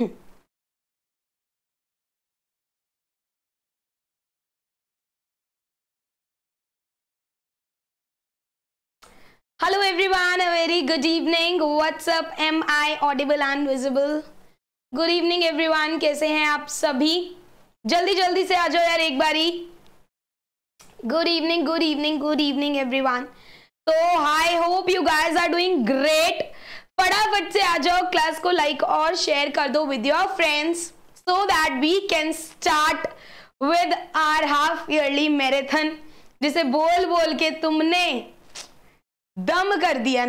Hello everyone, a very good evening. What's up? Am I audible and visible? Good evening everyone. कैसे हैं आप सभी जल्दी जल्दी से आ जाओ यार एक बारी good evening good evening good evening everyone तो I hope you guys are doing great फटाफट से आ जाओ क्लास को लाइक और शेयर कर दो with your friends so that we can start with our half yearly marathon जिसे बोल बोल के तुमने दम कर दिया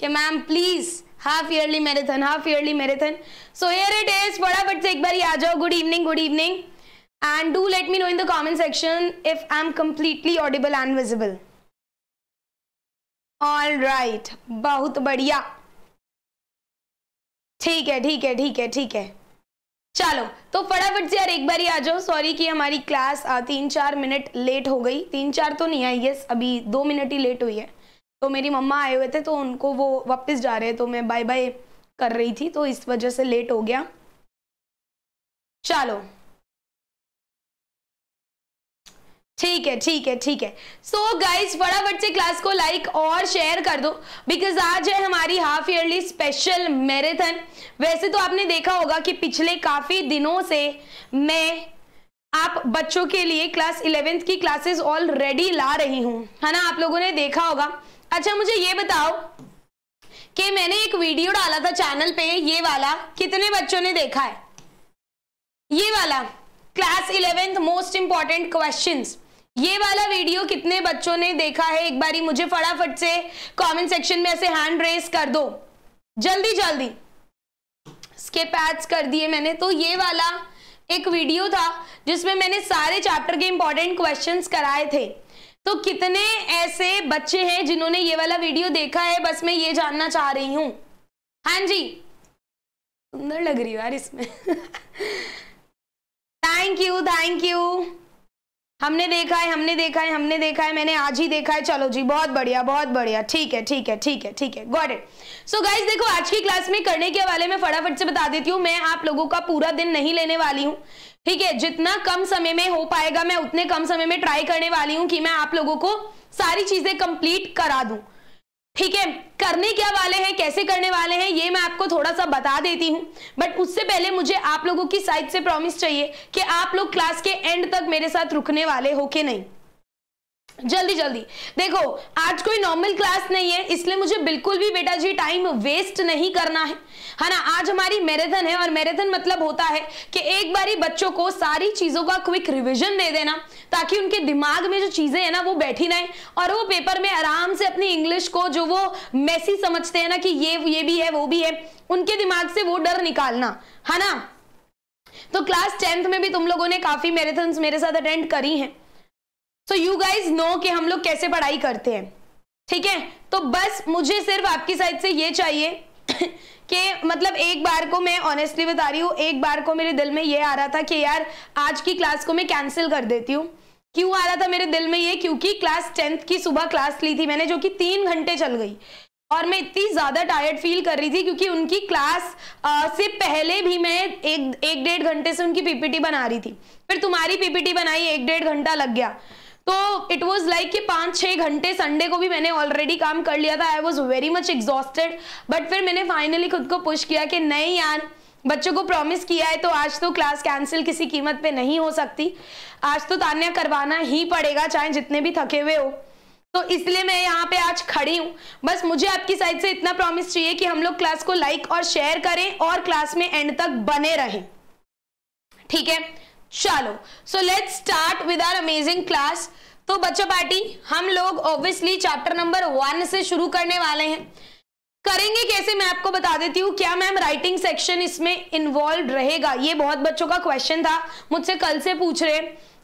कि ma'am please half yearly marathon half yearly marathon so here it is फटाफट से एक बार आ जाओ good evening good evening and do let me know in the comment section if I am completely audible and visible all right बहुत बढ़िया ठीक है ठीक है ठीक है ठीक है चलो तो फटाफट से यार एक बार ही आ जाओ सॉरी कि हमारी क्लास तीन चार मिनट लेट हो गई तीन चार तो नहीं आई यस अभी दो मिनट ही लेट हुई है तो मेरी मम्मा आए हुए थे तो उनको वो वापस जा रहे हैं तो मैं बाय बाय कर रही थी तो इस वजह से लेट हो गया चलो ठीक है ठीक है ठीक है सो गाइज फटाफट से क्लास को लाइक और शेयर कर दो बिकॉज आज है हमारी हाफ ईयरली स्पेशल मैराथन वैसे तो आपने देखा होगा कि पिछले काफ़ी दिनों से मैं आप बच्चों के लिए क्लास इलेवेंथ की क्लासेस ऑलरेडी ला रही हूँ है ना आप लोगों ने देखा होगा अच्छा मुझे ये बताओ कि मैंने एक वीडियो डाला था चैनल पे ये वाला कितने बच्चों ने देखा है ये वाला class eleventh most important questions ये वाला वीडियो कितने बच्चों ने देखा है एक बारी मुझे फटाफट से कमेंट सेक्शन में ऐसे हैंड रेस कर दो जल्दी जल्दी स्किप एड्स कर दिए मैंने तो ये वाला एक वीडियो था जिसमें मैंने सारे चैप्टर के इंपॉर्टेंट क्वेश्चन कराए थे तो कितने ऐसे बच्चे हैं जिन्होंने ये वाला वीडियो देखा है बस मैं ये जानना चाह रही हूँ हाँ जी सुंदर लग रही हो यार इसमें थैंक यू थैंक यू हमने देखा है हमने देखा है हमने देखा है मैंने आज ही देखा है चलो जी बहुत बढ़िया बहुत बढ़िया ठीक है ठीक है ठीक है ठीक है गॉड इट सो गाइज देखो आज की क्लास में करने के हवाले में फटाफट से बता देती हूँ मैं आप लोगों का पूरा दिन नहीं लेने वाली हूँ ठीक है जितना कम समय में हो पाएगा मैं उतने कम समय में ट्राई करने वाली हूँ कि मैं आप लोगों को सारी चीजें कंप्लीट करा दूं ठीक है करने क्या वाले हैं कैसे करने वाले हैं ये मैं आपको थोड़ा सा बता देती हूँ बट उससे पहले मुझे आप लोगों की साइड से प्रॉमिस चाहिए कि आप लोग क्लास के एंड तक मेरे साथ रुकने वाले हो के नहीं जल्दी जल्दी देखो आज कोई नॉर्मल क्लास नहीं है इसलिए मुझे बिल्कुल भी बेटा जी टाइम वेस्ट नहीं करना है है ना आज हमारी मैराथन है और मैराथन मतलब होता है कि एक बारी बच्चों को सारी चीजों का क्विक रिवीजन दे देना ताकि उनके दिमाग में जो चीजें हैं ना वो बैठी ना और वो पेपर में आराम से अपनी इंग्लिश को जो वो मैसी समझते हैं ना कि ये ये भी है वो भी है उनके दिमाग से वो डर निकालना है ना तो क्लास टेंथ में भी तुम लोगों ने काफी मैराथन मेरे साथ अटेंड करी है सो यू गाइज नो कि हम लोग कैसे पढ़ाई करते हैं ठीक है तो बस मुझे सिर्फ आपकी साइड से ये चाहिए कि मतलब एक बार को मैं ऑनेस्टली बता रही हूँ एक बार को मेरे दिल में ये आ रहा था कि यार आज की क्लास को मैं कैंसिल कर देती हूँ क्यों आ रहा था मेरे दिल में ये क्योंकि क्लास टेंथ की सुबह क्लास ली थी मैंने जो कि तीन घंटे चल गई और मैं इतनी ज़्यादा टायर्ड फील कर रही थी क्योंकि उनकी क्लास आ, से पहले भी मैं एक एक डेढ़ घंटे से उनकी पीपीटी बना रही थी फिर तुम्हारी पीपीटी बनाई एक डेढ़ घंटा लग गया तो इट वॉज लाइक कि पांच छह घंटे संडे को भी मैंने ऑलरेडी काम कर लिया था I was very much exhausted but फिर मैंने फाइनली खुद को पुश किया कि नहीं यार बच्चों को प्रॉमिस किया है तो आज तो क्लास कैंसिल किसी कीमत पे नहीं हो सकती आज तो तान्या करवाना ही पड़ेगा चाहे जितने भी थके हुए हो तो इसलिए मैं यहाँ पे आज खड़ी हूँ बस मुझे आपकी साइड से इतना प्रॉमिस चाहिए कि हम लोग क्लास को लाइक और शेयर करें और क्लास में एंड तक बने रहें ठीक है चलो so let's start with our amazing class तो बच्चों पार्टी हम लोग ऑब्वियसली चैप्टर नंबर वन से शुरू करने वाले हैं करेंगे कैसे मैं आपको बता देती हूँ क्या मैम राइटिंग सेक्शन इसमें इन्वॉल्व रहेगा ये बहुत बच्चों का क्वेश्चन था मुझसे कल से पूछ रहे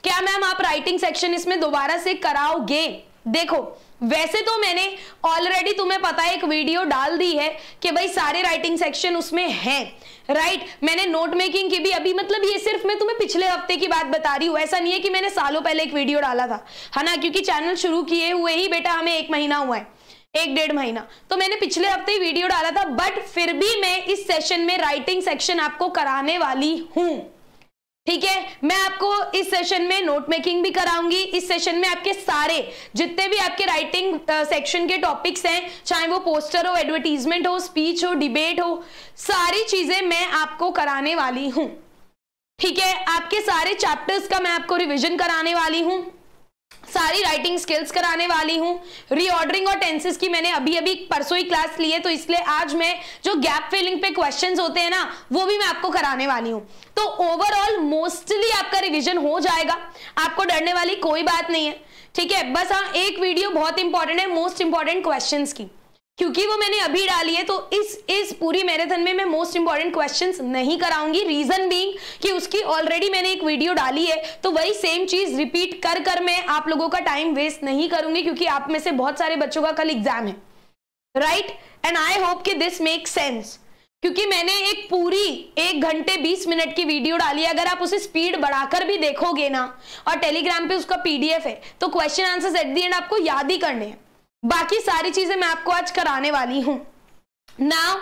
क्या मैम आप राइटिंग सेक्शन इसमें दोबारा से कराओगे देखो वैसे तो मैंने ऑलरेडी तुम्हें पता है एक वीडियो डाल दी है कि भाई सारे राइटिंग सेक्शन उसमें है राइट मैंने नोट मेकिंग की भी अभी मतलब ये सिर्फ मैं तुम्हें पिछले हफ्ते की बात बता रही हूँ ऐसा नहीं है कि मैंने सालों पहले एक वीडियो डाला था है ना क्योंकि चैनल शुरू किए हुए ही बेटा हमें एक महीना हुआ है एक डेढ़ महीना तो मैंने पिछले हफ्ते ही वीडियो डाला था बट फिर भी मैं इस सेशन में राइटिंग सेक्शन आपको कराने वाली हूँ ठीक है मैं आपको इस सेशन में नोट मेकिंग भी कराऊंगी इस सेशन में आपके सारे जितने भी आपके राइटिंग सेक्शन के टॉपिक्स हैं चाहे वो पोस्टर हो एडवर्टीजमेंट हो स्पीच हो डिबेट हो सारी चीजें मैं आपको कराने वाली हूं ठीक है आपके सारे चैप्टर्स का मैं आपको रिविजन कराने वाली हूं सारी राइटिंग स्किल्स कराने वाली हूँ रीऑर्डरिंग और टेंसेस की मैंने अभी अभी परसों ही क्लास ली है तो इसलिए आज मैं जो गैप फिलिंग पे क्वेश्चंस होते हैं ना वो भी मैं आपको कराने वाली हूँ तो ओवरऑल मोस्टली आपका रिविजन हो जाएगा आपको डरने वाली कोई बात नहीं है ठीक है बस हाँ एक वीडियो बहुत इंपॉर्टेंट है मोस्ट इंपॉर्टेंट क्वेश्चन की क्योंकि वो मैंने अभी डाली है तो इस इस पूरी मैराथन में मैं मोस्ट इंपॉर्टेंट क्वेश्चंस नहीं कराऊंगी रीजन बीइंग कि उसकी ऑलरेडी मैंने एक वीडियो डाली है तो वही सेम चीज रिपीट कर कर मैं आप लोगों का टाइम वेस्ट नहीं करूंगी क्योंकि आप में से बहुत सारे बच्चों का कल एग्जाम है राइट एंड आई होप कि दिस मेक सेंस क्योंकि मैंने एक पूरी एक घंटे बीस मिनट की वीडियो डाली अगर आप उसे स्पीड बढ़ाकर भी देखोगे ना और टेलीग्राम पे उसका पीडीएफ है तो question answers at the end आपको याद ही करने हैं बाकी सारी चीजें मैं आपको आज कराने वाली हूं now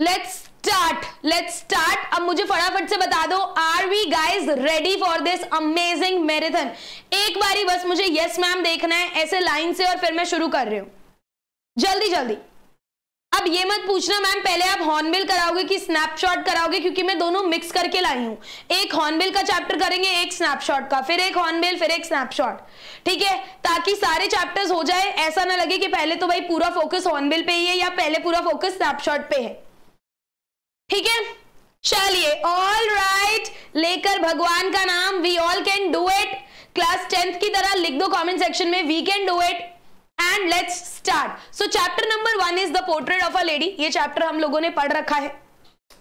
let's start let's start अब मुझे फटाफट से बता दो are we guys ready for this amazing marathon एक बारी बस मुझे यस yes, मैम देखना है ऐसे लाइन से और फिर मैं शुरू कर रही हूं जल्दी जल्दी अब ये मत पूछना मैम पहले आप हॉर्नबिल कराओगे कि स्नैपशॉट कराओगे क्योंकि मैं दोनों मिक्स करके लाई हूं एक हॉर्नबिल का चैप्टर करेंगे एक स्नैपशॉट का फिर एक हॉर्नबिल फिर एक स्नैपशॉट ठीक है ताकि सारे चैप्टर्स हो जाए ऐसा ना लगे कि पहले तो भाई पूरा फोकस हॉर्नबिल पे ही है या पहले पूरा फोकस स्नैपशॉट पे है ठीक है चलिए ऑल राइट लेकर भगवान का नाम we all can do it class tenth की तरह लिख दो कॉमेंट सेक्शन में we can do it and let's start so chapter number one is the portrait of a lady ये चैप्टर हम लोगों ने पढ़ रखा है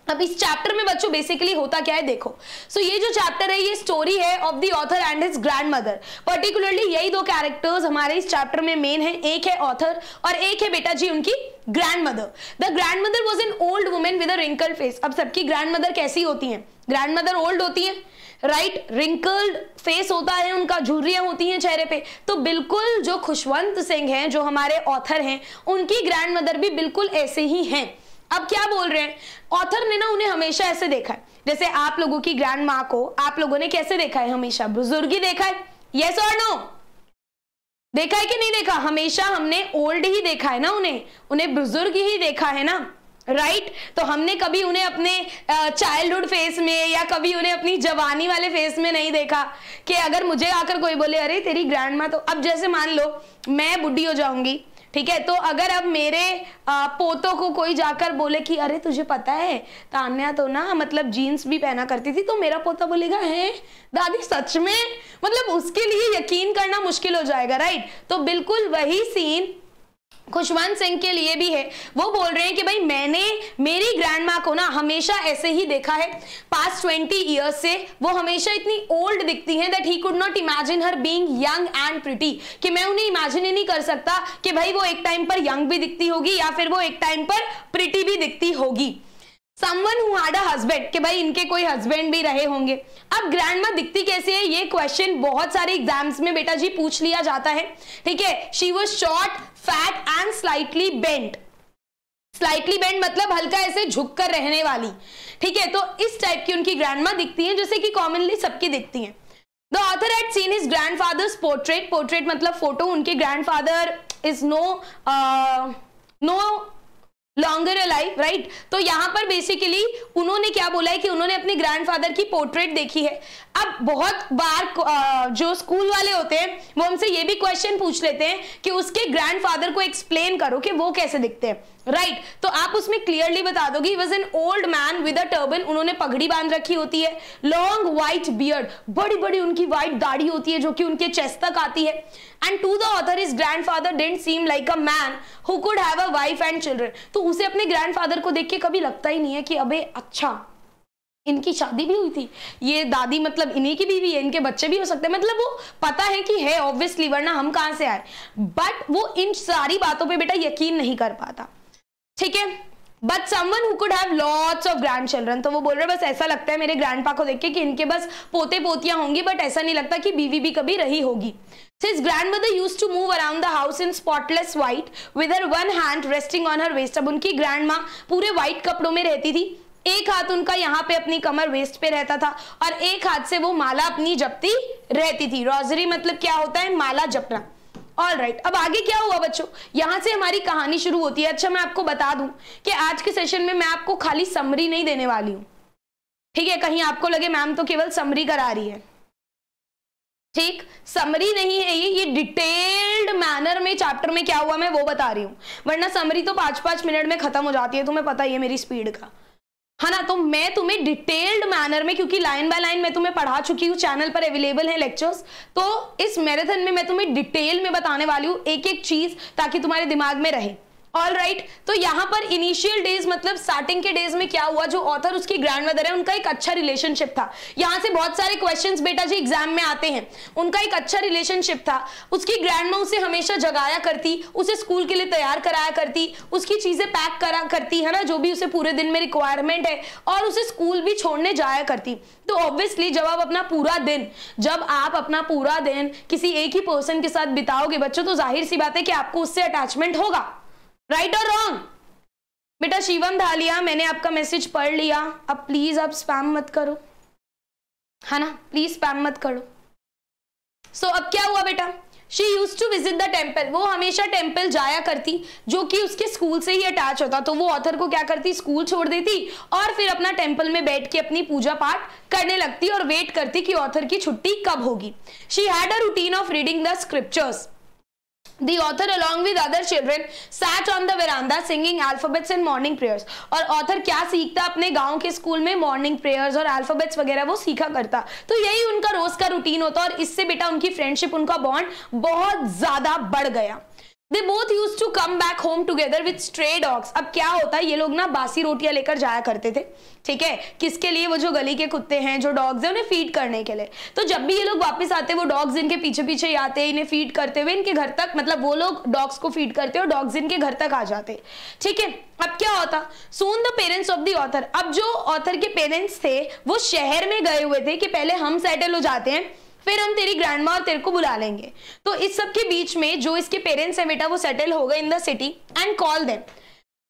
अब इस चैप्टर में बच्चों बेसिकली होता क्या है देखो सो so, ये जो चैप्टर है ये स्टोरी है of the author and his grandmother particularly यही दो कैरेक्टर्स हमारे इस चैप्टर में मेन है एक है ऑथर और एक है बेटा जी उनकी grandmother the grandmother was an old women with wrinkle face अब सबकी ग्रैंड मदर कैसी होती है ग्रैंड मदर ओल्ड होती है राइट रिंकल्ड फेस होता है उनका झुर्रियाँ होती हैं चेहरे पे तो बिल्कुल जो खुशवंत सिंह हैं जो हमारे ऑथर हैं उनकी ग्रैंड मदर भी बिल्कुल ऐसे ही हैं अब क्या बोल रहे हैं ऑथर ने ना उन्हें हमेशा ऐसे देखा है जैसे आप लोगों की ग्रैंड माँ को आप लोगों ने कैसे देखा है हमेशा बुजुर्ग ही देखा है यस और नो देखा है कि नहीं देखा हमेशा हमने ओल्ड ही देखा है ना उन्हें उन्हें बुजुर्ग ही देखा है ना राइट right? तो हमने कभी उन्हें अपने चाइल्डहुड फेस में या कभी उन्हें अपनी जवानी वाले फेस में नहीं देखा कि अगर मुझे आकर कोई बोले अरे तेरी ग्रैंड माँ तो अब जैसे मान लो मैं बुढ़ी हो जाऊंगी ठीक है तो अगर अब मेरे पोतों को कोई जाकर बोले कि अरे तुझे पता है तान्या तो ना मतलब जीन्स भी पहना करती थी तो मेरा पोता बोलेगा है दादी सच में मतलब उसके लिए यकीन करना मुश्किल हो जाएगा राइट तो बिल्कुल वही सीन खुशवंत सिंह के लिए भी है वो बोल रहे हैं कि भाई मैंने मेरी ग्रैंड माँ को ना हमेशा ऐसे ही देखा है पास्ट ट्वेंटी ईयर्स से वो हमेशा इतनी ओल्ड दिखती हैं that he could not imagine her being young and pretty कि मैं उन्हें इमेजिन ही नहीं कर सकता कि भाई वो एक टाइम पर यंग भी दिखती होगी या फिर वो एक टाइम पर प्रिटी भी दिखती होगी someone who had a husband कि भाई इनके कोई हस्बैंड भी रहे होंगे अब ग्रैंड माँ दिखती कैसे है ये क्वेश्चन बहुत सारे एग्जाम्स में बेटा जी पूछ लिया जाता है ठीक है she was short fat and slightly bent slightly bent मतलब हल्का ऐसे झुक कर रहने वाली ठीक है तो इस टाइप की उनकी ग्रैंड माँ दिखती है जैसे कि कॉमनली सबकी दिखती है the author had seen his grandfather's portrait portrait मतलब फोटो उनके grandfather is no no longer alive right तो यहाँ पर बेसिकली उन्होंने क्या बोला है कि उन्होंने अपने ग्रैंडफादर की पोर्ट्रेट देखी है अब बहुत बार जो स्कूल वाले होते हैं वो हमसे ये भी क्वेश्चन पूछ लेते हैं कि उसके ग्रैंडफादर को एक्सप्लेन करो कि वो कैसे दिखते हैं राइट right. तो आप उसमें क्लियरली बता दोगी was an old man with a turban उन्होंने पगड़ी बांध रखी होती है लॉन्ग व्हाइट बियर्ड बड़ी बड़ी उनकी व्हाइट दाढ़ी होती है जो कि उनके चेस्ट तक आती है and to the author is grandfather didn't seem like a man who could have a wife and children तो उसे अपने ग्रैंड फादर को देख के कभी लगता ही नहीं है कि अबे अच्छा इनकी शादी भी हुई थी ये दादी मतलब इन्हीं की बीवी है इनके बच्चे भी हो सकते हैं मतलब वो पता है कि है ऑब्वियसली वरना हम कहां से आए बट वो इन सारी बातों पे बेटा यकीन नहीं कर पाता ठीक है but someone who could have lots of grandchildren तो वो बोल रहे बस ऐसा लगता है मेरे ग्रैंड पा को देख के कि इनके बस पोते पोतियां होंगी बट ऐसा नहीं लगता कि बीवी भी कभी रही होगी his grandmother used to move around the house in spotless white with her one hand resting on her waist अब उनकी ग्रैंड माँ पूरे व्हाइट कपड़ों में रहती थी एक हाथ उनका यहाँ पे अपनी कमर वेस्ट पे रहता था और एक हाथ से वो माला अपनी जपती रहती थी रोजरी मतलब क्या होता है माला जपना ऑल right, अब आगे क्या हुआ बच्चों यहाँ से हमारी कहानी शुरू होती है अच्छा मैं आपको बता दूं कि आज के सेशन में मैं आपको खाली समरी नहीं देने वाली हूँ ठीक है कहीं आपको लगे मैम तो केवल समरी करा रही है ठीक समरी नहीं है ये ये डिटेल्ड मैनर में चैप्टर में क्या हुआ मैं वो बता रही हूँ वरना समरी तो पांच पांच मिनट में खत्म हो जाती है तुम्हें पता ही है मेरी स्पीड का है हाँ ना तो मैं तुम्हें डिटेल्ड मैनर में क्योंकि लाइन बाय लाइन मैं तुम्हें पढ़ा चुकी हूँ चैनल पर अवेलेबल है लेक्चर्स तो इस मैराथन में मैं तुम्हें डिटेल में बताने वाली हूँ एक एक चीज ताकि तुम्हारे दिमाग में रहे ऑल राइट right, तो यहाँ पर इनिशियल डेज मतलब स्टार्टिंग के डेज में क्या हुआ जो ऑथर उसकी ग्रैंड मदर है उनका एक अच्छा रिलेशनशिप था यहाँ से बहुत सारे क्वेश्चंस बेटा जी एग्जाम में आते हैं उनका एक अच्छा रिलेशनशिप था उसकी ग्रैंड उसे हमेशा जगाया करती उसे स्कूल के लिए तैयार कराया करती उसकी चीजें पैक करा करती है ना जो भी उसे पूरे दिन में रिक्वायरमेंट है और उसे स्कूल भी छोड़ने जाया करती तो ऑब्वियसली जब आप अपना पूरा दिन जब आप अपना पूरा दिन किसी एक ही पर्सन के साथ बिताओगे बच्चों तो जाहिर सी बात है कि आपको उससे अटैचमेंट होगा राइट और रॉन्ग बेटा शिवम धालिया मैंने आपका मैसेज पढ़ लिया अब प्लीज आप स्पैम मत करो है ना प्लीज स्पैम मत करो सो so, अब क्या हुआ बेटा she used to visit the temple वो हमेशा टेम्पल जाया करती जो कि उसके स्कूल से ही अटैच होता तो वो ऑथर को क्या करती स्कूल छोड़ देती और फिर अपना टेम्पल में बैठ के अपनी पूजा पाठ करने लगती और वेट करती कि ऑथर की छुट्टी कब होगी she had a routine of reading the scriptures The author along with other children sat on the veranda singing alphabets and morning prayers. और author क्या सीखता अपने गांव के school में morning prayers और alphabets वगैरह वो सीखा करता तो यही उनका रोज का routine होता और इससे बेटा उनकी friendship उनका bond बहुत ज्यादा बढ़ गया they both used to come back home together with stray dogs अब क्या होता है ये लोग ना बासी रोटियां लेकर जाया करते थे ठीक है किसके लिए वो जो गली के कुत्ते हैं जो डॉग्स हैं उन्हें फीड करने के लिए तो जब भी ये लोग वापस आते हैं वो डॉग्स इनके पीछे पीछे आते हैं इन्हें फीड करते हुए इनके घर तक मतलब वो लोग डॉग्स को फीड करते हैं और डॉग्स इनके घर तक आ जाते ठीक है अब क्या होता soon the parents of the author अब जो ऑथर के पेरेंट्स थे वो शहर में गए हुए थे कि पहले हम सेटल हो जाते हैं फिर हम तेरी ग्रैंड माँ तेरे को बुला लेंगे तो इस सब के बीच में जो इसके पेरेंट्स हैं बेटा वो सेटल हो गए in the city and call them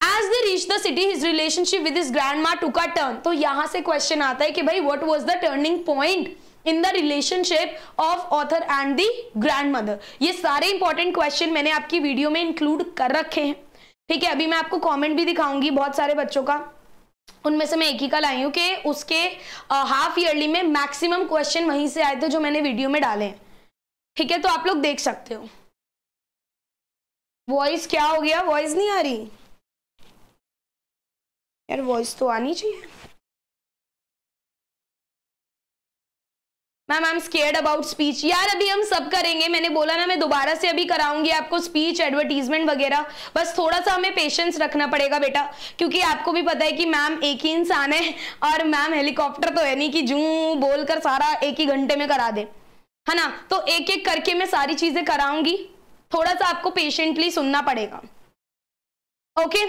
as they reach the city his relationship with his grandma took a turn तो यहाँ से क्वेश्चन आता है कि भाई what was the turning point in the relationship of author and the grandmother ये सारे important question मैंने आपकी वीडियो में इंक्लूड कर रखे हैं ठीक है अभी मैं आपको कमेंट भी दिखाऊंगी बहुत सारे बच्चों का उनमें से मैं एक ही कल आई हूँ कि उसके हाफ ईयरली में मैक्सिमम क्वेश्चन वहीं से आए थे जो मैंने वीडियो में डाले हैं ठीक है तो आप लोग देख सकते हो वॉइस क्या हो गया वॉइस नहीं आ रही यार वॉइस तो आनी चाहिए ma'am I am scared about speech यार अभी हम सब करेंगे मैंने बोला ना मैं दोबारा से अभी कराऊंगी आपको स्पीच एडवर्टीजमेंट वगैरह बस थोड़ा सा हमें पेशेंस रखना पड़ेगा बेटा क्योंकि आपको भी पता है कि मैम एक ही इंसान है और मैम हेलीकॉप्टर तो है नहीं कि जू बोलकर सारा एक ही घंटे में करा दे है ना तो एक एक करके मैं सारी चीजें कराऊंगी थोड़ा सा आपको पेशेंटली सुनना पड़ेगा ओके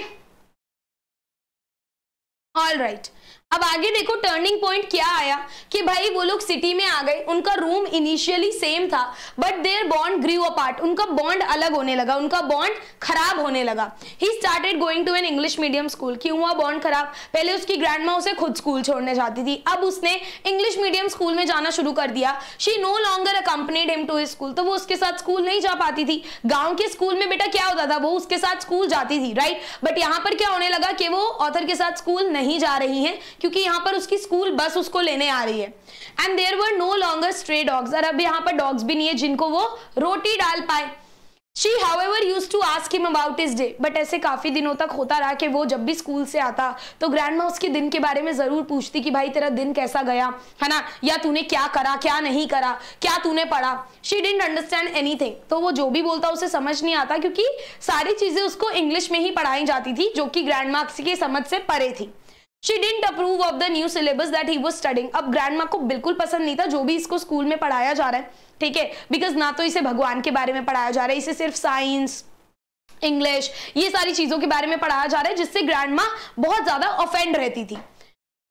ऑल राइट अब आगे देखो टर्निंग पॉइंट क्या आया कि भाई वो लोग सिटी में आ गए उनका रूम इनिशियली सेम था but their bond grew apart उनका बॉन्ड अलग होने लगा उनका बॉन्ड खराब होने लगा he started going to an English medium school क्यों हुआ बॉन्ड खराब पहले उसकी ग्रैंड माँ उसे खुद स्कूल छोड़ने जाती थी अब उसने इंग्लिश मीडियम स्कूल में जाना शुरू कर दिया she no longer accompanied him to school तो वो उसके साथ स्कूल नहीं जा पाती थी गाँव के स्कूल में बेटा क्या होता था वो उसके साथ स्कूल जाती थी राइट बट यहाँ पर क्या होने लगा कि वो ऑथर के साथ स्कूल नहीं जा रही है क्योंकि यहाँ पर उसकी स्कूल बस उसको लेने आ रही है and there were no longer stray dogs और अब यहाँ पर डॉग्स भी नहीं है जिनको वो रोटी डाल पाए she however used to ask him about his day but ऐसे काफी दिनों तक होता रहा कि वो जब भी स्कूल से आता तो ग्रैंड माँ उसके दिन के बारे में जरूर पूछती कि भाई तेरा दिन कैसा गया है ना या तूने क्या करा क्या नहीं करा क्या तूने पढ़ा शी डेंट अंडरस्टैंड एनीथिंग तो वो जो भी बोलता उसे समझ नहीं आता क्योंकि सारी चीजें उसको इंग्लिश में ही पढ़ाई जाती थी जो कि ग्रैंड मार्क्स की समझ से परे थी She didn't approve of the new syllabus that he was studying. अब ग्रैंडमा को बिल्कुल पसंद नहीं था जो भी इसको स्कूल में पढ़ाया जा रहा है ठीक है बिकॉज ना तो इसे भगवान के बारे में पढ़ाया जा रहा है इसे सिर्फ साइंस इंग्लिश ये सारी चीजों के बारे में पढ़ाया जा रहा है जिससे ग्रैंड माँ बहुत ज्यादा ऑफेंड रहती थी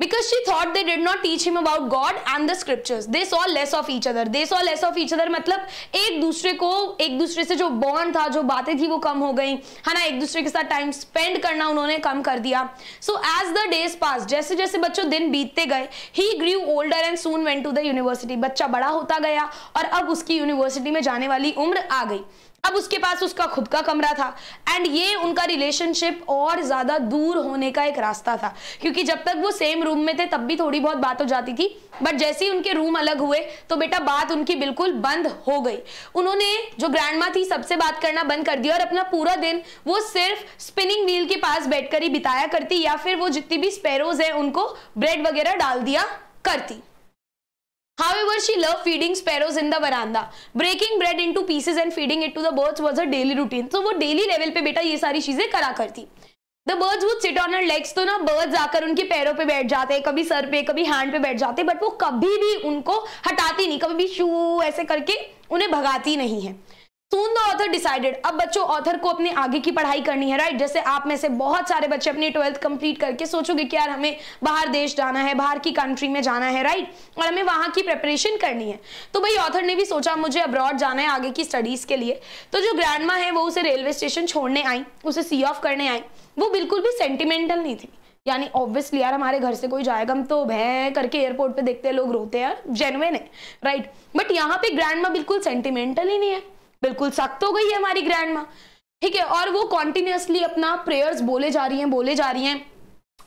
because she thought they did not teach him about God and the scriptures. They saw less of each other. They saw less of each other मतलब एक दूसरे को एक दूसरे से जो बॉन्ड था जो बातें थी वो कम हो गई है ना एक दूसरे के साथ टाइम स्पेंड करना उन्होंने कम कर दिया so as the days pass जैसे जैसे बच्चों दिन बीतते गए ही grew older and soon went to the university बच्चा बड़ा होता गया और अब उसकी यूनिवर्सिटी में जाने वाली उम्र आ गई अब उसके पास उसका खुद का कमरा था एंड ये उनका रिलेशनशिप और ज़्यादा दूर होने का एक रास्ता था क्योंकि जब तक वो सेम रूम में थे तब भी थोड़ी बहुत बात हो जाती थी बट जैसे ही उनके रूम अलग हुए तो बेटा बात उनकी बिल्कुल बंद हो गई उन्होंने जो ग्रैंड थी सबसे बात करना बंद कर दिया और अपना पूरा दिन वो सिर्फ स्पिनिंग व्हील के पास बैठकर ही बिताया करती या फिर वो जितनी भी स्पेरोज है उनको ब्रेड वगैरह डाल दिया करती However, she loved feeding sparrows in the veranda. Breaking bread into pieces and feeding it to the birds was her daily routine. So वो daily level पे बेटा ये सारी चीजें करा करती the birds would sit on legs तो ना बर्ड्स आकर उनके पैरों पे बैठ जाते हैं कभी सर पे कभी हैंड पे बैठ जाते हैं बट वो कभी भी उनको हटाती नहीं कभी भी शू ऐसे करके उन्हें भगाती नहीं है सून द ऑथर डिसाइडेड अब बच्चों ऑथर को अपने आगे की पढ़ाई करनी है राइट जैसे आप में से बहुत सारे बच्चे अपने ट्वेल्थ कंप्लीट करके सोचोगे कि यार हमें बाहर देश जाना है बाहर की कंट्री में जाना है राइट और हमें वहां की प्रेपरेशन करनी है तो भाई ऑथर ने भी सोचा मुझे अब्रॉड जाना है आगे की स्टडीज के लिए तो जो ग्रैंड है वो उसे रेलवे स्टेशन छोड़ने आई उसे सी ऑफ करने आई वो बिल्कुल भी सेंटिमेंटल नहीं थी यानी ऑब्वियसली यार हमारे घर से कोई जाएगा हम तो भय करके एयरपोर्ट पे देखते हैं लोग रोते हैं यार जेनुअन है राइट बट यहाँ पे ग्रैंड बिल्कुल सेंटिमेंटल ही नहीं है बिल्कुल सख्त हो गई है हमारी ग्रैंड माँ ठीक है और वो कॉन्टिन्यूसली अपना प्रेयर्स बोले जा रही हैं बोले जा रही हैं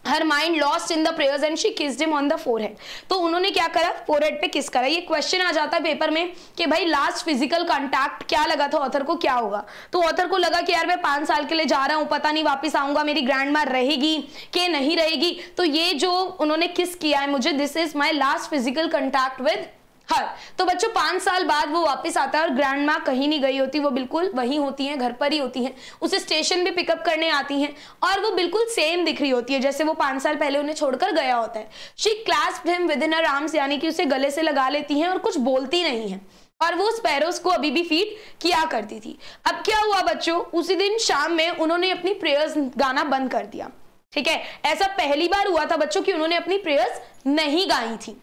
her mind lost in the prayers and she kiss him on the forehead तो उन्होंने क्या करा फोर हेड पे किस करा ये क्वेश्चन आ जाता है पेपर में कि भाई लास्ट फिजिकल कॉन्टैक्ट क्या लगा था ऑथर को क्या होगा तो ऑथर को लगा कि यार मैं पांच साल के लिए जा रहा हूँ पता नहीं वापस आऊंगा मेरी ग्रैंड मार रहेगी कि नहीं रहेगी तो ये जो उन्होंने किस किया है मुझे this is my last physical contact with her तो बच्चों पांच साल बाद वो वापस आता है और ग्रैंड माँ कहीं नहीं गई होती वो बिल्कुल वहीं होती हैं घर पर ही होती हैं उसे स्टेशन भी पिकअप करने आती हैं और वो बिल्कुल सेम दिख रही होती है जैसे वो पांच साल पहले उन्हें छोड़कर गया होता है she clasp him within arms यानी कि उसे गले से लगा लेती है और कुछ बोलती नहीं है और वो स्पैरोस को अभी भी फीड किया करती थी अब क्या हुआ बच्चों उसी दिन शाम में उन्होंने अपनी प्रेयर्स गाना बंद कर दिया ठीक है ऐसा पहली बार हुआ था बच्चों कि उन्होंने अपनी प्रेयर्स नहीं गाई थी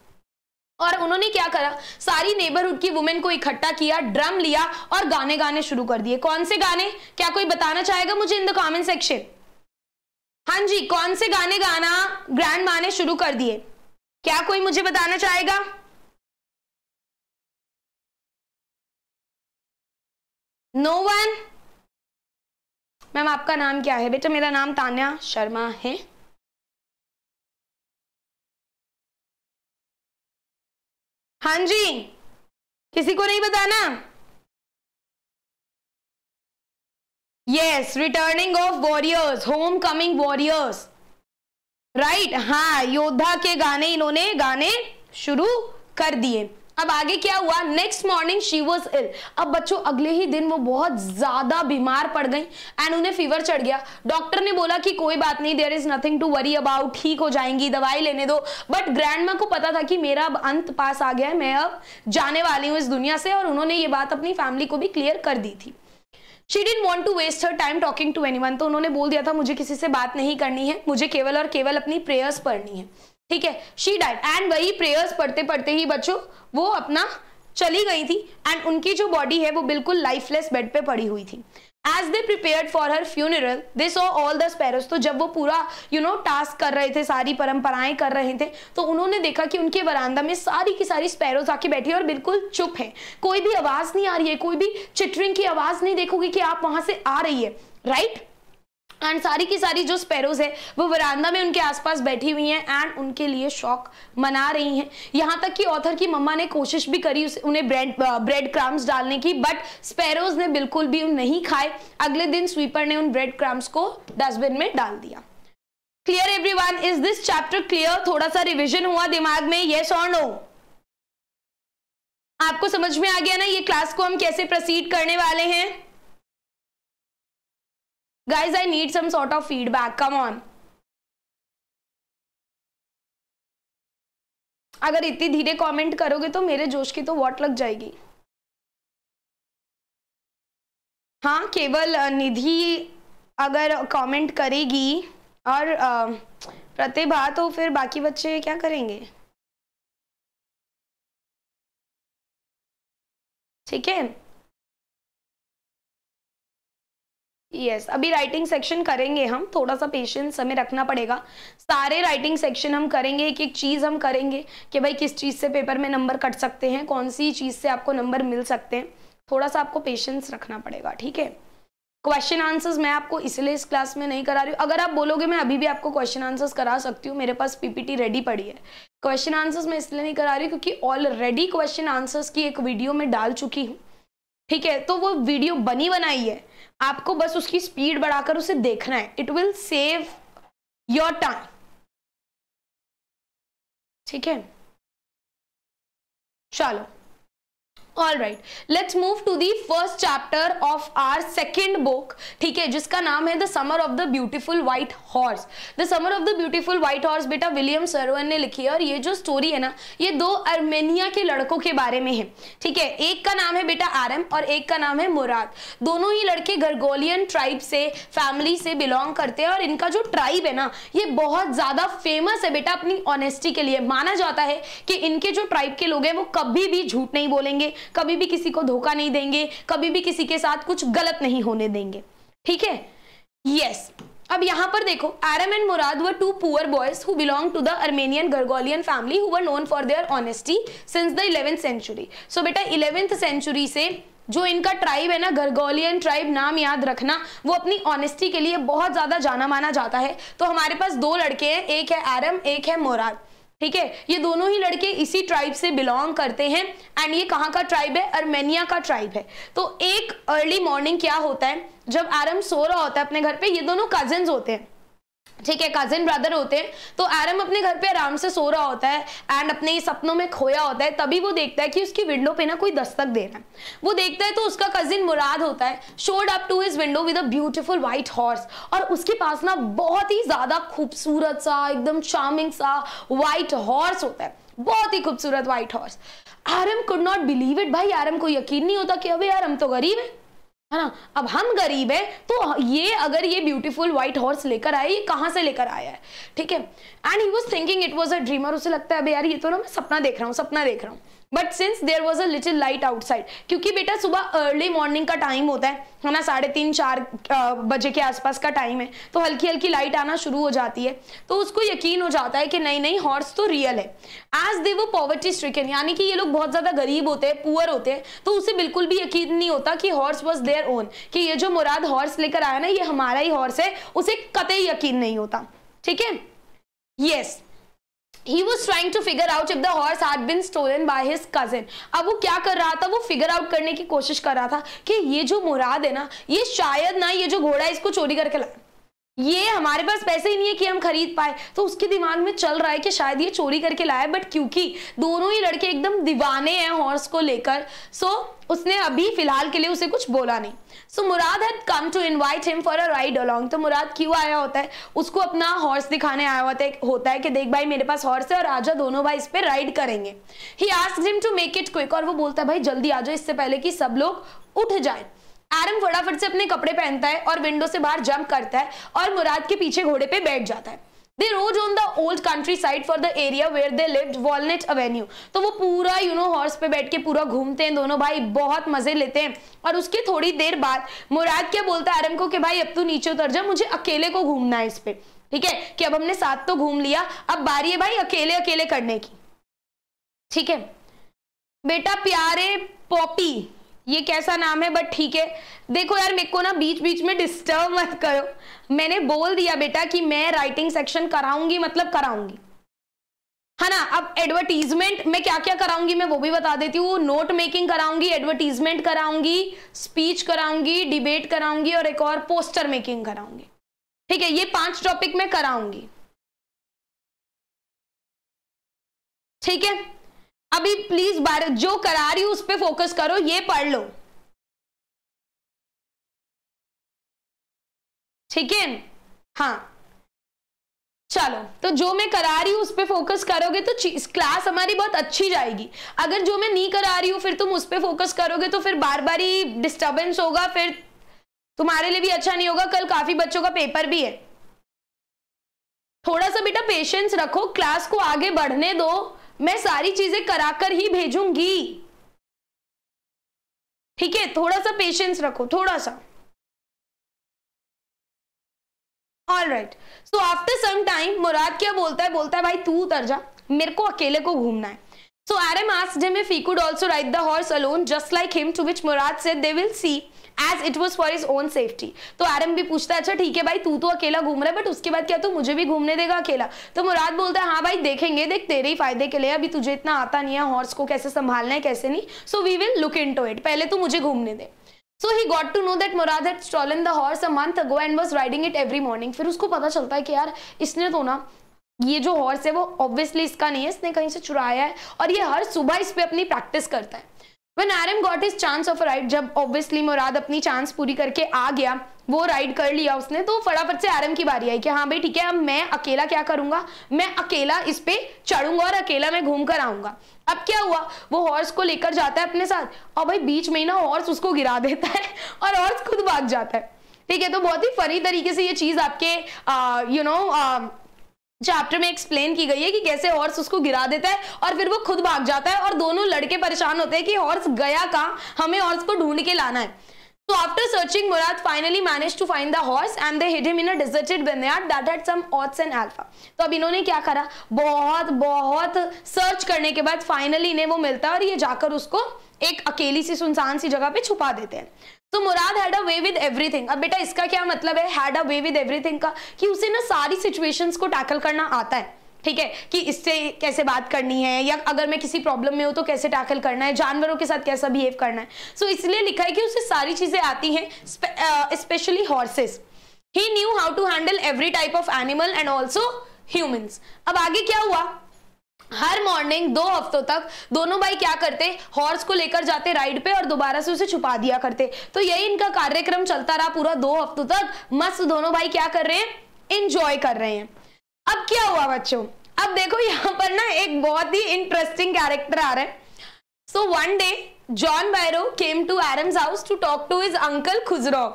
और उन्होंने क्या करा सारी नेबरहुड की वुमेन को इकट्ठा किया ड्रम लिया और गाने गाने शुरू कर दिए कौन से गाने क्या कोई बताना चाहेगा मुझे इन द कॉमेंट सेक्शन हाँ जी कौन से गाने गाना ग्रैंड मा ने शुरू कर दिए क्या कोई मुझे बताना चाहेगा नो no वन मैम आपका नाम क्या है बेटा मेरा नाम तान्या शर्मा है हाँ जी किसी को नहीं बताना yes returning of warriors home coming warriors right हाँ योद्धा के गाने इन्होंने गाने शुरू कर दिए अब आगे क्या हुआ next morning she was ill अब बच्चों अगले ही दिन वो बहुत ज्यादा बीमार पड़ गई एंड उन्हें फीवर चढ़ गया डॉक्टर ने बोला कि कोई बात नहीं there is nothing to worry about ठीक हो जाएंगी दवाई लेने दो बट ग्रैंड को पता था कि मेरा अब अंत पास आ गया है मैं अब जाने वाली हूँ इस दुनिया से और उन्होंने ये बात अपनी फैमिली को भी क्लियर कर दी थी she did want to waste her time talking to any तो उन्होंने बोल दिया था मुझे किसी से बात नहीं करनी है मुझे केवल और केवल अपनी प्रेयर्स पढ़नी है ठीक है शी डाइट एंड वही प्रेयर्स पढ़ते पढ़ते ही बच्चों वो अपना चली गई थी एंड उनकी जो बॉडी है वो बिल्कुल लाइफलेस बेड पे पड़ी हुई थी as they prepare for her funeral they saw all the sparrows तो जब वो पूरा यू नो टास्क कर रहे थे सारी परंपराएं कर रहे थे तो उन्होंने देखा कि उनके बरामदा में सारी की सारी स्पैरोज आके बैठी है और बिल्कुल चुप है कोई भी आवाज़ नहीं आ रही है कोई भी चिटरिंग की आवाज़ नहीं देखोगी कि आप वहां से आ रही है राइट right? एंड सारी की सारी जो स्पेरोज है वो वरांदा में उनके आसपास बैठी हुई हैं एंड उनके लिए शौक मना रही हैं यहाँ तक कि ऑथर की मम्मा ने कोशिश भी करी उसे उन्हें ब्रेड ब्रेड क्राम्स डालने की बट स्पेरोज ने बिल्कुल भी नहीं खाए अगले दिन स्वीपर ने उन ब्रेड क्राम्स को डस्टबिन में डाल दिया clear every everyone is this chapter clear थोड़ा सा रिविजन हुआ दिमाग में ये और नो आपको समझ में आ गया ना ये क्लास को हम कैसे प्रोसीड करने वाले हैं guys i need some sort of feedback come on अगर इतनी धीरे कमेंट करोगे तो मेरे जोश की तो वॉट लग जाएगी हाँ केवल निधि अगर कमेंट करेगी और प्रतिभा तो फिर बाकी बच्चे क्या करेंगे ठीक है यस yes, अभी राइटिंग सेक्शन करेंगे हम थोड़ा सा पेशेंस हमें रखना पड़ेगा सारे राइटिंग सेक्शन हम करेंगे एक एक चीज़ हम करेंगे कि भाई किस चीज़ से पेपर में नंबर कट सकते हैं कौन सी चीज़ से आपको नंबर मिल सकते हैं थोड़ा सा आपको पेशेंस रखना पड़ेगा ठीक है क्वेश्चन आंसर्स मैं आपको इसलिए इस क्लास में नहीं करा रही हूँ अगर आप बोलोगे मैं अभी भी आपको क्वेश्चन आंसर्स करा सकती हूँ मेरे पास पीपीटी रेडी पड़ी है क्वेश्चन आंसर्स मैं इसलिए नहीं करा रही क्योंकि ऑलरेडी क्वेश्चन आंसर्स की एक वीडियो में डाल चुकी हूँ ठीक है तो वो वीडियो बनी बनाई है आपको बस उसकी स्पीड बढ़ाकर उसे देखना है it will save your time ठीक है चलो all right let's move to the first chapter of our second book ठीक है जिसका नाम है the summer of the beautiful white horse the summer of the beautiful white horse बेटा William Saroyan ने लिखी है और ये जो स्टोरी है ना ये दो अर्मेनिया के लड़कों के बारे में है ठीक है एक का नाम है बेटा आरम और एक का नाम है मुराद दोनों ही लड़के गर्गोलियन ट्राइब से फैमिली से बिलोंग करते हैं और इनका जो ट्राइब है ना ये बहुत ज्यादा फेमस है बेटा अपनी ऑनेस्टी के लिए माना जाता है कि इनके जो ट्राइब के लोग हैं वो कभी भी झूठ नहीं बोलेंगे कभी भी किसी को धोखा नहीं देंगे कभी भी किसी के साथ कुछ गलत नहीं होने देंगे ठीक है यस अब यहाँ पर देखो Aram and Mourad were two poor boys who belong to the Armenian Garoghlanian family who known for their honesty since the eleventh century so बेटा इलेवेंथ सेंचुरी से जो इनका ट्राइब है ना गर्गोलियन ट्राइब नाम याद रखना वो अपनी ऑनेस्टी के लिए बहुत ज़्यादा जाना माना जाता है तो हमारे पास दो लड़के हैं एक है एरम एक है मोराद ठीक है ये दोनों ही लड़के इसी ट्राइब से बिलोंग करते हैं एंड ये कहाँ का ट्राइब है अर्मेनिया का ट्राइब है तो एक अर्ली मॉर्निंग क्या होता है जब आरम सो रहा होता है अपने घर पे ये दोनों कजिन होते हैं ठीक है कजिन ब्रदर होते हैं तो एरम अपने घर पे आराम से सो रहा होता है एंड अपने ही सपनों में खोया होता है तभी वो देखता है कि उसकी विंडो पे ना कोई दस्तक दे रहा है वो देखता है तो उसका कजिन मुराद होता है showed up to his window with a beautiful white horse और उसके पास ना बहुत ही ज्यादा खूबसूरत सा एकदम चार्मिंग सा वाइट हॉर्स होता है बहुत ही खूबसूरत white horse Aram could not believe it भाई आरम को यकीन नहीं होता कि अभी आरम तो गरीब है है ना अब हम गरीब हैं तो ये अगर ये ब्यूटीफुल व्हाइट हॉर्स लेकर आए ये कहाँ से लेकर आया है ठीक है and he was thinking it was a dreamer उसे लगता है अभी यार ये तो ना मैं सपना देख रहा हूँ सपना देख रहा हूँ but since there was a little light outside क्योंकि बेटा सुबह अर्ली मॉर्निंग का टाइम होता है है ना साढ़े तीन चार बजे के आसपास का टाइम है तो हल्की हल्की लाइट आना शुरू हो जाती है तो उसको यकीन हो जाता है कि नहीं नहीं हॉर्स तो रियल है एज दे वो पॉवर्टी स्ट्रिकन यानी कि ये लोग बहुत ज़्यादा गरीब होते हैं पुअर होते हैं तो उसे बिल्कुल भी यकीन नहीं होता कि हॉर्स वॉज देयर ओन कि ये जो मुराद हॉर्स लेकर आया ना ये हमारा ही हॉर्स है उसे कतई यकीन नहीं होता ठीक है yes yes. He was trying to figure out if the horse had been stolen by his cousin अब वो क्या कर रहा था वो फिगर आउट करने की कोशिश कर रहा था कि ये जो मुराद है ना ये शायद ना ये जो घोड़ा इसको चोरी करके लाए ये हमारे पास पैसे ही नहीं है कि हम खरीद पाए तो उसके दिमाग में चल रहा है कि शायद ये चोरी करके लाए बट क्योंकि दोनों ही लड़के एकदम दीवाने हैं हॉर्स को लेकर सो so, उसने अभी फिलहाल के लिए उसे कुछ बोला नहीं so Mourad had come to invite him for a ride along तो मुराद क्यों आया होता है उसको अपना हॉर्स दिखाने आया होता है होता है कि देख भाई मेरे पास हॉर्स है और आजा दोनों भाई इस पर राइड करेंगे he ask him to make it quick और वो बोलता है भाई जल्दी आ जाओ इससे पहले कि सब लोग उठ जाए एरम फटाफट से अपने कपड़े पहनता है और विंडो से बाहर जंप करता है और मुराद के पीछे घोड़े पे बैठ जाता है they rode on the old countryside for the area where they live Walnut Avenue तो वो पूरा यू नो हॉर्स पे बैठ के पूरा घूमते हैं दोनों भाई बहुत मजे लेते हैं और उसके थोड़ी देर बाद मुराद क्या बोलता है आरम को कि भाई अब तू नीचे उतर जा मुझे अकेले को घूमना है इस पे ठीक है कि अब हमने साथ तो घूम लिया अब बारी है भाई अकेले अकेले करने की ठीक है बेटा प्यारे पॉपी ये कैसा नाम है बट ठीक है देखो यार मेरे को ना बीच बीच में डिस्टर्ब मत करो मैंने बोल दिया बेटा कि मैं राइटिंग सेक्शन कराऊंगी मतलब कराऊंगी है ना अब एडवर्टीजमेंट मैं क्या क्या कराऊंगी मैं वो भी बता देती हूँ नोट मेकिंग कराऊंगी एडवर्टीजमेंट कराऊंगी स्पीच कराऊंगी डिबेट कराऊंगी और एक और पोस्टर मेकिंग कराऊंगी ठीक है ये पांच टॉपिक मैं कराऊंगी ठीक है अभी प्लीज बार जो करा रही उस पर फोकस करो ये पढ़ लो ठीक है हाँ चलो तो जो मैं करा रही हूँ उस पर फोकस करोगे तो क्लास हमारी बहुत अच्छी जाएगी अगर जो मैं नहीं करा रही हूँ फिर तुम उस पर फोकस करोगे तो फिर बार बार ही डिस्टर्बेंस होगा फिर तुम्हारे लिए भी अच्छा नहीं होगा कल काफी बच्चों का पेपर भी है थोड़ा सा बेटा पेशेंस रखो क्लास को आगे बढ़ने दो मैं सारी चीजें कराकर ही भेजूंगी ठीक है थोड़ा सा पेशेंस रखो थोड़ा सा all right so after some time Mourad क्या बोलता है बोलता है भाई तू उतर जा मेरे को अकेले को घूमना है So Adam asked him if he could also ride the horse alone just like him to which Murad said they will see as it was for his own safety तो आरम भी पूछता है अच्छा ठीक है भाई तू तो अकेला घूम रहा है बट उसके बाद क्या तू तो मुझे भी घूमने देगा अकेला तो मुराद बोलता है हाँ भाई देखेंगे देख तेरे ही फायदे के लिए अभी तुझे इतना आता नहीं है हॉर्स को कैसे संभालना है कैसे नहीं so we will look into it पहले तू मुझे घूमने दे so he got to know that Mourad stolen the horse a month ago and was riding it every morning फिर उसको पता चलता है कि यार इसने तो ना ये जो हॉर्स है वो ऑब्वियसली इसका नहीं है इसने कहीं से चुराया है और ये हर सुबह इस पर अपनी प्रैक्टिस करता है when Aram got his chance of ride जब ऑब्वियसली मुराद अपनी चांस पूरी करके आ गया वो राइड कर लिया उसने तो फटाफट से आरम की बारी आई कि हाँ भाई ठीक है अब मैं अकेला क्या करूंगा मैं अकेला इस पे चढ़ूंगा और अकेला मैं घूम कर आऊंगा अब क्या हुआ वो हॉर्स को लेकर जाता है अपने साथ और भाई बीच में ना हॉर्स उसको गिरा देता है और हॉर्स खुद भाग जाता है ठीक है तो बहुत ही फनी तरीके से ये चीज आपके you know you know, chapter में एक्सप्लेन की गई है कि कैसे हॉर्स उसको गिरा देता है और फिर वो खुद भाग जाता है और दोनों लड़के परेशान होते हैं कि हॉर्स गया कहाँ हमें हॉर्स को ढूंढ के लाना है तो after searching Mourad finally manage to find the horse and they hid in a deserted barnyard that had some oats and alfalfa तो अब इन्होंने क्या करा बहुत बहुत सर्च करने के बाद फाइनली इन्हें वो मिलता है और ये जाकर उसको एक अकेली सी सुनसान सी जगह पे छुपा देते हैं तो Mourad had a way with everything अब बेटा इसका क्या मतलब है had a way with everything का कि उसे ना सारी सिचुएशंस को टैकल करना आता है ठीक है कि इससे कैसे बात करनी है या अगर मैं किसी प्रॉब्लम में हूँ तो कैसे टैकल करना है जानवरों के साथ कैसा बिहेव करना है सो so, इसलिए लिखा है कि उसे सारी चीज़ें आती हैं specially horses he knew how to handle every type of animal and also humans अब आगे क्या हुआ हर मॉर्निंग दो हफ्तों तक दोनों भाई क्या करते हॉर्स को लेकर जाते राइड पे और दोबारा से उसे छुपा दिया करते तो यही इनका कार्यक्रम चलता रहा पूरा दो हफ्तों तक मस्त दोनों भाई क्या कर रहे हैं इंजॉय कर रहे हैं अब क्या हुआ बच्चों अब देखो यहाँ पर ना एक बहुत ही इंटरेस्टिंग कैरेक्टर आ रहा है so one day John Byro came to Aram's house to talk to his uncle Khosrove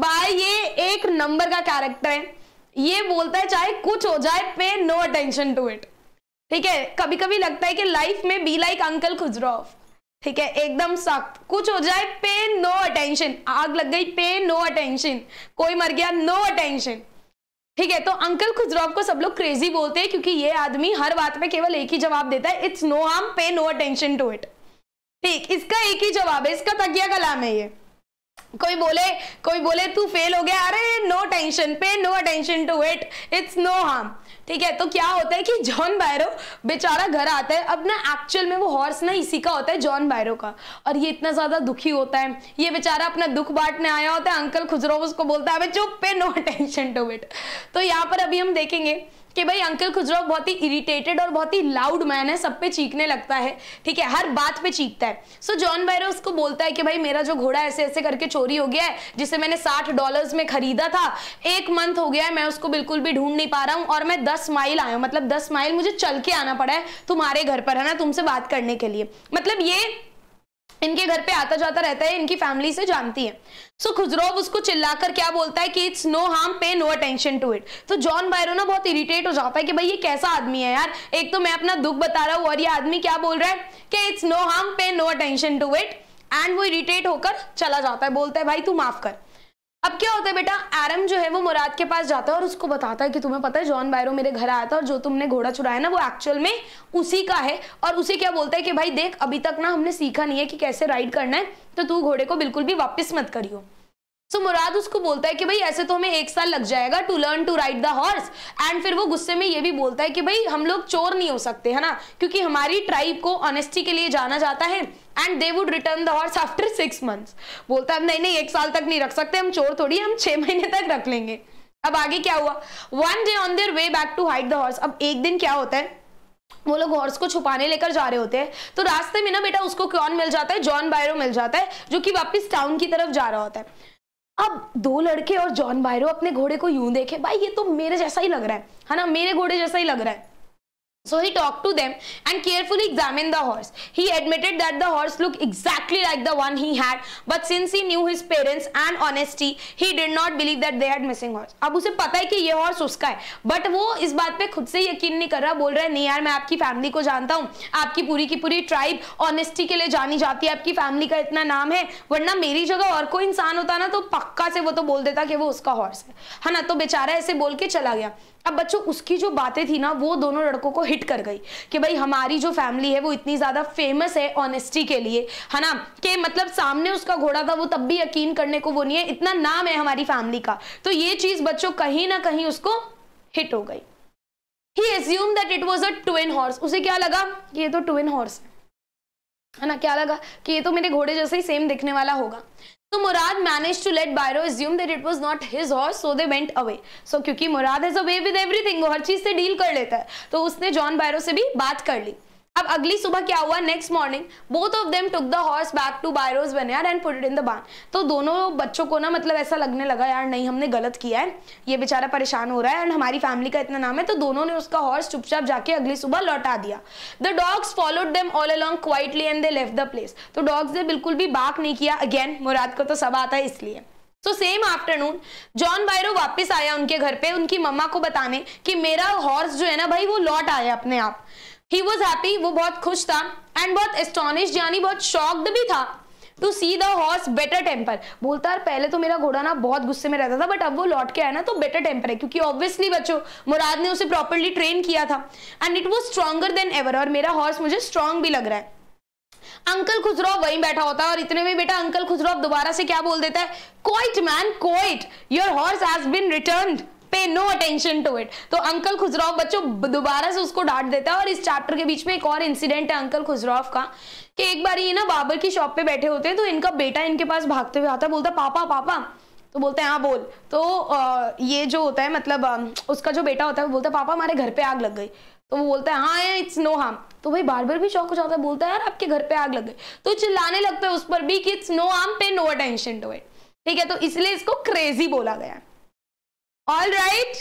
भाई ये एक नंबर का कैरेक्टर है ये बोलता है चाहे कुछ हो जाए पे नो अटेंशन टू इट ठीक है कभी कभी लगता है कि लाइफ में बी लाइक अंकल खुजरो ठीक है एकदम सख्त कुछ हो जाए पे नो अटेंशन आग लग गई पे नो अटेंशन कोई मर गया नो अटेंशन ठीक है तो अंकल खुजरोफ को सब लोग क्रेजी बोलते हैं क्योंकि ये आदमी हर बात पे केवल एक ही जवाब देता है it's no harm pay no attention to it ठीक इसका एक ही जवाब है इसका तकिया कलाम है ये कोई बोले कोई बोले तू फेल हो गया अरे no tension pay no attention to it it's no harm ठीक है तो क्या होता है कि जॉन बायरो बेचारा घर आता है अब ना एक्चुअल में वो हॉर्स ना इसी का होता है जॉन बायरो का और ये इतना ज्यादा दुखी होता है ये बेचारा अपना दुख बांटने आया होता है अंकल खुजरो उसको बोलता है चुप पे नो अटेंशन टू इट तो यहाँ पर अभी हम देखेंगे कि भाई अंकल खुजरा बहुत ही इरिटेटेड और बहुत ही लाउड मैन है सब पे चीखने लगता है ठीक है हर बात पे चीखता है सो जॉन बैरो उसको बोलता है कि भाई मेरा जो घोड़ा ऐसे ऐसे करके चोरी हो गया है जिसे मैंने साठ डॉलर में खरीदा था एक मंथ हो गया है मैं उसको बिल्कुल भी ढूंढ नहीं पा रहा हूँ और मैं दस माइल आया मतलब दस माइल मुझे चल के आना पड़ा है तुम्हारे घर पर है ना तुमसे बात करने के लिए मतलब ये इनके घर पे आता जाता रहता है इनकी फैमिली से जानती है सो खुजरोव उसको चिल्लाकर क्या बोलता है कि it's no harm pay no attention to it तो जॉन बायरो ना बहुत इरिटेट हो जाता है कि भाई ये कैसा आदमी है यार एक तो मैं अपना दुख बता रहा हूँ और ये आदमी क्या बोल रहा है कि it's no harm pay no attention to it and वो इरिटेट होकर चला जाता है बोलता है भाई तू माफ कर अब क्या होता है बेटा एरम जो है वो मुराद के पास जाता है और उसको बताता है कि तुम्हें पता है जॉन बायरो मेरे घर आया था और जो तुमने घोड़ा चुराया ना वो एक्चुअल में उसी का है और उसे क्या बोलता है कि भाई देख अभी तक ना हमने सीखा नहीं है कि कैसे राइड करना है तो तू घोड़े को बिल्कुल भी वापस मत करियो सो so, मुराद उसको बोलता है कि भाई ऐसे तो हमें एक साल लग जाएगा to learn to ride the horse and फिर वो गुस्से में ये भी बोलता है कि भाई हम लोग चोर नहीं हो सकते है ना क्योंकि हमारी ट्राइब को ऑनेस्टी के लिए जाना जाता है and they would return the horse after six months बोलता है नहीं नहीं एक साल तक नहीं रख सकते हम चोर थोड़ी हम छह महीने तक रख लेंगे अब आगे क्या हुआ one day on their way back to hide the horse अब एक दिन क्या होता है वो लोग हॉर्स को छुपाने लेकर जा रहे होते हैं तो रास्ते में ना बेटा उसको कौन मिल जाता है जॉन बायरो मिल जाता है जो कि वापस टाउन की तरफ जा रहा होता है अब दो लड़के और जॉन बायरो अपने घोड़े को यूं देखे भाई ये तो मेरे जैसा ही लग रहा है है ना मेरे घोड़े जैसा ही लग रहा है So he talked to them and carefully examined the horse. He admitted that the horse looked exactly like the one he had, but since he knew his parents and honesty, he did not believe that they had missing horse. ab use pata hai ki ye horse uska hai but wo is baat pe khud se yakeen nahi kar raha bol raha hai nahi yaar main aapki family ko janta hu aapki puri ki puri tribe honesty ke liye jani jati hai aapki family ka itna naam hai warna meri jagah aur koi insaan hota na to pakka se wo to bol deta ki wo uska horse hai ha na to bechara aise bol ke chala gaya अब बच्चों उसकी जो बातें थी ना वो दोनों लड़कों को हिट कर गई कि भाई हमारी जो फैमिली है वो इतनी ज़्यादा फेमस है ऑनेस्टी के लिए है ना कि मतलब सामने उसका घोड़ा था वो तब भी यकीन करने को वो नहीं है इतना नाम है हमारी फैमिली का तो ये चीज़ बच्चों कहीं ना कहीं उसको हिट हो गई he assume that it was a twin horse उसे क्या लगा कि ये तो ट्विन हॉर्स है ना क्या लगा कि ये तो मेरे घोड़े जैसे ही सेम दिखने वाला होगा So Murad managed to let Byro assume that it was not his horse, so they went away. So क्योंकि Murad has a way with everything, वो हर चीज से deal कर लेता है तो उसने John Byro से भी बात कर ली अब अगली सुबह क्या हुआ next morning both of them took the horse back to Byro's barnyard and put it in the barn तो दोनों बच्चों को ना मतलब ऐसा लगने लगा यार नहीं हमने गलत किया है ये बेचारा परेशान हो रहा है एंड हमारी फैमिली का इतना नाम है तो दोनों ने उसका हॉर्स चुपचाप जाके अगली सुबह लौटा दिया the dogs followed them all along quietly and they left the place तो डॉग्स ने बिल्कुल भी बाक नहीं किया अगेन मुराद को तो सब आता है इसलिए so same afternoon John Byro वापस आया उनके घर पे उनकी मम्मा को बताने कि मेरा हॉर्स जो है ना भाई वो लौट आया अपने आप ही वॉज हैप्पी वो बहुत खुश था एंड बहुत एस्टोनिश यानी बहुत शॉक्ड भी था to see the horse better temper बोलता है पहले तो मेरा घोड़ा ना बहुत गुस्से में रहता था बट अब वो लौट के आया ना तो बेटर टेम्पर है क्योंकि ऑब्वियसली बच्चों मुराद ने उसे प्रॉपरली ट्रेन किया था and it was stronger than ever और मेरा हॉर्स मुझे स्ट्रांग भी लग रहा है अंकल खुजरो वहीं बैठा होता है और इतने में बेटा अंकल खुजरो दोबारा से क्या बोल देता है quiet man quiet your horse has been returned pay no attention to it तो अंकल खुजराव बच्चों दोबारा से उसको डांट देता है और इस चैप्टर के बीच में एक और इंसिडेंट है अंकल खुजराव का कि एक बार ये ना बाबर की शॉप पे बैठे होते हैं तो इनका बेटा इनके पास भागते हुए आता है बोलता पापा पापा तो बोलते हैं हाँ बोल तो आ, ये जो होता है मतलब आ, उसका जो बेटा होता है वो बोलता है पापा हमारे घर पे आग लग गई तो वो बोलता है हाँ इट्स नो हार्म तो भाई बार बार भी शौक हो जाता है बोलता है यार आपके घर पे आग लग गई तो चिल्लाने लगता है उस पर भी कि it's no harm pay no attention to it ठीक है तो इसलिए इसको क्रेजी बोला गया है ऑल राइट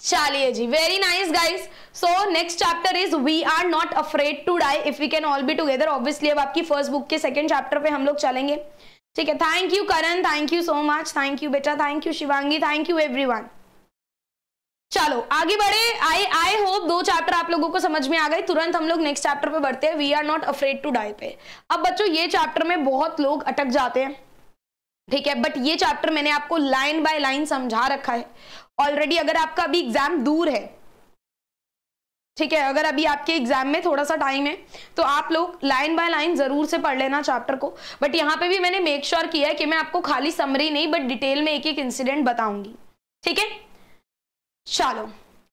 चलिए जी very nice guys so next chapter is we are not afraid to die if we can all be together obviously अब आपकी फर्स्ट बुक के सेकंड चैप्टर पे हम लोग चलेंगे ठीक है thank you Karan thank you so much thank you बेटा thank you Shivangi thank you one चलो आगे बढ़े आई आई होप दो चैप्टर आप लोगों को समझ में आ गए तुरंत हम लोग नेक्स्ट चैप्टर पे बढ़ते हैं we are not afraid to die पे अब बच्चों ये चैप्टर में बहुत लोग अटक जाते हैं ठीक है बट ये चैप्टर मैंने आपको लाइन बाय लाइन समझा रखा है ऑलरेडी अगर आपका अभी एग्जाम दूर है ठीक है अगर अभी आपके एग्जाम में थोड़ा सा टाइम है तो आप लोग लाइन बाय लाइन जरूर से पढ़ लेना चैप्टर को बट यहाँ पे भी मैंने मेक श्योर sure किया है कि मैं आपको खाली समरी नहीं बट डिटेल में एक एक इंसिडेंट बताऊंगी ठीक है चलो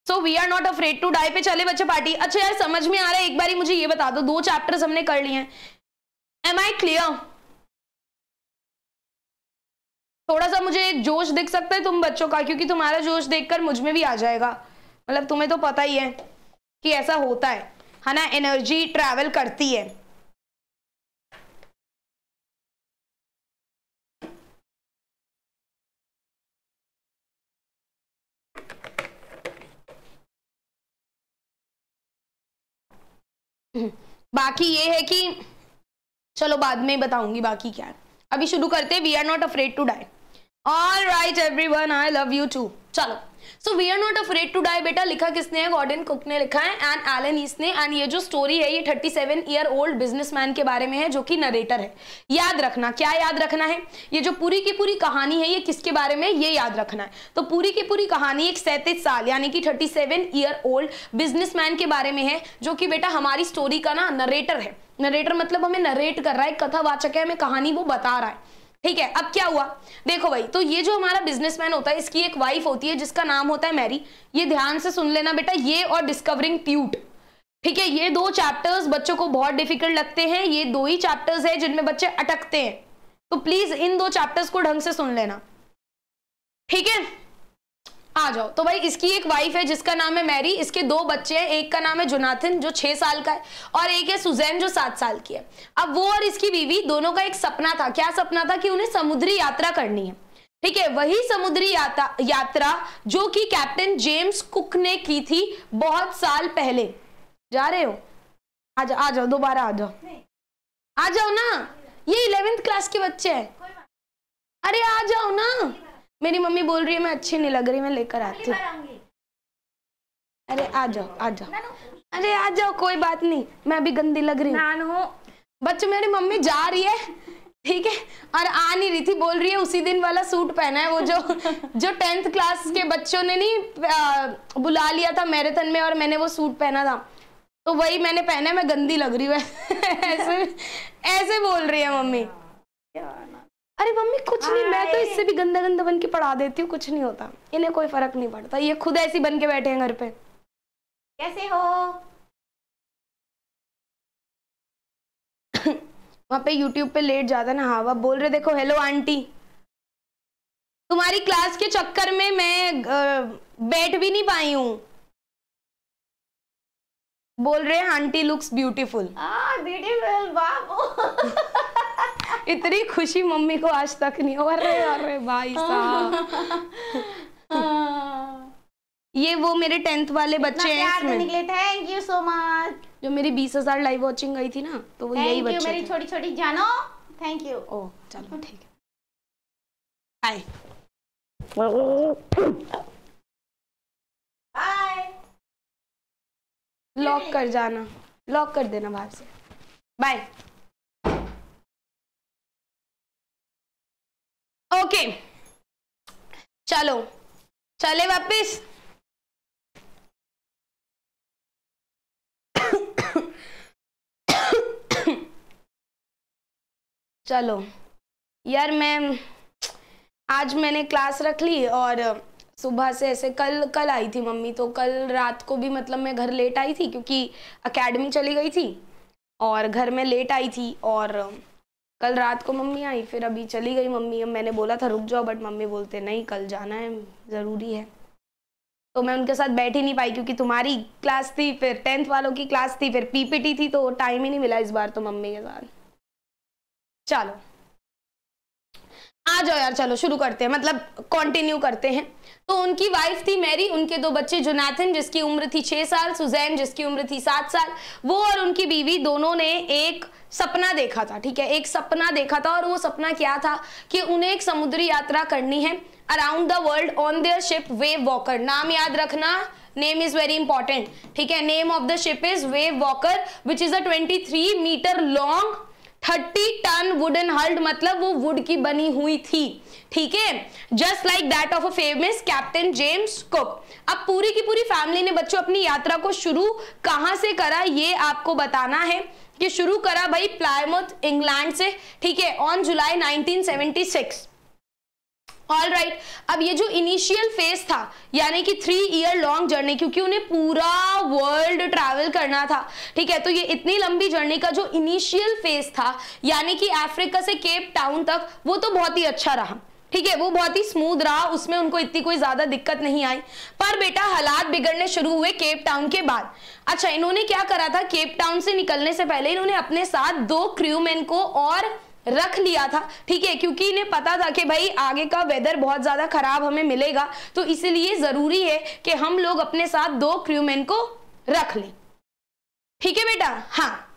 so we are not afraid to die पे चले बच्चे पार्टी अच्छा यार समझ में आ रहा है एक बार मुझे ये बता दो दो हमने कर लिए हैं एम आई क्लियर थोड़ा सा मुझे एक जोश दिख सकता है तुम बच्चों का क्योंकि तुम्हारा जोश देखकर मुझ में भी आ जाएगा मतलब तुम्हें तो पता ही है कि ऐसा होता है है ना एनर्जी ट्रैवल करती है बाकी ये है कि चलो बाद में बताऊंगी बाकी क्या है अभी शुरू करते हैं we are not afraid to die all right everyone I love you too चलो so we are not afraid to die बेटा लिखा किसने है गॉर्डन कुक ने लिखा है एंड एलन ईस ने एंड ये जो स्टोरी है ये 37 ईयर ओल्ड बिजनेसमैन के बारे में है जो कि नरेटर है याद रखना क्या याद रखना है ये जो पूरी की पूरी कहानी है ये किसके बारे में ये याद रखना है तो पूरी की पूरी कहानी एक सैंतीस साल यानी कि 37 ईयर ओल्ड बिजनेसमैन के बारे में है जो कि बेटा हमारी स्टोरी का ना नरेटर है नरेटर मतलब हमें नरेट कर रहा है कथावाचक है हमें कहानी वो बता रहा है ठीक है अब क्या हुआ देखो भाई तो ये जो हमारा बिजनेसमैन होता है इसकी एक वाइफ होती है जिसका नाम होता है मैरी ये ध्यान से सुन लेना बेटा ये और डिस्कवरिंग प्यूट ठीक है ये दो चैप्टर्स बच्चों को बहुत डिफिकल्ट लगते हैं ये दो ही चैप्टर्स है जिनमें बच्चे अटकते हैं तो प्लीज इन दो चैप्टर्स को ढंग से सुन लेना ठीक है आ जाओ तो भाई इसकी एक वाइफ है जिसका नाम है मैरी इसके दो बच्चे हैं एक का नाम है जुनाथिन जो छह साल का है और एक है सुजैन जो सात साल की है अब वो और इसकी बीवी दोनों का एक सपना था क्या सपना था कि उन्हें समुद्री यात्रा करनी है ठीक है वही समुद्री यात्रा यात्रा जो कि कैप्टन जेम्स कुक ने की थी बहुत साल पहले जा रहे हो आ जाओ आ जाओ दोबारा आ जाओ आ जाओ ना ये इलेवेंथ क्लास के बच्चे हैं अरे आ जाओ ना मेरी मम्मी बोल रही है मैं अच्छी नहीं लग रही मैं लेकर आती हूँ अरे आ जाओ आ जाओ अरे आ जाओ कोई बात नहीं मैं भी गंदी लग रही हूँ बच्चों मेरी मम्मी जा रही है ठीक है और आ नहीं रही थी बोल रही है उसी दिन वाला सूट पहना है वो जो जो टेंथ क्लास के बच्चों ने नहीं बुला लिया था मैराथन में और मैंने वो सूट पहना था तो वही मैंने पहना है मैं गंदी लग रही हूँ ऐसे ऐसे बोल रही है मम्मी अरे मम्मी कुछ नहीं मैं तो इससे भी गंदा गंदा बन के पढ़ा देती हूँ कुछ नहीं होता इन्हें कोई फर्क नहीं पड़ता ये खुद ऐसी बन के बैठे हैं घर पे कैसे हो वहाँ पे YouTube पे लेट जाता ना हवा हाँ, बोल रहे देखो हेलो आंटी तुम्हारी क्लास के चक्कर में मैं बैठ भी नहीं पाई हूँ बोल रहे आंटी लुक्स ब्यूटीफुल ब्यूटीफुल वाह इतनी खुशी मम्मी को आज तक नहीं अरे अरे भाई साहब हाँ। ये वो मेरे टेंथ वाले बच्चे हैं इसमें निकले थैंक यू सो मच जो मेरी बीस हजार लाइव वॉचिंग गई थी ना तो वो यही बच्चे मेरी छोटी छोटी जानो थैंक यू ओ चलो ठीक है बाय लॉक कर जाना लॉक कर देना बाहर से बाय ओके चलो चले वापिस चलो यार मैं आज मैंने क्लास रख ली और सुबह से ऐसे कल कल आई थी मम्मी तो कल रात को भी मतलब मैं घर लेट आई थी क्योंकि एकेडमी चली गई थी और घर में लेट आई थी और कल रात को मम्मी आई फिर अभी चली गई मम्मी मैंने बोला था रुक जाओ बट मम्मी बोलते नहीं कल जाना है ज़रूरी है तो मैं उनके साथ बैठ ही नहीं पाई क्योंकि तुम्हारी क्लास थी फिर टेंथ वालों की क्लास थी फिर पीपीटी थी तो टाइम ही नहीं मिला इस बार तो मम्मी के साथ चलो आ जाओ यार चलो शुरू करते हैं मतलब कंटिन्यू करते हैं तो उनकी वाइफ थी मैरी उनके दो बच्चे जोनाथन जिसकी उम्र थी छह साल सुजैन जिसकी उम्र थी सात साल वो और उनकी बीवी दोनों ने एक सपना देखा था ठीक है एक सपना देखा था और वो सपना क्या था कि उन्हें एक समुद्री यात्रा करनी है around the world on their ship Wave Walker नाम याद रखना नेम इज वेरी इंपॉर्टेंट ठीक है name of the ship is Wave Walker which is a twenty three meter long thirty ton wooden hulled मतलब वो वुड की बनी हुई थी ठीक है just like that of a famous captain James Cook अब पूरी की पूरी फैमिली ने बच्चों अपनी यात्रा को शुरू कहाँ से करा ये आपको बताना है कि शुरू करा भाई प्लायमोथ इंग्लैंड से ठीक है on July 1976 all right right. अब ये जो इनिशियल फेज था यानी कि थ्री ईयर लॉन्ग जर्नी क्योंकि उन्हें पूरा वर्ल्ड ट्रैवल करना था ठीक है तो ये इतनी लंबी जर्नी का जो इनिशियल फेज था यानी कि अफ्रीका से केप टाउन तक वो तो बहुत ही अच्छा रहा ठीक है वो बहुत ही स्मूथ रहा उसमें उनको इतनी कोई ज्यादा दिक्कत नहीं आई पर बेटा हालात बिगड़ने शुरू हुए केप टाउन के बाद अच्छा इन्होंने क्या करा था केप टाउन से निकलने से पहले इन्होंने अपने साथ दो क्रूमैन को और रख लिया था ठीक है क्योंकि इन्हें पता था कि भाई आगे का वेदर बहुत ज़्यादा खराब हमें मिलेगा तो इसलिए ज़रूरी है कि हम लोग अपने साथ दो क्रूमैन को रख लें ठीक है बेटा हाँ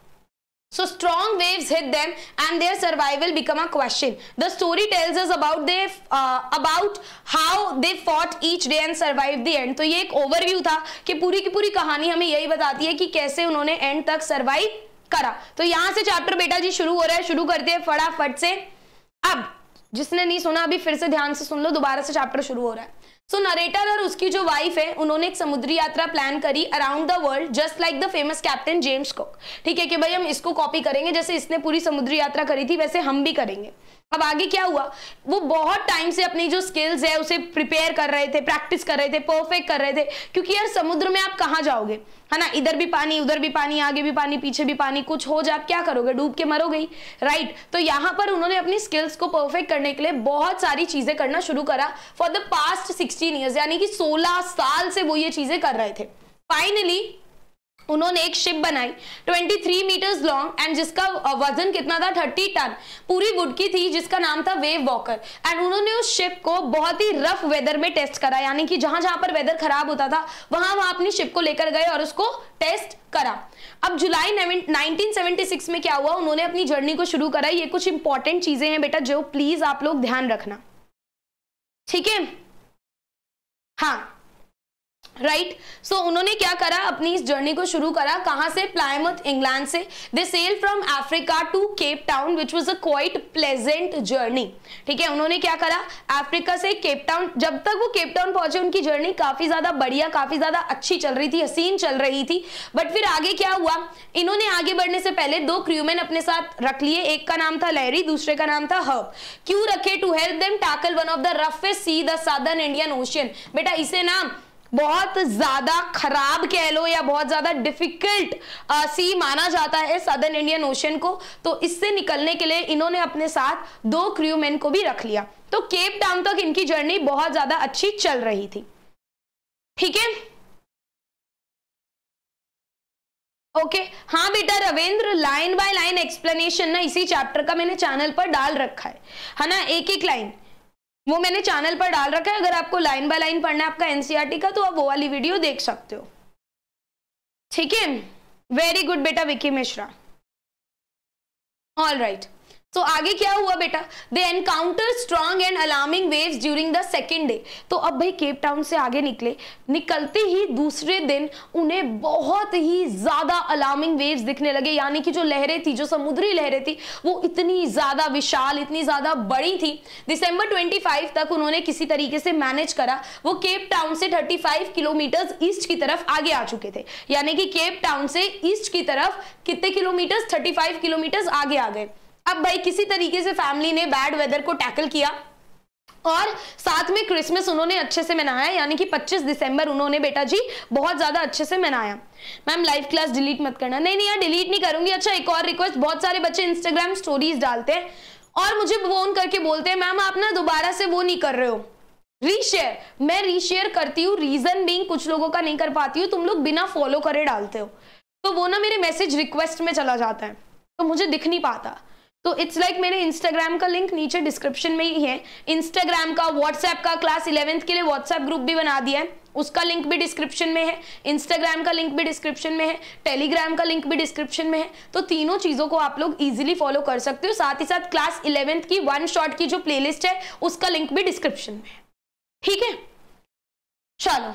So strong waves hit them and their survival become a question. The story tells us about they uh, about how they fought each day and survived the end. तो ye ek overview tha ki puri ki puri kahani hame yahi batati hai ki kaise unhone end tak survive करा तो यहां से chapter बेटा जी शुरू हो रहा है शुरू करते हैं फटाफट से अब जिसने नहीं सुना अभी फिर से ध्यान से सुन लो दोबारा से चैप्टर शुरू हो रहा है सो so, नरेटर और उसकी जो वाइफ है उन्होंने एक समुद्री यात्रा प्लान करी around the world just like the famous captain James Cook ठीक है कि भाई हम इसको कॉपी करेंगे जैसे इसने पूरी समुद्री यात्रा करी थी वैसे हम भी करेंगे अब आगे क्या हुआ वो बहुत टाइम से अपनी जो स्किल्स है उसे प्रिपेयर कर रहे थे प्रैक्टिस कर रहे थे परफेक्ट कर रहे थे क्योंकि यार समुद्र में आप कहाँ जाओगे है ना इधर भी पानी उधर भी पानी आगे भी पानी पीछे भी पानी कुछ हो जाए आप क्या करोगे डूब के मरोगे ही राइट तो यहाँ पर उन्होंने अपनी स्किल्स को परफेक्ट करने के लिए बहुत सारी चीजें करना शुरू करा for the past sixteen years यानी कि सोलह साल से वो ये चीजें कर रहे थे फाइनली उन्होंने एक शिप बनाई 23 मीटर्स लॉन्ग एंड जिसका वजन कितना था 30 टन पूरी वुड की थी जिसका नाम था वेव वॉकर एंड उन्होंने उस शिप को बहुत ही रफ वेदर में टेस्ट करा यानी कि जहां जहां पर वेदर खराब होता था वहां वहां अपनी शिप को लेकर गए और उसको टेस्ट करा अब जुलाई 1976 में क्या हुआ उन्होंने अपनी जर्नी को शुरू करा ये कुछ इंपॉर्टेंट चीजें हैं बेटा जो प्लीज आप लोग ध्यान रखना ठीक है हाँ राइट right? सो so, उन्होंने क्या करा अपनी इस जर्नी को शुरू करा कहां से प्लायमथ इंग्लैंड से they sail from Africa to Cape Town which was a quite pleasant journey ठीक है उन्होंने क्या करा अफ्रीका से केप टाउन जब तक वो केप टाउन पहुंचे उनकी जर्नी काफी ज्यादा बढ़िया काफी ज्यादा अच्छी चल रही थी हसीन चल रही थी बट फिर आगे क्या हुआ इन्होंने आगे बढ़ने से पहले दो क्रूमैन अपने साथ रख लिए एक का नाम था लहरी दूसरे का नाम था हब क्यू रखे to help them tackle one of the roughest sea the southern Indian Ocean बेटा इसे नाम बहुत ज्यादा खराब कह लो या बहुत ज्यादा डिफिकल्ट सी uh, माना जाता है सदर्न इंडियन ओशन को तो इससे निकलने के लिए इन्होंने अपने साथ दो क्रूमैन को भी रख लिया तो केप टाउन तक इनकी जर्नी बहुत ज्यादा अच्छी चल रही थी ठीक है ओके okay. हाँ बेटा Ravindra line by line explanation ना इसी चैप्टर का मैंने चैनल पर डाल रखा है है ना एक एक लाइन वो मैंने चैनल पर डाल रखा है अगर आपको लाइन बाय लाइन पढ़ना है आपका एनसीईआरटी e का तो आप वो वाली वीडियो देख सकते हो ठीक है वेरी गुड बेटा Vicky Mishra all right right. तो आगे क्या हुआ बेटा they encounter strong and alarming waves during the second day तो अब भाई केप टाउन से आगे निकले निकलते ही दूसरे दिन उन्हें बहुत ही ज्यादा अलार्मिंग वेव्स दिखने लगे यानी कि जो लहरें थी जो समुद्री लहरें थी वो इतनी ज्यादा विशाल इतनी ज्यादा बड़ी थी दिसंबर 25 तक उन्होंने किसी तरीके से मैनेज करा वो केप टाउन से 35 किलोमीटर ईस्ट की तरफ आगे आ चुके थे यानी कि केप टाउन से ईस्ट की तरफ कितने किलोमीटर्स थर्टी किलोमीटर्स आगे आ गए अब भाई किसी तरीके से फैमिली ने बैड वेदर को टैकल किया और साथ में क्रिसमस उन्होंने अच्छे से मनाया यानी कि 25 दिसंबर उन्होंने बेटा जी बहुत ज्यादा अच्छे से मनाया मैम लाइव क्लास डिलीट मत करना नहीं नहीं यार डिलीट नहीं करूंगी अच्छा एक और रिक्वेस्ट बहुत सारे बच्चे इंस्टाग्राम स्टोरीज डालते हैं और मुझे फोन करके बोलते हैं मैम आप ना दोबारा से वो नहीं कर रहे हो रीशेयर मैं रीशेयर करती हूँ रीजन बींग कुछ लोगों का नहीं कर पाती हूँ तुम लोग बिना फॉलो करे डालते हो तो वो ना मेरे मैसेज रिक्वेस्ट में चला जाता है तो मुझे दिख नहीं पाता तो इट्स लाइक मेरे इंस्टाग्राम का लिंक नीचे डिस्क्रिप्शन में ही है इंस्टाग्राम का व्हाट्सएप का क्लास इलेवेंथ के लिए व्हाट्सएप ग्रुप भी बना दिया है उसका लिंक भी डिस्क्रिप्शन में है इंस्टाग्राम का लिंक भी डिस्क्रिप्शन में है टेलीग्राम का लिंक भी डिस्क्रिप्शन में है तो तीनों चीज़ों को आप लोग इजीली फॉलो कर सकते हो साथ ही साथ क्लास इलेवेंथ की वन शॉट की जो प्लेलिस्ट है उसका लिंक भी डिस्क्रिप्शन में है ठीक है चलो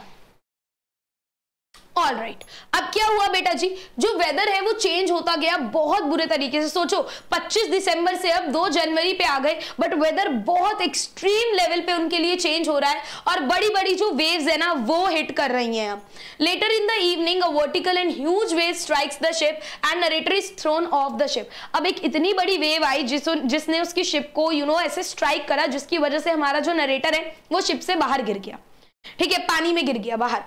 ऑल राइट right. अब क्या हुआ बेटा जी जो वेदर है वो चेंज होता गया बहुत बुरे तरीके से सोचो 25 दिसंबर से अब 2 जनवरी पे आ गए बट वेदर बहुत एक्सट्रीम लेवल पे उनके लिए चेंज हो रहा है और बड़ी बड़ी जो वेव्स है ना वो हिट कर रही हैं अब later in the evening a vertical and huge wave strikes the ship and narrator is thrown off the ship अब एक इतनी बड़ी वेव आई जिस जिसने उसकी शिप को यू you नो know, ऐसे स्ट्राइक करा जिसकी वजह से हमारा जो नरेटर है वो शिप से बाहर गिर गया ठीक है पानी में गिर गया बाहर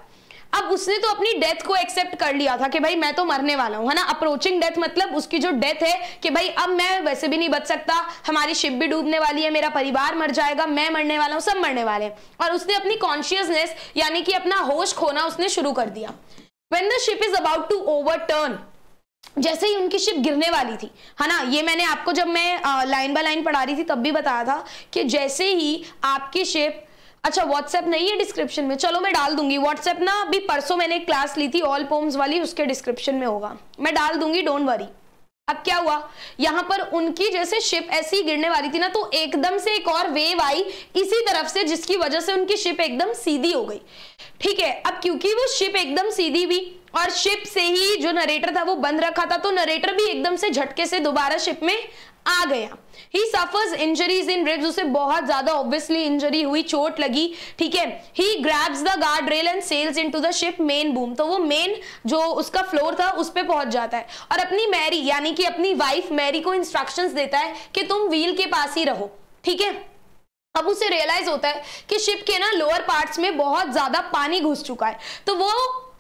अब उसने तो अपनी डेथ को एक्सेप्ट कर लिया था कि भाई मैं तो मरने वाला हूँ है ना अप्रोचिंग डेथ मतलब उसकी जो डेथ है कि भाई अब मैं वैसे भी नहीं बच सकता हमारी शिप भी डूबने वाली है मेरा परिवार मर जाएगा मैं मरने वाला हूं सब मरने वाले हैं और उसने अपनी कॉन्शियसनेस यानी कि अपना होश खोना उसने शुरू कर दिया when the ship is about to turn जैसे ही उनकी शिप गिरने वाली थी है ना ये मैंने आपको जब मैं लाइन बाय लाइन पढ़ा रही थी तब भी बताया था कि जैसे ही आपकी शिप अच्छा व्हाट्सएप नहीं है डिस्क्रिप्शन में चलो मैं डाल दूंगी व्हाट्सएप ना अभी परसों मैंने एक क्लास ली थी ऑल पोम्स वाली उसके डिस्क्रिप्शन में होगा मैं डाल दूंगी डोंट वरी अब क्या हुआ यहां पर उनकी जैसे शिप ऐसी ही गिरने वाली थी ना तो एकदम से एक और वेव आई इसी तरफ से जिसकी वजह से उनकी शिप एकदम सीधी हो गई ठीक है अब क्योंकि वो शिप एकदम सीधी भी और शिप से ही जो नरेटर था वो बंद रखा था तो नरेटर भी एकदम से झटके से दोबारा शिप में आ गया he suffers injuries in ribs उसे बहुत ज्यादा ऑब्वियसली इंजरी हुई चोट लगी ठीक है he grabs the guard rail and sails into the ship main boom तो वो मेन जो उसका फ्लोर था उस पर पहुंच जाता है और अपनी मैरी यानी कि अपनी वाइफ मैरी को इंस्ट्रक्शन देता है कि तुम व्हील के पास ही रहो ठीक है अब उसे रियलाइज होता है कि शिप के ना लोअर पार्ट्स में बहुत ज्यादा पानी घुस चुका है तो वो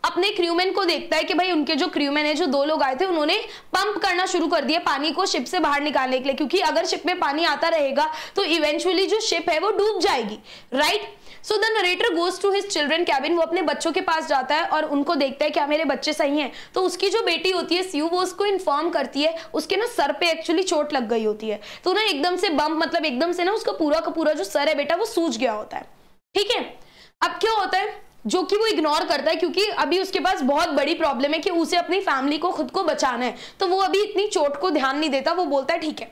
अपने क्रूमैन को देखता है कि भाई उनके जो क्रूमैन है जो दो लोग आए थे उन्होंने पंप करना शुरू कर दिया पानी को शिप से बाहर निकालने के लिए क्योंकि अगर शिप में पानी आता रहेगा तो इवेंचुअली जो शिप है वो डूब जाएगी right so the narrator goes to his children cabin वो अपने बच्चों के पास जाता है और उनको देखता है क्या हाँ, मेरे बच्चे सही हैं तो उसकी जो बेटी होती है सीयू वो उसको इन्फॉर्म करती है उसके ना सर पे एक्चुअली चोट लग गई होती है तो ना एकदम से बम मतलब एकदम से ना उसका पूरा का पूरा जो सर है बेटा वो सूझ गया होता है ठीक है अब क्या होता है जो कि वो इग्नोर करता है क्योंकि अभी उसके पास बहुत बड़ी प्रॉब्लम है कि उसे अपनी फैमिली को खुद को बचाना है तो वो अभी इतनी चोट को ध्यान नहीं देता वो बोलता है ठीक है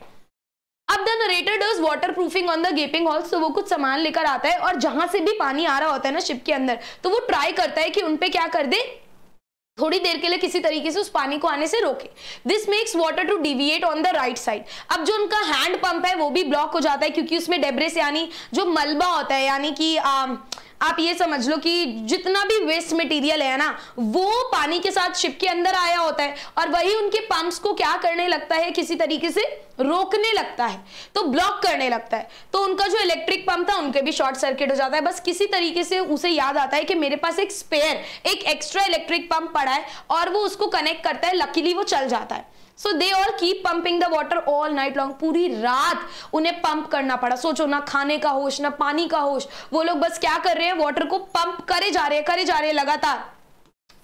अब the narrator does water proofing on the gaping hole तो वो कुछ सामान लेकर आता है और जहां से भी पानी आ रहा होता है ना शिप के अंदर तो वो ट्राई करता है कि उनपे क्या कर दे थोड़ी देर के लिए किसी तरीके से उस पानी को आने से रोके this makes water to deviate on the right side अब जो उनका हैंड पंप है वो भी ब्लॉक हो जाता है क्योंकि उसमें डेबरे से यानी जो मलबा होता है यानी कि um, आप ये समझ लो कि जितना भी वेस्ट मटेरियल है ना वो पानी के साथ शिप के अंदर आया होता है और वही उनके पंप्स को क्या करने लगता है किसी तरीके से रोकने लगता है तो ब्लॉक करने लगता है तो उनका जो इलेक्ट्रिक पंप था उनके भी शॉर्ट सर्किट हो जाता है बस किसी तरीके से उसे याद आता है कि मेरे पास एक स्पेयर एक एक्स्ट्रा इलेक्ट्रिक पंप पड़ा है और वो उसको कनेक्ट करता है लकीली वो चल जाता है so they all keep pumping the water all night long पूरी रात उन्हें पंप करना पड़ा सोचो ना खाने का होश ना पानी का होश वो लोग बस क्या कर रहे हैं वॉटर को पंप करे जा रहे हैं करे जा रहे हैं लगातार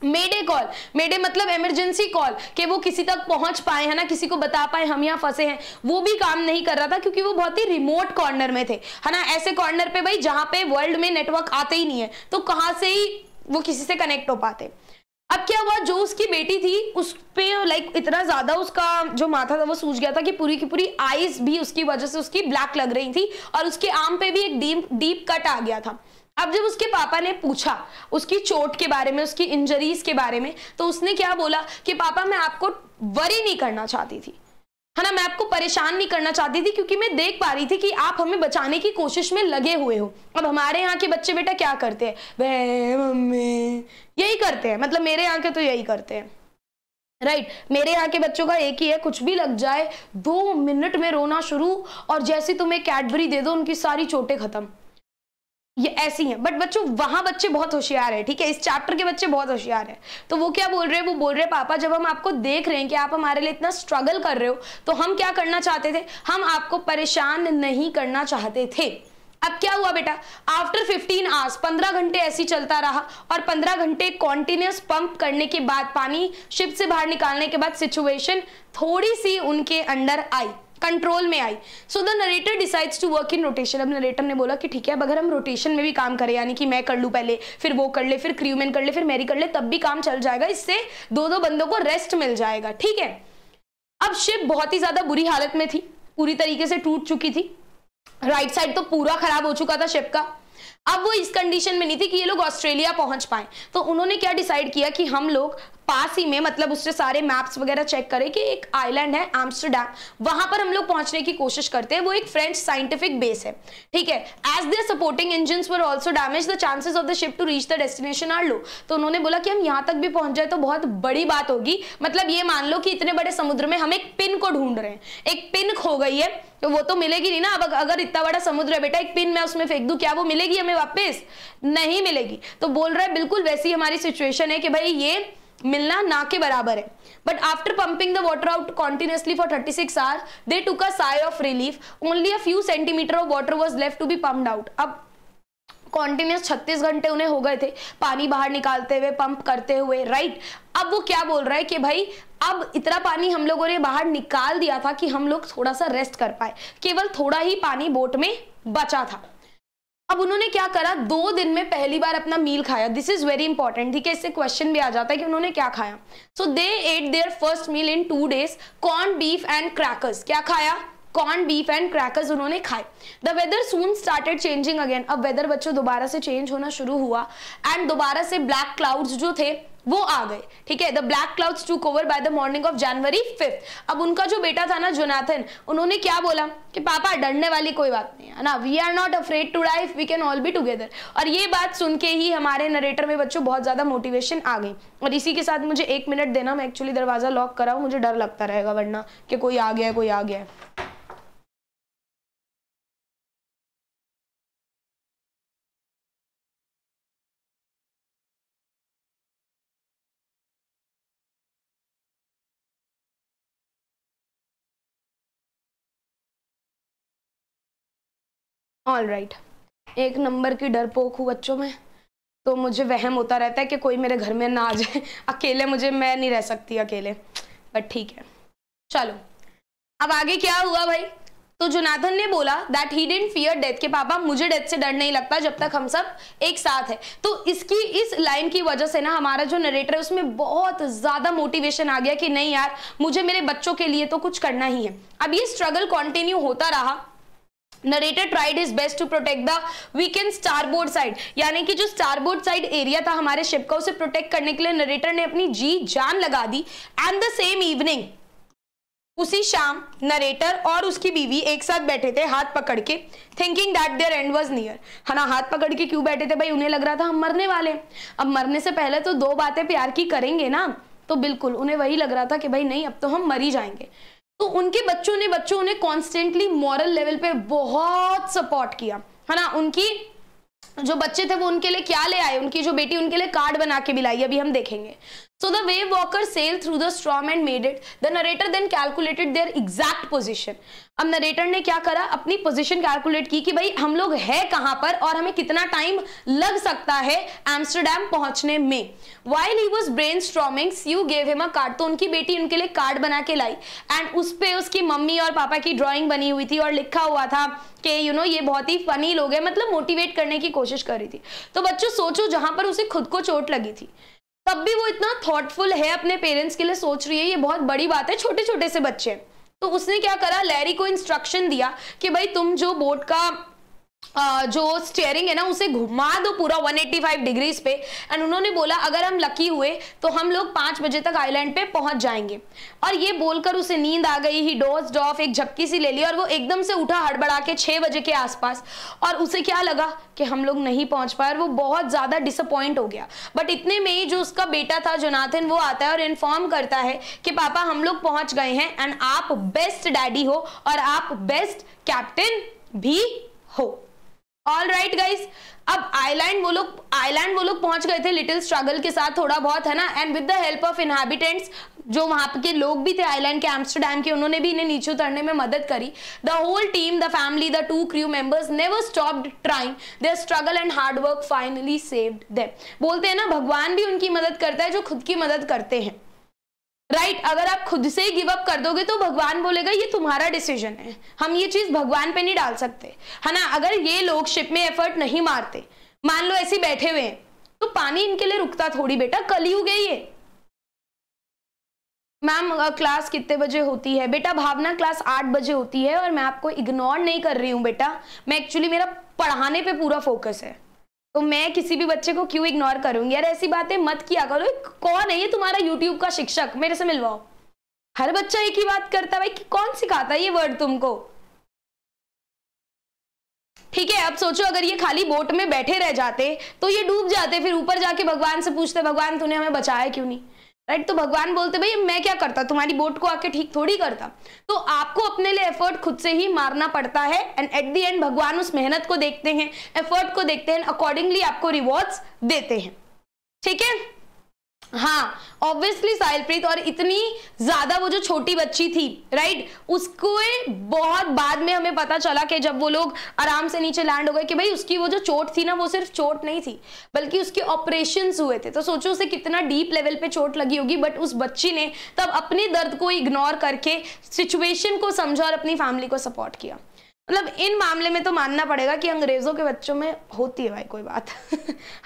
मेडे कॉल मेडे मतलब इमरजेंसी कॉल कि वो किसी तक पहुंच पाए है ना किसी को बता पाए हम यहाँ फंसे हैं वो भी काम नहीं कर रहा था क्योंकि वो बहुत ही रिमोट कॉर्नर में थे है ना ऐसे कॉर्नर पे भाई जहां पे वर्ल्ड में नेटवर्क आते ही नहीं है तो कहाँ से ही वो किसी से कनेक्ट हो पाते अब क्या हुआ जो उसकी बेटी थी उस पर लाइक इतना ज्यादा उसका जो माथा था वो सूझ गया था कि पूरी की पूरी आईज भी उसकी वजह से उसकी ब्लैक लग रही थी और उसके आम पे भी एक डीप डीप कट आ गया था अब जब उसके पापा ने पूछा उसकी चोट के बारे में उसकी इंजरीज के बारे में तो उसने क्या बोला कि पापा मैं आपको वरी नहीं करना चाहती थी है ना मैं आपको परेशान नहीं करना चाहती थी क्योंकि मैं देख पा रही थी कि आप हमें बचाने की कोशिश में लगे हुए हो अब हमारे यहाँ के बच्चे बेटा क्या करते हैं वह मम्मी यही करते हैं मतलब मेरे यहाँ के तो यही करते हैं राइट right. मेरे यहाँ के बच्चों का एक ही है कुछ भी लग जाए दो मिनट में रोना शुरू और जैसे तुम्हें कैडबरी दे दो उनकी सारी चोटें खत्म ये ऐसी हैं बट बच्चों वहां बच्चे बहुत होशियार है ठीक है इस चैप्टर के बच्चे बहुत होशियार है तो वो क्या बोल रहे हैं वो बोल रहे हैं पापा जब हम आपको देख रहे हैं कि आप हमारे लिए इतना स्ट्रगल कर रहे हो तो हम क्या करना चाहते थे हम आपको परेशान नहीं करना चाहते थे अब क्या हुआ बेटा आफ्टर 15 आवर्स 15 घंटे ऐसी चलता रहा और 15 घंटे कॉन्टिन्यूस पंप करने के बाद पानी शिप से बाहर निकालने के बाद सिचुएशन थोड़ी सी उनके अंडर आई कंट्रोल में आई so the narrator decides to work in rotation अब नरेटर ने बोला कि ठीक है अब अगर हम रोटेशन में भी काम करें यानी कि मैं कर लूँ पहले फिर वो कर ले फिर क्रूमैन कर ले फिर मेरी कर ले तब भी काम चल जाएगा इससे दो दो बंदों को रेस्ट मिल जाएगा ठीक है अब शिप बहुत ही ज़्यादा बुरी हालत में थी पूरी तरीके से टूट चुकी थी राइट साइड तो पूरा खराब हो चुका था शिप का अब वो इस कंडीशन में नहीं थी कि ये लोग ऑस्ट्रेलिया पहुंच पाए तो उन्होंने क्या डिसाइड किया कि हम लोग पास ही में मतलब उससे सारे मैप्स वगैरह चेक करें कि एक आइलैंड है एम्स्टरडेम वहां पर हम लोग पहुंचने की कोशिश करते हैं वो एक फ्रेंच साइंटिफिक बेस है ठीक है as their supporting engine were also damage the chances of the ship to reach the destination are low तो उन्होंने बोला कि हम यहाँ तक भी पहुंच जाए तो बहुत बड़ी बात होगी मतलब ये मान लो कि इतने बड़े समुद्र में हम एक पिन को ढूंढ रहे हैं एक पिन खो गई है तो वो तो मिलेगी नहीं ना अब अगर इतना बड़ा समुद्र है बेटा एक पिन मैं उसमें फेंक दू क्या वो मिलेगी हमें वापस नहीं मिलेगी तो बोल रहा है बिल्कुल वैसी हमारी सिचुएशन है कि भाई ये मिलना ना के बराबर है but after pumping the water out continuously for 36 hours they took a sigh of relief only a few centimetre of water was left to be pumped out अब कॉन्टिन्यूस छत्तीस घंटे उन्हें हो गए थे पानी बाहर निकालते हुए पंप करते हुए राइट अब वो क्या बोल रहा है कि भाई अब इतना पानी हम लोगों ने बाहर निकाल दिया था कि हम लोग थोड़ा सा रेस्ट कर पाए केवल थोड़ा ही पानी बोट में बचा था अब उन्होंने क्या करा दो दिन में पहली बार अपना मील खाया दिस इज वेरी इंपॉर्टेंट ठीक है इससे क्वेश्चन भी आ जाता है कि उन्होंने क्या खाया so they ate their first meal in two days corn beef and crackers क्या खाया कॉर्न बीफ एंड क्रैकर्स उन्होंने खाए the weather soon started changing again अब वेदर बच्चों दोबारा से चेंज होना शुरू हुआ एंड दोबारा से ब्लैक क्लाउड्स जो थे वो आ गए ठीक है the black clouds to cover by the morning of January fifth अब उनका जो बेटा था ना जोनाथन उन्होंने क्या बोला कि पापा डरने वाली कोई बात नहीं है ना we are not afraid to life we can all be together और ये बात सुन के ही हमारे नरेटर में बच्चों बहुत ज़्यादा मोटिवेशन आ गई और इसी के साथ मुझे एक मिनट देना मैं एक्चुअली दरवाज़ा लॉक कराऊँ मुझे डर लगता रहेगा वरना कि कोई आ गया कोई आ गया ऑल राइट right. एक नंबर की डरपोक हूँ बच्चों में तो मुझे वहम होता रहता है कि कोई मेरे घर में ना आ जाए अकेले मुझे मैं नहीं रह सकती अकेले बट ठीक है चलो अब आगे क्या हुआ भाई तो जुनाथन ने बोला that he didn't fear death के पापा मुझे डेथ से डर नहीं लगता जब तक हम सब एक साथ है तो इसकी इस लाइन की वजह से ना हमारा जो नरेटर है उसमें बहुत ज्यादा मोटिवेशन आ गया कि नहीं यार मुझे मेरे बच्चों के लिए तो कुछ करना ही है अब ये स्ट्रगल कंटिन्यू होता रहा narrator tried his best to protect the weakened starboard side यानी कि जो स्टारबोर्ड साइड एरिया था हमारे शिप का उसे प्रोटेक्ट करने के लिए नरेटर ने अपनी जी जान लगा दी एंड द सेम इवनिंग उसी शाम नरेटर और उसकी बीवी एक साथ बैठे थे हाथ पकड़ के thinking that their end was near है ना हाथ पकड़ के क्यों बैठे थे भाई उन्हें लग रहा था हम मरने वाले अब मरने से पहले तो दो बातें प्यार की करेंगे ना तो बिल्कुल उन्हें वही लग रहा था कि भाई नहीं अब तो हम मर ही जाएंगे तो उनके बच्चों ने बच्चों ने कॉन्स्टेंटली मॉरल लेवल पे बहुत सपोर्ट किया है ना उनकी जो बच्चे थे वो उनके लिए क्या ले आए उनकी जो बेटी उनके लिए कार्ड बना के भी लाई अभी हम देखेंगे So the wave walker sailed through the storm and made it. The narrator then calculated their exact position. अब narrator ने क्या करा अपनी position calculate की कि भाई हम लोग है कहाँ पर और हमें कितना time लग सकता है एम्स्टरडेम पहुँचने में While he was brainstorming, Sue gave him a card. तो उनकी बेटी उनके लिए कार्ड बना के लाई एंड उस पर उसकी मम्मी और पापा की ड्राइंग बनी हुई थी और लिखा हुआ था कि यू नो ये बहुत ही फनी लोग हैं मतलब मोटिवेट करने की कोशिश कर रही थी तो बच्चों सोचो जहाँ पर उसे खुद को चोट लगी थी तब भी वो इतना थॉटफुल है अपने पेरेंट्स के लिए सोच रही है ये बहुत बड़ी बात है छोटे छोटे से बच्चे तो उसने क्या करा लैरी को इंस्ट्रक्शन दिया कि भाई तुम जो बोर्ड का जो स्टेयरिंग है ना उसे घुमा दो पूरा 185 डिग्रीज पे एंड उन्होंने बोला अगर हम लकी हुए तो हम लोग पाँच बजे तक आइलैंड पे पहुंच जाएंगे और ये बोलकर उसे नींद आ गई ही डोज डॉफ एक झपकी सी ले ली और वो एकदम से उठा हड़बड़ा के छः बजे के आसपास और उसे क्या लगा कि हम लोग नहीं पहुंच पाए और वो बहुत ज़्यादा डिसअपॉइंट हो गया बट इतने में ही जो उसका बेटा था जोनाथन वो आता है और इन्फॉर्म करता है कि पापा हम लोग पहुंच गए हैं एंड आप बेस्ट डैडी हो और आप बेस्ट कैप्टन भी हो ऑल राइट गाइज अब आइलैंड वो लोग आइलैंड वो लोग पहुंच गए थे लिटिल स्ट्रगल के साथ थोड़ा बहुत है ना and with the help of inhabitants जो वहां के लोग भी थे आइलैंड के एम्स्टरडेम के उन्होंने भी इन्हें नीचे उतरने में मदद करी the whole team the family the two crew members never stopped trying their struggle and hard work finally saved them बोलते हैं ना भगवान भी उनकी मदद करता है जो खुद की मदद करते हैं राइट right, अगर आप खुद से ही गिव अप कर दोगे तो भगवान बोलेगा ये तुम्हारा डिसीजन है हम ये चीज भगवान पे नहीं डाल सकते है ना अगर ये लोग शिप में एफर्ट नहीं मारते मान लो ऐसे बैठे हुए हैं तो पानी इनके लिए रुकता थोड़ी बेटा कल है ये मैम क्लास कितने बजे होती है बेटा भावना क्लास आठ बजे होती है और मैं आपको इग्नोर नहीं कर रही हूँ बेटा मैं एक्चुअली मेरा पढ़ाने पर पूरा फोकस है तो मैं किसी भी बच्चे को क्यों इग्नोर करूंगी यार ऐसी बातें मत किया करो कौन है ये तुम्हारा यूट्यूब का शिक्षक मेरे से मिलवाओ हर बच्चा एक ही बात करता है भाई कि कौन सिखाता है ये वर्ड तुमको ठीक है अब सोचो अगर ये खाली बोट में बैठे रह जाते तो ये डूब जाते फिर ऊपर जाके भगवान से पूछते भगवान तूने हमें बचाया क्यों नहीं राइट तो भगवान बोलते भाई मैं क्या करता तुम्हारी बोट को आके ठीक थोड़ी करता तो आपको अपने लिए एफर्ट खुद से ही मारना पड़ता है एंड एट दी एंड भगवान उस मेहनत को देखते हैं एफर्ट को देखते हैं अकॉर्डिंगली आपको रिवॉर्ड्स देते हैं ठीक है हाँ ऑब्वियसली साहिलप्रीत और इतनी ज्यादा वो जो छोटी बच्ची थी राइट उसको बहुत बाद में हमें पता चला कि जब वो लोग आराम से नीचे लैंड हो गए कि भाई उसकी वो जो चोट थी ना वो सिर्फ चोट नहीं थी बल्कि उसके ऑपरेशन हुए थे तो सोचो उसे कितना डीप लेवल पे चोट लगी होगी बट उस बच्ची ने तब अपने दर्द को इग्नोर करके सिचुएशन को समझा और अपनी फैमिली को सपोर्ट किया मतलब इन मामले में तो मानना पड़ेगा कि अंग्रेजों के बच्चों में होती है भाई कोई बात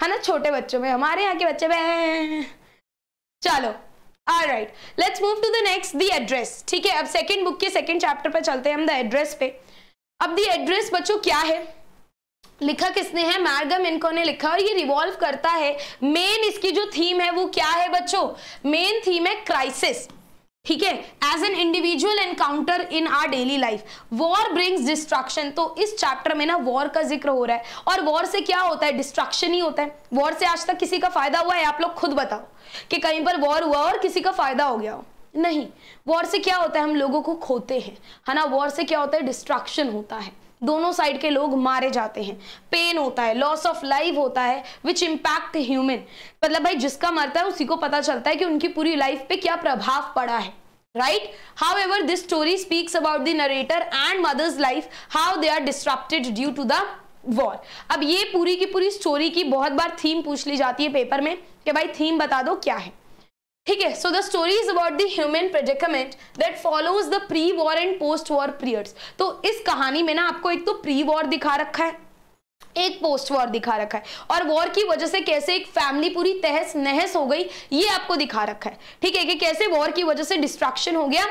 है ना छोटे बच्चों में हमारे यहाँ के बच्चे में चलो right let's move to the next, the address. ठीक है अब सेकेंड बुक के सेकेंड चैप्टर पर चलते हैं हम द एड्रेस पे अब दी एड्रेस बच्चों क्या है लिखा किसने है मार्गम इनको ने लिखा और ये रिवॉल्व करता है मेन इसकी जो थीम है वो क्या है बच्चों मेन थीम है क्राइसिस ठीक है as an individual encounter in our daily life war brings destruction तो इस चैप्टर में ना वॉर का जिक्र हो रहा है और वॉर से क्या होता है डिस्ट्रक्शन ही होता है वॉर से आज तक किसी का फायदा हुआ है आप लोग खुद बताओ कि कहीं पर वॉर हुआ और किसी का फायदा हो गया हो नहीं वॉर से क्या होता है हम लोगों को खोते हैं है ना वॉर से क्या होता है डिस्ट्रक्शन होता है दोनों साइड के लोग मारे जाते हैं पेन होता है लॉस ऑफ लाइफ होता है विच इम्पैक्ट ह्यूमन मतलब भाई जिसका मरता है उसी को पता चलता है कि उनकी पूरी लाइफ पे क्या प्रभाव पड़ा है right however this story speaks about the narrator and mother's life how they are disrupted due to the war अब ये पूरी की पूरी स्टोरी की बहुत बार थीम पूछ ली जाती है पेपर में कि भाई थीम बता दो क्या है ठीक है so the story is about the human predicament that follows the pre war and post war periods तो इस कहानी में ना आपको एक तो प्री वॉर दिखा रखा है एक पोस्ट वॉर दिखा रखा है और वॉर की वजह से कैसे एक फैमिली पूरी तहस नहस हो गई ये आपको दिखा रखा है ठीक है कि कैसे वॉर की वजह से डिस्ट्रैक्शन हो गया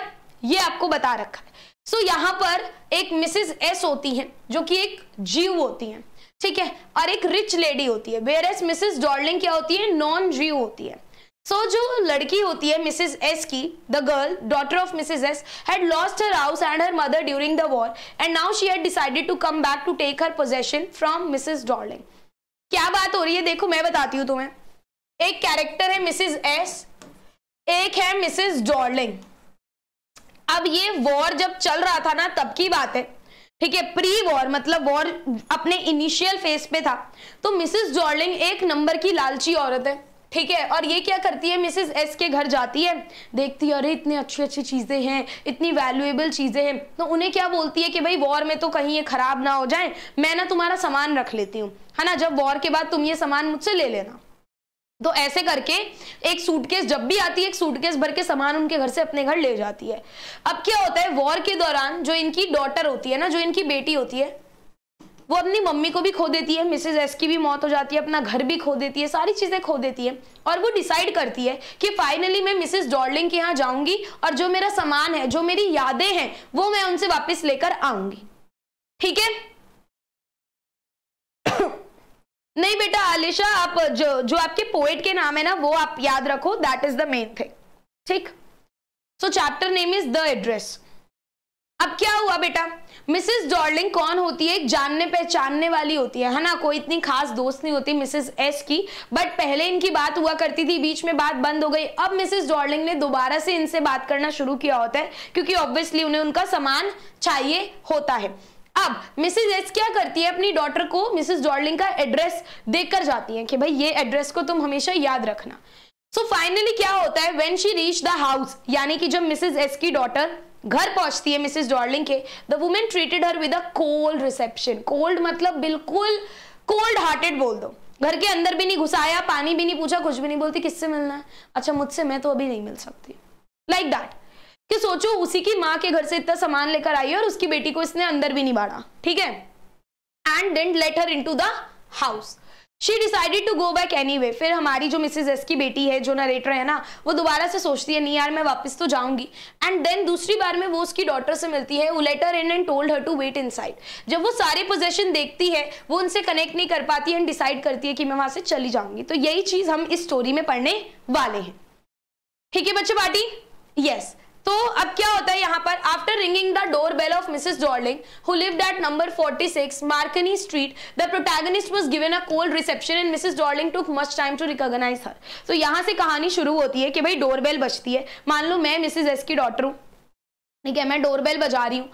ये आपको बता रखा है सो so, यहाँ पर एक मिसेस एस होती हैं जो कि एक जीव होती हैं ठीक है और एक रिच लेडी होती है वेयर एस मिसेस डॉर्लिंग क्या होती है नॉन जीव होती है सो so, जो लड़की होती है मिसेस एस की the girl daughter of Mrs S had lost her house and her mother during the war and now she had decided to come back to take her possession from Mrs Dorling क्या बात हो रही है देखो मैं बताती हूँ तुम्हें एक कैरेक्टर है मिसेस एस एक है मिसेस डॉर्लिंग अब ये वॉर जब चल रहा था ना तब की बात है ठीक है प्री वॉर मतलब वॉर अपने इनिशियल फेज पे था तो मिसेस जॉर्लिंग एक नंबर की लालची औरत है ठीक है और ये क्या करती है मिसेज एस के घर जाती है देखती है अरे इतनी अच्छी अच्छी चीज़ें हैं इतनी वैल्यूएबल चीज़ें हैं तो उन्हें क्या बोलती है कि भाई वॉर में तो कहीं ये ख़राब ना हो जाए मैं ना तुम्हारा सामान रख लेती हूँ है ना जब वॉर के बाद तुम ये सामान मुझसे ले लेना तो ऐसे करके एक सूटकेस जब भी आती है एक सूटकेस भर के सामान उनके घर से अपने घर ले जाती है अब क्या होता है वॉर के दौरान जो इनकी डॉटर होती है ना जो इनकी बेटी होती है वो अपनी मम्मी को भी खो देती है मिसेज एस की भी मौत हो जाती है अपना घर भी खो देती है सारी चीज़ें खो देती है और वो डिसाइड करती है कि फाइनली मैं मिसेज डॉर्लिंग के यहाँ जाऊंगी और जो मेरा सामान है जो मेरी यादें हैं वो मैं उनसे वापस लेकर आऊंगी ठीक है नहीं बेटा आलिशा आप जो जो आपके पोएट के नाम है ना वो आप याद रखो that is the main thing ठीक so chapter name is the address अब क्या हुआ बेटा मिसेस डॉर्लिंग कौन होती है जानने पहचानने वाली होती है है ना कोई इतनी खास दोस्त नहीं होती मिसेस एस की बट पहले इनकी बात हुआ करती थी बीच में बात बंद हो गई अब मिसेस डॉर्लिंग ने दोबारा से इनसे बात करना शुरू किया होता है क्योंकि ऑब्वियसली उन्हें उनका सामान चाहिए होता है अब मिसेज एस क्या करती है अपनी डॉटर को मिसेस डॉर्लिंग का एड्रेस देकर जाती है कि भाई ये एड्रेस को तुम हमेशा याद रखना सो so फाइनली क्या होता है when she reach the house यानी कि जब मिसेज एस की डॉटर घर पहुंचती है मिसेस डॉर्लिंग के the women treated her with a cold reception cold मतलब बिल्कुल कोल्ड हार्टेड बोल दो घर के अंदर भी नहीं घुसाया पानी भी नहीं पूछा कुछ भी नहीं बोलती किससे मिलना है अच्छा मुझसे मैं तो अभी नहीं मिल सकती लाइक like दैट कि सोचो उसी की माँ के घर से इतना सामान लेकर आई और उसकी बेटी को इसने अंदर भी नहीं बाढ़ा ठीक है and didn't let her in the house she decided to go back anyway फिर हमारी जो मिसेज एस की बेटी है जो नरेटर है ना वो दोबारा से सोचती है नहीं यार मैं वापस तो जाऊंगी एंड देन दूसरी बार में वो उसकी डॉटर से मिलती है वो let her in and told her to wait in जब वो सारे पोजेशन देखती है वो उनसे कनेक्ट नहीं कर पाती एंड डिसाइड करती है कि मैं वहां से चली जाऊंगी तो यही चीज़ हम इस स्टोरी में पढ़ने वाले हैं ठीक है बच्चे पार्टी यस yes. तो अब क्या होता है यहाँ पर after ringing the door bell of Mrs Dorling who lived at number 46 Marconi Street the protagonist was given a cold reception and Mrs Dorling took much time to recognise her तो यहाँ से कहानी शुरू होती है कि भाई डोर बेल बचती है मान लो मैं मिसेज एस की डॉटर हूँ ठीक है मैं डोरबेल बजा रही हूँ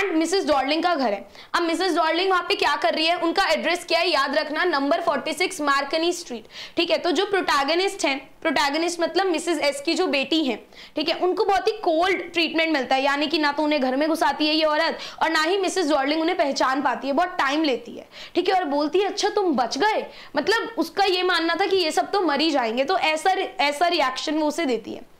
एंड मिसेस डॉर्लिंग का घर है अब मिसेस डॉर्लिंग वहाँ पे क्या कर रही है उनका एड्रेस क्या है याद रखना नंबर 46 मार्कनी स्ट्रीट ठीक है तो जो प्रोटैगनिस्ट हैं प्रोटैगनिस्ट मतलब मिसेस एस की जो बेटी हैं ठीक है उनको बहुत ही कोल्ड ट्रीटमेंट मिलता है यानी कि ना तो उन्हें घर में घुसाती है ये औरत और ना ही मिसेस डॉर्लिंग उन्हें पहचान पाती है बहुत टाइम लेती है ठीक है और बोलती है अच्छा तुम बच गए मतलब उसका ये मानना था कि ये सब तो मरी जाएंगे तो ऐसा ऐसा रिएक्शन वो उसे देती है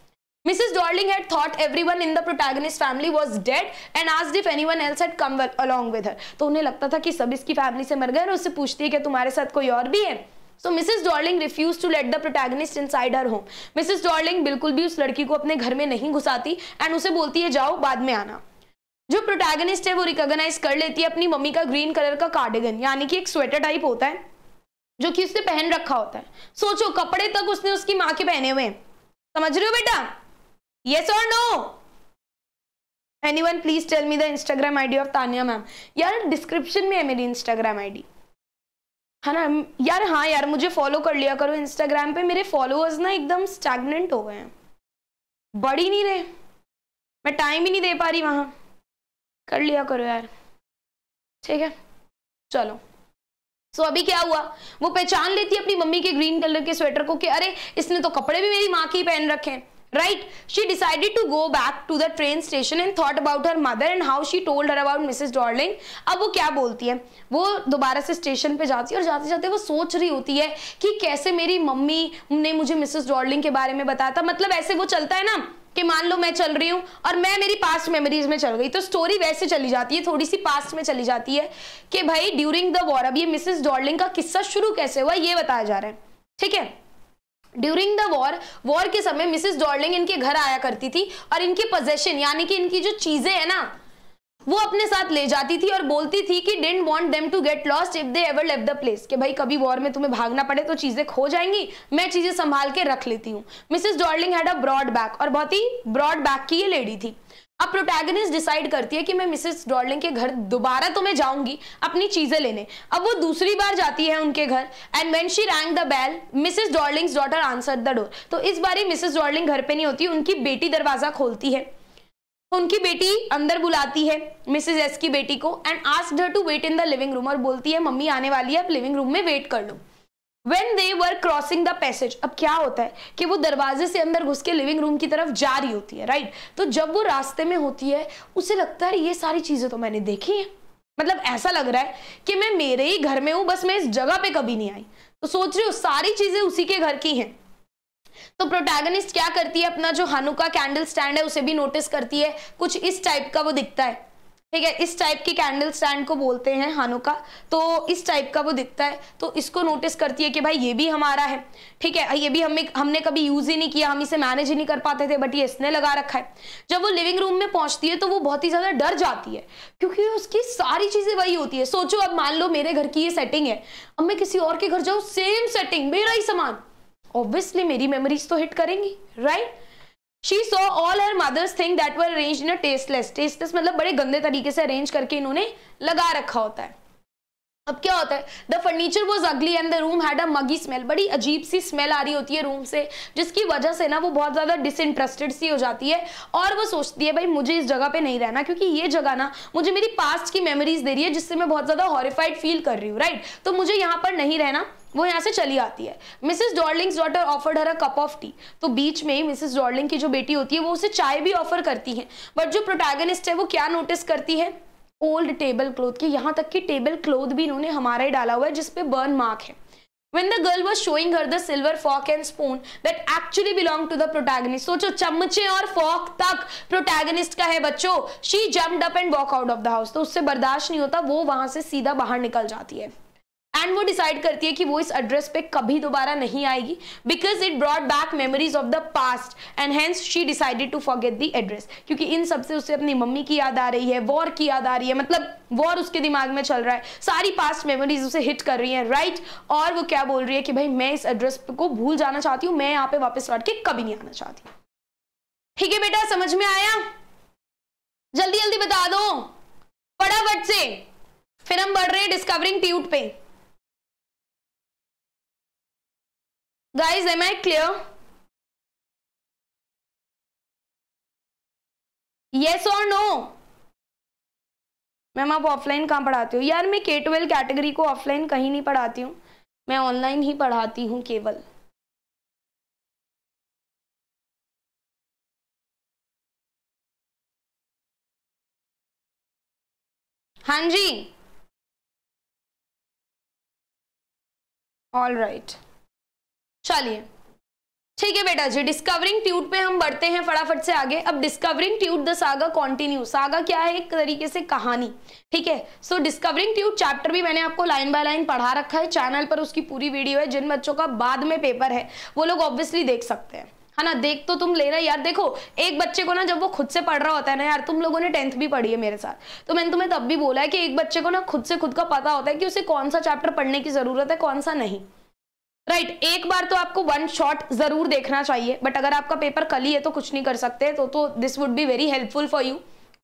Mrs. Darling had thought everyone in the protagonist family was dead and asked if anyone else had come along with her. तो उन्हें लगता था कि सब इसकी फैमिली से मर गए और उससे पूछती है कि तुम्हारे साथ कोई और भी है So Mrs. Darling refused to let the protagonist inside her home. Mrs. Darling बिल्कुल भी उस लड़की को अपने घर में नहीं घुसाती and उसे बोलती है जाओ बाद में आना जो प्रोटैगनिस्ट है वो रिकॉग्नाइज कर लेती है अपनी मम्मी का ग्रीन कलर का कार्डिगन यानी कि एक स्वेटर टाइप होता है जो कि उसने पहन रखा होता है सोचो कपड़े तक उसने उसकी माँ के पहने हुए हैं समझ रहे हो बेटा yes or no anyone please tell me the instagram id of tanya ma'am yaar description में है मेरी instagram id है ना यार हाँ यार मुझे फॉलो कर लिया करो इंस्टाग्राम पे मेरे फॉलोअर्स ना एकदम स्टैगनेंट हो गए हैं बढ़ ही नहीं रहे मैं टाइम ही नहीं दे पा रही वहाँ कर लिया करो यार ठीक है चलो सो so, अभी क्या हुआ वो पहचान लेती है अपनी मम्मी के ग्रीन कलर के स्वेटर को कि अरे इसने तो कपड़े भी मेरी माँ के ही पहन रखे हैं right she decided to go back to the train station and thought about her mother and how she told her about mrs darling ab wo kya bolti hai wo dobara se station pe जाती hai aur jaate jaate wo soch rahi hoti hai ki kaise meri mummy ne mujhe mrs darling ke bare mein bataya tha matlab aise wo chalta hai na कि मान लो मैं चल रही हूँ और मैं मेरी पास्ट मेमोरीज में चल गई तो स्टोरी वैसे चली जाती है थोड़ी सी पास्ट में चली जाती है कि भाई ड्यूरिंग द वॉर अब ये मिसेस डॉर्लिंग का किस्सा शुरू कैसे हुआ ये बताया जा रहा है ठीक है ड्यूरिंग द वॉर वॉर के समय मिसेस डॉर्लिंग इनके घर आया करती थी और इनकी पोजेशन यानी कि इनकी जो चीजें है ना वो अपने साथ ले जाती थी और बोलती थी कि didn't want them to get lost if they ever leave the place कि भाई कभी वॉर में तुम्हें भागना पड़े तो चीजें खो जाएंगी मैं चीजें संभाल के रख लेती हूँ Mrs Dorling had a broad back और बहुत ही ब्रॉड बैक की ये लेडी थी अब प्रोटैगनिस्ट डिसाइड करती है कि मैं मिसेस डॉर्लिंग के घर दोबारा तो मैं जाऊंगी अपनी चीजें लेने अब वो दूसरी बार जाती है उनके घर and when she rang the bell Mrs Dorling's daughter answer the door तो इस बार ही मिसेस डॉर्लिंग घर पे नहीं होती उनकी बेटी दरवाजा खोलती है उनकी बेटी अंदर बुलाती है मिसेज एस की बेटी को and asked her to wait in the living room और बोलती है मम्मी आने वाली है आप लिविंग रूम में वेट कर लो When they were crossing the passage, अब क्या होता है कि वो दरवाजे से अंदर घुस के लिविंग रूम की तरफ जा रही होती है राइट तो जब वो रास्ते में होती है उसे लगता है ये सारी चीज़ें तो मैंने देखी है मतलब ऐसा लग रहा है कि मैं मेरे ही घर में हूँ बस मैं इस जगह पे कभी नहीं आई तो सोच रही हूँ सारी चीज़ें उसी के घर की हैं तो प्रोटैगनिस्ट क्या करती है अपना जो हनुका कैंडल स्टैंड है उसे भी नोटिस करती है कुछ इस टाइप का वो दिखता है ठीक है इस टाइप के कैंडल स्टैंड को बोलते हैं हानुका तो इस टाइप का वो दिखता है तो इसको नोटिस करती है कि भाई ये भी हमारा है ठीक है ये भी हमें हमने कभी यूज़ ही नहीं किया हम इसे मैनेज ही नहीं कर पाते थे बट ये इसने लगा रखा है जब वो लिविंग रूम में पहुंचती है तो वो बहुत ही ज़्यादा डर जाती है क्योंकि उसकी सारी चीज़ें वही होती है सोचो अब मान लो मेरे घर की ये सेटिंग है अब मैं किसी और के घर जाऊँ सेम सेटिंग मेरा ही सामान ऑब्वियसली मेरी मेमोरीज तो हिट करेंगी right right? She saw all her mother's thing that were arrange in a tasteless tasteless मतलब बड़े गंदे तरीके से अरेंज करके इन्होंने लगा रखा होता है अब क्या होता है the furniture was ugly and the room had a muggy smell बड़ी अजीब सी स्मेल आ रही होती है रूम से जिसकी वजह से ना वो बहुत ज़्यादा डिसइंटरेस्टेड सी हो जाती है और वो सोचती है भाई मुझे इस जगह पे नहीं रहना क्योंकि ये जगह ना मुझे मेरी पास्ट की मेमोरीज दे रही है जिससे मैं बहुत ज़्यादा हॉरिफाइड फील कर रही हूँ राइट तो मुझे यहाँ पर नहीं रहना वो यहाँ से चली आती है Mrs Dorling's daughter offered her a cup of tea तो बीच में ही मिसेस डॉर्लिंग की जो बेटी होती है वो उसे चाय भी ऑफर करती है बट जो प्रोटैगनिस्ट है वो क्या नोटिस करती है ओल्ड टेबल क्लोथ की यहाँ तक कि टेबल क्लोथ भी इन्होंने हमारा ही डाला हुआ है जिसपे बर्न मार्क है when the girl was showing her the silver fork and spoon that actually belonged to the protagonist सोचो चमचे और फॉक तक प्रोटैगनिस्ट का है बच्चों she jumped up and walked out of the house तो उससे बर्दाश्त नहीं होता वो वहां से सीधा बाहर निकल जाती है एंड वो डिसाइड करती है कि वो इस एड्रेस पे कभी दोबारा नहीं आएगी because it brought back memories of the past and hence she decided to forget the address क्योंकि इन सबसे उसे अपनी मम्मी की याद आ रही है वॉर की याद आ रही है मतलब वॉर उसके दिमाग में चल रहा है सारी पास्ट मेमोरीज उसे हिट कर रही हैं राइट right? और वो क्या बोल रही है कि भाई मैं इस एड्रेस को भूल जाना चाहती हूँ मैं यहाँ पे वापस लौट के कभी नहीं आना चाहती ठीक है बेटा समझ में आया जल्दी जल्दी बता दो फटाफट से फिर हम बढ़ रहे हैं डिस्कवरिंग ट्यूट पे Guys, am I clear? Yes or no? Ma'am आप ऑफलाइन कहाँ पढ़ाती हो यार मैं के ट्वेल्व कैटेगरी को ऑफलाइन कहीं नहीं पढ़ाती हूँ मैं ऑनलाइन ही पढ़ाती हूँ केवल हाँ जी ऑल राइट right. चलिए ठीक है बेटा जी डिस्कवरिंग ट्यूट पे हम बढ़ते हैं फटाफट से आगे अब discovering Tut the saga continue saga क्या है एक तरीके से कहानी ठीक है सो डिस्कवरिंग ट्यूट चैप्टर भी मैंने आपको लाइन बाय लाइन पढ़ा रखा है चैनल पर उसकी पूरी वीडियो है जिन बच्चों का बाद में पेपर है वो लोग ऑब्वियसली देख सकते हैं है ना देख तो तुम लेना यार देखो एक बच्चे को ना जब वो खुद से पढ़ रहा होता है ना यार तुम लोगों ने टेंथ भी पढ़ी है मेरे साथ तो मैंने तुम्हें तब भी बोला है कि एक बच्चे को ना खुद से खुद का पता होता है कि उसे कौन सा चैप्टर पढ़ने की जरूरत है कौन सा नहीं राइट right, एक बार तो आपको वन शॉट जरूर देखना चाहिए बट अगर आपका पेपर कल ही है तो कुछ नहीं कर सकते तो तो this would be very helpful for you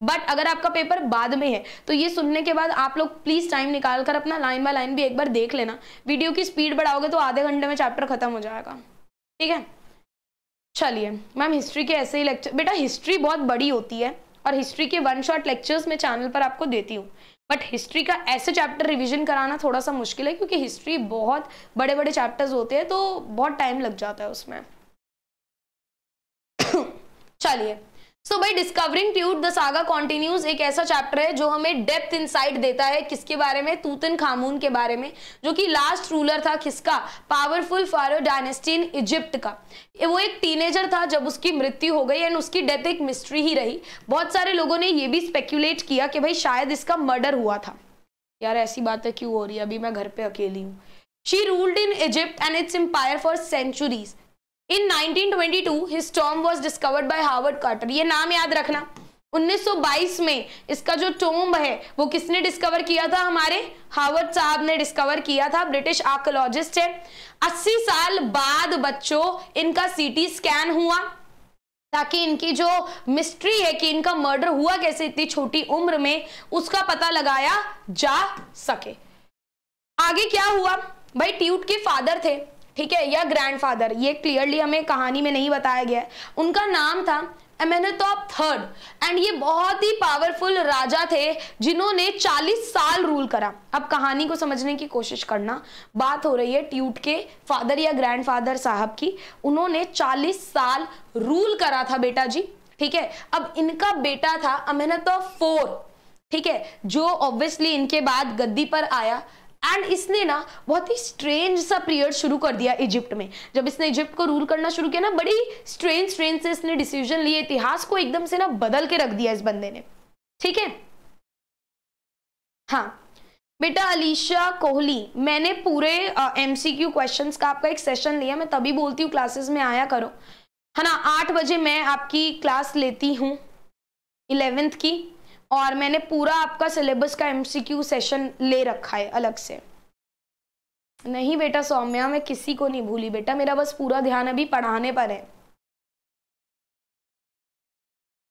but अगर आपका पेपर बाद में है तो ये सुनने के बाद आप लोग प्लीज़ टाइम निकाल कर अपना लाइन बाय लाइन भी एक बार देख लेना वीडियो की स्पीड बढ़ाओगे तो आधे घंटे में चैप्टर खत्म हो जाएगा ठीक है चलिए मैम हिस्ट्री के ऐसे ही लेक्चर बेटा हिस्ट्री बहुत बड़ी होती है और हिस्ट्री के वन शॉट लेक्चर्स मैं चैनल पर आपको देती हूँ बट हिस्ट्री का ऐसे चैप्टर रिवीजन कराना थोड़ा सा मुश्किल है क्योंकि हिस्ट्री बहुत बड़े बड़े चैप्टर्स होते हैं तो बहुत टाइम लग जाता है उसमें चलिए सो so, भाई discovering Tut the saga continues एक ऐसा चैप्टर है जो हमें डेप्थ इनसाइट देता है किसके बारे में तूतन खामून के बारे में जो कि लास्ट रूलर था किसका powerful pharaoh dynasty in Egypt का वो एक टीनेजर था जब उसकी मृत्यु हो गई एंड उसकी डेथ एक मिस्ट्री ही रही बहुत सारे लोगों ने ये भी स्पेक्यूलेट किया कि भाई शायद इसका मर्डर हुआ था यार ऐसी बात है क्यों हो रही है अभी मैं घर पर अकेली हूँ she ruled in Egypt and its empire for centuries in 1922 his tomb was discovered by Howard Carter ये नाम याद रखना 1922 में इसका जो टोम्ब है वो किसने डिस्कवर किया था हमारे हार्वर्ड साहब ने डिस्कवर किया था ब्रिटिश आर्कोलॉजिस्ट है 80 साल बाद बच्चों इनका सीटी स्कैन हुआ ताकि इनकी जो मिस्ट्री है कि इनका मर्डर हुआ कैसे इतनी छोटी उम्र में उसका पता लगाया जा सके आगे क्या हुआ भाई ट्यूट के फादर थे ठीक है या ग्रैंडफादर ये क्लियरली हमें कहानी में नहीं बताया गया है उनका नाम था अमेनतोप थर्ड एंड ये बहुत ही पावरफुल राजा थे जिन्होंने 40 साल रूल करा अब कहानी को समझने की कोशिश करना बात हो रही है ट्यूट के फादर या ग्रैंडफादर साहब की उन्होंने 40 साल रूल करा था बेटा जी ठीक है अब इनका बेटा था अमेनतोप फोर ठीक है जो ऑब्वियसली इनके बाद गद्दी पर आया एंड इसने ना बहुत ही स्ट्रेंज सा पीरियड शुरू कर दिया इजिप्ट में जब इसने इजिप्ट को रूल करना शुरू किया ना बड़ी स्ट्रेंज स्ट्रेंज से इसने डिसीजन लिए इतिहास को एकदम से ना बदल के रख दिया इस बंदे ने ठीक है हाँ बेटा अलीशा कोहली मैंने पूरे एम सी क्यू क्वेश्चन का आपका एक सेशन लिया मैं तभी बोलती हूँ क्लासेस में आया करो है ना आठ बजे मैं आपकी क्लास लेती हूँ इलेवेंथ की और मैंने पूरा आपका सिलेबस का एमसीक्यू सेशन ले रखा है अलग से नहीं बेटा सौम्या मैं किसी को नहीं भूली बेटा मेरा बस पूरा ध्यान अभी पढ़ाने पर है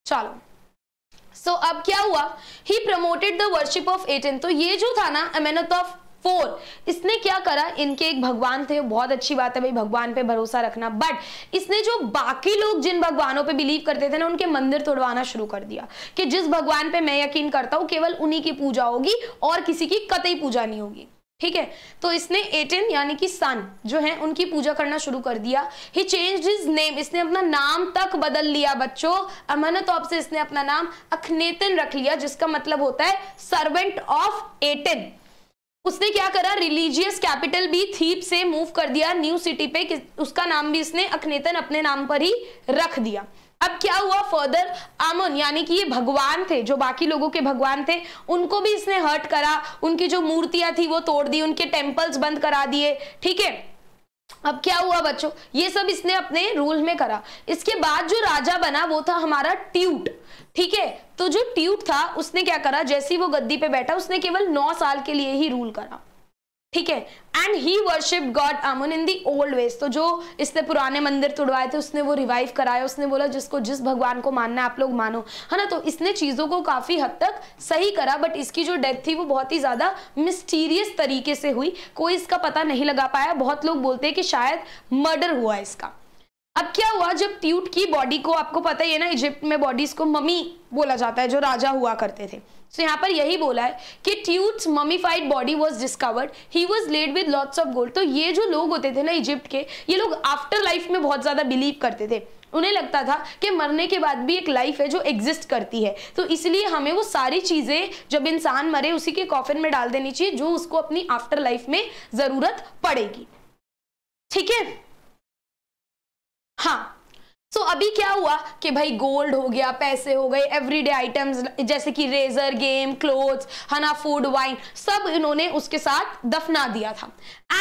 चलो सो so, अब क्या हुआ he promoted the worship of Aten तो ये जो था ना अमेनोथ ऑफ फोर इसने क्या करा इनके एक भगवान थे बहुत अच्छी बात है भाई भगवान पे भरोसा रखना बट इसने जो बाकी लोग जिन भगवानों पे बिलीव करते थे ना उनके मंदिर तोड़वाना शुरू कर दिया कि जिस भगवान पे मैं यकीन करता हूँ केवल उन्हीं की पूजा होगी और किसी की कतई पूजा नहीं होगी ठीक है तो इसने एटिन यानी कि सन जो है उनकी पूजा करना शुरू कर दिया ही चेंज हिज नेम इसने अपना नाम तक बदल लिया बच्चों अमन ऑफ से इसने अपना नाम अखनेतन रख लिया जिसका मतलब होता है सर्वेंट ऑफ एटिन उसने क्या करा रिलीजियस कैपिटल भी थीप से मूव कर दिया न्यू सिटी पे उसका नाम भी इसने अखनेतन अपने नाम पर ही रख दिया अब क्या हुआ फर्दर आमन यानी कि ये भगवान थे जो बाकी लोगों के भगवान थे उनको भी इसने हर्ट करा उनकी जो मूर्तियां थी वो तोड़ दी उनके टेम्पल्स बंद करा दिए ठीक है अब क्या हुआ बच्चों ये सब इसने अपने रूल में करा इसके बाद जो राजा बना वो था हमारा ट्यूट ठीक है तो जो ट्यूट था उसने क्या करा जैसे ही वो गद्दी पे बैठा उसने केवल नौ साल के लिए ही रूल करा ठीक है and he worship god Amun in the old ways तो जो इसने पुराने मंदिर तुड़वाए थे उसने वो रिवाइव कराया उसने बोला जिसको जिस भगवान को मानना है आप लोग मानो है ना तो इसने चीज़ों को काफ़ी हद तक सही करा बट इसकी जो डेथ थी वो बहुत ही ज़्यादा मिस्टीरियस तरीके से हुई कोई इसका पता नहीं लगा पाया बहुत लोग बोलते हैं कि शायद मर्डर हुआ इसका अब क्या हुआ जब ट्यूट की बॉडी को आपको पता ही है ना इजिप्ट में बॉडीज को मम्मी बोला जाता है जो राजा हुआ करते थे सो यहाँ पर यही बोला है कि Tut's mummified body was discovered he was laid with lots of gold तो ये जो लोग होते थे ना इजिप्ट के ये लोग आफ्टर लाइफ में बहुत ज़्यादा बिलीव करते थे उन्हें लगता था कि मरने के बाद भी एक लाइफ है जो एग्जिस्ट करती है तो इसलिए हमें वो सारी चीज़ें जब इंसान मरे उसी के कॉफिन में डाल देनी चाहिए जो उसको अपनी आफ्टर लाइफ में ज़रूरत पड़ेगी ठीक है हाँ सो तो so, अभी क्या हुआ कि भाई गोल्ड हो गया पैसे हो गए एवरीडे आइटम्स जैसे कि रेजर गेम क्लोथ्स है ना फूड वाइन सब इन्होंने उसके साथ दफना दिया था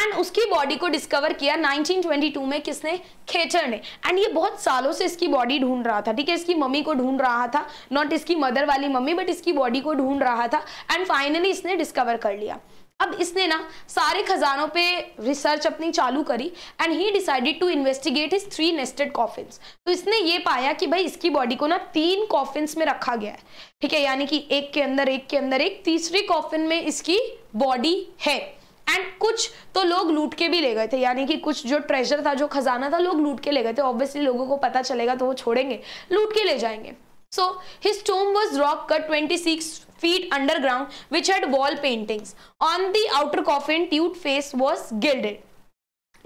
एंड उसकी बॉडी को डिस्कवर किया 1922 में किसने खेचर ने एंड ये बहुत सालों से इसकी बॉडी ढूंढ रहा था ठीक है इसकी मम्मी को ढूंढ रहा था नॉट इसकी मदर वाली मम्मी बट इसकी बॉडी को ढूंढ रहा था एंड फाइनली इसने डिस्कवर कर लिया अब इसने ना सारे खजानों पे रिसर्च अपनी चालू करी and he decided to investigate his three nested coffins तो इसने ये पाया कि भाई इसकी बॉडी को ना तीन कॉफिन्स में रखा गया है ठीक है यानी कि एक के अंदर एक के अंदर एक तीसरे कॉफिन में इसकी बॉडी है एंड कुछ तो लोग लूट के भी ले गए थे यानी कि कुछ जो ट्रेजर था जो खजाना था लोग लूट के ले गए थे ऑब्वियसली लोगों को पता चलेगा तो वो छोड़ेंगे लूट के ले जाएंगे so his tomb was rock cut twenty six feet underground which had wall paintings. On the outer coffin, tute face was gilded.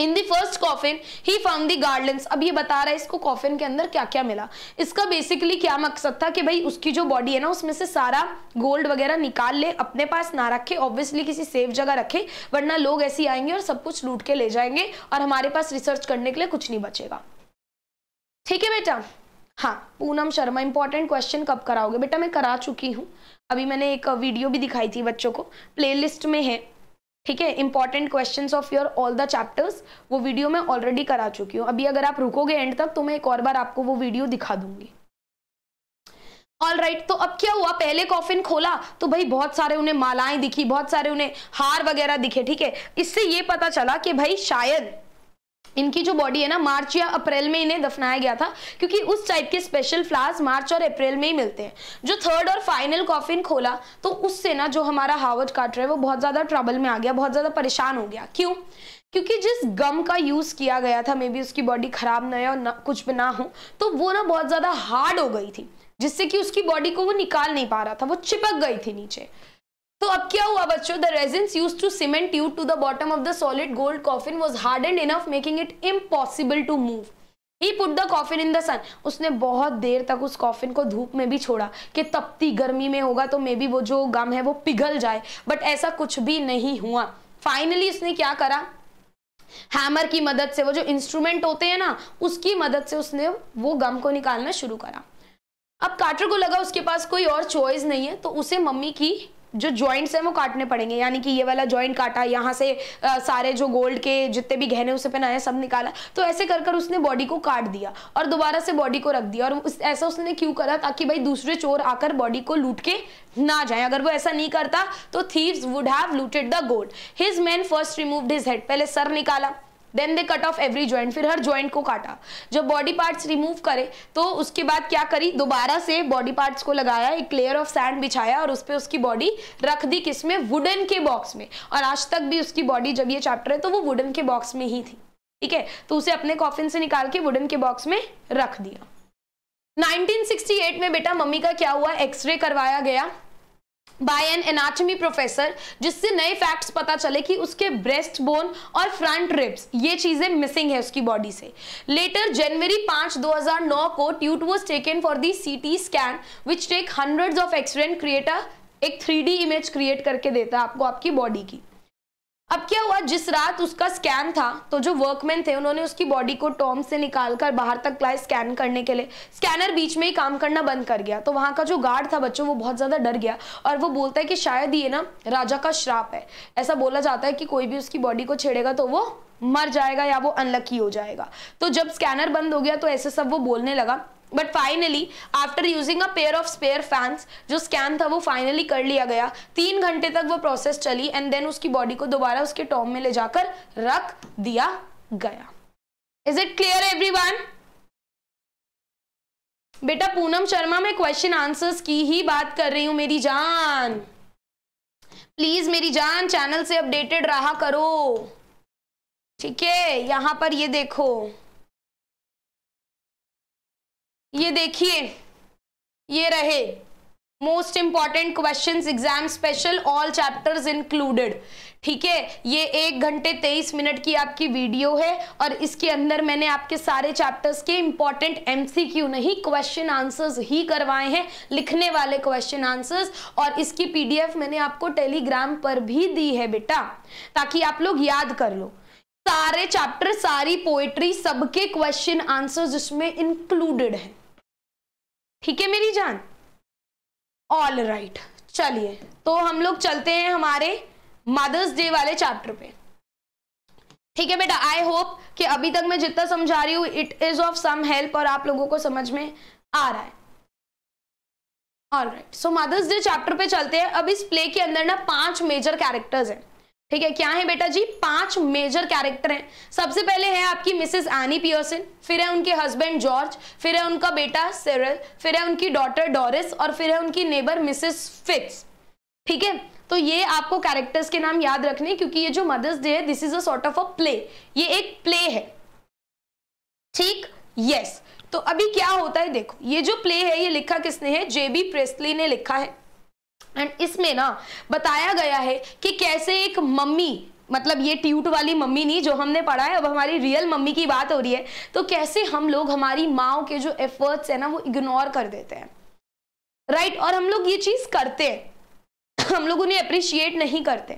In the first coffin he form the gardens अब ये बता रहा है इसको कॉफिन के अंदर क्या क्या मिला इसका बेसिकली क्या मकसद था कि भाई उसकी जो बॉडी है ना उसमें से सारा गोल्ड वगैरह निकाल ले अपने पास ना रखे ऑब्वियसली किसी सेफ जगह रखे वरना लोग ऐसे आएंगे और सब कुछ लूट के ले जाएंगे और हमारे पास रिसर्च करने के लिए कुछ नहीं बचेगा ठीक है बेटा हाँ पूनम शर्मा इंपॉर्टेंट क्वेश्चन कब कराओगे बेटा मैं करा चुकी हूँ अभी मैंने एक वीडियो भी दिखाई थी बच्चों को प्लेलिस्ट में है ठीक है important question of your all the chapters वो वीडियो मैं ऑलरेडी करा चुकी हूँ अभी अगर आप रुकोगे एंड तक तो मैं एक और बार आपको वो वीडियो दिखा दूंगी ऑल राइट right, तो अब क्या हुआ पहले कॉफिन खोला तो भाई बहुत सारे उन्हें मालाएं दिखी बहुत सारे उन्हें हार वगैरह दिखे ठीक है इससे ये पता चला कि भाई शायद इनकी जो बॉडी है ना मार्च या अप्रैल में इन्हें दफनाया गया था क्योंकि उस टाइप के स्पेशल फ्लावर्स मार्च और अप्रैल में ही मिलते हैं जो थर्ड और फाइनल कॉफिन खोला तो उससे ना जो हमारा हावर्ड कार्टर है वो बहुत ज़्यादा ट्रबल में आ गया बहुत ज़्यादा परेशान हो गया क्यों क्योंकि जिस गम का यूज़ किया गया था मे बी उसकी बॉडी खराब ना हो ना कुछ भी ना हो तो वो ना बहुत ज़्यादा हार्ड हो गई थी जिससे कि उसकी बॉडी को वो निकाल नहीं पा रहा था वो चिपक गई थी नीचे तो अब क्या हुआ बच्चों the resins used to cement you to the bottom of the solid gold coffin was hard and enough making it impossible to move he put the coffin in the sun उसने बहुत देर तक उस कॉफिन को धूप में भी छोड़ा कि तपती गर्मी में होगा तो मे बी वो जो गम है वो पिघल जाए बट ऐसा कुछ भी नहीं हुआ फाइनली उसने क्या करा हैमर की मदद से वो जो इंस्ट्रूमेंट होते हैं ना उसकी मदद से उसने वो गम को निकालना शुरू करा अब कार्टर को लगा उसके पास कोई और चॉइस नहीं है तो उसे मम्मी की जो ज्वाइंट्स हैं वो काटने पड़ेंगे यानी कि ये वाला ज्वाइंट काटा यहाँ से आ, सारे जो गोल्ड के जितने भी गहने उसे पहनाए सब निकाला तो ऐसे कर कर उसने बॉडी को काट दिया और दोबारा से बॉडी को रख दिया और उस, ऐसा उसने क्यों करा ताकि भाई दूसरे चोर आकर बॉडी को लूट के ना जाए अगर वो ऐसा नहीं करता तो thieves would have looted the gold his men first removed his head पहले सर निकाला then they cut off every joint फिर हर ज्वाइंट को काटा जब बॉडी पार्ट्स रिमूव करे तो उसके बाद क्या करी दोबारा से बॉडी पार्ट्स को लगाया एक लेयर ऑफ सैंड बिछाया और उस पर उसकी बॉडी रख दी किसमें वुडन के बॉक्स में और आज तक भी उसकी बॉडी जब ये चैप्टर है तो वो वुडन के बॉक्स में ही थी ठीक है तो उसे अपने कॉफिन से निकाल के वुडन के बॉक्स में रख दिया 1968 में बेटा मम्मी का क्या हुआ एक्सरे करवाया गया बाय एन एनाटमी प्रोफेसर जिससे नए फैक्ट्स पता चले कि उसके ब्रेस्ट बोन और फ्रंट रिब्स ये चीज़ें मिसिंग है उसकी बॉडी से लेटर जनवरी 5 2009 को Tut was taken for the CT scan which take hundred of एक्सरेंट क्रिएटर एक थ्री इमेज क्रिएट करके देता है आपको आपकी बॉडी की अब क्या हुआ जिस रात उसका स्कैन था तो जो वर्कमैन थे उन्होंने उसकी बॉडी को टॉम से निकालकर बाहर तक लाए स्कैन करने के लिए स्कैनर बीच में ही काम करना बंद कर गया तो वहां का जो गार्ड था बच्चों वो बहुत ज़्यादा डर गया और वो बोलता है कि शायद ये ना राजा का श्राप है ऐसा बोला जाता है कि कोई भी उसकी बॉडी को छेड़ेगा तो वो मर जाएगा या वो अनलकी हो जाएगा तो जब स्कैनर बंद हो गया तो ऐसे सब वो बोलने लगा but finally after using a pair of spare fans जो स्कैन था वो फाइनली कर लिया गया तीन घंटे तक वो प्रोसेस चली एंड देन उसकी बॉडी को दोबारा उसके टॉम में ले जाकर रख दिया गया इज इट क्लियर एवरीवन बेटा पूनम शर्मा मैं क्वेश्चन आंसर्स की ही बात कर रही हूं मेरी जान प्लीज मेरी जान चैनल से अपडेटेड रहा करो ठीक है यहां पर ये देखो ये देखिए ये रहे most important question exam special all chapters included ठीक है ये एक घंटे तेईस मिनट की आपकी वीडियो है और इसके अंदर मैंने आपके सारे चैप्टर्स के इंपॉर्टेंट एमसीक्यू नहीं क्वेश्चन आंसर्स ही करवाए हैं लिखने वाले क्वेश्चन आंसर्स और इसकी पीडीएफ मैंने आपको टेलीग्राम पर भी दी है बेटा ताकि आप लोग याद कर लो सारे चैप्टर सारी पोएट्री सबके क्वेश्चन आंसर्स इसमें इंक्लूडेड है ठीक है मेरी जान ऑल राइट right. चलिए तो हम लोग चलते हैं हमारे मदर्स डे वाले चैप्टर पे ठीक है बेटा आई होप कि अभी तक मैं जितना समझा रही हूँ it is of some help और आप लोगों को समझ में आ रहा है all right so Mother's Day chapter पे चलते हैं अब इस प्ले के अंदर ना पांच मेजर कैरेक्टर्स हैं ठीक है क्या है बेटा जी पांच मेजर कैरेक्टर हैं सबसे पहले है आपकी मिसेस एनी पियर्सन फिर है उनके हस्बैंड जॉर्ज फिर है उनका बेटा सेरल फिर है उनकी डॉटर डोरिस और फिर है उनकी नेबर मिसेस फिक्स ठीक है तो ये आपको कैरेक्टर्स के नाम याद रखने क्योंकि ये जो मदर्स डे है this is a sort of a play ये एक प्ले है ठीक यस तो अभी क्या होता है देखो ये जो प्ले है ये लिखा किसने है जेबी प्रेस्ली ने लिखा है एंड इसमें ना बताया गया है कि कैसे एक मम्मी मतलब ये ट्यूट वाली मम्मी नहीं जो हमने पढ़ा है अब हमारी रियल मम्मी की बात हो रही है तो कैसे हम लोग हमारी माओ के जो एफर्ट्स है ना वो इग्नोर कर देते हैं राइट right? और हम लोग ये चीज़ करते हैं हम लोग उन्हें अप्रिशिएट नहीं करते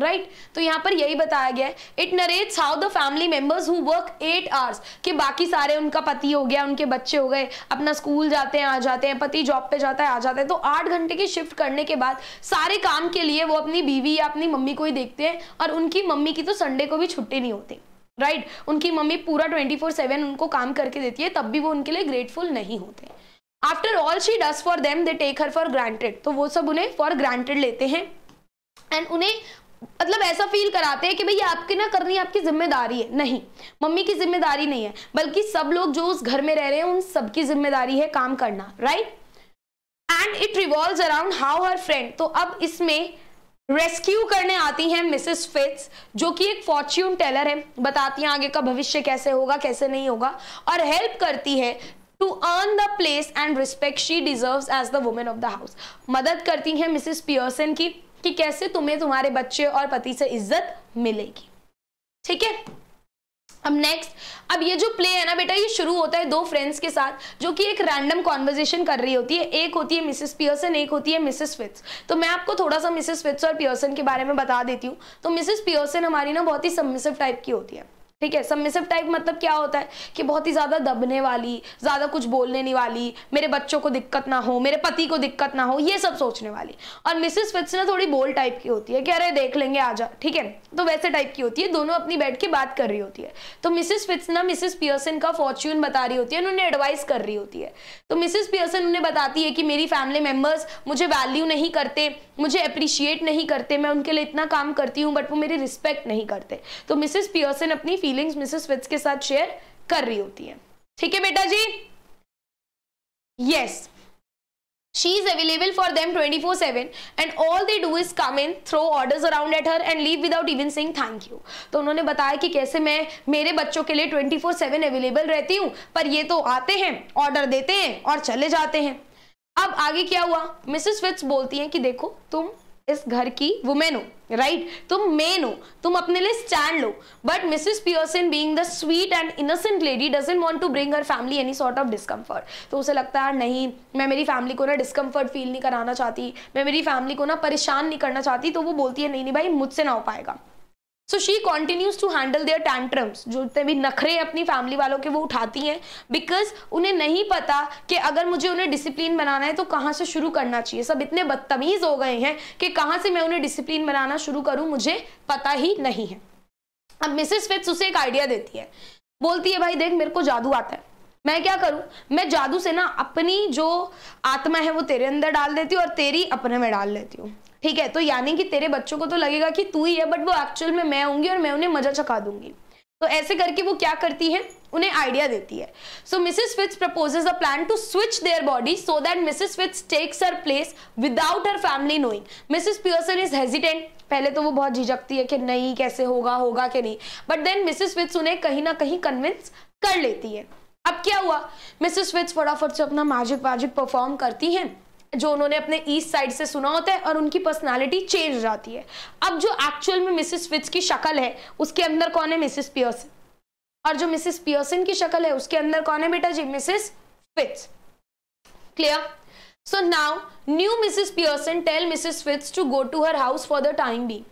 राइट right? तो यहाँ पर यही बताया गया है it narrates how the family members who work at hours कि बाकी सारे उनका पति हो गया उनके बच्चे हो गए अपना स्कूल जाते हैं आ जाते हैं पति जॉब पे जाता है आ जाता है तो आठ घंटे की शिफ्ट करने के बाद सारे काम के लिए वो अपनी बीवी या अपनी मम्मी को ही देखते हैं और उनकी मम्मी की तो संडे को भी छुट्टी नहीं होती राइट right? उनकी मम्मी पूरा ट्वेंटी फोर उनको काम करके देती है तब भी वो उनके लिए ग्रेटफुल नहीं होते after all she does for them they take her for granted तो वो सब उन्हें फॉर ग्रांटेड लेते हैं एंड उन्हें मतलब ऐसा फील कराते हैं कि भाई आपके ना करनी आपकी जिम्मेदारी है नहीं मम्मी की जिम्मेदारी नहीं है बल्कि सब लोग जो उस घर में रह रहे हैं उन सबकी जिम्मेदारी है काम करना right and it revolve around how her friend तो अब इसमें रेस्क्यू करने आती हैं मिसेस फिट्स जो कि एक फॉर्च्यून टेलर है बताती हैं आगे का भविष्य कैसे होगा कैसे नहीं होगा और हेल्प करती है to earn the place and respect she deserve as the women of the house मदद करती हैं मिसेस पियर्सन की कि कैसे तुम्हें तुम्हारे बच्चे और पति से इज्जत मिलेगी ठीक है अब नेक्स्ट अब ये जो प्ले है ना बेटा ये शुरू होता है दो फ्रेंड्स के साथ जो कि एक रैंडम कॉन्वर्जेशन कर रही होती है एक होती है मिसेस पियर्सन एक होती है मिसेस फिट्स तो मैं आपको थोड़ा सा मिसेस फिट्स और पियर्सन के बारे में बता देती हूँ तो मिसेस पियर्सन हमारी ना बहुत ही सबमिसिव टाइप की होती है ठीक है सबमिसिव टाइप मतलब क्या होता है कि बहुत ही ज़्यादा दबने वाली ज़्यादा कुछ बोलने नहीं वाली मेरे बच्चों को दिक्कत ना हो मेरे पति को दिक्कत ना हो ये सब सोचने वाली और फिट्स ना थोड़ी बोल टाइप की होती है कि अरे देख लेंगे आजा ठीक है तो वैसे टाइप की होती है दोनों अपनी बैठ के बात कर रही होती है तो मिसिस ना मिसिस पियर्सन का फॉर्च्यून बता रही होती है उन्हें एडवाइस कर रही होती है तो मिसिस पियर्सन उन्हें बताती है कि मेरी फैमिली मेंबर्स मुझे वैल्यू नहीं करते मुझे अप्रिशिएट नहीं करते मैं उनके लिए इतना काम करती हूँ बट वो मेरी रिस्पेक्ट नहीं करते तो मिसिस पियर्सन अपनी फीलिंग्स मिसेस विथ्स के साथ शेयर कर रही होती है ठीक है बेटा जी yes she is available for them 24/7 and all they do is come in throw orders around at her and leave without even saying thank you तो उन्होंने बताया कि कैसे मैं मेरे बच्चों के लिए 24/7 अवेलेबल रहती हूँ पर ये तो आते हैं ऑर्डर देते हैं और चले जाते हैं अब आगे क्या हुआ मिसेस विट्स बोलती हैं कि देखो तुम इस घर की वुमेन हो राइट तुम मेन हो तुम अपने लिए स्टैंड लो but Mrs Pearson being the sweet and innocent lady doesn't want to bring her family any sort of discomfort तो उसे लगता है नहीं मैं मेरी फैमिली को ना डिस्कम्फर्ट फील नहीं कराना चाहती मैं मेरी फैमिली को ना परेशान नहीं करना चाहती तो वो बोलती है नहीं नहीं भाई मुझसे ना हो पाएगा so she continues to handle their tantrums जो जितने भी नखरे अपनी फैमिली वालों के वो उठाती हैं बिकॉज उन्हें नहीं पता कि अगर मुझे उन्हें डिसिप्लिन बनाना है तो कहाँ से शुरू करना चाहिए सब इतने बदतमीज़ हो गए हैं कि कहाँ से मैं उन्हें डिसिप्लिन बनाना शुरू करूँ मुझे पता ही नहीं है अब मिसेस फिट्स उसे एक आइडिया देती है बोलती है भाई देख मेरे को जादू आता है मैं क्या करूं मैं जादू से ना अपनी जो आत्मा है वो तेरे अंदर डाल देती हूँ और तेरी अपने में डाल लेती हूँ ठीक है तो यानी कि तेरे बच्चों को तो लगेगा कि तू ही है बट वो एक्चुअल में मैं होंगी और मैं उन्हें मजा चखा दूंगी तो ऐसे करके वो क्या करती है उन्हें आइडिया देती है so Mrs Fitts proposes a plan to switch their body so that Mrs Fitts takes her place without her family knowing Mrs Pearson is hesitant पहले तो वो बहुत झिझकती है कि नहीं कैसे होगा होगा कि नहीं बट देन मिसेस फिट्स उन्हें कहीं ना कहीं कन्विंस कर लेती है अब क्या हुआ मिसेस फिट्स फटाफट से अपना मैजिक वैजिक परफॉर्म करती हैं जो उन्होंने अपने ईस्ट साइड से सुना होता है और उनकी पर्सनालिटी चेंज हो जाती है अब जो एक्चुअल में मिसिस फिट्स की शक्ल है उसके अंदर कौन है मिसेस पियर्सन और जो मिसेस पियर्सन की शक्ल है उसके अंदर कौन है बेटा जी Mrs Fitts clear so now new Mrs Pearson tell Mrs Fitts to go to her house for the time be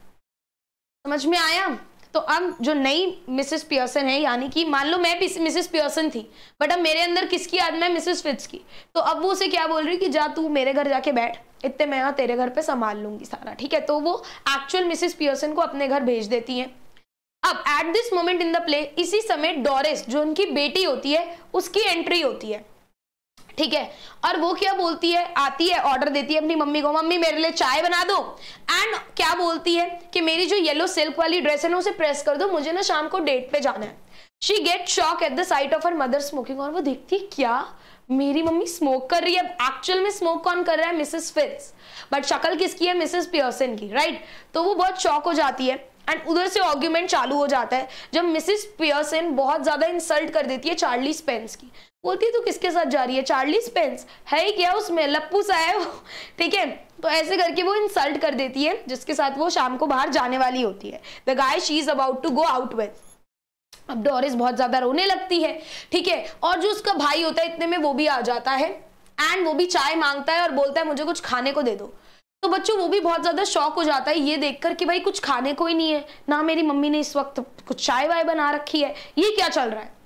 समझ में आया तो अब जो नई मिसेस पियर्सन है यानी कि मान लो मैं मिसेस पियर्सन थी बट अब मेरे अंदर किसकी आदमा में मिसेस फिट्स की तो अब वो उसे क्या बोल रही कि जा तू मेरे घर जाके बैठ इतने मैं यहाँ तेरे घर पे संभाल लूंगी सारा ठीक है तो वो एक्चुअल मिसेस पियर्सन को अपने घर भेज देती है अब at this moment in the play इसी समय डोरिस जो उनकी बेटी होती है उसकी एंट्री होती है ठीक है और वो क्या बोलती है आती है ऑर्डर देती है अपनी मम्मी को मम्मी मेरे लिए चाय बना दो एंड क्या बोलती है कि मेरी जो येलो सिल्क वाली ड्रेस है ना उसे प्रेस कर दो मुझे ना शाम को डेट पे जाना है she get shock at the sight of her mother smoking और वो देखती है क्या मेरी मम्मी स्मोक कर रही है एक्चुअल में स्मोक कौन कर रहा है मिसेस फिट्स बट शक्ल किसकी है मिसेस पियर्सन की राइट तो वो बहुत शॉक हो जाती है एंड उधर से ऑर्ग्यूमेंट चालू हो जाता है जब मिसेस पियर्सन बहुत ज़्यादा इंसल्ट कर देती है चार्ली स्पेंस की बोलती तू तो किसके साथ जा रही है चार्ली स्पेंस है ही क्या उसमें लप्पू साहब ठीक है तो ऐसे करके वो इंसल्ट कर देती है जिसके साथ वो शाम को बाहर जाने वाली होती है the guy she is about to go out with अब डोरिस बहुत ज्यादा रोने लगती है ठीक है और जो उसका भाई होता है इतने में वो भी आ जाता है एंड वो भी चाय मांगता है और बोलता है मुझे कुछ खाने को दे दो तो बच्चों वो भी बहुत ज़्यादा शौक हो जाता है ये देखकर कि भाई कुछ खाने को ही नहीं है ना मेरी मम्मी ने इस वक्त कुछ चाय वाय बना रखी है ये क्या चल रहा है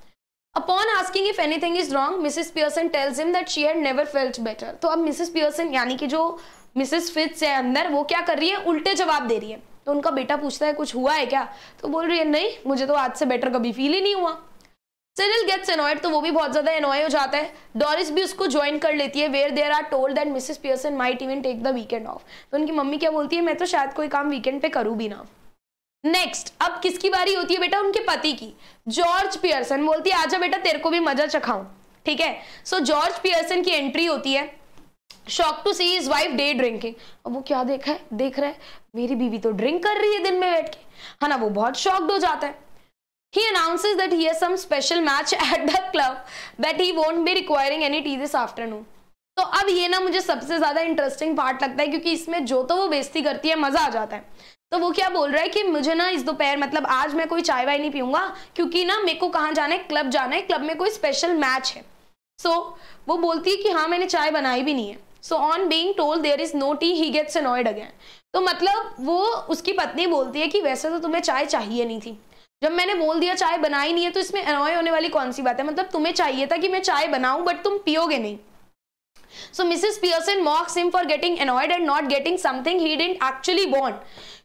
upon asking if anything is wrong Mrs Pearson tells him that she had never felt better तो अब मिसेस पियर्सन यानी कि जो मिसेस फिट्स है अंदर वो क्या कर रही है उल्टे जवाब दे रही है तो उनका बेटा पूछता है कुछ हुआ है क्या तो बोल रही है नहीं मुझे तो आज से बेटर कभी फील ही नहीं हुआ सिरिल गेट्स एनॉयड तो वो भी बहुत ज़्यादा एनॉय हो जाता है डॉरिस भी उसको ज्वाइन कर लेती है where they are told that Mrs Pearson might even take the weekend off तो उनकी मम्मी क्या बोलती है मैं तो शायद कोई काम वीकेंड पे करूँ भी ना नेक्स्ट अब किसकी बारी होती है बेटा उनके पति की जॉर्ज पियर्सन बोलती है आजा बेटा तेरे को भी मजा चखाऊं ठीक है सो जॉर्ज पियर्सन की एंट्री होती है shock to see his wife day drinking अब वो क्या देखा है देख रहा है मेरी बीवी तो ड्रिंक कर रही है दिन में बैठ के है हाँ ना वो बहुत शॉक्ड हो जाता है he announces that he has some special match at the club that he won't be requiring any tea this afternoon so तो अब ये ना मुझे सबसे ज्यादा इंटरेस्टिंग पार्ट लगता है क्योंकि इसमें जो तो वो बेइज्जती करती है मजा आ जाता है तो वो क्या बोल रहा है कि मुझे ना इस दोपहर मतलब आज मैं कोई चाय वाय नहीं पीऊंगा क्योंकि ना मेरे को कहाँ जाना है क्लब जाना है क्लब में कोई स्पेशल मैच है सो so, वो बोलती है कि हाँ मैंने चाय बनाई भी नहीं है so on being told there is no tea he gets annoyed again तो मतलब वो उसकी पत्नी बोलती है कि वैसे तो तुम्हें चाय चाहिए नहीं थी जब मैंने बोल दिया चाय बनाई नहीं है तो इसमें अनॉय होने वाली कौन सी बात है मतलब तुम्हें चाहिए था कि मैं चाय बनाऊं बट तुम पियोगे नहीं So Mrs. Pearson mocks him for getting annoyed and not getting something he didn't actually want.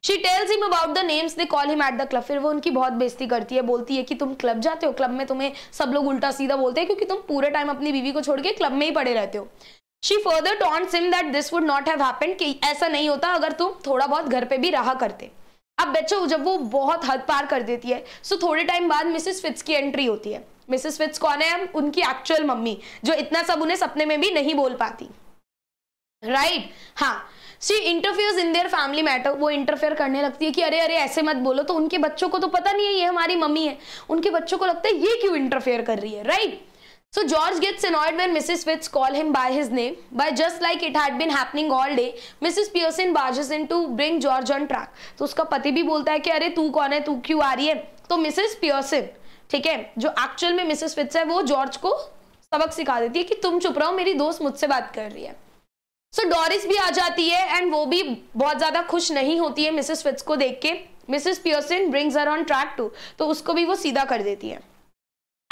She tells him about the names they call him at the club. फिर वो उनकी बहुत बेइज्जती करती है बोलती है कि तुम क्लब जाते हो क्लब में तुम्हें सब लोग उल्टा सीधा बोलते हैं क्योंकि तुम पूरे टाइम अपनी बीवी को छोड़ के क्लब में ही पड़े रहते हो she further taunts him that this would not have happened कि ऐसा नहीं होता अगर तुम थोड़ा बहुत घर पे भी रहा करते अब बच्चों जब वो बहुत हद पार कर देती है सो थोड़े टाइम बाद मिसेस फिट्स की एंट्री होती है मिसेस फिट्स कौन है उनकी एक्चुअल मम्मी जो इतना सब उन्हें सपने में भी नहीं बोल पाती राइट right? हाँ she interferes in their family matter वो इंटरफेयर करने लगती है कि अरे अरे ऐसे मत बोलो तो उनके बच्चों को तो पता नहीं है ये हमारी मम्मी है उनके बच्चों को लगता है ये क्यों इंटरफेयर कर रही है right right? So George gets annoyed when Mrs. Fitz call him by his name, but just like it had been happening all day, Mrs. Pearson barges in to bring George on track. तो उसका पति भी बोलता है कि अरे तू कौन है तू क्यों आ रही है तो Mrs. Pearson ठीक है जो एक्चुअल में मिसेस फिट्स है वो जॉर्ज को सबक सिखा देती है कि तुम चुप रहो मेरी दोस्त मुझसे बात कर रही है सो so, डॉरिस भी आ जाती है एंड वो भी बहुत ज्यादा खुश नहीं होती है मिसेस फिट्स को देख के Mrs Pearson brings her on track too तो उसको भी वो सीधा कर देती है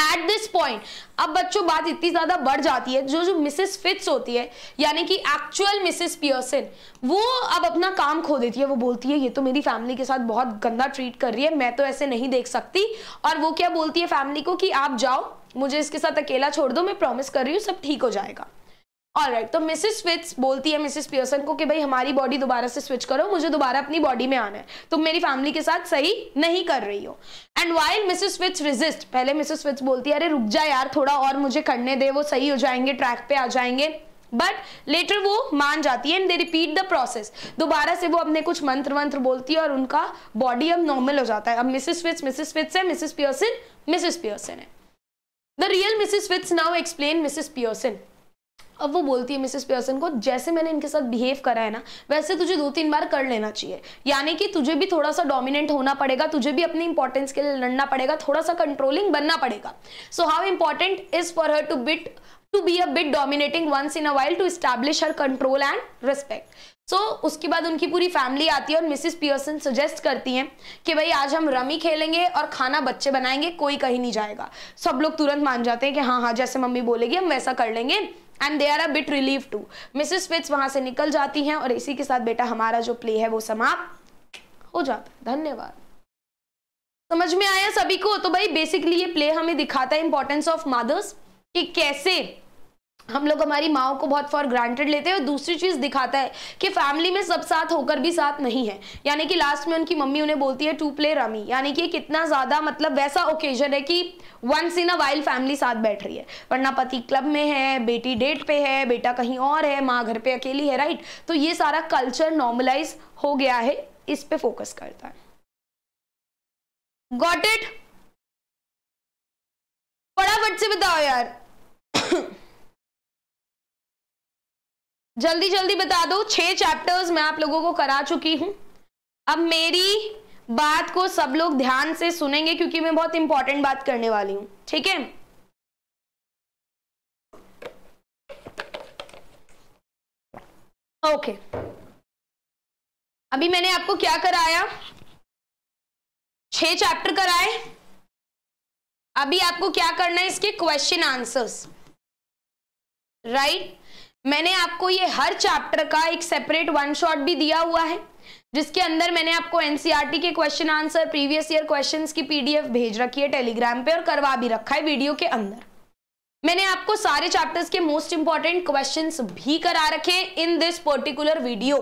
एट दिस पॉइंट अब बच्चों बात इतनी ज्यादा बढ़ जाती है जो जो मिसेस फिट्स होती है यानी कि एक्चुअल मिसेस पियर्सन वो अब अपना काम खो देती है वो बोलती है ये तो मेरी फैमिली के साथ बहुत गंदा ट्रीट कर रही है मैं तो ऐसे नहीं देख सकती और वो क्या बोलती है फैमिली को कि आप जाओ मुझे इसके साथ अकेला छोड़ दो मैं प्रॉमिस कर रही हूँ सब ठीक हो जाएगा ऑल राइट तो मिसेस स्विट्स बोलती है मिसेस पियर्सन को कि भाई हमारी बॉडी दोबारा से स्विच करो मुझे दोबारा अपनी बॉडी में आना है तुम मेरी फैमिली के साथ सही नहीं कर रही हो and while Mrs Fitts resist पहले मिसेस स्विट्स बोलती है अरे रुक जा यार थोड़ा और मुझे करने दे वो सही हो जाएंगे ट्रैक पे आ जाएंगे बट लेटर वो मान जाती है and they repeat the process दोबारा से वो अपने कुछ मंत्र वंत्र बोलती है और उनका बॉडी अब नॉर्मल हो जाता है अब मिसेस स्विट्स मिसेस स्विट्स है मिसेस पियर्सन मिसेस पियर्सन है the real Mrs Fitts now explain Mrs Pearson अब वो बोलती है मिसेस पियर्सन को जैसे मैंने इनके साथ बिहेव करा है ना वैसे तुझे दो तीन बार कर लेना चाहिए यानी कि तुझे भी थोड़ा सा डोमिनेंट होना पड़ेगा तुझे भी अपनी इंपॉर्टेंस के लिए लड़ना पड़ेगा थोड़ा सा कंट्रोलिंग बनना पड़ेगा so how important is for her to bit to be a bit dominating once in a while to establish her control and respect so so, उसके बाद उनकी पूरी फैमिली आती है और मिसिस पियर्सन सजेस्ट करती हैं कि भाई आज हम रमी खेलेंगे और खाना बच्चे बनाएंगे कोई कहीं नहीं जाएगा सब लोग तुरंत मान जाते हैं कि हाँ हाँ जैसे मम्मी बोलेगी हम वैसा कर लेंगे and they are a bit relieved to Mrs Fitts वहां से निकल जाती हैं और इसी के साथ बेटा हमारा जो प्ले है वो समाप्त हो जाता है धन्यवाद समझ में आया सभी को तो भाई बेसिकली ये प्ले हमें दिखाता है इंपॉर्टेंस ऑफ मदर्स कि कैसे हम लोग हमारी माओ को बहुत फॉर ग्रांटेड लेते हैं और दूसरी चीज़ दिखाता है कि फैमिली में सब साथ होकर भी साथ नहीं है यानी कि लास्ट में उनकी मम्मी उन्हें बोलती है टू प्ले रमी यानी कि कितना ज़्यादा मतलब वैसा ओकेजन है कि once in a while family साथ बैठ रही है वरना पति क्लब में है बेटी डेट पे है बेटा कहीं और है माँ घर पे अकेली है राइट तो ये सारा कल्चर नॉर्मलाइज हो गया है इस पे फोकस करता है गॉट इट फटाफट से बताओ यार जल्दी जल्दी बता दो छह चैप्टर्स मैं आप लोगों को करा चुकी हूं अब मेरी बात को सब लोग ध्यान से सुनेंगे क्योंकि मैं बहुत इंपॉर्टेंट बात करने वाली हूं ठीक है ओके अभी मैंने आपको क्या कराया छह चैप्टर कराए अभी आपको क्या करना है इसके क्वेश्चन आंसर्स राइट मैंने आपको ये हर चैप्टर का एक सेपरेट वन शॉट भी दिया हुआ है जिसके अंदर मैंने आपको एनसीईआरटी e के question answer previous year questions की पीडीएफ भेज रखी है टेलीग्राम पे और करवा भी रखा है वीडियो के अंदर मैंने आपको सारे चैप्टर्स के मोस्ट इंपॉर्टेंट क्वेश्चन भी करा रखे in this particular video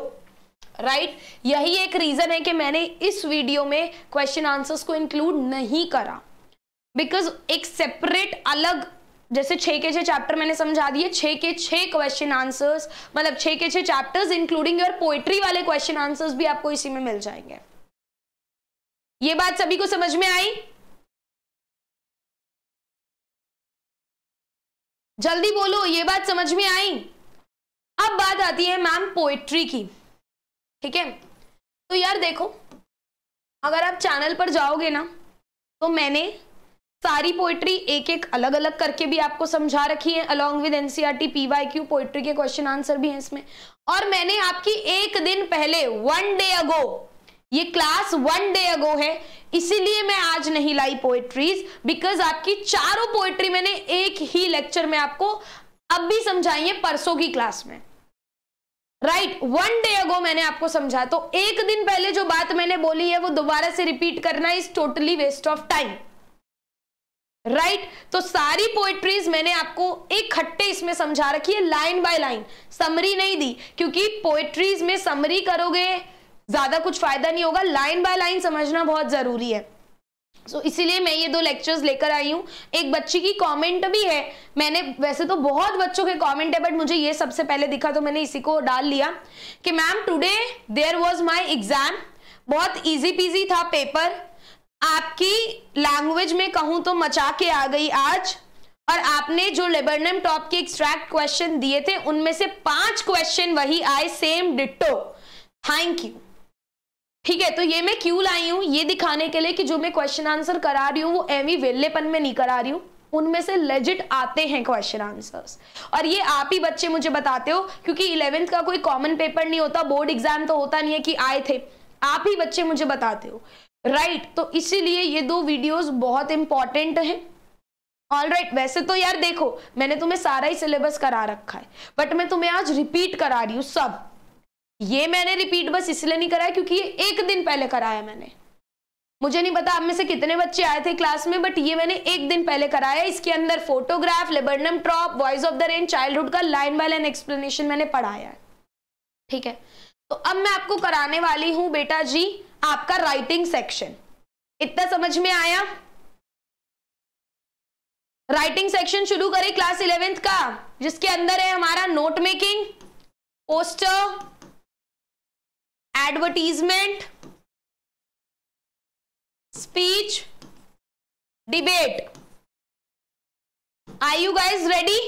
right यही एक रीजन है कि मैंने इस वीडियो में क्वेश्चन आंसर्स को इंक्लूड नहीं करा बिकॉज एक सेपरेट अलग जैसे छः के छः चैप्टर मैंने समझा दिए छः के छः क्वेश्चन आंसर्स मतलब छः के छः चैप्टर्स इंक्लूडिंग योर पोएट्री वाले क्वेश्चन आंसर्स भी आपको इसी में मिल जाएंगे ये बात सभी को समझ में आई जल्दी बोलो ये बात समझ में आई अब बात आती है मैम पोएट्री की ठीक है तो यार देखो अगर आप चैनल पर जाओगे ना तो मैंने सारी पोइट्री एक एक अलग अलग करके भी आपको समझा रखी है along with NCERT P Y Q poetry के क्वेश्चन आंसर भी है इसमें और मैंने आपकी एक दिन पहले वन डे अगो ये क्लास वन डे अगो है इसीलिए मैं आज नहीं लाई पोएट्रीज बिकॉज आपकी चारों पोएट्री मैंने एक ही लेक्चर में आपको अब भी समझाई है परसों की क्लास में राइट वन डे अगो मैंने आपको समझा तो एक दिन पहले जो बात मैंने बोली है वो दोबारा से रिपीट करना is totally waste of time right right? तो सारी पोएट्रीज मैंने आपको खट्टे इसमें समझा रखी है लाइन बाय लाइन समरी नहीं दी क्योंकि पोएट्रीज में समरी करोगे ज्यादा कुछ फायदा नहीं होगा लाइन बाय लाइन समझना बहुत जरूरी है सो so, इसीलिए मैं ये दो लेक्चर्स लेकर आई हूँ एक बच्ची की कमेंट भी है मैंने वैसे तो बहुत बच्चों के कमेंट है बट मुझे ये सबसे पहले दिखा तो मैंने इसी को डाल लिया कि ma'am today there was my exam बहुत इजी पीजी था पेपर आपकी लैंग्वेज में कहूं तो मचा के आ गई आज और आपने जो लेबरनम टॉप के एक्सट्रैक्ट क्वेश्चन दिए थे उनमें से पांच क्वेश्चन वही आए सेम डिटो थैंक यू ठीक है तो ये मैं क्यों लाई हूं ये दिखाने के लिए कि जो मैं क्वेश्चन आंसर करा रही हूँ वो एम वेल्लेपन में नहीं करा रही हूँ उनमें से लेजिट आते हैं क्वेश्चन आंसर्स और ये आप ही बच्चे मुझे बताते हो क्योंकि इलेवेंथ का कोई कॉमन पेपर नहीं होता बोर्ड एग्जाम तो होता नहीं है कि आए थे आप ही बच्चे मुझे बताते हो राइट right, तो इसीलिए ये दो वीडियोस बहुत इंपॉर्टेंट हैं ऑल राइट right, वैसे तो यार देखो मैंने तुम्हें सारा ही सिलेबस करा रखा है बट मैं तुम्हें आज रिपीट करा रही हूँ सब ये मैंने रिपीट बस इसलिए नहीं कराया क्योंकि ये एक दिन पहले कराया मैंने मुझे नहीं पता आप में से कितने बच्चे आए थे क्लास में बट ये मैंने एक दिन पहले कराया इसके अंदर photograph Laburnum top voice of the rain childhood का लाइन बाय लाइन एक्सप्लेनेशन मैंने पढ़ाया है ठीक है तो अब मैं आपको कराने वाली हूँ बेटा जी आपका राइटिंग सेक्शन इतना समझ में आया राइटिंग सेक्शन शुरू करें क्लास इलेवेंथ का जिसके अंदर है हमारा note making poster advertisement speech debate I you guys ready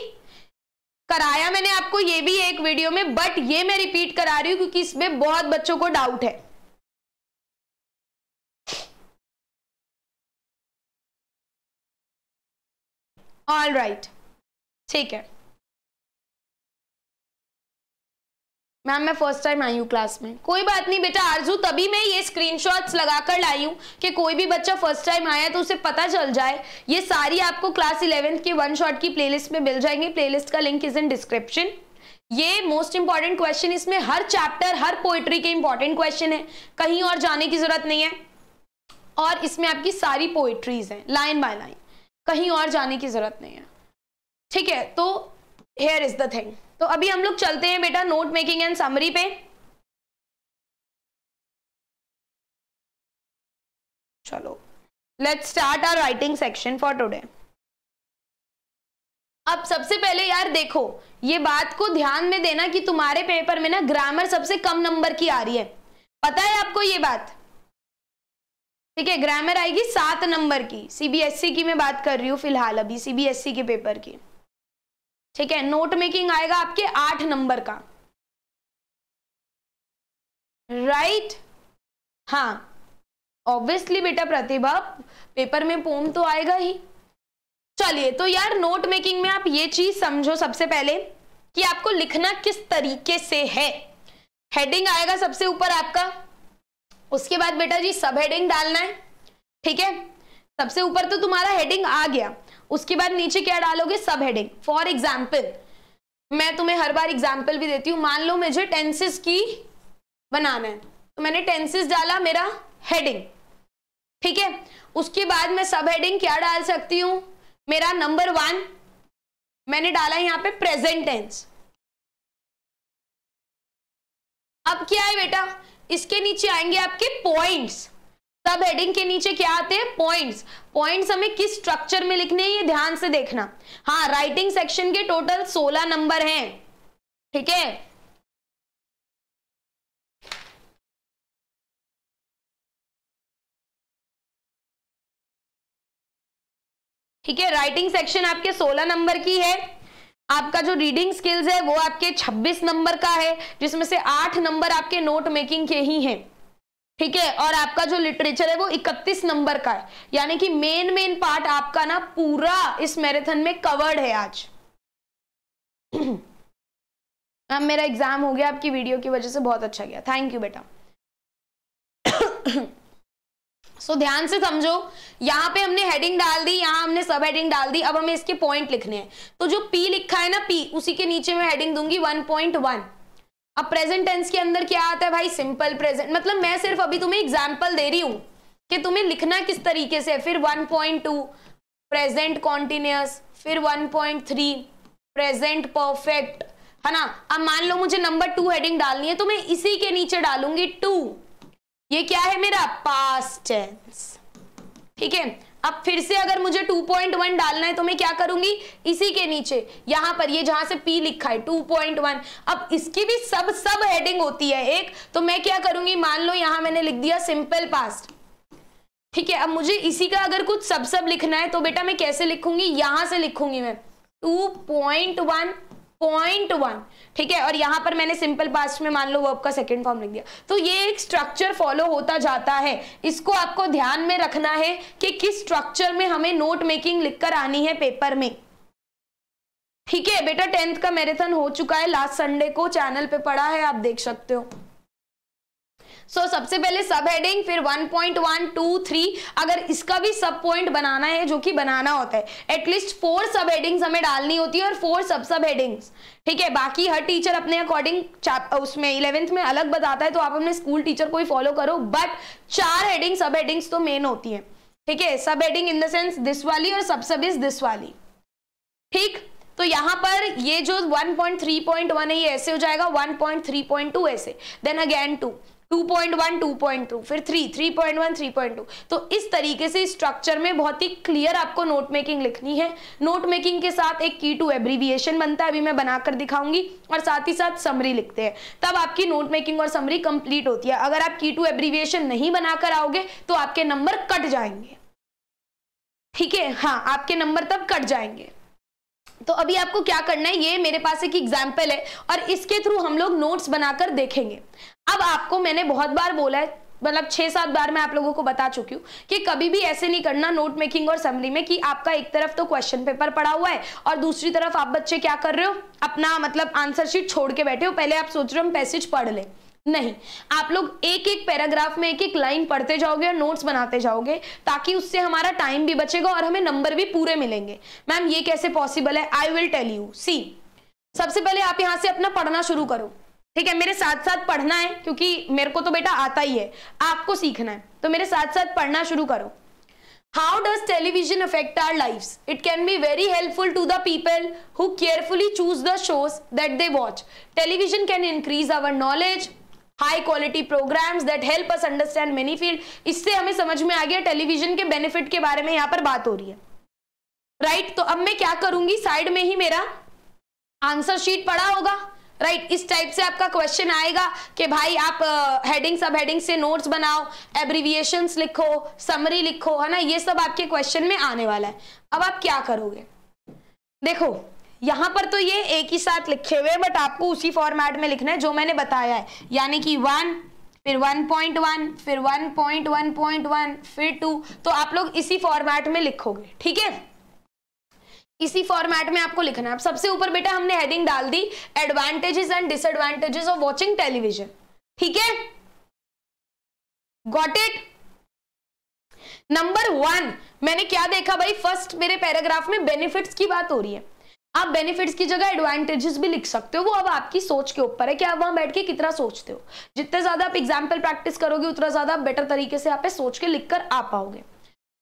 कराया मैंने आपको ये भी एक वीडियो में बट ये मैं रिपीट करा रही हूं क्योंकि इसमें बहुत बच्चों को डाउट है ऑल राइट ठीक है मैम मैं फर्स्ट टाइम आई हूँ क्लास में कोई बात नहीं बेटा आरजू तभी मैं ये स्क्रीनशॉट्स लगाकर लाई हूँ कि कोई भी बच्चा फर्स्ट टाइम आया तो उसे पता चल जाए ये सारी आपको क्लास इलेवेंथ के वन शॉट की प्लेलिस्ट में मिल जाएंगी प्लेलिस्ट का लिंक इज इन डिस्क्रिप्शन ये मोस्ट इंपॉर्टेंट क्वेश्चन इसमें हर चैप्टर हर पोइट्री के इंपॉर्टेंट क्वेश्चन है कहीं और जाने की जरूरत नहीं है और इसमें आपकी सारी पोइट्रीज हैं लाइन बाय लाइन कहीं और जाने की जरूरत नहीं है ठीक है तो हेयर इज द थिंग तो अभी हम लोग चलते हैं बेटा नोट मेकिंग एंड समरी पे चलो let start our writing section for today अब सबसे पहले यार देखो ये बात को ध्यान में देना कि तुम्हारे पेपर में ना ग्रामर सबसे कम नंबर की आ रही है पता है आपको ये बात ठीक है ग्रामर आएगी सात नंबर की सीबीएसई e की मैं बात कर रही हूँ फिलहाल अभी सीबीएसई e के पेपर की ठीक है नोट मेकिंग आएगा आपके आठ नंबर का राइट right? हाँ ऑब्वियसली बेटा प्रतिभा पेपर में पोम तो आएगा ही चलिए तो यार नोट मेकिंग में आप ये चीज समझो सबसे पहले कि आपको लिखना किस तरीके से है हेडिंग आएगा सबसे ऊपर आपका उसके बाद बेटा जी सब हेडिंग डालना है ठीक है सबसे ऊपर तो तुम्हारा हेडिंग आ गया उसके बाद नीचे क्या डालोगे सब हेडिंग फॉर एग्जाम्पल मैं तुम्हें हर बार एग्जाम्पल भी देती हूँ मान लो मुझे टेंसेस की बनाना है तो मैंने टेंसेस डाला मेरा हेडिंग ठीक है उसके बाद मैं सब हेडिंग क्या डाल सकती हूँ मेरा नंबर वन मैंने डाला यहाँ पे प्रेजेंट टेंस अब क्या है बेटा इसके नीचे आएंगे आपके पॉइंट्स सब हेडिंग के नीचे क्या आते हैं पॉइंट्स पॉइंट्स हमें किस स्ट्रक्चर में लिखने हैं ये ध्यान से देखना हाँ राइटिंग सेक्शन के टोटल सोलह नंबर हैं ठीक है ठीक है राइटिंग सेक्शन आपके सोलह नंबर की है आपका जो रीडिंग स्किल्स है वो आपके 26 नंबर का है जिसमें से 8 नंबर आपके नोट मेकिंग के ही हैं ठीक है और आपका जो लिटरेचर है वो 31 नंबर का है यानी कि मेन मेन पार्ट आपका ना पूरा इस मैराथन में कवर्ड है आज अब मेरा एग्जाम हो गया आपकी वीडियो की वजह से बहुत अच्छा गया थैंक यू बेटा सो so, ध्यान से समझो यहाँ पे हमने हेडिंग डाल दी यहाँ हमने सब हेडिंग डाल दी अब हमें इसके पॉइंट लिखने हैं तो जो पी लिखा है ना पी उसी के नीचे मैं हेडिंग दूंगी 1.1 अब प्रेजेंट टेंस के अंदर क्या आता है भाई सिंपल प्रेजेंट मतलब मैं सिर्फ अभी तुम्हें एग्जाम्पल दे रही हूँ कि तुम्हें लिखना किस तरीके से फिर 1.2 प्रेजेंट कॉन्टिन्यूस फिर 1.3 प्रेजेंट परफेक्ट है ना अब मान लो मुझे नंबर टू हेडिंग डालनी है तो मैं इसी के नीचे डालूंगी टू ये क्या है मेरा पास्ट टेंस ठीक है अब फिर से अगर मुझे 2.1 डालना है तो मैं क्या करूंगी इसी के नीचे यहां पर ये जहां से P लिखा है 2.1 अब इसकी भी सब सब हेडिंग होती है एक तो मैं क्या करूंगी मान लो यहां मैंने लिख दिया सिंपल पास्ट ठीक है अब मुझे इसी का अगर कुछ सब सब लिखना है तो बेटा मैं कैसे लिखूंगी यहां से लिखूंगी मैं वन पॉइंट वन ठीक है और यहाँ पर मैंने सिंपल पास्ट में मान लो वर्ब का सेकेंड फॉर्म लिख दिया तो ये एक स्ट्रक्चर फॉलो होता जाता है इसको आपको ध्यान में रखना है कि किस स्ट्रक्चर में हमें नोट मेकिंग लिखकर आनी है पेपर में ठीक है बेटा टेंथ का मैराथन हो चुका है लास्ट संडे को चैनल पे पड़ा है आप देख सकते हो सो so, सबसे पहले सब हेडिंग फिर 1.123 अगर इसका भी सब पॉइंट बनाना है जो कि बनाना होता है एटलीस्ट फोर सब हेडिंग्स हमें डालनी होती है और फोर सब सब हेडिंग्स ठीक है बाकी हर टीचर अपने अकॉर्डिंग उसमें इलेवेंथ में अलग बताता है तो आप अपने स्कूल टीचर को ही फॉलो करो बट चार हेडिंग सब हेडिंग्स तो मेन होती है ठीक है sub heading in the sense this वाली और सब सब इज दिस वाली ठीक तो यहां पर ये जो 1.3.1 है ये ऐसे हो जाएगा 1.3.2 ऐसे देन अगेन टू 2.1 2.2 फिर 3 3.1 3.2 तो इस तरीके से स्ट्रक्चर में बहुत ही क्लियर आपको नोट मेकिंग लिखनी है नोट मेकिंग के साथ एक की टू एब्रीविएशन बनता है अभी मैं बनाकर दिखाऊंगी और साथ ही साथ समरी लिखते हैं तब आपकी नोट मेकिंग और समरी कंप्लीट होती है अगर आप की टू एब्रीविएशन नहीं बनाकर आओगे तो आपके नंबर कट जाएंगे ठीक है हाँ आपके नंबर तब कट जाएंगे तो अभी आपको क्या करना है ये मेरे पास एक एग्जाम्पल है और इसके थ्रू हम लोग नोट्स बनाकर देखेंगे अब आपको मैंने बहुत बार बोला है मतलब छह सात बार मैं आप लोगों को बता चुकी हूँ कि कभी भी ऐसे नहीं करना नोट मेकिंग और समरी में कि आपका एक तरफ तो क्वेश्चन पेपर पड़ा हुआ है और दूसरी तरफ आप बच्चे क्या कर रहे हो अपना मतलब आंसर शीट छोड़ के बैठे हो पहले आप सोच रहे हो हम पैसेज पढ़ ले नहीं आप लोग एक एक पैराग्राफ में एक एक लाइन पढ़ते जाओगे और नोट्स बनाते जाओगे ताकि उससे हमारा टाइम भी बचेगा और हमें नंबर भी पूरे मिलेंगे मैम ये कैसे पॉसिबल है I will tell you see सबसे पहले आप यहां से अपना पढ़ना शुरू करो ठीक है मेरे साथ साथ पढ़ना है क्योंकि मेरे को तो बेटा आता ही है आपको सीखना है तो मेरे साथ साथ पढ़ना शुरू करो how does television affect our life it can be very helpful to the people who carefully choose the shows that they watch television can increase our knowledge high quality programmes that help us understand many field इससे हमें समझ में आ गया television के benefit के बारे में यहाँ पर बात हो रही है राइट right? तो अब मैं क्या करूंगी साइड में ही मेरा आंसर शीट पड़ा होगा राइट right, इस टाइप से आपका क्वेश्चन आएगा कि भाई आप हेडिंग सब हेडिंग से नोट्स बनाओ एब्रीविएशन लिखो समरी लिखो है ना ये सब आपके क्वेश्चन में आने वाला है अब आप क्या करोगे देखो यहां पर तो ये एक ही साथ लिखे हुए बट आपको उसी फॉर्मेट में लिखना है जो मैंने बताया है यानी कि वन फिर 1.1 फिर 1.1.1 फिर 2 तो आप लोग इसी फॉर्मेट में लिखोगे ठीक है इसी फॉर्मेट में आपको लिखना है सबसे ऊपर बेटा हमने हेडिंग डाल दी advantages and disadvantages of watching television ठीक है गॉट इट नंबर वन मैंने क्या देखा भाई फर्स्ट मेरे पैराग्राफ में बेनिफिट्स की बात हो रही है आप बेनिफिट्स की जगह एडवांटेजेस भी लिख सकते हो वो अब आपकी सोच के ऊपर है कि आप वहां बैठ के कितना सोचते हो जितने ज्यादा आप एग्जाम्पल प्रैक्टिस करोगे उतना ज्यादा बेटर तरीके से आप सोच के लिख कर आ पाओगे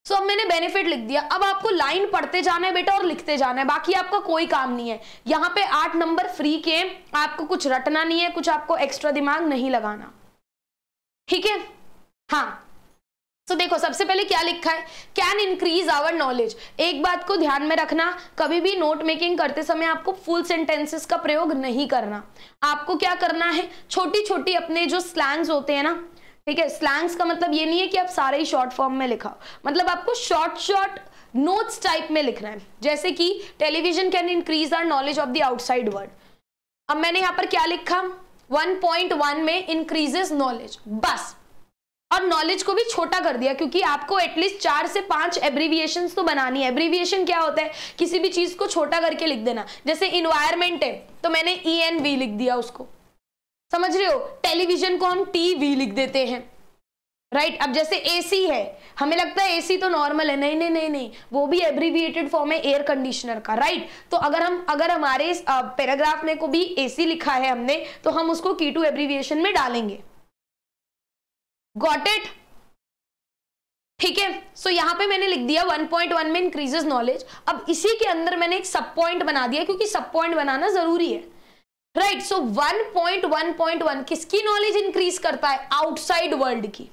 सो so, अब मैंने बेनिफिट लिख दिया अब आपको लाइन पढ़ते जाना है बेटा और लिखते जाना है बाकी आपका कोई काम नहीं है यहाँ पे आठ नंबर फ्री के आपको कुछ रटना नहीं है कुछ आपको एक्स्ट्रा दिमाग नहीं लगाना ठीक है हाँ तो so, देखो सबसे पहले क्या लिखा है कैन इंक्रीज आवर नॉलेज एक बात को ध्यान में रखना कभी भी नोट मेकिंग करते समय आपको फुल सेंटेंसेस का प्रयोग नहीं करना आपको क्या करना है छोटी छोटी अपने जो स्लैंग्स होते हैं ना ठीक है स्लैंग्स का मतलब ये नहीं है कि आप सारे ही शॉर्ट फॉर्म में लिखा मतलब आपको शॉर्ट शॉर्ट नोट्स टाइप में लिखना है जैसे कि television can increase our knowledge of the outside world अब मैंने यहां पर क्या लिखा 1.1 में इंक्रीजेस नॉलेज बस और नॉलेज को भी छोटा कर दिया क्योंकि आपको एटलीस्ट चार से पांच एब्रीविएशन तो बनानी है एब्रीविएशन क्या होता है किसी भी चीज को छोटा करके लिख देना जैसे इन्वायरमेंट है तो मैंने ई एन वी लिख दिया उसको समझ रहे हो टेलीविजन को हम टीवी लिख देते हैं राइट right? अब जैसे एसी है हमें लगता है एसी तो नॉर्मल है नहीं नहीं नहीं नहीं वो भी एब्रीविएटेड फॉर्म है एयर कंडीशनर का राइट right? तो अगर हम अगर हमारे पैराग्राफ में को भी एसी लिखा है हमने तो हम उसको की टू एब्रीविएशन में डालेंगे गॉट इट ठीक है सो यहाँ पे मैंने लिख दिया 1.1 में इंक्रीजेज नॉलेज अब इसी के अंदर मैंने एक सब पॉइंट बना दिया क्योंकि सब पॉइंट बनाना जरूरी है राइट सो 1.1.1 किसकी नॉलेज इंक्रीज करता है आउटसाइड वर्ल्ड की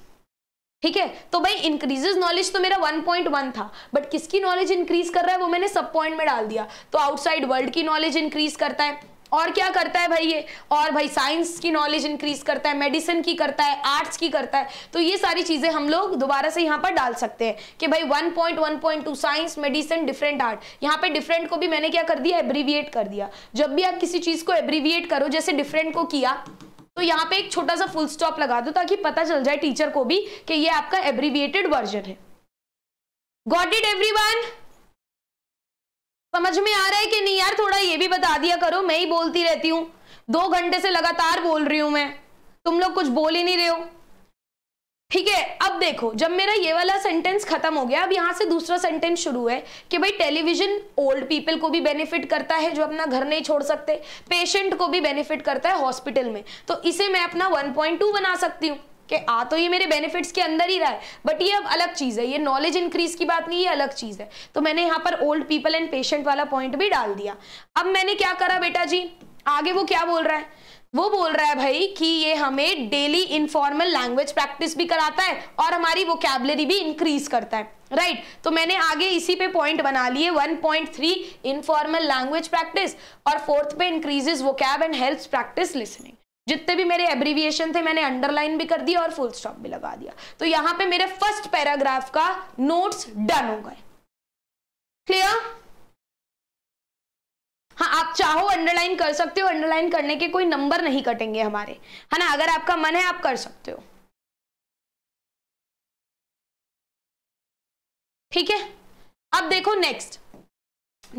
ठीक है तो भाई इंक्रीजेज नॉलेज तो मेरा 1.1 था बट किसकी नॉलेज इंक्रीज कर रहा है वो मैंने सब पॉइंट में डाल दिया तो आउटसाइड वर्ल्ड की नॉलेज इंक्रीज करता है और क्या करता है भाई ये और भाई साइंस की नॉलेज इंक्रीज करता है मेडिसिन की करता है आर्ट्स की करता है तो ये सारी चीज़ें हम लोग दोबारा से यहाँ पर डाल सकते हैं कि भाई one point one point two science medicine different art यहाँ पे डिफरेंट को भी मैंने क्या कर दिया एब्रीविएट कर दिया जब भी आप किसी चीज़ को एब्रीविएट करो जैसे डिफरेंट को किया तो यहाँ पे एक छोटा सा फुल स्टॉप लगा दो ताकि पता चल जाए टीचर को भी कि ये आपका एब्रीविएटेड वर्जन है गॉट इट एवरीवन समझ में आ रहा है कि नहीं यार थोड़ा ये भी बता दिया करो मैं ही बोलती रहती हूँ दो घंटे से लगातार बोल रही हूँ मैं तुम लोग कुछ बोल ही नहीं रहे हो ठीक है अब देखो जब मेरा ये वाला सेंटेंस खत्म हो गया अब यहां से दूसरा सेंटेंस शुरू है कि भाई टेलीविजन ओल्ड पीपल को भी बेनिफिट करता है जो अपना घर नहीं छोड़ सकते पेशेंट को भी बेनिफिट करता है हॉस्पिटल में तो इसे मैं अपना 1.2 बना सकती हूँ कि आ तो ये मेरे बेनिफिट्स के अंदर ही रहा है बट ये अब अलग चीज़ है ये नॉलेज इंक्रीज की बात नहीं ये अलग चीज़ है तो मैंने यहाँ पर ओल्ड पीपल एंड पेशेंट वाला पॉइंट भी डाल दिया अब मैंने क्या करा बेटा जी आगे वो क्या बोल रहा है वो बोल रहा है भाई कि ये हमें डेली इनफॉर्मल लैंग्वेज प्रैक्टिस भी कराता है और हमारी वो भी इंक्रीज करता है राइट right. तो मैंने आगे इसी पे पॉइंट बना लिए 1.3 इनफॉर्मल लैंग्वेज प्रैक्टिस और फोर्थ पे increases cab and help practice listening जितने भी मेरे एब्रीविएशन थे मैंने अंडरलाइन भी कर दिया और फुल स्टॉप भी लगा दिया तो यहां पे मेरे फर्स्ट पैराग्राफ का नोट्स डन हो गए क्लियर हाँ आप चाहो अंडरलाइन कर सकते हो अंडरलाइन करने के कोई नंबर नहीं कटेंगे हमारे है ना अगर आपका मन है आप कर सकते हो ठीक है अब देखो नेक्स्ट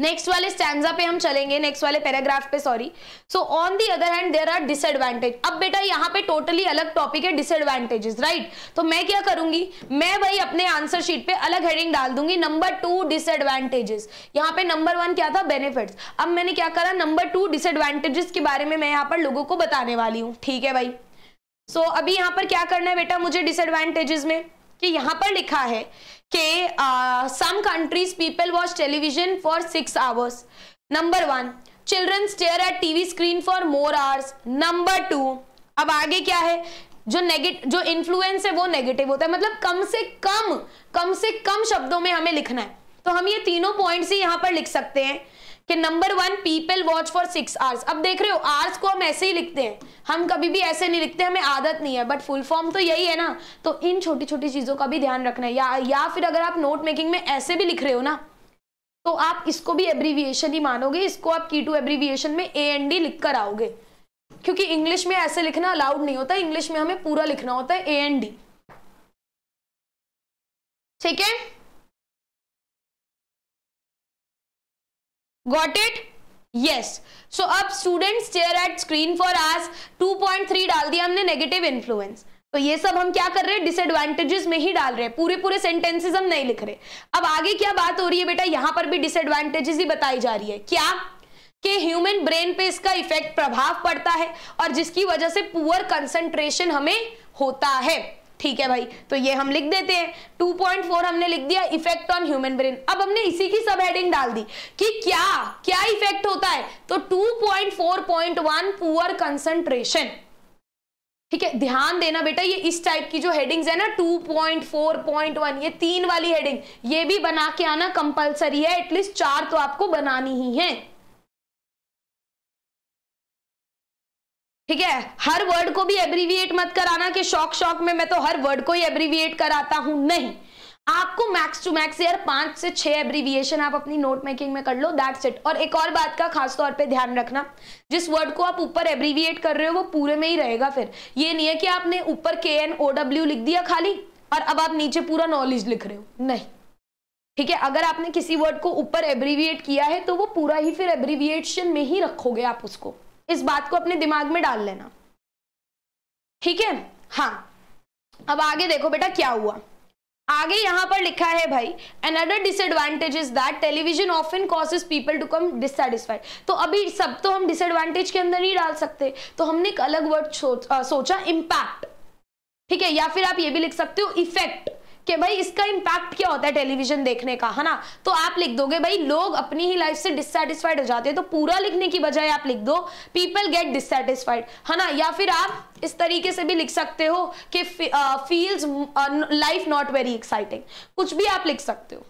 नेक्स्ट वाले स्टैंडा पे हम चलेंगे नेक्स्ट वाले पैराग्राफ पे sorry so on the other hand there are disadvantage अब बेटा यहाँ पे टोटली अलग टॉपिक है डिसएडवांटेजेस राइट right? तो मैं क्या करूंगी मैं भाई अपने आंसर शीट पे अलग हेडिंग डाल दूंगी नंबर टू डिसएडवांटेजेस यहाँ पे नंबर वन क्या था बेनिफिट अब मैंने क्या करा नंबर टू डिसएडवांटेजेस के बारे में मैं यहाँ पर लोगों को बताने वाली हूँ ठीक है भाई सो so, अभी यहाँ पर क्या करना है बेटा मुझे डिसएडवांटेजेस में कि यहाँ पर लिखा है के some countries people watch television for six hours number one children stare at TV screen for more hours number two अब आगे क्या है जो नेगेटिव जो इन्फ्लुएंस है वो नेगेटिव होता है मतलब कम से कम कम से कम शब्दों में हमें लिखना है तो हम ये तीनों पॉइंट्स ही यहाँ पर लिख सकते हैं कि number one people watch for six hours अब देख रहे हो आवर्स को हम ऐसे ही लिखते हैं हम कभी भी ऐसे नहीं लिखते हमें आदत नहीं है बट फुल फॉर्म तो यही है ना तो इन छोटी छोटी चीज़ों का भी ध्यान रखना है या, या फिर अगर आप नोट मेकिंग में ऐसे भी लिख रहे हो ना तो आप इसको भी एब्रीविएशन ही मानोगे इसको आप की टू एब्रीविएशन में ए एन डी लिख कर आओगे क्योंकि इंग्लिश में ऐसे लिखना अलाउड नहीं होता इंग्लिश में हमें पूरा लिखना होता है ए एन डी ठीक है गॉट इट यस सो अब student stare at screen for as 2.3 डाल दिया हमने नेगेटिव इन्फ्लुएंस तो ये सब हम क्या कर रहे हैं डिसएडवांटेजेस में ही डाल रहे हैं पूरे पूरे सेंटेंसेस हम नहीं लिख रहे अब आगे क्या बात हो रही है बेटा यहां पर भी डिसएडवांटेजेस ही बताई जा रही है क्या कि ह्यूमन ब्रेन पे इसका इफेक्ट प्रभाव पड़ता है और जिसकी वजह से पुअर कंसंट्रेशन हमें होता है ठीक है भाई तो ये हम लिख देते हैं 2.4 हमने लिख दिया इफेक्ट ऑन ह्यूमन ब्रेन अब हमने इसी की सब हेडिंग डाल दी कि क्या क्या इफेक्ट होता है तो 2.4.1 पुअर कंसेंट्रेशन ठीक है ध्यान देना बेटा ये इस टाइप की जो हेडिंग्स है ना 2.4.1 ये तीन वाली हेडिंग ये भी बना के आना कंपलसरी है एटलीस्ट चार तो आपको बनानी ही है ठीक है हर वर्ड को भी एब्रीविएट मत कराना कि शौक शौक में मैं तो हर वर्ड को ही एब्रीविएट कराता हूं नहीं आपको मैक्स टू मैक्स यार पांच से छह एब्रीविएशन आप अपनी नोट मेकिंग में कर लो दैट्स इट और एक और बात का खास तौर पे ध्यान रखना जिस वर्ड को आप ऊपर एब्रीविएट कर रहे हो वो पूरे में ही रहेगा फिर ये नहीं है कि आपने ऊपर के एन ओ डब्ल्यू लिख दिया खाली और अब आप नीचे पूरा नॉलेज लिख रहे हो नहीं ठीक है अगर आपने किसी वर्ड को ऊपर एब्रीविएट किया है तो वो पूरा ही फिर एब्रीविएशन में ही रखोगे आप उसको इस बात को अपने दिमाग में डाल लेना ठीक है हाँ अब आगे देखो बेटा क्या हुआ आगे यहां पर लिखा है भाई another disadvantage is that television often causes people to come dissatisfied तो अभी सब तो हम डिसएडवांटेज के अंदर नहीं डाल सकते तो हमने एक अलग वर्ड सोचा इम्पैक्ट ठीक है या फिर आप ये भी लिख सकते हो इफेक्ट कि भाई इसका इम्पैक्ट क्या होता है टेलीविजन देखने का है ना तो आप लिख दोगे भाई लोग अपनी ही लाइफ से डिससेटिस्फाइड हो जाते हैं तो पूरा लिखने की बजाय आप लिख दो पीपल गेट डिससेटिस्फाइड है ना या फिर आप इस तरीके से भी लिख सकते हो कि feels life not very exciting कुछ भी आप लिख सकते हो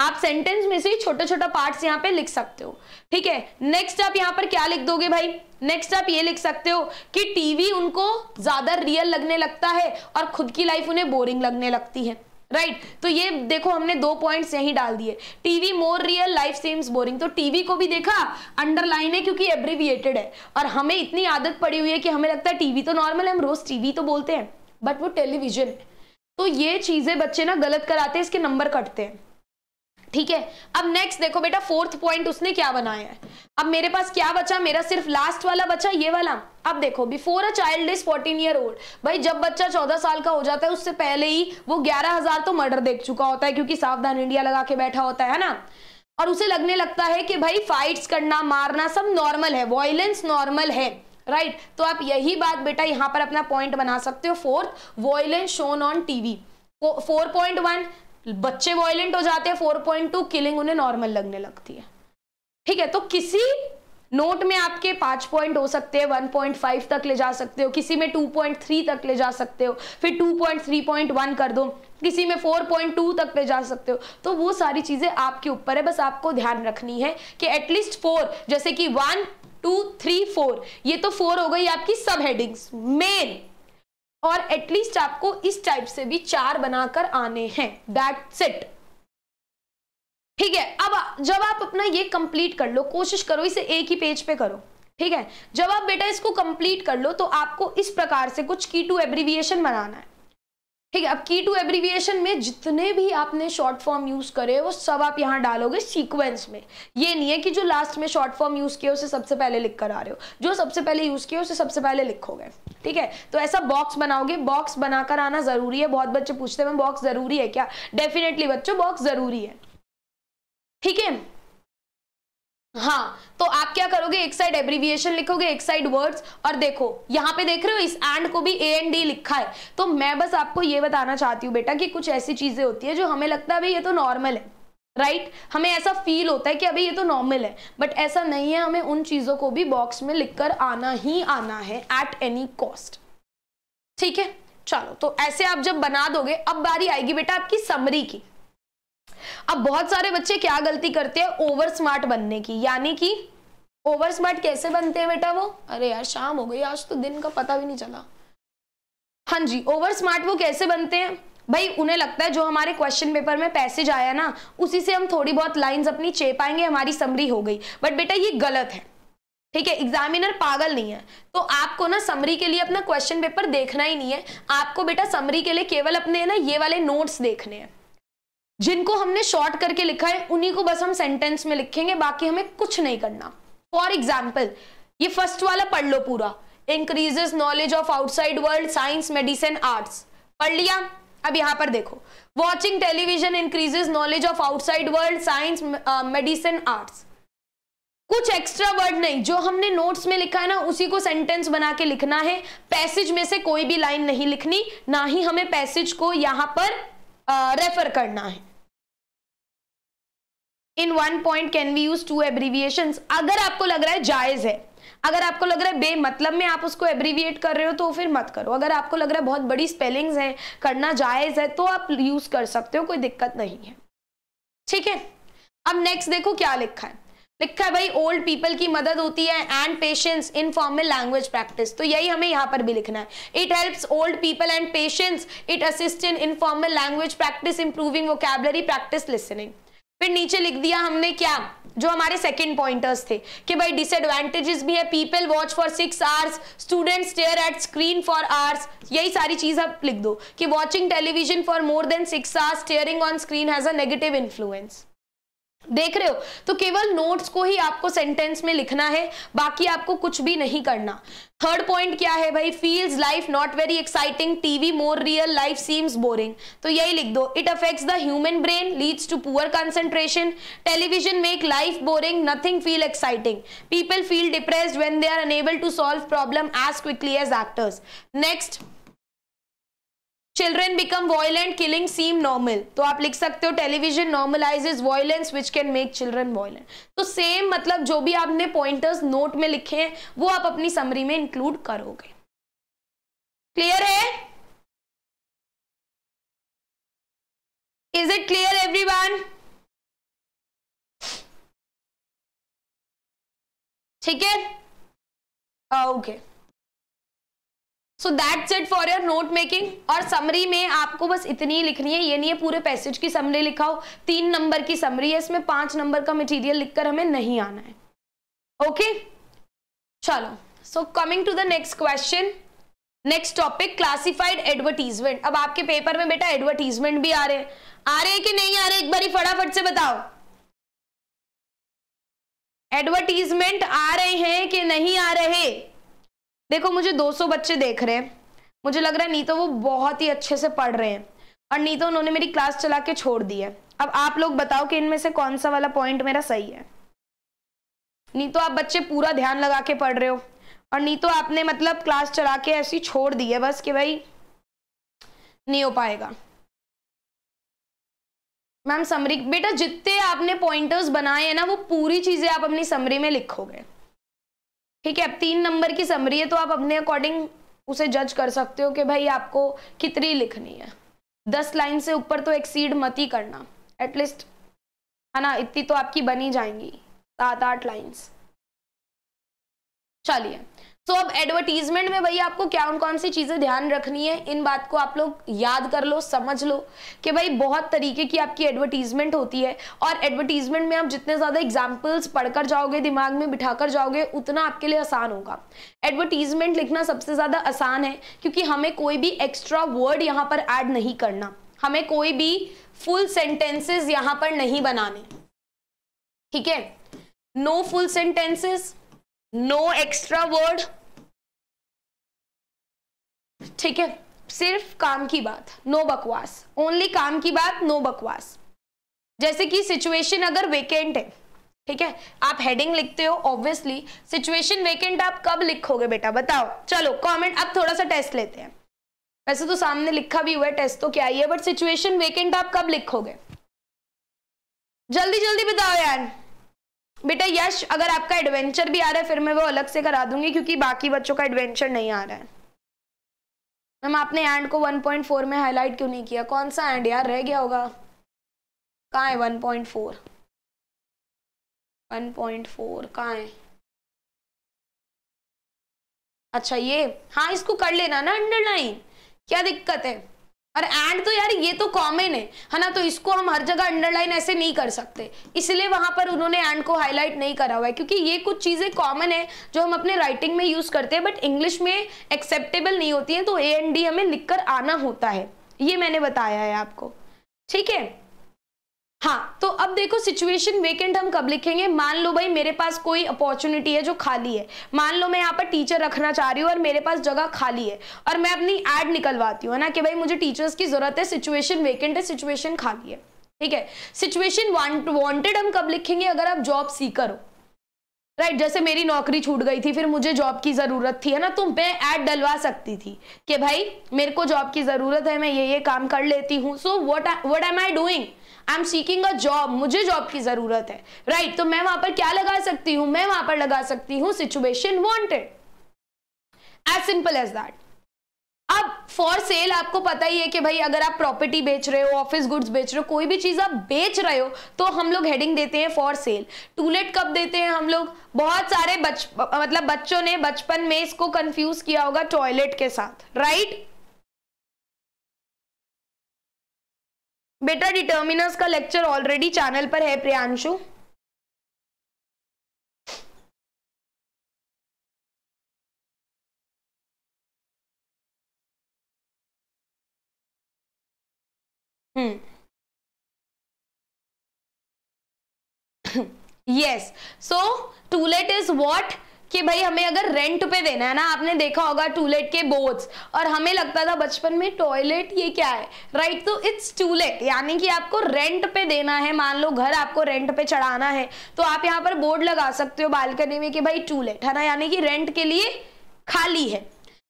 आप सेंटेंस में से छोटा छोटा पार्ट्स यहाँ पे लिख सकते हो ठीक है नेक्स्ट आप यहाँ पर क्या लिख दोगे भाई नेक्स्ट आप ये लिख सकते हो कि टीवी उनको ज्यादा रियल लगने लगता है और खुद की लाइफ उन्हें बोरिंग लगने लगती है राइट right. तो ये देखो हमने दो पॉइंट्स यही डाल दिए TV more real life seems boring तो टीवी को भी देखा अंडरलाइन है क्योंकि एब्रीविएटेड है और हमें इतनी आदत पड़ी हुई है कि हमें लगता है टीवी तो नॉर्मल है हम रोज टीवी तो बोलते हैं बट वो टेलीविजन है तो ये चीजें बच्चे ना गलत कराते हैं इसके नंबर कटते हैं ठीक है अब नेक्स्ट देखो बेटा फोर्थ पॉइंट उसने क्या बनाया है अब मेरे पास क्या बचा मेरा सिर्फ लास्ट वाला बचा ये वाला अब देखो before a child is fourteen year old भाई जब बच्चा चौदह साल का हो जाता है उससे पहले ही वो ग्यारह हजार तो मर्डर देख चुका होता है क्योंकि सावधान इंडिया लगा के बैठा होता है ना और उसे लगने लगता है कि भाई फाइट्स करना मारना सब नॉर्मल है वॉयलेंस नॉर्मल है राइट right? तो आप यही बात बेटा यहाँ पर अपना पॉइंट बना सकते हो fourth violence shown on TV four point one बच्चे वॉयलेंट हो जाते हैं फोर पॉइंट टू किलिंग उन्हें नॉर्मल लगने लगती है ठीक है तो किसी नोट में आपके पांच पॉइंट हो सकते हैं फाइव तक ले जा सकते हो किसी में थ्री तक ले जा सकते हो फिर वन कर दो किसी में फोर पॉइंट टू तक ले जा सकते हो तो वो सारी चीजें आपके ऊपर है बस आपको ध्यान रखनी है कि एटलीस्ट फोर जैसे कि वन टू थ्री फोर ये तो फोर हो गई आपकी सब हेडिंग्स मेन और एटलीस्ट आपको इस टाइप से भी चार बनाकर आने हैं दैट्स इट ठीक है अब जब आप अपना ये कंप्लीट कर लो कोशिश करो इसे एक ही पेज पे करो ठीक है जब आप बेटा इसको कंप्लीट कर लो तो आपको इस प्रकार से कुछ की टू एब्रीविएशन बनाना है ठीक है अब की टू एब्रीविएशन में जितने भी आपने शॉर्ट फॉर्म यूज करे वो सब आप यहाँ डालोगे सीक्वेंस में ये नहीं है कि जो लास्ट में शॉर्ट फॉर्म यूज किया उसे सबसे पहले लिख कर आ रहे हो जो सबसे पहले यूज किया उसे सबसे पहले लिखोगे ठीक है तो ऐसा बॉक्स बनाओगे बॉक्स बनाकर आना जरूरी है बहुत बच्चे पूछते हैं बॉक्स जरूरी है क्या डेफिनेटली बच्चों बॉक्स जरूरी है ठीक है हाँ तो आप क्या करोगे एक साइड एब्रीविएशन लिखोगे एक साइड वर्ड्स और देखो यहाँ पे देख रहे हो इस एंड को भी ए एंड डी लिखा है तो मैं बस आपको ये बताना चाहती हूँ बेटा कि कुछ ऐसी चीजें होती है जो हमें लगता है भाई ये तो नॉर्मल है राइट right? हमें ऐसा फील होता है कि अभी ये तो नॉर्मल है बट ऐसा नहीं है हमें उन चीज़ों को भी बॉक्स में लिखकर आना ही आना है एट एनी कॉस्ट ठीक है चलो तो ऐसे आप जब बना दोगे अब बारी आएगी बेटा आपकी समरी की अब बहुत सारे बच्चे क्या गलती करते हैं ओवर स्मार्ट बनने की यानी कि ओवर स्मार्ट कैसे बनते हैं बेटा वो अरे यार शाम हो गई आज तो दिन का पता भी नहीं चला हाँ जी ओवर स्मार्ट वो कैसे बनते हैं भाई उन्हें लगता है जो हमारे क्वेश्चन पेपर में पैसेज आया ना उसी से हम थोड़ी बहुत लाइंस अपनी चे पाएंगे हमारी समरी हो गई बट बेटा ये गलत है ठीक है एग्जामिनर पागल नहीं है तो आपको ना समरी के लिए अपना क्वेश्चन पेपर देखना ही नहीं है आपको बेटा समरी के लिए केवल अपने ना ये वाले नोट्स देखने हैं जिनको हमने शॉर्ट करके लिखा है उन्हीं को बस हम सेंटेंस में लिखेंगे बाकी हमें कुछ नहीं करना फॉर एग्जाम्पल ये फर्स्ट वाला पढ़ लो पूरा increases knowledge of outside world science medicine arts पढ़ लिया अब यहां पर देखो watching television increases knowledge of outside world science medicine arts कुछ एक्स्ट्रा वर्ड नहीं जो हमने नोट्स में लिखा है ना उसी को सेंटेंस बना के लिखना है पैसेज में से कोई भी लाइन नहीं लिखनी ना ही हमें पैसेज को यहां पर रेफर करना है in one point can we use two abbreviation अगर आपको लग रहा है जायज है अगर आपको लग रहा है बे मतलब में आप उसको एब्रीविएट कर रहे हो तो फिर मत करो अगर आपको लग रहा है बहुत बड़ी स्पेलिंग्स है करना जायज है तो आप यूज कर सकते हो कोई दिक्कत नहीं है ठीक है अब नेक्स्ट देखो क्या लिखा है लिखा है भाई ओल्ड पीपल की मदद होती है and patience informal language practice तो यही हमें यहाँ पर भी लिखना है it helps old people and patience it assist informal language practice improving vocabulary practice listening फिर नीचे लिख दिया हमने क्या जो हमारे सेकंड पॉइंटर्स थे कि भाई डिसएडवांटेजेस भी है people watch for six hours student stare at screen for hours यही सारी चीज आप लिख दो कि watching television for more than six hours staring on screen has a negative influence देख रहे हो तो केवल नोट्स को ही आपको सेंटेंस में लिखना है बाकी आपको कुछ भी नहीं करना थर्ड पॉइंट क्या है भाई feels life not very exciting TV more real life seems boring तो यही लिख दो it affects the human brain leads to poor concentration television make life boring nothing feel exciting people feel depressed when they are unable to solve problem as quickly as actors next children become violent killing seem normal तो आप लिख सकते हो television normalises violence which can make children violent तो same मतलब जो भी आपने पॉइंटर्स नोट में लिखे हैं वो आप अपनी समरी में इंक्लूड करोगे क्लियर है is it clear every one ठीक है okay ah, okay. So that's it for your note making और समरी में आपको बस इतनी ही लिखनी है ये नहीं है पूरे पैसेज की समरी लिखा हो तीन नंबर की समरी है इसमें पांच नंबर का मटेरियल लिखकर हमें नहीं आना है ओके okay? चलो so coming to the next question next topic classified advertisement अब आपके पेपर में बेटा एडवर्टीजमेंट भी आ रहे हैं आ रहे हैं कि नहीं आ रहे एक बार फटाफट से बताओ एडवर्टीजमेंट आ रहे हैं कि नहीं आ रहे देखो मुझे 200 बच्चे देख रहे हैं मुझे लग रहा है नहीं तो वो बहुत ही अच्छे से पढ़ रहे हैं और नहीं तो उन्होंने मेरी क्लास चला के छोड़ दी है अब आप लोग बताओ कि इनमें से कौन सा वाला पॉइंट मेरा सही है नहीं तो आप बच्चे पूरा ध्यान लगा के पढ़ रहे हो और नहीं तो आपने मतलब क्लास चला के ऐसी छोड़ दी है बस कि भाई नहीं हो पाएगा मैम समरी बेटा जितने आपने पॉइंटर्स बनाए हैं ना वो पूरी चीज़ें आप अपनी समरी में लिखोगे ठीक है अब तीन नंबर की समरी है तो आप अपने अकॉर्डिंग उसे जज कर सकते हो कि भाई आपको कितनी लिखनी है दस लाइन से ऊपर तो एक्सीड मत ही करना एटलीस्ट है ना इतनी तो आपकी बनी जाएंगी सात आठ लाइन्स चलिए तो अब एडवर्टीजमेंट में भैया आपको क्या कौन सी चीज़ें ध्यान रखनी है इन बात को आप लोग याद कर लो समझ लो कि भाई बहुत तरीके की आपकी एडवर्टीजमेंट होती है और एडवर्टीजमेंट में आप जितने ज़्यादा एग्जाम्पल्स पढ़कर जाओगे दिमाग में बिठाकर जाओगे उतना आपके लिए आसान होगा एडवर्टीजमेंट लिखना सबसे ज़्यादा आसान है क्योंकि हमें कोई भी एक्स्ट्रा वर्ड यहाँ पर एड नहीं करना हमें कोई भी फुल सेंटेंसेस यहाँ पर नहीं बनाने ठीक है no full sentences no extra word ठीक है सिर्फ काम की बात नो बकवास ओनली काम की बात नो बकवास जैसे कि सिचुएशन अगर वेकेंट है ठीक है आप हेडिंग लिखते हो ऑब्वियसली सिचुएशन वेकेंट आप कब लिखोगे बेटा बताओ चलो कमेंट अब थोड़ा सा टेस्ट लेते हैं वैसे तो सामने लिखा भी हुआ है टेस्ट तो क्या ही है बट सिचुएशन वेकेंट आप कब लिखोगे जल्दी जल्दी बताओ यार बेटा यश अगर आपका एडवेंचर भी आ रहा है फिर मैं वो अलग से करा दूंगी क्योंकि बाकी बच्चों का एडवेंचर नहीं आ रहा है मैम आपने एंड को 1.4 में हाईलाइट क्यों नहीं किया कौन सा एंड यार रह गया होगा कहाँ है 1.4 1.4 कहाँ है अच्छा ये हाँ इसको कर लेना ना अंडरलाइन क्या दिक्कत है और एंड तो यार ये तो कॉमन है है ना तो इसको हम हर जगह अंडरलाइन ऐसे नहीं कर सकते इसलिए वहां पर उन्होंने एंड को हाईलाइट नहीं करा हुआ है क्योंकि ये कुछ चीजें कॉमन है जो हम अपने राइटिंग में यूज करते हैं बट इंग्लिश में एक्सेप्टेबल नहीं होती है तो ए एंड डी हमें लिख कर आना होता है ये मैंने बताया है आपको ठीक है हाँ तो अब देखो सिचुएशन वेकेंट हम कब लिखेंगे मान लो भाई मेरे पास कोई अपॉर्चुनिटी है जो खाली है मान लो मैं यहाँ पर टीचर रखना चाह रही हूँ और मेरे पास जगह खाली है और मैं अपनी एड निकलवाती हूँ ना कि भाई मुझे टीचर्स की जरूरत है सिचुएशन वेकेंट है सिचुएशन खाली है ठीक है सिचुएशन वॉन्टेड हम कब लिखेंगे अगर आप जॉब सीकर हो राइट right, जैसे मेरी नौकरी छूट गई थी फिर मुझे जॉब की ज़रूरत थी है ना तो मैं ऐड डलवा सकती थी कि भाई मेरे को जॉब की ज़रूरत है मैं ये ये काम कर लेती हूँ so what what am I doing I am seeking a job मुझे जॉब की जरूरत है राइट right, तो मैं वहां पर क्या लगा सकती हूं मैं वहां पर लगा सकती हूं situation wanted as simple as that अब फॉर सेल आपको पता ही है कि भाई अगर आप प्रॉपर्टी बेच रहे हो ऑफिस गुड्स बेच रहे हो कोई भी चीज़ आप बेच रहे हो तो हम लोग हेडिंग देते हैं फॉर सेल टूलेट कब देते हैं हम लोग बहुत सारे बच मतलब बच्चों ने बचपन में इसको कंफ्यूज किया होगा टॉयलेट के साथ राइट right? बेटा डिटर्मिनर्स का लेक्चर ऑलरेडी चैनल पर है Priyanshu hmm yes so to let is what कि भाई हमें अगर रेंट पे देना है ना आपने देखा होगा टूलेट के बोर्ड्स और हमें लगता था बचपन में टॉयलेट ये क्या है राइट तो इट्स टूलेट यानी कि आपको रेंट पे देना है मान लो घर आपको रेंट पे चढ़ाना है तो आप यहाँ पर बोर्ड लगा सकते हो बालकनी में कि भाई टूलेट है ना यानी कि रेंट के लिए खाली है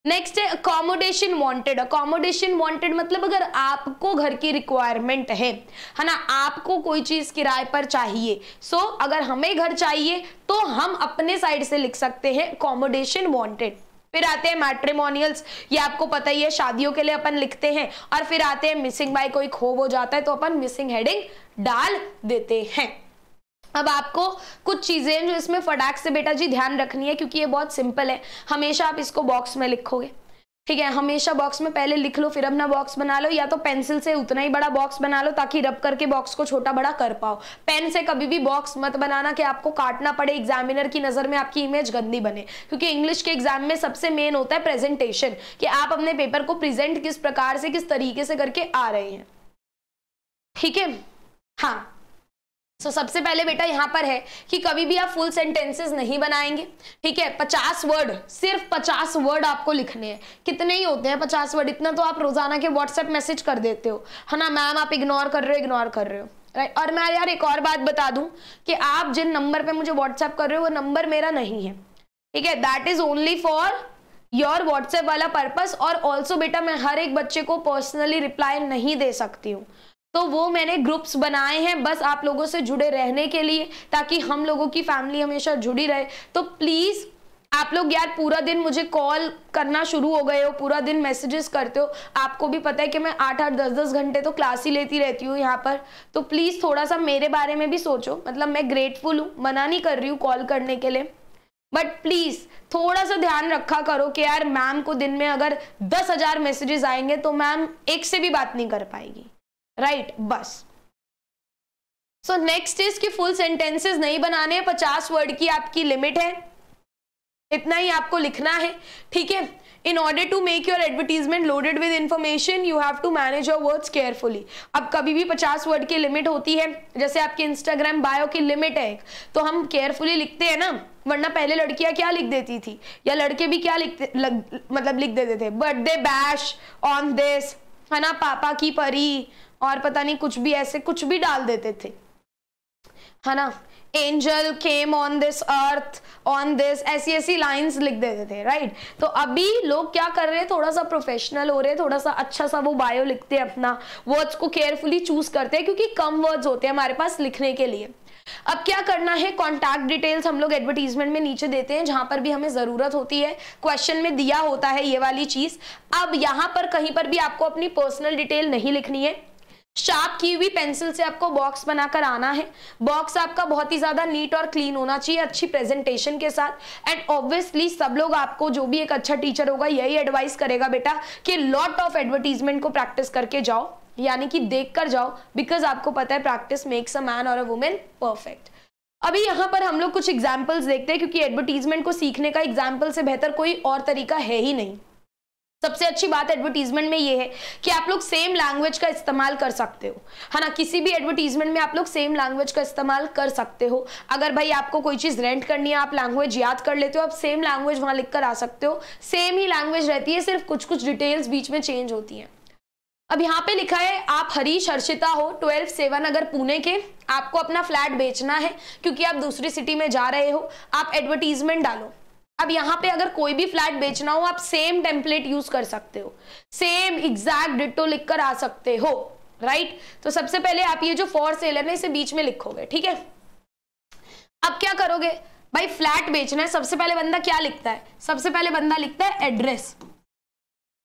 नेक्स्ट है अकोमोडेशन वांटेड अकोमोडेशन वांटेड मतलब अगर आपको घर की रिक्वायरमेंट है है ना आपको कोई चीज किराए पर चाहिए सो so, अगर हमें घर चाहिए तो हम अपने साइड से लिख सकते हैं अकोमोडेशन वांटेड फिर आते हैं मैट्रिमोनियल्स ये आपको पता ही है शादियों के लिए अपन लिखते हैं और फिर आते हैं मिसिंग बाय कोई खो हो जाता है तो अपन मिसिंग हेडिंग डाल देते हैं अब आपको कुछ चीज़ें जो इसमें फटाक से बेटा जी ध्यान रखनी है क्योंकि ये बहुत सिंपल है हमेशा आप इसको बॉक्स में लिखोगे ठीक है हमेशा बॉक्स में पहले लिख लो फिर अपना बॉक्स बना लो या तो पेंसिल से उतना ही बड़ा बॉक्स बना लो ताकि रब करके बॉक्स को छोटा बड़ा कर पाओ पेन से कभी भी बॉक्स मत बनाना कि आपको काटना पड़े एग्जामिनर की नज़र में आपकी इमेज गंदी बने क्योंकि इंग्लिश के एग्जाम में सबसे मेन होता है प्रेजेंटेशन कि आप अपने पेपर को प्रेजेंट किस प्रकार से किस तरीके से करके आ रहे हैं ठीक है हाँ सो so, सबसे पहले बेटा यहां पर है कि कभी भी आप फुल सेंटेंसेस नहीं बनाएंगे ठीक है पचास वर्ड सिर्फ पचास वर्ड आपको लिखने हैं कितने ही होते हैं पचास वर्ड इतना तो आप रोजाना के व्हाट्सएप मैसेज कर देते हो है ना मैम आप इग्नोर कर रहे हो इग्नोर कर रहे हो राइट और मैं यार एक और बात बता दूं कि आप जिन नंबर पर मुझे व्हाट्सएप कर रहे हो वो नंबर मेरा नहीं है ठीक है that is only for your WhatsApp वाला पर्पज और ऑल्सो बेटा मैं हर एक बच्चे को पर्सनली रिप्लाई नहीं दे सकती हूँ तो वो मैंने ग्रुप्स बनाए हैं बस आप लोगों से जुड़े रहने के लिए ताकि हम लोगों की फैमिली हमेशा जुड़ी रहे तो प्लीज़ आप लोग यार पूरा दिन मुझे कॉल करना शुरू हो गए हो पूरा दिन मैसेजेस करते हो आपको भी पता है कि मैं आठ आठ दस दस घंटे तो क्लास ही लेती रहती हूँ यहाँ पर तो प्लीज़ थोड़ा सा मेरे बारे में भी सोचो मतलब मैं ग्रेटफुल हूँ मना नहीं कर रही हूँ कॉल करने के लिए बट प्लीज़ थोड़ा सा ध्यान रखा करो कि यार मैम को दिन में अगर दस हज़ार मैसेजेस आएंगे तो मैम एक से भी बात नहीं कर पाएगी राइट right, बस सो नेक्स्ट इज कि फुल सेंटेंसेस नहीं बनाने हैं पचास वर्ड की आपकी लिमिट है इतना ही आपको लिखना है ठीक है in order to make your advertisement loaded with information you have to manage your words carefully अब कभी भी पचास वर्ड की लिमिट होती है जैसे आपके इंस्टाग्राम बायो की लिमिट है तो हम केयरफुली लिखते हैं ना वरना पहले लड़कियां क्या लिख देती थी या लड़के भी क्या लिखते लग, मतलब लिख देते थे बर्थडे बैश ऑन दिस है ना पापा की परी और पता नहीं कुछ भी ऐसे कुछ भी डाल देते थे है ना angel came on this earth on this ऐसी ऐसी लाइंस लिख देते थे राइट right? तो अभी लोग क्या कर रहे हैं थोड़ा सा प्रोफेशनल हो रहे हैं थोड़ा सा अच्छा सा वो बायो लिखते हैं अपना वर्ड्स को केयरफुली चूज करते हैं क्योंकि कम वर्ड्स होते हैं हमारे पास लिखने के लिए अब क्या करना है कॉन्टैक्ट डिटेल्स हम लोग एडवर्टीजमेंट में नीचे देते हैं जहां पर भी हमें ज़रूरत होती है क्वेश्चन में दिया होता है ये वाली चीज़ अब यहाँ पर कहीं पर भी आपको अपनी पर्सनल डिटेल नहीं लिखनी है शार्प की हुई पेंसिल से आपको बॉक्स बनाकर आना है बॉक्स आपका बहुत ही ज्यादा नीट और क्लीन होना चाहिए अच्छी प्रेजेंटेशन के साथ एंड ऑब्वियसली सब लोग आपको जो भी एक अच्छा टीचर होगा यही एडवाइस करेगा बेटा कि लॉट ऑफ एडवर्टीजमेंट को प्रैक्टिस करके जाओ यानी कि देख कर जाओ बिकॉज आपको पता है प्रैक्टिस मेक्स अ मैन और अ वुमेन परफेक्ट अभी यहाँ पर हम लोग कुछ एग्जाम्पल्स देखते हैं क्योंकि एडवर्टीजमेंट को सीखने का एग्जाम्पल से बेहतर कोई और तरीका है ही नहीं सबसे अच्छी बात एडवर्टीजमेंट में ये है कि आप लोग सेम लैंग्वेज का इस्तेमाल कर सकते हो है ना किसी भी एडवर्टीजमेंट में आप लोग सेम लैंग्वेज का इस्तेमाल कर सकते हो अगर भाई आपको कोई चीज़ रेंट करनी है आप लैंग्वेज याद कर लेते हो आप सेम लैंग्वेज वहाँ लिख कर आ सकते हो सेम ही लैंग्वेज रहती है सिर्फ कुछ कुछ डिटेल्स बीच में चेंज होती हैं अब यहाँ पे लिखा है आप हरीश हर्षिता हो ट्वेल्व सेवन अगर पुणे के आपको अपना फ्लैट बेचना है क्योंकि आप दूसरी सिटी में जा रहे हो आप एडवर्टीजमेंट डालो अब यहाँ पे अगर कोई भी फ्लैट बेचना हो आप सेम टेम्पलेट यूज कर सकते हो सेम एग्जैक्ट डिटो लिख कर आ सकते हो राइट तो सबसे पहले आप ये जो फॉर सेलर है इसे बीच में लिखोगे ठीक है अब क्या करोगे भाई फ्लैट बेचना है सबसे पहले बंदा क्या लिखता है सबसे पहले बंदा लिखता है एड्रेस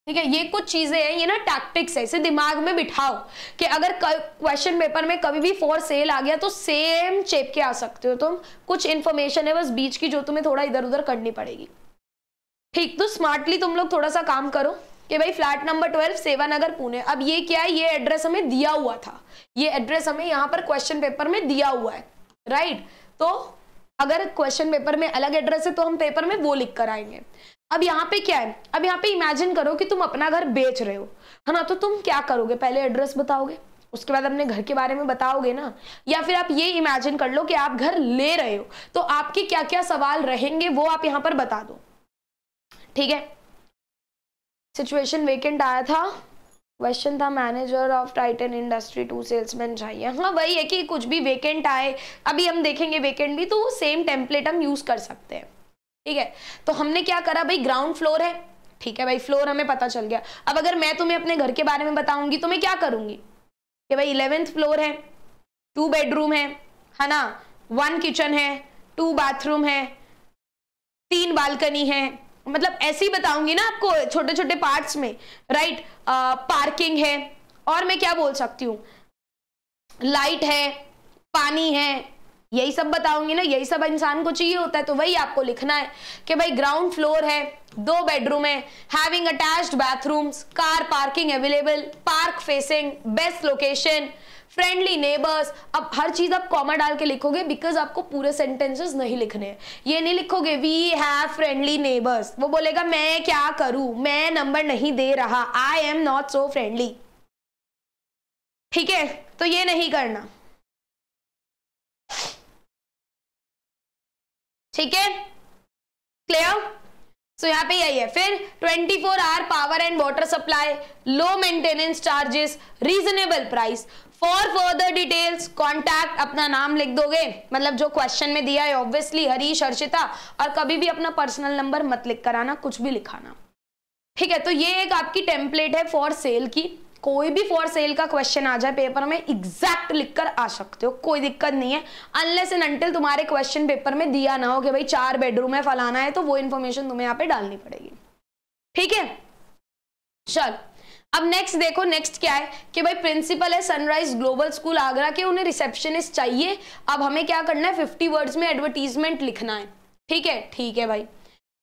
ठीक है ये कुछ चीजें हैं ये ना टैक्टिक्स है इसे दिमाग में बिठाओ कि अगर क्वेश्चन पेपर में कभी भी फॉर सेल आ गया तो सेम चेप के आ सकते हो तुम कुछ इन्फॉर्मेशन है बस बीच की जो तुम्हें थोड़ा इधर उधर करनी पड़ेगी ठीक तो स्मार्टली तुम लोग थोड़ा सा काम करो कि भाई flat number twelve Sewanagar Pune अब ये क्या है ये एड्रेस हमें दिया हुआ था ये एड्रेस हमें यहाँ पर क्वेश्चन पेपर में दिया हुआ है राइट तो अगर क्वेश्चन पेपर में अलग एड्रेस है तो हम पेपर में वो लिख कर आएंगे अब यहाँ पे क्या है अब यहाँ पे इमेजिन करो कि तुम अपना घर बेच रहे हो है ना तो तुम क्या करोगे पहले एड्रेस बताओगे उसके बाद अपने घर के बारे में बताओगे ना या फिर आप ये इमेजिन कर लो कि आप घर ले रहे हो तो आपके क्या क्या सवाल रहेंगे वो आप यहाँ पर बता दो ठीक है सिचुएशन वेकेंट आया था क्वेश्चन था manager of Titan industry two salesman चाहिए हाँ वही है कि कुछ भी वेकेंट आए अभी हम देखेंगे वेकेंट भी तो सेम टेम्पलेट हम यूज़ कर सकते हैं ठीक है तो हमने क्या करा भाई ग्राउंड फ्लोर है ठीक है भाई फ्लोर हमें पता चल गया अब अगर मैं तुम्हें अपने घर के बारे में बताऊंगी तो मैं क्या करूंगी कि भाई इलेवेंथ फ्लोर है टू बेडरूम है है ना वन किचन है टू बाथरूम है तीन बालकनी है मतलब ऐसे ही बताऊंगी ना आपको छोटे छोटे पार्ट्स में राइट आ, पार्किंग है और मैं क्या बोल सकती हूँ लाइट है पानी है यही सब बताऊंगी ना यही सब इंसान को चाहिए होता है तो वही आपको लिखना है कि भाई ग्राउंड फ्लोर है दो बेडरूम है having attached bathrooms car parking available park facing best location friendly neighbours अब हर चीज आप कॉमा डाल के लिखोगे बिकॉज आपको पूरे सेंटेंसेस नहीं लिखने हैं ये नहीं लिखोगे वी हैव फ्रेंडली नेबर्स वो बोलेगा मैं क्या करूं मैं नंबर नहीं दे रहा I am not so friendly ठीक है तो ये नहीं करना ठीक है क्लियर सो यहाँ पे यही है फिर 24 four hour power and water supply low maintenance charges reasonable price for further details contact अपना नाम लिख दोगे मतलब जो क्वेश्चन में दिया है ऑब्वियसली हरीश हर्षिता और कभी भी अपना पर्सनल नंबर मत लिख कराना कुछ भी लिखाना ठीक है तो ये एक आपकी टेम्पलेट है फॉर सेल की कोई भी फॉर सेल का क्वेश्चन आ जाए पेपर में एग्जैक्ट लिखकर आ सकते हो कोई दिक्कत नहीं है अनलेस एंड अंटिल तुम्हारे क्वेश्चन पेपर में दिया ना हो कि भाई चार बेडरूम है फलाना है तो वो इन्फॉर्मेशन तुम्हें यहाँ पे डालनी पड़ेगी ठीक है चल अब नेक्स्ट देखो नेक्स्ट क्या है कि भाई प्रिंसिपल है सनराइज ग्लोबल स्कूल आगरा के उन्हें रिसेप्शनिस्ट चाहिए अब हमें क्या करना है फिफ्टी वर्ड्स में एडवर्टीजमेंट लिखना है ठीक है ठीक है भाई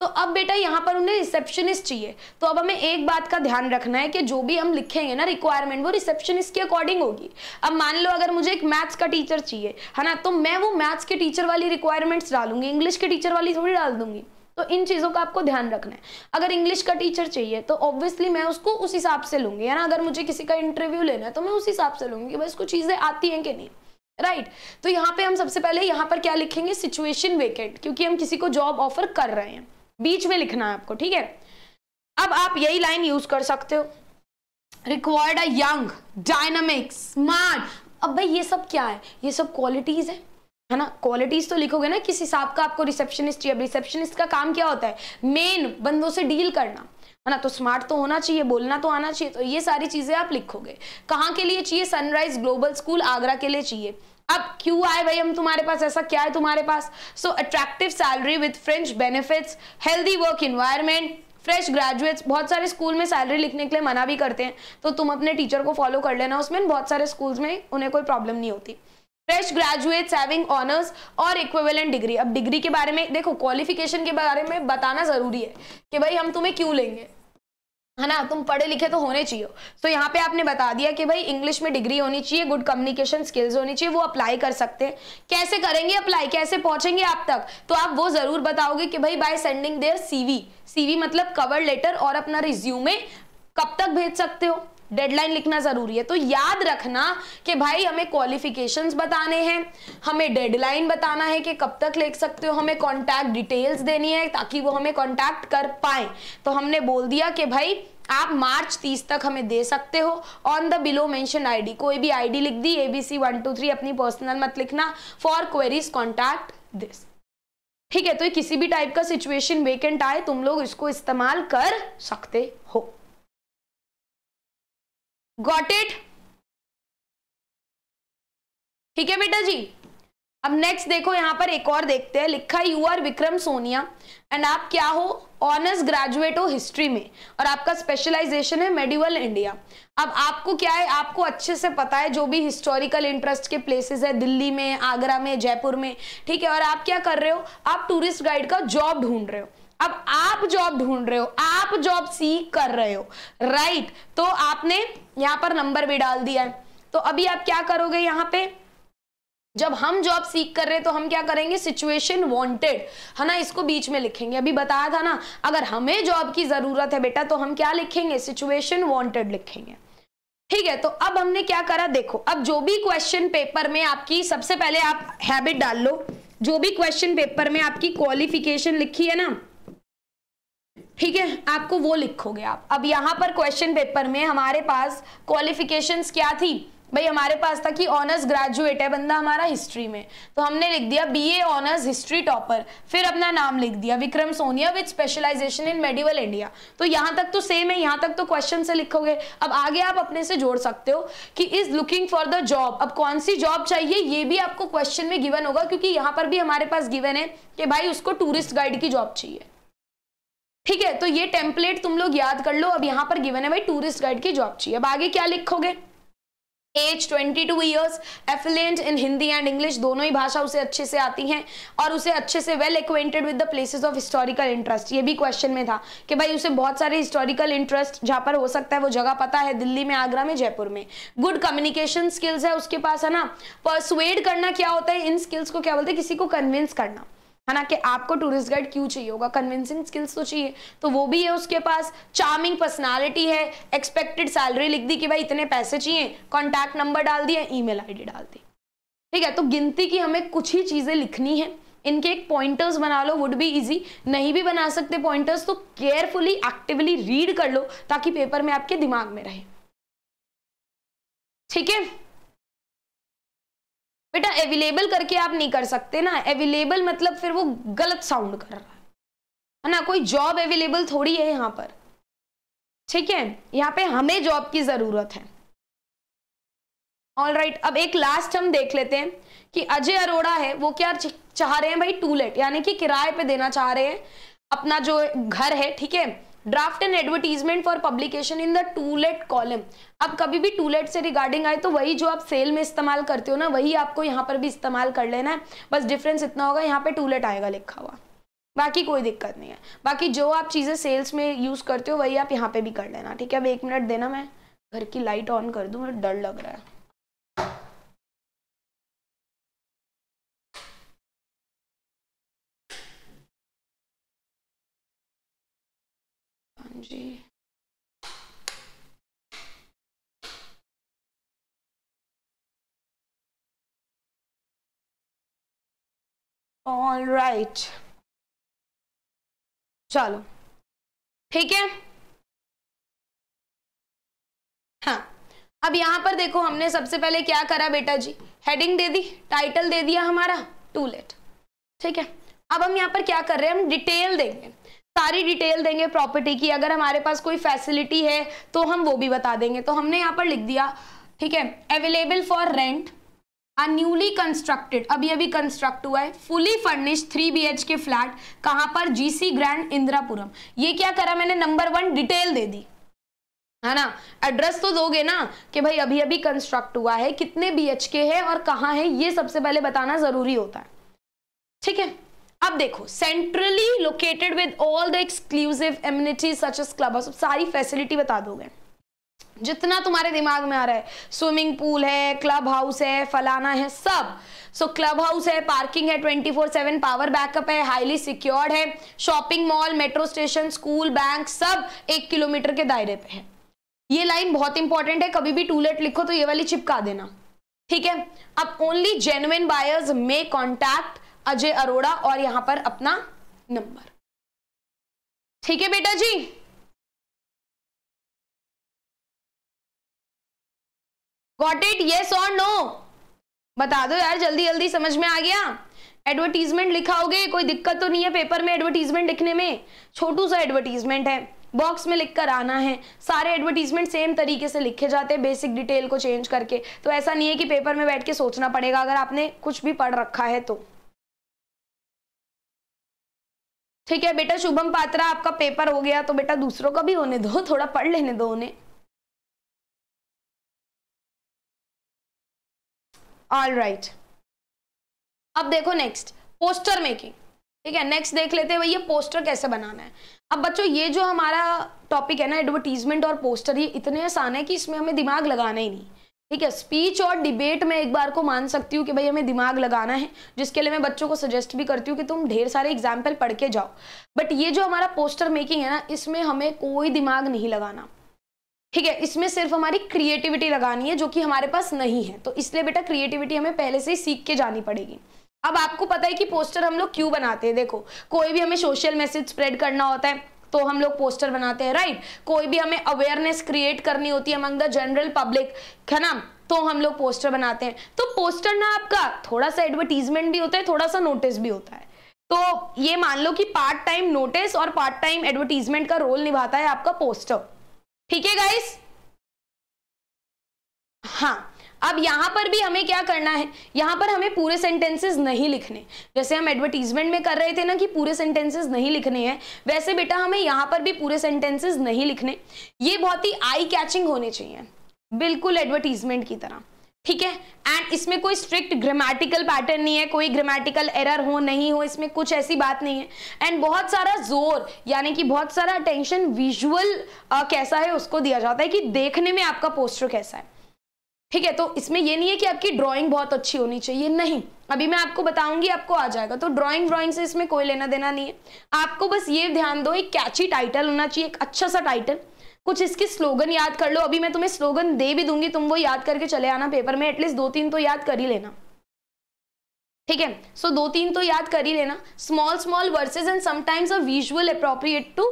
तो अब बेटा यहाँ पर उन्हें रिसेप्शनिस्ट चाहिए तो अब हमें एक बात का ध्यान रखना है कि जो भी हम लिखेंगे ना रिक्वायरमेंट वो रिसेप्शनिस्ट के अकॉर्डिंग होगी अब मान लो अगर मुझे एक मैथ्स का टीचर चाहिए है ना तो मैं वो मैथ्स के टीचर वाली रिक्वायरमेंट्स डालूंगी इंग्लिश के टीचर वाली थोड़ी डाल दूंगी तो इन चीज़ों का आपको ध्यान रखना है अगर इंग्लिश का टीचर चाहिए तो ऑब्वियसली मैं उसको उस हिसाब से लूंगी है ना अगर मुझे किसी का इंटरव्यू लेना है तो मैं उस हिसाब से लूंगी भाई उसको चीज़ें आती हैं कि नहीं राइट right. तो यहाँ पे हम सबसे पहले यहाँ पर क्या लिखेंगे सिचुएशन वेकेंट क्योंकि हम किसी को जॉब ऑफर कर रहे हैं बीच में लिखना है आपको ठीक है अब आप यही लाइन यूज कर सकते हो required a young dynamic smart अब भाई ये सब क्या है ये सब क्वालिटीज है है ना क्वालिटीज तो लिखोगे ना किस हिसाब का आपको रिसेप्शनिस्ट या रिसेप्शनिस्ट का काम क्या होता है मेन बंदों से डील करना है ना तो स्मार्ट तो होना चाहिए बोलना तो आना चाहिए तो ये सारी चीजें आप लिखोगे कहाँ के लिए चाहिए सनराइज ग्लोबल स्कूल आगरा के लिए चाहिए अब क्यों आए भाई हम तुम्हारे पास ऐसा क्या है तुम्हारे पास so attractive salary with French benefits healthy work environment fresh graduates बहुत सारे स्कूल में सैलरी लिखने के लिए मना भी करते हैं तो तुम अपने टीचर को फॉलो कर लेना उसमें बहुत सारे स्कूल्स में उन्हें कोई प्रॉब्लम नहीं होती फ्रेश ग्रेजुएट्स हैविंग ऑनर्स और इक्विवेलेंट डिग्री अब डिग्री के बारे में देखो क्वालिफिकेशन के बारे में बताना ज़रूरी है कि भाई हम तुम्हें क्यों लेंगे है ना तुम पढ़े लिखे तो होने चाहिए तो यहाँ पे आपने बता दिया कि भाई इंग्लिश में डिग्री होनी चाहिए गुड कम्युनिकेशन स्किल्स होनी चाहिए वो अप्लाई कर सकते हैं कैसे करेंगे अप्लाई कैसे पहुंचेंगे आप तक तो आप वो जरूर बताओगे कि भाई by sending their CV CV मतलब कवर लेटर और अपना रिज्यूमे कब तक भेज सकते हो डेडलाइन लिखना जरूरी है तो याद रखना कि भाई हमें क्वालिफिकेशंस बताने हैं हमें डेडलाइन बताना है कि कब तक लिख सकते हो हमें कॉन्टैक्ट डिटेल्स देनी है ताकि वो हमें कॉन्टैक्ट कर पाए तो हमने बोल दिया कि भाई आप मार्च 30 तक हमें दे सकते हो on the below mention ID कोई भी आईडी लिख दी एबीसी वन टू थ्री अपनी पर्सनल मत लिखना फॉर क्वेरीज कॉन्टैक्ट दिस ठीक है तो किसी भी टाइप का सिचुएशन वेकेंट आए तुम लोग इसको इस्तेमाल कर सकते हो गॉट इट ठीक है बेटा जी अब नेक्स्ट देखो यहां पर एक और देखते हैं लिखा you are Vikram Sonia and आप क्या हो ऑनर्स ग्रेजुएट हो हिस्ट्री में और आपका स्पेशलाइजेशन है मेडिवल इंडिया अब आपको क्या है आपको अच्छे से पता है जो भी हिस्टोरिकल इंटरेस्ट के प्लेसेस है दिल्ली में आगरा में जयपुर में ठीक है और आप क्या कर रहे हो आप टूरिस्ट गाइड का जॉब ढूंढ रहे हो अब आप जॉब ढूंढ रहे हो आप जॉब सीख कर रहे हो राइट तो आपने यहां पर नंबर भी डाल दिया है तो अभी आप क्या करोगे यहाँ पे जब हम जॉब सीख कर रहे हैं तो हम क्या करेंगे सिचुएशन वांटेड है ना इसको बीच में लिखेंगे अभी बताया था ना अगर हमें जॉब की जरूरत है बेटा तो हम क्या लिखेंगे सिचुएशन वांटेड लिखेंगे ठीक है तो अब हमने क्या करा देखो अब जो भी क्वेश्चन पेपर में आपकी सबसे पहले आप हैबिट डाल लो जो भी क्वेश्चन पेपर में आपकी क्वालिफिकेशन लिखी है ना ठीक है आपको वो लिखोगे आप अब यहाँ पर क्वेश्चन पेपर में हमारे पास क्वालिफिकेशंस क्या थी भाई हमारे पास था कि ऑनर्स ग्रेजुएट है बंदा हमारा हिस्ट्री में तो हमने लिख दिया बीए ऑनर्स हिस्ट्री टॉपर फिर अपना नाम लिख दिया Vikram Sonia with specialisation in medieval India तो यहाँ तक तो सेम है यहाँ तक तो क्वेश्चन से लिखोगे अब आगे आप अपने से जोड़ सकते हो कि is looking for the job अब कौन सी जॉब चाहिए ये भी आपको क्वेश्चन में गिवन होगा क्योंकि यहाँ पर भी हमारे पास गिवन है कि भाई उसको टूरिस्ट गाइड की जॉब चाहिए ठीक है तो ये टेम्पलेट तुम लोग याद कर लो अब यहाँ पर गिवन है भाई टूरिस्ट गाइड की जॉब चाहिए अब आगे क्या लिखोगे age 22 two years affluent in Hindi and English दोनों ही भाषा उसे अच्छे से आती हैं और उसे अच्छे से well acquainted with the places of historical interest ये भी क्वेश्चन में था कि भाई उसे बहुत सारे हिस्टोरिकल इंटरेस्ट जहाँ पर हो सकता है वो जगह पता है दिल्ली में आगरा में जयपुर में गुड कम्युनिकेशन स्किल्स है उसके पास है ना परसुएड करना क्या होता है इन स्किल्स को क्या बोलते हैं किसी को कन्विंस करना है ना कि आपको टूरिस्ट गाइड क्यों चाहिए होगा कन्विंसिंग स्किल्स तो चाहिए तो वो भी है उसके पास चार्मिंग पर्सनालिटी है एक्सपेक्टेड सैलरी लिख दी कि भाई इतने पैसे चाहिए कॉन्टैक्ट नंबर डाल मेल ईमेल आईडी डाल दी ठीक है तो गिनती की हमें कुछ ही चीज़ें लिखनी है इनके एक पॉइंटर्स बना लो वुड बी इजी नहीं भी बना सकते पॉइंटर्स तो केयरफुली एक्टिवली रीड कर लो ताकि पेपर में आपके दिमाग में रहे ठीक है बेटा अवेलेबल करके आप नहीं कर सकते ना अवेलेबल मतलब फिर वो गलत साउंड कर रहा है है ना कोई जॉब अवेलेबल थोड़ी है यहाँ पर ठीक है यहाँ पे हमें जॉब की ज़रूरत है ऑल राइट right, अब एक लास्ट हम देख लेते हैं कि अजय अरोड़ा है वो क्या चाह रहे हैं भाई टूलेट यानी कि किराए पे देना चाह रहे हैं अपना जो घर है ठीक है draft and advertisement for publication in the to let column अब कभी भी टूलेट से रिगार्डिंग आए तो वही जो आप सेल में इस्तेमाल करते हो ना वही आपको यहाँ पर भी इस्तेमाल कर लेना है बस डिफरेंस इतना होगा यहाँ पे टूलेट आएगा लिखा हुआ बाकी कोई दिक्कत नहीं है बाकी जो आप चीज़ें सेल्स में यूज़ करते हो वही आप यहाँ पे भी कर लेना ठीक है अब एक मिनट देना मैं घर की लाइट ऑन कर दूँ मुझे डर लग रहा है energy. All right. चलो ठीक है हाँ अब यहां पर देखो हमने सबसे पहले क्या करा बेटा जी हेडिंग दे दी टाइटल दे दिया हमारा टू लेट ठीक है अब हम यहाँ पर क्या कर रहे हैं हम डिटेल देंगे सारी डिटेल देंगे प्रॉपर्टी की अगर हमारे पास कोई फैसिलिटी है तो हम वो भी बता देंगे तो हमने यहाँ पर लिख दिया ठीक है available for rent a newly constructed अभी अभी कंस्ट्रक्ट हुआ है fully furnished three B H K flat कहाँ पर जीसी ग्रैंड इंदिरापुरम ये क्या करा मैंने नंबर वन डिटेल दे दी है ना एड्रेस तो दोगे ना कि भाई अभी अभी कंस्ट्रक्ट हुआ है कितने बी एच के है और कहाँ है ये सबसे पहले बताना जरूरी होता है ठीक है अब देखो centrally located with all the exclusive amenities such as club house सारी फैसिलिटी बता दोगे जितना तुम्हारे दिमाग में आ रहा है स्विमिंग पूल है क्लब हाउस है फलाना है सब सो क्लब हाउस है पार्किंग है 24/7 पावर बैकअप है हाईली सिक्योर्ड है shopping mall metro station school bank सब एक किलोमीटर के दायरे पे है ये लाइन बहुत इंपॉर्टेंट है कभी भी टूलेट लिखो तो ये वाली चिपका देना ठीक है अब only genuine buyers may contact Ajay Arora और यहां पर अपना नंबर ठीक है बेटा जी गॉट इट येस और नो बता दो यार जल्दी जल्दी समझ में आ गया एडवर्टीजमेंट लिखाओगे कोई दिक्कत तो नहीं है पेपर में एडवर्टीजमेंट लिखने में छोटू सा एडवर्टीजमेंट है बॉक्स में लिख कर आना है सारे एडवर्टीजमेंट सेम तरीके से लिखे जाते हैं बेसिक डिटेल को चेंज करके तो ऐसा नहीं है कि पेपर में बैठ के सोचना पड़ेगा अगर आपने कुछ भी पढ़ रखा है तो ठीक है बेटा शुभम पात्रा आपका पेपर हो गया तो बेटा दूसरों का भी होने दो थोड़ा पढ़ लेने दो उन्हें ऑल राइट right. अब देखो नेक्स्ट पोस्टर मेकिंग ठीक है नेक्स्ट देख लेते हैं भैया पोस्टर कैसे बनाना है अब बच्चों ये जो हमारा टॉपिक है ना एडवर्टीजमेंट और पोस्टर ये इतने आसान है कि इसमें हमें दिमाग लगाना ही नहीं ठीक है स्पीच और डिबेट में एक बार को मान सकती हूँ कि भाई हमें दिमाग लगाना है जिसके लिए मैं बच्चों को सजेस्ट भी करती हूँ कि तुम ढेर सारे एग्जाम्पल पढ़ के जाओ बट ये जो हमारा पोस्टर मेकिंग है ना इसमें हमें कोई दिमाग नहीं लगाना ठीक है इसमें सिर्फ हमारी क्रिएटिविटी लगानी है जो कि हमारे पास नहीं है तो इसलिए बेटा क्रिएटिविटी हमें पहले से ही सीख के जानी पड़ेगी अब आपको पता है कि पोस्टर हम लोग क्यों बनाते हैं देखो कोई भी हमें सोशल मैसेज स्प्रेड करना होता है तो हम लोग पोस्टर बनाते हैं राइट कोई भी हमें अवेयरनेस क्रिएट करनी होती है अमंग द जनरल पब्लिक है ना तो हम लोग पोस्टर बनाते हैं तो पोस्टर ना आपका थोड़ा सा एडवर्टीजमेंट भी होता है थोड़ा सा नोटिस भी होता है तो ये मान लो कि पार्ट टाइम नोटिस और पार्ट टाइम एडवर्टीजमेंट का रोल निभाता है आपका पोस्टर ठीक है गाइस हाँ अब यहां पर भी हमें क्या करना है यहां पर हमें पूरे सेंटेंसेस नहीं लिखने जैसे हम एडवर्टीजमेंट में कर रहे थे ना कि पूरे सेंटेंसेस नहीं लिखने हैं वैसे बेटा हमें यहां पर भी पूरे सेंटेंसेस नहीं लिखने ये बहुत ही आई कैचिंग होने चाहिए बिल्कुल एडवर्टीजमेंट की तरह ठीक है एंड इसमें कोई स्ट्रिक्ट ग्रामेटिकल पैटर्न नहीं है कोई ग्रामेटिकल एरर हो नहीं हो इसमें कुछ ऐसी बात नहीं है एंड बहुत सारा जोर यानी कि बहुत सारा अटेंशन विजुअल कैसा है उसको दिया जाता है कि देखने में आपका पोस्टर कैसा है ठीक है तो इसमें ये नहीं है कि आपकी ड्राइंग बहुत अच्छी होनी चाहिए नहीं अभी मैं आपको बताऊंगी आपको आ जाएगा तो ड्राइंग ड्राइंग से इसमें कोई लेना देना नहीं है आपको बस ये ध्यान दो एक कैची टाइटल होना चाहिए एक अच्छा सा टाइटल कुछ इसकी स्लोगन याद कर लो अभी मैं तुम्हें स्लोगन दे भी दूंगी तुम वो याद करके चले आना पेपर में एटलीस्ट दो तीन तो याद कर ही लेना ठीक है सो दो तीन तो याद कर ही लेना small small verses and sometimes a visual appropriate to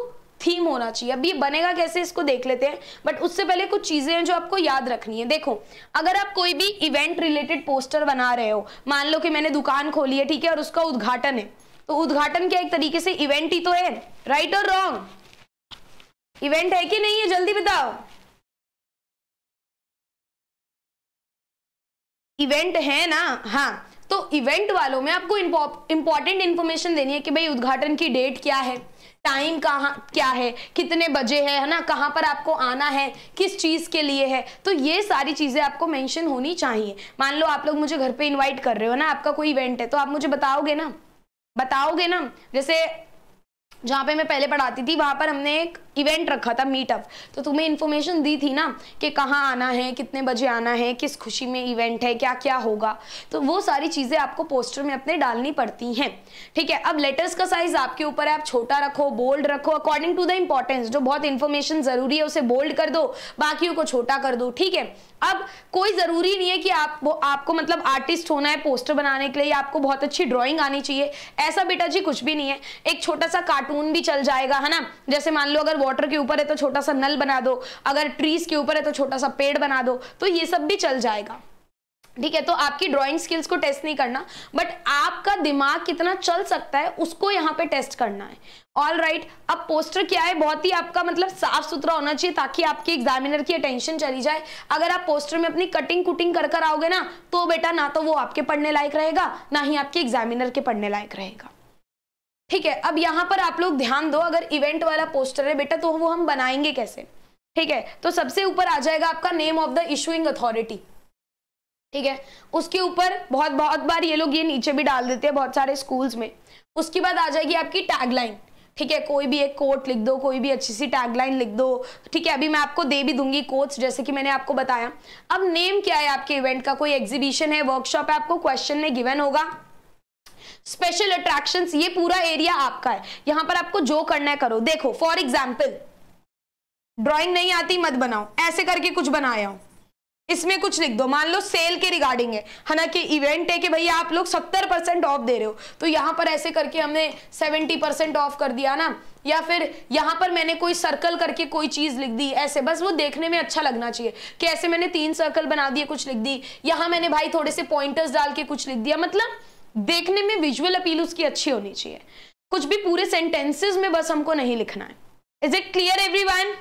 theme होना चाहिए अब ये बनेगा कैसे इसको देख लेते हैं बट उससे पहले कुछ चीज़ें हैं जो आपको याद रखनी है देखो अगर आप कोई भी इवेंट रिलेटेड पोस्टर बना रहे हो मान लो कि मैंने दुकान खोली है ठीक है और उसका उद्घाटन है तो उद्घाटन क्या एक तरीके से इवेंट ही तो है राइट और रॉन्ग इवेंट है कि नहीं है जल्दी बताओ इवेंट है ना हाँ तो इवेंट वालों में आपको इंपॉर्टेंट इंफॉर्मेशन देनी है कि भाई उद्घाटन की डेट क्या है टाइम कहाँ क्या है कितने बजे है है ना कहाँ पर आपको आना है किस चीज़ के लिए है तो ये सारी चीज़ें आपको मेंशन होनी चाहिए मान लो आप लोग मुझे घर पे इनवाइट कर रहे हो ना आपका कोई इवेंट है तो आप मुझे बताओगे ना बताओगे ना जैसे जहाँ पे मैं पहले पढ़ाती थी वहाँ पर हमने एक इवेंट रखा था मीटअप तो तुम्हें इन्फॉर्मेशन दी थी ना कि कहाँ आना है कितने बजे आना है किस खुशी में इवेंट है क्या क्या होगा तो वो सारी चीज़ें आपको पोस्टर में अपने डालनी पड़ती हैं ठीक है अब लेटर्स का साइज आपके ऊपर है आप छोटा रखो बोल्ड रखो अकॉर्डिंग टू द इम्पॉर्टेंस जो बहुत इन्फॉर्मेशन ज़रूरी है उसे बोल्ड कर दो बाकी को छोटा कर दो ठीक है अब कोई ज़रूरी नहीं है कि आप वो आपको मतलब आर्टिस्ट होना है पोस्टर बनाने के लिए आपको बहुत अच्छी ड्राइंग आनी चाहिए ऐसा बेटा जी कुछ भी नहीं है एक छोटा सा कार्टून भी चल जाएगा है ना जैसे मान लो अगर वाटर के ऊपर है तो छोटा सा नल बना दो अगर ट्रीज के ऊपर है तो छोटा सा पेड़ बना दो तो ये सब भी चल जाएगा ठीक है तो आपकी ड्राइंग स्किल्स को टेस्ट नहीं करना बट आपका दिमाग कितना चल सकता है उसको यहाँ पे टेस्ट करना है ऑल राइट right, अब पोस्टर क्या है बहुत ही आपका मतलब साफ सुथरा होना चाहिए ताकि आपके एग्जामिनर की अटेंशन चली जाए अगर आप पोस्टर में अपनी कटिंग कुटिंग कर कर आओगे ना तो बेटा ना तो वो आपके पढ़ने लायक रहेगा ना ही आपके एग्जामिनर के पढ़ने लायक रहेगा ठीक है अब यहाँ पर आप लोग ध्यान दो अगर इवेंट वाला पोस्टर है बेटा तो वो हम बनाएंगे कैसे ठीक है तो सबसे ऊपर आ जाएगा आपका name of the issuing authority ठीक है उसके ऊपर बहुत बहुत बार ये लोग ये नीचे भी डाल देते हैं बहुत सारे स्कूल्स में उसके बाद आ जाएगी आपकी टैगलाइन ठीक है कोई भी एक कोट लिख दो कोई भी अच्छी सी टैगलाइन लिख दो ठीक है अभी मैं आपको दे भी दूंगी कोट्स जैसे कि मैंने आपको बताया अब नेम क्या है आपके इवेंट का कोई एग्जीबिशन है वर्कशॉप है आपको क्वेश्चन में गिवन होगा स्पेशल अट्रैक्शंस ये पूरा एरिया आपका है यहां पर आपको जो करना है करो देखो फॉर एग्जाम्पल ड्रॉइंग नहीं आती मत बनाओ ऐसे करके कुछ बनाया हूं इसमें कुछ लिख दो मान लो सेल के रिगार्डिंग है है ना कि इवेंट है कि भैया आप लोग सत्तर परसेंट ऑफ दे रहे हो तो यहाँ पर ऐसे करके हमने सेवेंटी परसेंट ऑफ कर दिया ना या फिर यहाँ पर मैंने कोई सर्कल करके कोई चीज़ लिख दी ऐसे बस वो देखने में अच्छा लगना चाहिए कि ऐसे मैंने तीन सर्कल बना दिए कुछ लिख दी यहाँ मैंने भाई थोड़े से पॉइंटर्स डाल के कुछ लिख दिया मतलब देखने में विजुअल अपील उसकी अच्छी होनी चाहिए कुछ भी पूरे सेंटेंसेस में बस हमको नहीं लिखना है इज इट क्लियर एवरीवन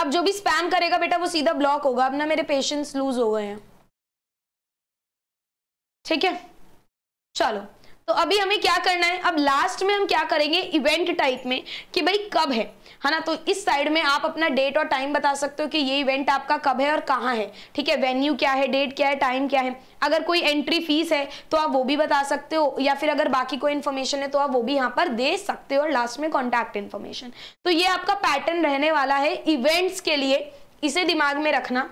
अब जो भी स्पैम करेगा बेटा वो सीधा ब्लॉक होगा अब ना मेरे पेशेंस लूज हो गए हैं ठीक है चलो तो अभी हमें क्या करना है अब लास्ट में हम क्या करेंगे इवेंट टाइप में कि भाई कब है है हाँ ना तो इस साइड में आप अपना डेट और टाइम बता सकते हो कि ये इवेंट आपका कब है और कहाँ है ठीक है वेन्यू क्या है डेट क्या है टाइम क्या है अगर कोई एंट्री फीस है तो आप वो भी बता सकते हो या फिर अगर बाकी कोई इन्फॉर्मेशन है तो आप वो भी यहाँ पर दे सकते हो और लास्ट में कॉन्टैक्ट इन्फॉर्मेशन तो ये आपका पैटर्न रहने वाला है इवेंट्स के लिए इसे दिमाग में रखना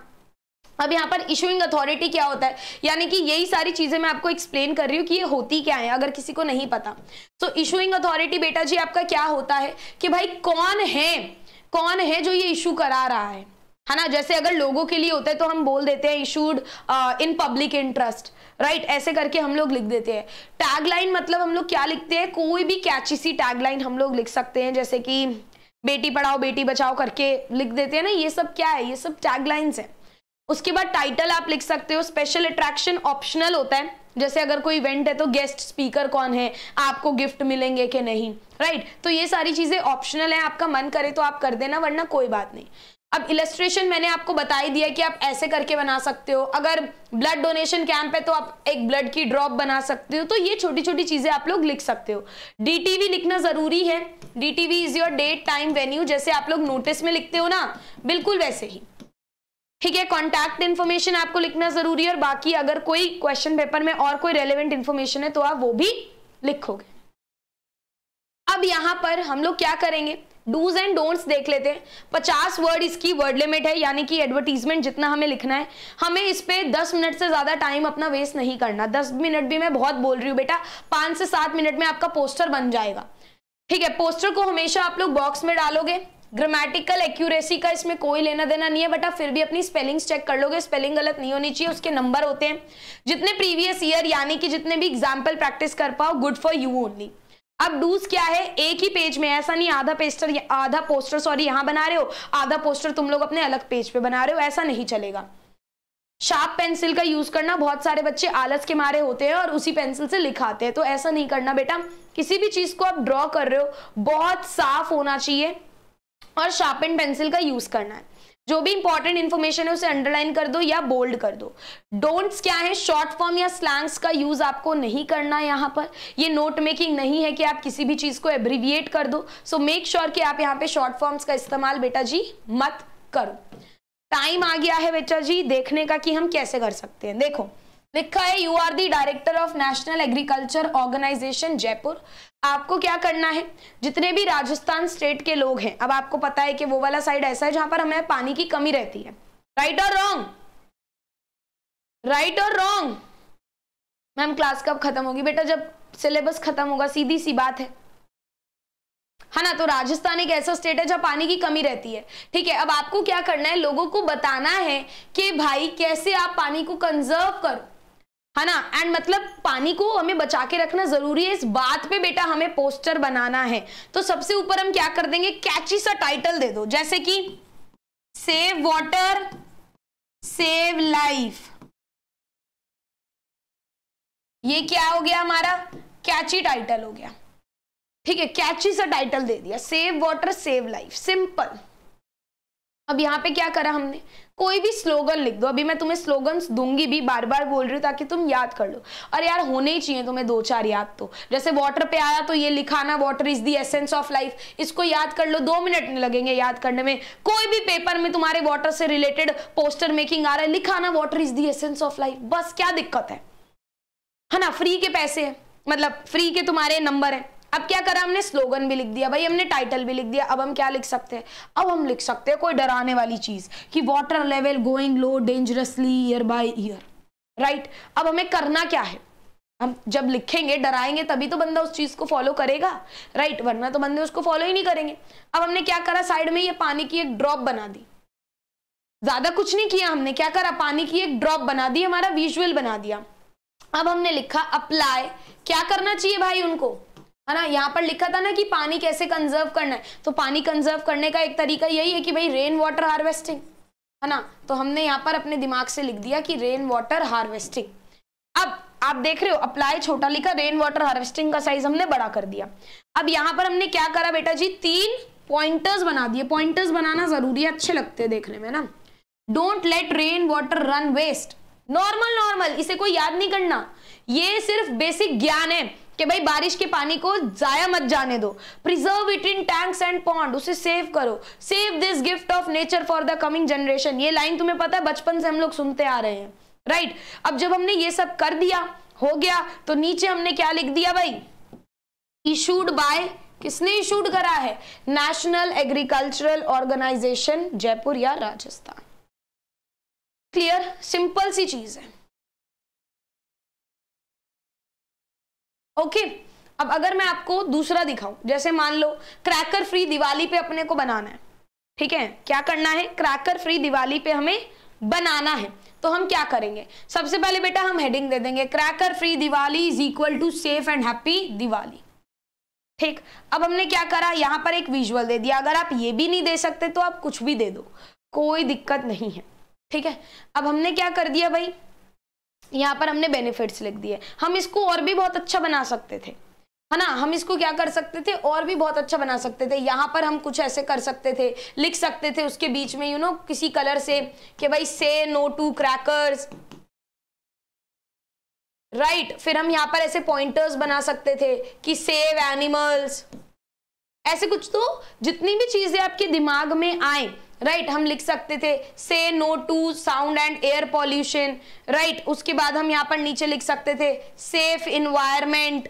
अब यहाँ पर इशूइंग अथॉरिटी क्या होता है यानी कि यही सारी चीजें मैं आपको एक्सप्लेन कर रही हूँ कि ये होती क्या है अगर किसी को नहीं पता तो इशूइंग अथॉरिटी बेटा जी आपका क्या होता है कि भाई कौन है कौन है जो ये इशू करा रहा है है ना जैसे अगर लोगों के लिए होता है तो हम बोल देते हैं issued in public interest right ऐसे करके हम लोग लिख देते हैं टैगलाइन मतलब हम लोग क्या लिखते हैं कोई भी कैची सी टैगलाइन हम लोग लिख सकते हैं जैसे कि बेटी पढ़ाओ बेटी बचाओ करके लिख देते हैं ना ये सब क्या है ये सब टैगलाइंस है उसके बाद टाइटल आप लिख सकते हो स्पेशल अट्रैक्शन ऑप्शनल होता है जैसे अगर कोई इवेंट है तो गेस्ट स्पीकर कौन है आपको गिफ्ट मिलेंगे कि नहीं राइट तो ये सारी चीज़ें ऑप्शनल है आपका मन करे तो आप कर देना वरना कोई बात नहीं अब इलस्ट्रेशन मैंने आपको बता ही दिया कि आप ऐसे करके बना सकते हो अगर ब्लड डोनेशन कैंप है तो आप एक ब्लड की ड्रॉप बना सकते हो तो ये छोटी छोटी चीजें आप लोग लिख सकते हो डीटीवी लिखना जरूरी है DTV is your date time venue जैसे आप लोग नोटिस में लिखते हो ना बिल्कुल वैसे ही ठीक है कॉन्टैक्ट इन्फॉर्मेशन आपको लिखना जरूरी है और बाकी अगर कोई क्वेश्चन पेपर में और कोई रेलिवेंट इन्फॉर्मेशन है तो आप वो भी लिखोगे अब यहां पर हम लोग क्या करेंगे डूज एंड डोंट्स देख लेते हैं पचास वर्ड इसकी वर्ड लिमिट है यानी कि एडवर्टीजमेंट जितना हमें लिखना है हमें इस पर दस मिनट से ज़्यादा टाइम अपना वेस्ट नहीं करना दस मिनट भी मैं बहुत बोल रही हूँ बेटा पांच से सात मिनट में आपका पोस्टर बन जाएगा ठीक है पोस्टर को हमेशा आप लोग बॉक्स में डालोगे ग्रामेटिकल एक्यूरेसी का इसमें कोई लेना देना नहीं है बट आप फिर भी अपनी स्पेलिंग्स चेक कर लोगे स्पेलिंग गलत नहीं होनी चाहिए उसके नंबर होते हैं जितने प्रीवियस ईयर यानी कि जितने भी एग्जाम्पल प्रैक्टिस कर पाओ गुड फॉर यू ओनली अब डूज क्या है एक ही पेज में ऐसा नहीं आधा पेस्टर आधा पोस्टर सॉरी यहाँ बना रहे हो आधा पोस्टर तुम लोग अपने अलग पेज पे बना रहे हो ऐसा नहीं चलेगा शार्प पेंसिल का यूज करना बहुत सारे बच्चे आलस के मारे होते हैं और उसी पेंसिल से लिखाते हैं तो ऐसा नहीं करना बेटा किसी भी चीज को आप ड्रॉ कर रहे हो बहुत साफ होना चाहिए और शार्पन पेंसिल का यूज करना है जो भी इंपॉर्टेंट इन्फॉर्मेशन है उसे अंडरलाइन कर दो या बोल्ड कर दो डोंट्स क्या है शॉर्ट फॉर्म या स्लैंग्स का यूज आपको नहीं करना है यहाँ पर ये नोट मेकिंग नहीं है कि आप किसी भी चीज को एब्रीविएट कर दो सो मेक श्योर कि आप यहाँ पे शॉर्ट फॉर्म्स का इस्तेमाल बेटा जी मत करो टाइम आ गया है बेटा जी देखने का कि हम कैसे कर सकते हैं देखो लिखा है you are the director of national agriculture organisation Jaipur आपको क्या करना है जितने भी राजस्थान स्टेट के लोग हैं अब आपको पता है कि वो वाला साइड ऐसा है जहां पर हमें पानी की कमी रहती है राइट और रॉन्ग राइट और रॉन्ग मैम क्लास कब खत्म होगी बेटा जब सिलेबस खत्म होगा सीधी सी बात है है हाँ ना तो राजस्थान एक ऐसा स्टेट है जहां पानी की कमी रहती है ठीक है अब आपको क्या करना है लोगों को बताना है कि भाई कैसे आप पानी को कंजर्व करो है ना एंड मतलब पानी को हमें बचा के रखना जरूरी है इस बात पे बेटा हमें पोस्टर बनाना है तो सबसे ऊपर हम क्या कर देंगे कैची सा टाइटल दे दो जैसे कि सेव वॉटर सेव लाइफ ये क्या हो गया हमारा कैची टाइटल हो गया ठीक है कैची सा टाइटल दे दिया save water save life simple अब यहाँ पे क्या करा हमने कोई भी स्लोगन लिख दो अभी मैं तुम्हें स्लोगन दूंगी भी बार बार बोल रही हूँ ताकि तुम याद कर लो अरे यार होने ही चाहिए तुम्हें दो चार याद तो जैसे वाटर पे आया तो ये लिखाना water is the essence of life इसको याद कर लो दो मिनट नहीं लगेंगे याद करने में कोई भी पेपर में तुम्हारे वाटर से रिलेटेड पोस्टर मेकिंग आ रहा है लिखाना water is the essence of life बस क्या दिक्कत है है ना फ्री के पैसे है मतलब फ्री के तुम्हारे नंबर है अब क्या करा हमने स्लोगन भी लिख दिया भाई हमने टाइटल भी लिख दिया अब हम क्या लिख सकते हैं अब हम लिख सकते हैं कोई डराने वाली चीज कि water level going low dangerously year by year right अब हमें करना क्या है हम जब लिखेंगे डराएंगे तभी तो बंदा उस चीज को फॉलो करेगा राइट वरना तो बंदे उसको फॉलो ही नहीं करेंगे अब हमने क्या करा साइड में ये पानी की एक ड्रॉप बना दी ज्यादा कुछ नहीं किया हमने क्या करा पानी की एक ड्रॉप बना दी हमारा विजुअल बना दिया अब हमने लिखा अप्लाई क्या करना चाहिए भाई उनको है ना यहाँ पर लिखा था ना कि पानी कैसे कंजर्व करना है तो पानी कंजर्व करने का एक तरीका यही है कि भाई रेन वाटर हार्वेस्टिंग है ना तो हमने यहाँ पर अपने दिमाग से लिख दिया कि रेन वाटर हार्वेस्टिंग अब आप देख रहे हो अप्लाई छोटा लिखा रेन वाटर हार्वेस्टिंग का साइज हमने बड़ा कर दिया अब यहाँ पर हमने क्या करा बेटा जी तीन पॉइंटर्स बना दिए पॉइंटर्स बनाना जरूरी है अच्छे लगते हैं देखने में ना don't let rain water run waste normal normal इसे कोई याद नहीं करना ये सिर्फ बेसिक ज्ञान है कि भाई बारिश के पानी को जाया मत जाने दो preserve it in tanks and pond उसे सेव करो save this gift of nature for the coming generation ये लाइन तुम्हें पता है बचपन से हम लोग सुनते आ रहे हैं राइट right? अब जब हमने ये सब कर दिया हो गया तो नीचे हमने क्या लिख दिया भाई इशूड बाय किसने इशूड करा है नेशनल एग्रीकल्चरल ऑर्गेनाइजेशन जयपुर या राजस्थान क्लियर सिंपल सी चीज है ओके अब अगर मैं आपको दूसरा दिखाऊं जैसे मान लो क्रैकर फ्री दिवाली पे अपने को बनाना है ठीक है क्या करना है क्रैकर फ्री दिवाली पे हमें बनाना है तो हम क्या करेंगे सबसे पहले बेटा हम हेडिंग दे देंगे cracker free Diwali is equal to safe and happy Diwali ठीक अब हमने क्या करा यहां पर एक विजुअल दे दिया अगर आप ये भी नहीं दे सकते तो आप कुछ भी दे दो कोई दिक्कत नहीं है ठीक है अब हमने क्या कर दिया भाई यहाँ पर हमने बेनिफिट्स लिख दिए हम इसको और भी बहुत अच्छा बना सकते थे है ना हम इसको क्या कर सकते थे और भी बहुत अच्छा बना सकते थे यहाँ पर हम कुछ ऐसे कर सकते थे लिख सकते थे उसके बीच में यू you नो know, किसी कलर से कि भाई से नो टू क्रैकर्स राइट फिर हम यहाँ पर ऐसे पॉइंटर्स बना सकते थे कि सेव एनिमल्स ऐसे कुछ तो जितनी भी चीजें आपके दिमाग में आए राइट right, हम लिख सकते थे से no to sound and air pollution right उसके बाद हम यहाँ पर नीचे लिख सकते थे सेफ इन्वायरमेंट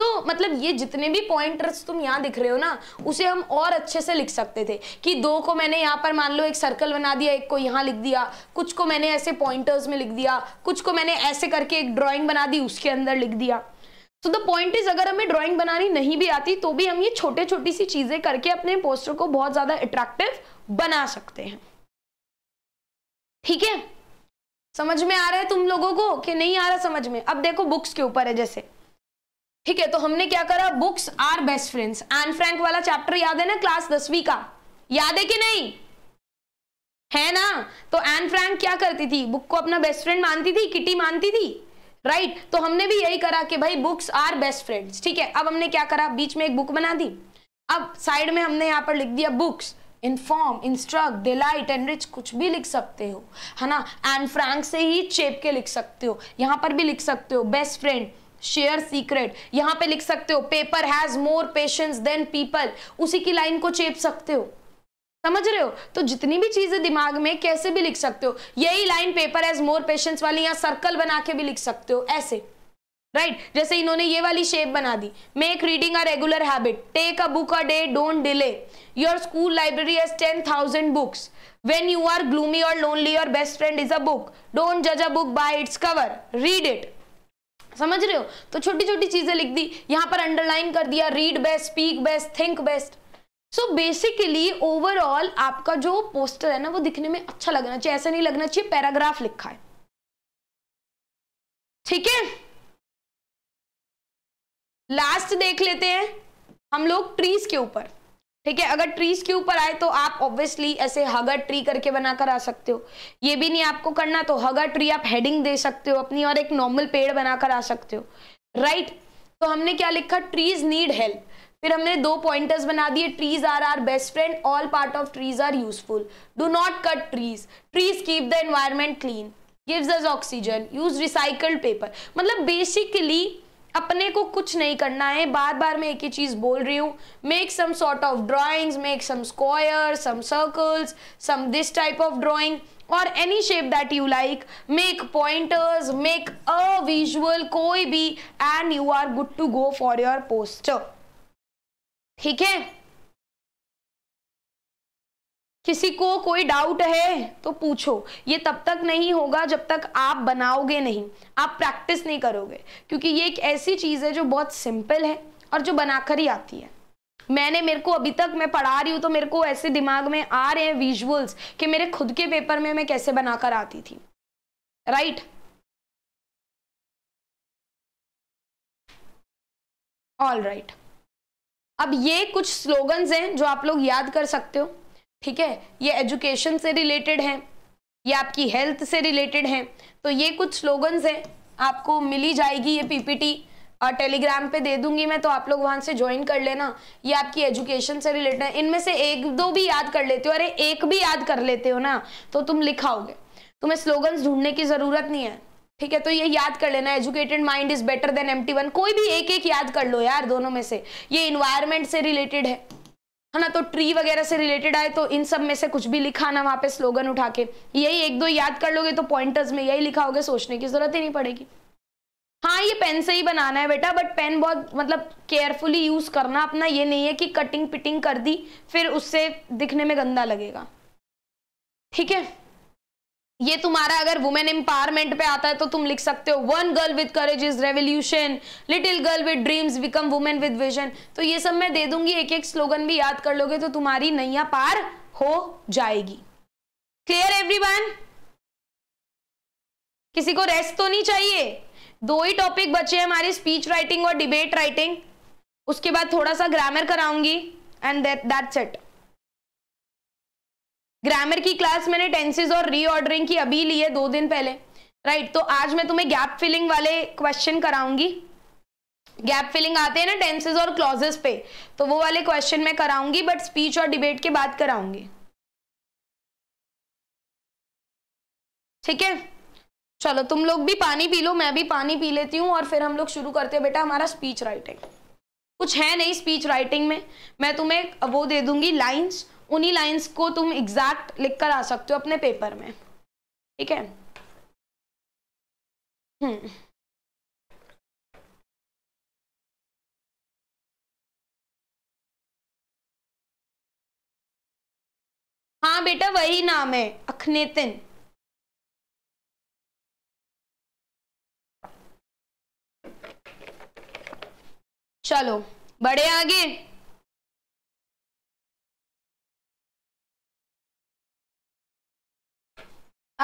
तो मतलब ये जितने भी पॉइंटर्स तुम यहाँ दिख रहे हो ना उसे हम और अच्छे से लिख सकते थे कि दो को मैंने यहाँ पर मान लो एक सर्कल बना दिया एक को यहाँ लिख दिया कुछ को मैंने ऐसे पॉइंटर्स में लिख दिया कुछ को मैंने ऐसे करके एक ड्राइंग बना दी उसके अंदर लिख दिया सो द पॉइंट इज अगर हमें ड्राइंग बनानी नहीं भी आती तो भी हम ये छोटे छोटी सी चीजें करके अपने पोस्टर को बहुत ज्यादा अट्रैक्टिव बना सकते हैं ठीक है समझ में आ रहा है तुम लोगों को कि नहीं आ रहा समझ में अब देखो बुक्स के ऊपर है जैसे ठीक है तो हमने क्या करा books are best friends Anne Frank वाला चैप्टर याद है ना क्लास दसवीं का याद है कि नहीं है ना तो एन फ्रैंक क्या करती थी बुक को अपना बेस्ट फ्रेंड मानती थी किटी मानती थी राइट right? तो हमने भी यही करा कि भाई बुक्स आर बेस्ट फ्रेंड्स ठीक है अब हमने क्या करा बीच में एक बुक बना दी अब साइड में हमने यहाँ पर लिख दिया books inform instruct delight enrich कुछ भी लिख सकते हो है ना एंड फ्रैंक से ही चेप के लिख सकते हो यहाँ पर भी लिख सकते हो बेस्ट फ्रेंड शेयर सीक्रेट यहाँ पे लिख सकते हो paper has more patience than people उसी की लाइन को चेप सकते हो समझ रहे हो तो जितनी भी चीजें दिमाग में कैसे भी लिख सकते हो यही line paper has more patience वाली यहाँ सर्कल बना के भी लिख सकते हो ऐसे राइट right? जैसे इन्होंने ये वाली शेप बना दी make reading a regular habit take a book a day don't delay your school library has ten thousand books when you are gloomy और lonely your best friend is a book don't जज a book by its cover read it समझ रहे हो तो छोटी छोटी चीजें लिख दी यहां पर अंडरलाइन कर दिया read best speak best think best so basically overall आपका जो पोस्टर है ना वो दिखने में अच्छा लगना चाहिए ऐसा नहीं लगना चाहिए पैराग्राफ लिखा है ठीक है लास्ट देख लेते हैं हम लोग ट्रीज के ऊपर ठीक है अगर ट्रीज के ऊपर आए तो आप ऑब्वियसली ऐसे हगर ट्री करके बनाकर आ सकते हो ये भी नहीं आपको करना तो हगर ट्री आप हेडिंग दे सकते हो अपनी और एक नॉर्मल पेड़ बनाकर आ सकते हो राइट तो हमने क्या लिखा ट्रीज नीड हेल्प फिर हमने दो पॉइंटर्स बना दिए trees are are best friend all part of trees are useful do not cut trees trees keep the environment clean gives us oxygen use recycled paper मतलब बेसिकली अपने को कुछ नहीं करना है बार बार मैं एक ही चीज़ बोल रही हूँ make some sort of drawings make some square some circles some this type of drawing और any shape that you like make pointers make a visual कोई भी and you are good to go for your poster ठीक है किसी को कोई doubt है तो पूछो ये तब तक नहीं होगा जब तक आप बनाओगे नहीं आप प्रैक्टिस नहीं करोगे क्योंकि ये एक ऐसी चीज़ है जो बहुत सिंपल है और जो बनाकर ही आती है मैंने मेरे को अभी तक मैं पढ़ा रही हूँ तो मेरे को ऐसे दिमाग में आ रहे हैं विजुअल्स कि मेरे खुद के पेपर में मैं कैसे बनाकर आती थी राइट ऑल राइट अब ये कुछ स्लोगन्स हैं जो आप लोग याद कर सकते हो ठीक है ये एजुकेशन से रिलेटेड है ये आपकी हेल्थ से रिलेटेड है तो ये कुछ स्लोगन्स हैं आपको मिली जाएगी ये पीपीटी और टेलीग्राम पे दे दूंगी मैं तो आप लोग वहां से ज्वाइन कर लेना ये आपकी एजुकेशन से रिलेटेड है इनमें से एक दो भी याद कर लेते हो अरे एक भी याद कर लेते हो ना तो तुम लिखाओगे तुम्हें स्लोगन्स ढूंढने की ज़रूरत नहीं है ठीक है तो ये याद कर लेना educated mind is better than M one कोई भी एक एक याद कर लो यार दोनों में से ये इन्वायरमेंट से रिलेटेड है है ना तो ट्री वगैरह से रिलेटेड आए तो इन सब में से कुछ भी लिखा ना वहाँ पे स्लोगन उठा के यही एक दो याद कर लोगे तो पॉइंटर्स में यही लिखा होगा सोचने की जरूरत ही नहीं पड़ेगी हाँ ये पेन से ही बनाना है बेटा बट पेन बहुत मतलब केयरफुली यूज करना अपना ये नहीं है कि कटिंग पिटिंग कर दी फिर उससे दिखने में गंदा लगेगा ठीक है ये तुम्हारा अगर वुमेन एम्पावरमेंट पे आता है तो तुम लिख सकते हो one girl with courage is revolution little girl with dreams become women with vision तो ये सब मैं दे दूंगी एक एक स्लोगन भी याद कर लोगे तो तुम्हारी नैया पार हो जाएगी क्लियर एवरीवन किसी को रेस्ट तो नहीं चाहिए दो ही टॉपिक बचे हैं हमारी स्पीच राइटिंग और डिबेट राइटिंग उसके बाद थोड़ा सा ग्रामर कराऊंगी एंड दैट्स इट ग्रामर की क्लास मैंने टेंसेज और रीऑर्डरिंग की अभी ली है दो दिन पहले राइट right, तो आज मैं तुम्हें गैप फिलिंग वाले क्वेश्चन कराऊंगी गैप फिलिंग आते हैं ना टेंसेज और क्लॉजेस पे तो वो वाले क्वेश्चन मैं कराऊंगी बट स्पीच और डिबेट के बाद कराऊंगी ठीक है चलो तुम लोग भी पानी पी लो मैं भी पानी पी लेती हूँ और फिर हम लोग शुरू करते हैं बेटा हमारा स्पीच राइटिंग कुछ है नहीं स्पीच राइटिंग में मैं तुम्हें वो दे दूंगी लाइन्स उन्हीं लाइंस को तुम एग्जैक्ट लिख कर आ सकते हो अपने पेपर में ठीक है हम्म। हाँ बेटा वही नाम है अखनेतिन चलो बड़े आगे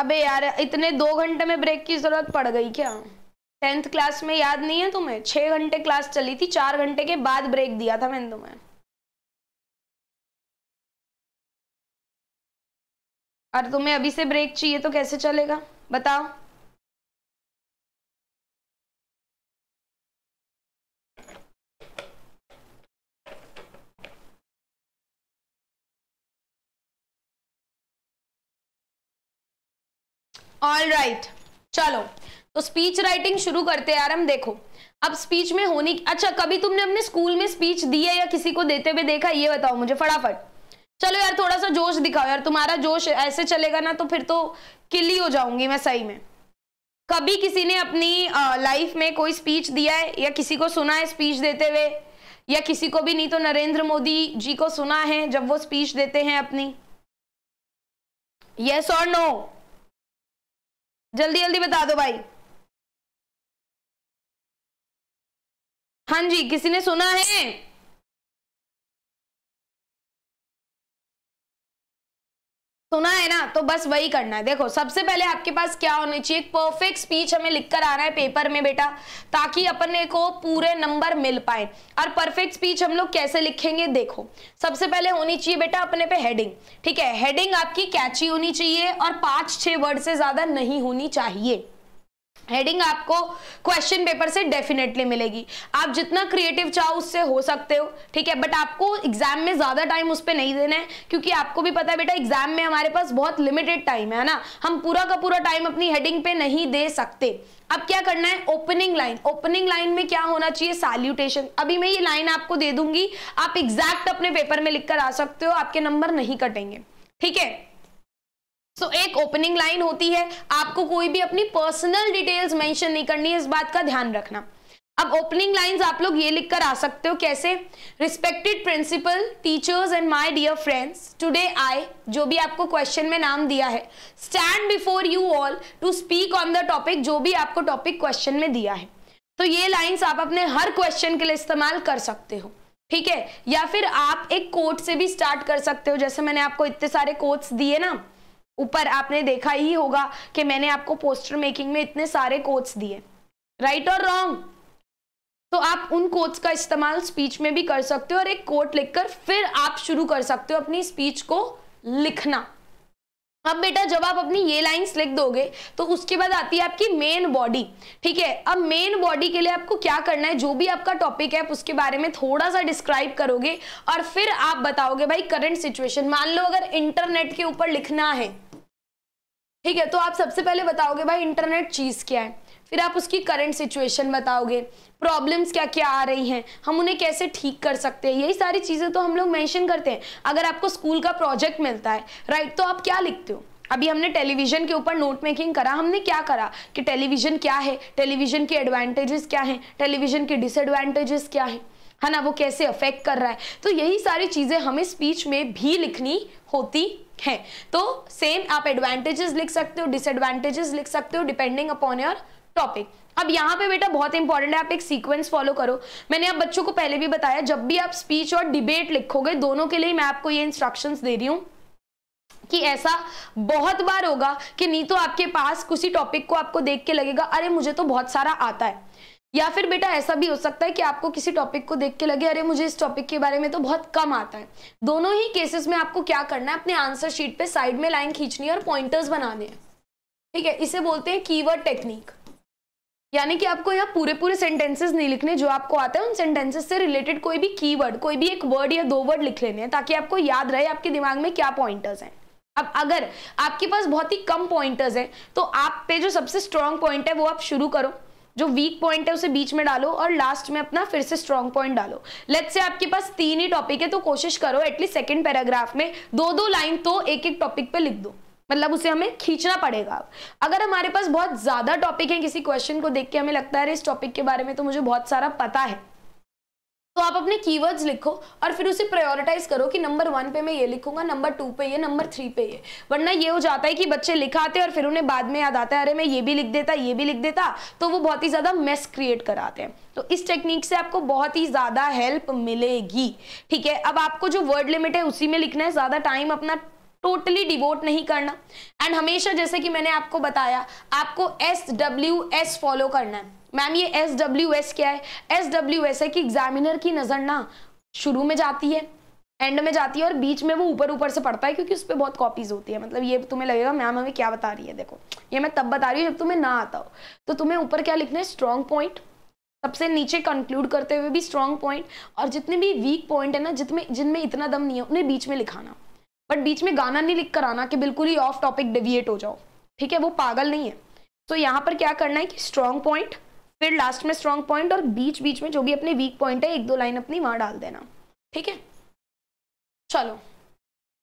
अबे यार इतने दो घंटे में ब्रेक की जरूरत पड़ गई क्या टेंथ क्लास में याद नहीं है तुम्हें छः घंटे क्लास चली थी चार घंटे के बाद ब्रेक दिया था मैंने तुम्हें और तुम्हें अभी से ब्रेक चाहिए तो कैसे चलेगा बताओ ऑल राइट चलो तो स्पीच राइटिंग शुरू करते यार हम देखो अब स्पीच में होने अच्छा कभी तुमने अपने स्कूल में स्पीच दी है या किसी को देते हुए देखा ये बताओ मुझे फटाफट चलो यार थोड़ा सा जोश दिखाओ यार तुम्हारा जोश ऐसे चलेगा ना तो फिर तो किली हो जाऊंगी मैं सही में कभी किसी ने अपनी आ, लाइफ में कोई स्पीच दिया है या किसी को सुना है स्पीच देते हुए या किसी को भी नहीं तो नरेंद्र मोदी जी को सुना है जब वो स्पीच देते हैं अपनी यस और नो जल्दी जल्दी बता दो भाई हाँ जी किसी ने सुना है सुना है ना तो बस वही करना है देखो सबसे पहले आपके पास क्या होनी चाहिए परफेक्ट स्पीच हमें लिखकर आना है पेपर में बेटा ताकि अपने को पूरे नंबर मिल पाए और परफेक्ट स्पीच हम लोग कैसे लिखेंगे देखो सबसे पहले होनी चाहिए बेटा अपने पे हेडिंग ठीक है हेडिंग आपकी कैची होनी चाहिए और पांच छह वर्ड से ज्यादा नहीं होनी चाहिए हेडिंग आपको क्वेश्चन पेपर से डेफिनेटली मिलेगी आप जितना क्रिएटिव चाहो उससे हो सकते हो ठीक है बट आपको एग्जाम में ज़्यादा टाइम उस पर नहीं देना है क्योंकि आपको भी पता है बेटा एग्जाम में हमारे पास बहुत लिमिटेड टाइम है ना हम पूरा का पूरा टाइम अपनी हेडिंग पे नहीं दे सकते अब क्या करना है ओपनिंग लाइन ओपनिंग लाइन में क्या होना चाहिए सैल्यूटेशन अभी मैं ये लाइन आपको दे दूंगी आप एग्जैक्ट अपने पेपर में लिखकर आ सकते हो आपके नंबर नहीं कटेंगे ठीक है सो so, एक ओपनिंग लाइन होती है आपको कोई भी अपनी पर्सनल डिटेल्स मेंशन नहीं करनी है इस बात का ध्यान रखना अब ओपनिंग लाइंस आप लोग ये लिखकर आ सकते हो कैसे respected principal teachers and my dear friends today I जो भी आपको क्वेश्चन में नाम दिया है stand before you all to speak on the topic जो भी आपको टॉपिक क्वेश्चन में दिया है तो ये लाइन्स आप अपने हर क्वेश्चन के लिए इस्तेमाल कर सकते हो ठीक है या फिर आप एक कोट से भी स्टार्ट कर सकते हो जैसे मैंने आपको इतने सारे कोट्स दिए ना ऊपर आपने देखा ही होगा कि मैंने आपको पोस्टर मेकिंग में इतने सारे कोट्स दिए राइट और रॉन्ग तो आप उन कोट्स का इस्तेमाल स्पीच में भी कर सकते हो और एक कोट लिखकर फिर आप शुरू कर सकते हो अपनी स्पीच को लिखना अब बेटा जब आप अपनी ये लाइंस लिख दोगे तो उसके बाद आती है आपकी मेन बॉडी ठीक है अब मेन बॉडी के लिए आपको क्या करना है जो भी आपका टॉपिक है आप उसके बारे में थोड़ा सा डिस्क्राइब करोगे और फिर आप बताओगे भाई करंट सिचुएशन मान लो अगर इंटरनेट के ऊपर लिखना है ठीक है तो आप सबसे पहले बताओगे भाई इंटरनेट चीज़ क्या है फिर आप उसकी करंट सिचुएशन बताओगे प्रॉब्लम्स क्या क्या आ रही हैं हम उन्हें कैसे ठीक कर सकते हैं यही सारी चीज़ें तो हम लोग मेंशन करते हैं अगर आपको स्कूल का प्रोजेक्ट मिलता है राइट तो आप क्या लिखते हो अभी हमने टेलीविजन के ऊपर नोट मेकिंग करा हमने क्या करा कि टेलीविजन क्या है टेलीविजन के एडवांटेजेस क्या हैं टेलीविजन के डिसएडवांटेजेस क्या हैं है ना वो कैसे अफेक्ट कर रहा है तो यही सारी चीज़ें हमें स्पीच में भी लिखनी होती है तो सेम आप एडवांटेजेस लिख सकते हो डिसएडवांटेजेस लिख सकते हो डिपेंडिंग अपॉन योर टॉपिक अब यहाँ पे बेटा बहुत इंपॉर्टेंट है आप एक सीक्वेंस फॉलो करो मैंने आप बच्चों को पहले भी बताया जब भी आप स्पीच और डिबेट लिखोगे दोनों के लिए मैं आपको ये इंस्ट्रक्शंस दे रही हूँ कि ऐसा बहुत बार होगा कि नहीं तो आपके पास किसी टॉपिक को आपको देख के लगेगा अरे मुझे तो बहुत सारा आता है या फिर बेटा ऐसा भी हो सकता है कि आपको किसी टॉपिक को देख के लगे अरे मुझे इस टॉपिक के बारे में तो बहुत कम आता है दोनों ही केसेस में आपको क्या करना है अपने आंसर शीट पे साइड में लाइन खींचनी है और पॉइंटर्स बनाने हैं ठीक है इसे बोलते हैं कीवर्ड टेक्निक यानी कि आपको यहाँ पूरे पूरे सेंटेंसेस नहीं लिखने जो आपको आता है उन सेंटेंसेस से रिलेटेड कोई भी की कोई भी एक वर्ड या दो वर्ड लिख लेने हैं ताकि आपको याद रहे आपके दिमाग में क्या पॉइंटर्स हैं अब अगर आपके पास बहुत ही कम पॉइंटर्स हैं तो आप पे जो सबसे स्ट्रॉन्ग पॉइंट है वो आप शुरू करो जो वीक पॉइंट है उसे बीच में डालो और लास्ट में अपना फिर से स्ट्रॉन्ग पॉइंट डालो लेट से आपके पास तीन ही टॉपिक है तो कोशिश करो एटलीस्ट सेकेंड पैराग्राफ में दो दो लाइन तो एक एक टॉपिक पे लिख दो मतलब उसे हमें खींचना पड़ेगा अगर हमारे पास बहुत ज़्यादा टॉपिक है किसी क्वेश्चन को देख के हमें लगता है इस टॉपिक के बारे में तो मुझे बहुत सारा पता है तो आप अपने कीवर्ड्स लिखो और फिर उसे प्रायोरिटाइज करो कि नंबर वन पे मैं ये लिखूंगा नंबर टू पे ये नंबर थ्री पे ये वरना ये हो जाता है कि बच्चे लिखाते और फिर उन्हें बाद में याद आता है अरे मैं ये भी लिख देता ये भी लिख देता तो वो बहुत ही ज़्यादा मेस क्रिएट कराते हैं तो इस टेक्निक से आपको बहुत ही ज़्यादा हेल्प मिलेगी ठीक है अब आपको जो वर्ड लिमिट है उसी में लिखना है ज़्यादा टाइम अपना टोटली डिवोट नहीं करना एंड हमेशा जैसे कि मैंने आपको बताया आपको एस डब्ल्यू एस फॉलो करना है मैम ये एस डब्ल्यू एस क्या है एस डब्ल्यू एस है कि एग्जामिनर की नज़र ना शुरू में जाती है एंड में जाती है और बीच में वो ऊपर ऊपर से पढ़ता है क्योंकि उस पर बहुत कॉपीज होती है मतलब ये तुम्हें लगेगा मैम हमें क्या बता रही है देखो ये मैं तब बता रही हूँ जब तुम्हें ना आता हो तो तुम्हें ऊपर क्या लिखना है स्ट्रॉन्ग पॉइंट सबसे नीचे कंक्लूड करते हुए भी स्ट्रॉन्ग पॉइंट और जितने भी वीक पॉइंट है ना जितने जिनमें इतना दम नहीं है उन्हें बीच में लिखाना बट बीच में गाना नहीं लिख कर आना कि बिल्कुल ही ऑफ टॉपिक डिविएट हो जाओ ठीक है वो पागल नहीं है तो यहाँ पर क्या करना है कि स्ट्रॉन्ग पॉइंट फिर लास्ट में स्ट्रॉन्ग पॉइंट और बीच बीच में जो भी अपने वीक पॉइंट है एक दो लाइन अपनी वहां डाल देना ठीक है चलो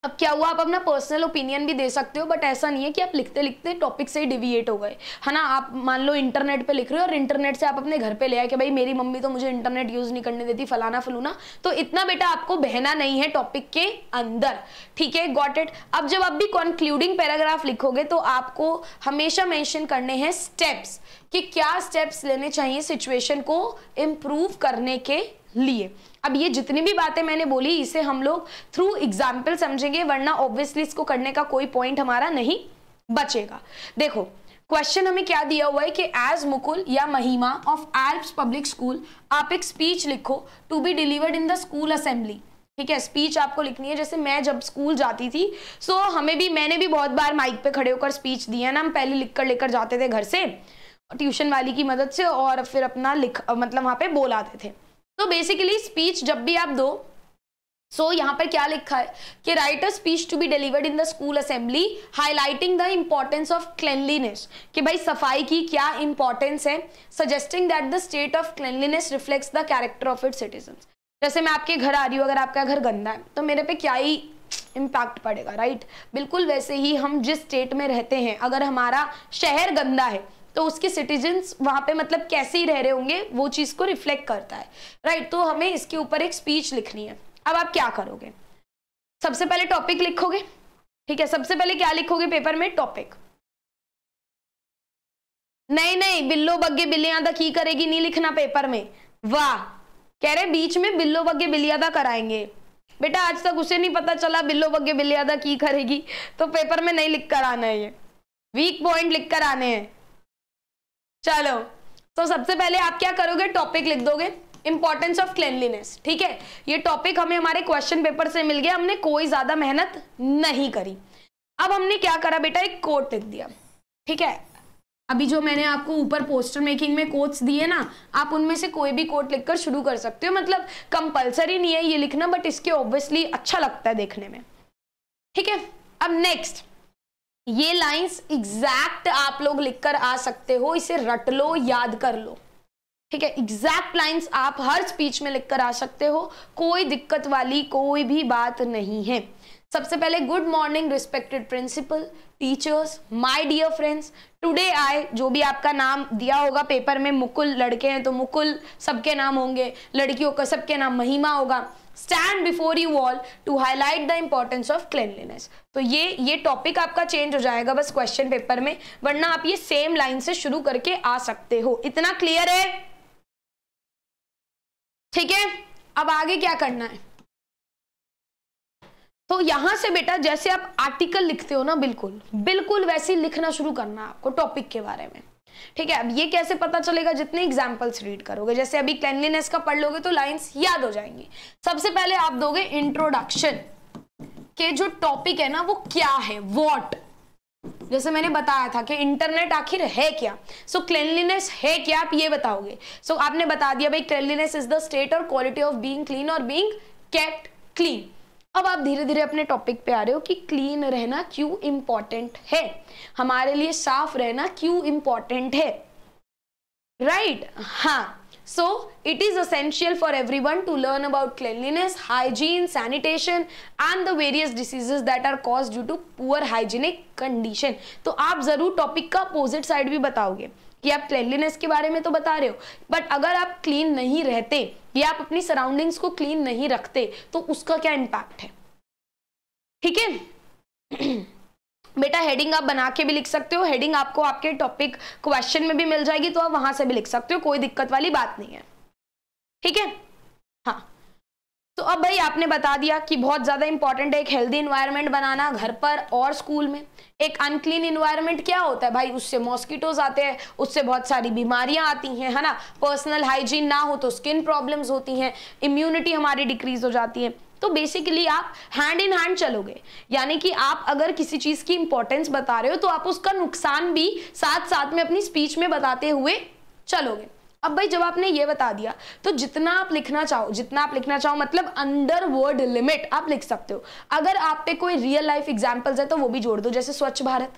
अब क्या हुआ आप अपना पर्सनल ओपिनियन भी दे सकते हो बट ऐसा नहीं है कि आप लिखते लिखते टॉपिक से ही डिविएट हो गए है ना आप मान लो इंटरनेट पे लिख रहे हो और इंटरनेट से आप अपने घर पे ले आए कि भाई मेरी मम्मी तो मुझे इंटरनेट यूज़ नहीं करने देती फलाना फलूना तो इतना बेटा आपको बहना नहीं है टॉपिक के अंदर ठीक है गॉट इट अब जब आप भी कंक्लूडिंग पैराग्राफ लिखोगे तो आपको हमेशा मैंशन करने हैं स्टेप्स कि क्या स्टेप्स लेने चाहिए सिचुएशन को इम्प्रूव करने के लिए अब ये जितनी भी बातें मैंने बोली इसे हम लोग थ्रू एग्जाम्पल समझेंगे वरना ऑब्वियसली इसको करने का कोई पॉइंट हमारा नहीं बचेगा देखो क्वेश्चन हमें क्या दिया हुआ है कि एज मुकुल या महिमा ऑफ एल्प्स पब्लिक स्कूल आप एक स्पीच लिखो to be delivered in the school assembly ठीक है स्पीच आपको लिखनी है जैसे मैं जब स्कूल जाती थी सो so हमें भी मैंने भी बहुत बार माइक पे खड़े होकर स्पीच दी है ना हम पहले लिख कर लेकर जाते थे घर से ट्यूशन वाली की मदद से और फिर अपना लिख मतलब वहाँ पे बोलाते थे तो बेसिकली स्पीच जब भी आप दो सो so, यहाँ पर क्या लिखा है कि writer speech to be delivered in the school assembly highlighting the importance of cleanliness कि भाई सफाई की क्या इंपॉर्टेंस है suggesting that the state of cleanliness reflects the character of it citizen जैसे मैं आपके घर आ रही हूँ अगर आपका घर गंदा है तो मेरे पे क्या ही इम्पैक्ट पड़ेगा राइट बिल्कुल वैसे ही हम जिस स्टेट में रहते हैं अगर हमारा शहर गंदा है तो उसके सिटीजन्स वहाँ पे मतलब कैसे ही रह रहे होंगे वो चीज़ को रिफ्लेक्ट करता है राइट right, तो हमें इसके ऊपर एक स्पीच लिखनी है अब आप क्या करोगे सबसे पहले टॉपिक लिखोगे ठीक है सबसे पहले क्या लिखोगे पेपर में टॉपिक नहीं नहीं बिल्लो बग्गे बिल्लियां दा की करेगी नहीं लिखना पेपर में वाह कह रहे बीच में बिल्लो बग्गे बिल्लियादा कराएंगे बेटा आज तक उसे नहीं पता चला बिल्लो बग्गे बिल्लियादा की करेगी तो पेपर में नहीं लिख कर आना है ये वीक पॉइंट लिख कर आने हैं चलो तो सबसे पहले आप क्या करोगे टॉपिक लिख दोगे इंपॉर्टेंस ऑफ क्लेनलीनेस ठीक है ये टॉपिक हमें हमारे क्वेश्चन पेपर से मिल गया हमने कोई ज्यादा मेहनत नहीं करी अब हमने क्या करा बेटा एक कोट लिख दिया ठीक है अभी जो मैंने आपको ऊपर पोस्टर मेकिंग में कोट्स दिए ना आप उनमें से कोई भी कोट लिखकर शुरू कर सकते हो मतलब कंपलसरी नहीं है ये लिखना बट इसके ऑब्वियसली अच्छा लगता है देखने में ठीक है अब नेक्स्ट ये लाइंस एग्जैक्ट आप लोग लिखकर आ सकते हो इसे रट लो याद कर लो ठीक है एग्जैक्ट लाइंस आप हर स्पीच में लिखकर आ सकते हो कोई दिक्कत वाली कोई भी बात नहीं है सबसे पहले good morning respected principal teachers my dear friends today I जो भी आपका नाम दिया होगा पेपर में मुकुल लड़के हैं तो मुकुल सबके नाम होंगे लड़कियों का सबके नाम महिमा होगा stand before you all to highlight the importance of cleanliness तो ये ये टॉपिक आपका चेंज हो जाएगा बस क्वेश्चन पेपर में वरना आप ये सेम लाइन से शुरू करके आ सकते हो इतना क्लियर है ठीक है अब आगे क्या करना है तो यहां से बेटा जैसे आप आर्टिकल लिखते हो ना बिल्कुल बिल्कुल वैसे लिखना शुरू करना आपको टॉपिक के बारे में ठीक है अब ये कैसे पता चलेगा जितने एग्जाम्पल्स रीड करोगे जैसे अभी क्लेनलीनेस का पढ़ लोगे तो लाइन्स याद हो जाएंगी सबसे पहले आप दोगे इंट्रोडक्शन के जो टॉपिक है ना वो क्या है वॉट जैसे मैंने बताया था कि इंटरनेट आखिर है क्या सो so, क्लेनलीनेस है क्या आप ये बताओगे सो so, आपने बता दिया भाई क्लेनलीनेस इज द स्टेट और क्वालिटी ऑफ बीइंग क्लीन और बीइंग केप्ट क्लीन अब आप धीरे धीरे अपने टॉपिक पे आ रहे हो कि क्लीन रहना क्यों इंपॉर्टेंट है हमारे लिए साफ रहना क्यों इंपॉर्टेंट है राइट right? हाँ so it is essential for everyone to learn about cleanliness hygiene sanitation and the various diseases that are cause due to poor hygienic condition तो आप जरूर टॉपिक का अपोजिट साइड भी बताओगे कि आप क्लेनलीनेस के बारे में तो बता रहे हो बट अगर आप क्लीन नहीं रहते या आप अपनी सराउंडिंग्स को क्लीन नहीं रखते तो उसका क्या इम्पैक्ट है ठीक है बेटा हेडिंग आप बना के भी लिख सकते हो हेडिंग आपको आपके टॉपिक क्वेश्चन में भी मिल जाएगी तो आप वहां से भी लिख सकते हो कोई दिक्कत वाली बात नहीं है ठीक है तो अब भाई आपने बता दिया कि बहुत ज़्यादा इंपॉर्टेंट है एक हेल्दी इन्वायरमेंट बनाना घर पर और स्कूल में एक अनक्लीन इन्वायरमेंट क्या होता है भाई उससे मॉस्किटोज आते हैं उससे बहुत सारी बीमारियां आती हैं है ना पर्सनल हाइजीन ना हो तो स्किन प्रॉब्लम्स होती हैं इम्यूनिटी हमारी डिक्रीज हो जाती है तो बेसिकली आप हैंड इन हैंड चलोगे यानी कि आप अगर किसी चीज़ की इंपॉर्टेंस बता रहे हो तो आप उसका नुकसान भी साथ साथ में अपनी स्पीच में बताते हुए चलोगे अब भाई जब आपने ये बता दिया तो जितना आप लिखना चाहो जितना आप लिखना चाहो मतलब अंडर वर्ड लिमिट आप लिख सकते हो अगर आप पे कोई रियल लाइफ एग्जाम्पल्स है तो वो भी जोड़ दो जैसे स्वच्छ भारत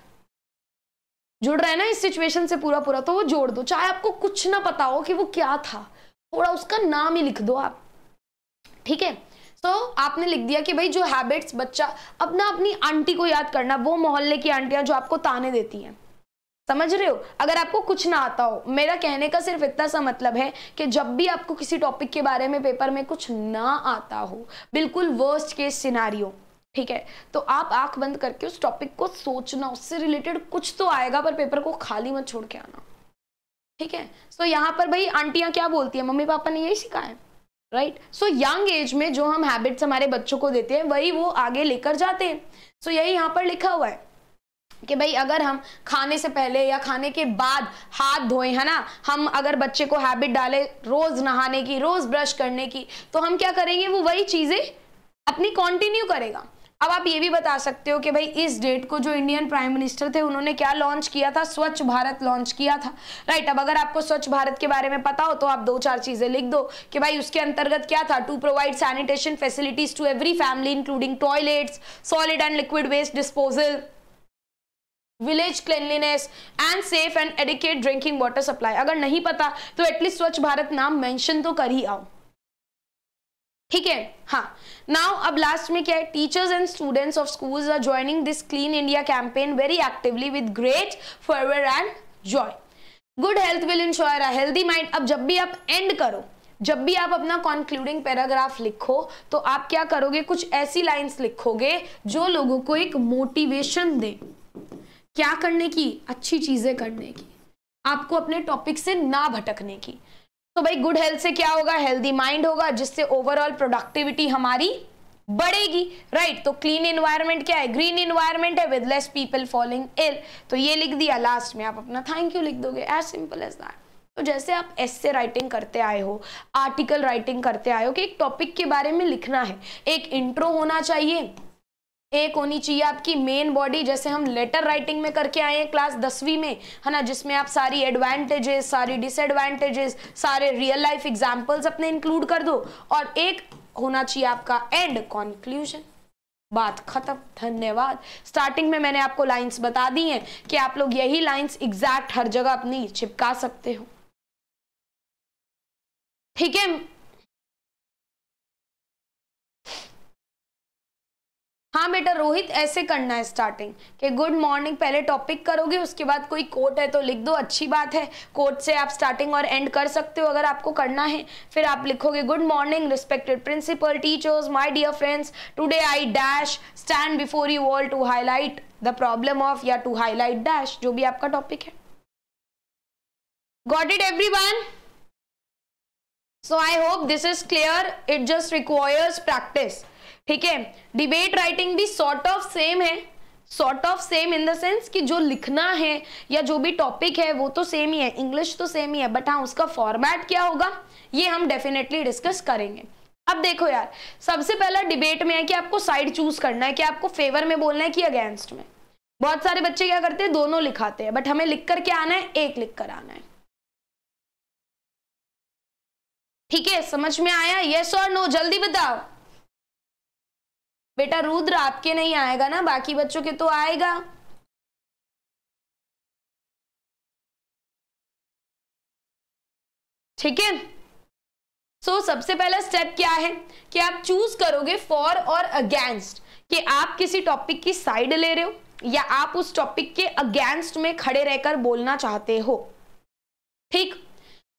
जुड़ रहा है ना इस सिचुएशन से पूरा पूरा तो वो जोड़ दो चाहे आपको कुछ ना पता हो कि वो क्या था थोड़ा उसका नाम ही लिख दो आप ठीक है तो आपने लिख दिया कि भाई जो हैबिट्स बच्चा अपना अपनी आंटी को याद करना वो मोहल्ले की आंटियां जो आपको ताने देती हैं समझ रहे हो अगर आपको कुछ ना आता हो मेरा कहने का सिर्फ इतना सा मतलब है कि जब भी आपको किसी टॉपिक के बारे में पेपर में कुछ ना आता हो बिल्कुल वर्स्ट केस सिनारियो ठीक है तो आप आंख बंद करके उस टॉपिक को सोचना उससे रिलेटेड कुछ तो आएगा पर पेपर को खाली मत छोड़ के आना ठीक है सो यहाँ पर भाई आंटियाँ क्या बोलती है मम्मी पापा ने यही सिखाया राइट सो यंग एज में जो हम हैबिट्स हमारे बच्चों को देते हैं वही वो आगे लेकर जाते हैं सो so, यही यहाँ पर लिखा हुआ है कि भाई अगर हम खाने से पहले या खाने के बाद हाथ धोए है ना हम अगर बच्चे को हैबिट डालें रोज़ नहाने की रोज़ ब्रश करने की तो हम क्या करेंगे वो वही चीज़ें अपनी कॉन्टिन्यू करेगा अब आप ये भी बता सकते हो कि भाई इस डेट को जो इंडियन प्राइम मिनिस्टर थे उन्होंने क्या लॉन्च किया था स्वच्छ भारत लॉन्च किया था राइट अब अगर आपको स्वच्छ भारत के बारे में पता हो तो आप दो चार चीज़ें लिख दो कि भाई उसके अंतर्गत क्या था to provide sanitation facilities to every family including toilets solid and liquid waste disposal village cleanliness and safe and adequate drinking water supply अगर नहीं पता तो एटलीस्ट स्वच्छ भारत नाम मेंशन तो कर ही आओ ठीक है हाँ नाउ अब लास्ट में क्या है teachers and students of schools are joining this clean India campaign very actively with great fervour and joy good health will ensure a healthy mind अब जब भी आप एंड करो जब भी आप अपना कॉन्क्लूडिंग पैराग्राफ लिखो तो आप क्या करोगे कुछ ऐसी लाइन्स लिखोगे जो लोगों को एक मोटिवेशन दे क्या करने की अच्छी चीज़ें करने की आपको अपने टॉपिक से ना भटकने की तो भाई गुड हेल्थ से क्या होगा हेल्दी माइंड होगा जिससे ओवरऑल प्रोडक्टिविटी हमारी बढ़ेगी राइट right, तो क्लीन इन्वायरमेंट क्या है ग्रीन इन्वायरमेंट है with less people following ill तो ये लिख दिया लास्ट में आप अपना थैंक यू लिख दोगे एज सिंपल एज दैट तो जैसे आप ऐसे राइटिंग करते आए हो आर्टिकल राइटिंग करते आए हो कि एक टॉपिक के बारे में लिखना है एक इंट्रो होना चाहिए एक होनी चाहिए आपकी मेन बॉडी जैसे हम लेटर राइटिंग में करके आए हैं क्लास दसवीं में है ना जिसमें आप सारी एडवांटेजेस सारी डिसएडवांटेजेस सारे रियल लाइफ एग्जांपल्स अपने इंक्लूड कर दो और एक होना चाहिए आपका एंड कॉन्क्लूजन बात खत्म धन्यवाद स्टार्टिंग में मैंने आपको लाइंस बता दी हैं कि आप लोग यही लाइन्स एग्जैक्ट हर जगह अपनी चिपका सकते हो ठीक है हाँ बेटा रोहित ऐसे करना है स्टार्टिंग कि गुड मॉर्निंग पहले टॉपिक करोगे उसके बाद कोई कोट है तो लिख दो अच्छी बात है कोट से आप स्टार्टिंग और एंड कर सकते हो अगर आपको करना है फिर आप लिखोगे good morning respected principal teachers my dear friends today I dash stand before you all to highlight the problem of या टू हाईलाइट डैश जो भी आपका टॉपिक है got it every so I hope this is clear it just requires practice ठीक है debate writing भी sort of same है sort of same in the sense कि जो लिखना है या जो भी टॉपिक है वो तो सेम ही है इंग्लिश तो सेम ही है बट हाँ उसका फॉर्मेट क्या होगा ये हम डेफिनेटली डिस्कस करेंगे अब देखो यार सबसे पहला डिबेट में है कि आपको साइड चूज करना है कि आपको फेवर में बोलना है कि अगेंस्ट में बहुत सारे बच्चे क्या करते हैं दोनों लिखाते हैं बट हमें लिख कर क्या आना है एक लिख कर आना है ठीक है समझ में आया येस और नो जल्दी बताओ बेटा रुद्र आपके नहीं आएगा ना बाकी बच्चों के तो आएगा ठीक है सो so, सबसे पहला स्टेप क्या है कि आप चूज करोगे फॉर और अगेंस्ट कि आप किसी टॉपिक की साइड ले रहे हो या आप उस टॉपिक के अगेंस्ट में खड़े रहकर बोलना चाहते हो ठीक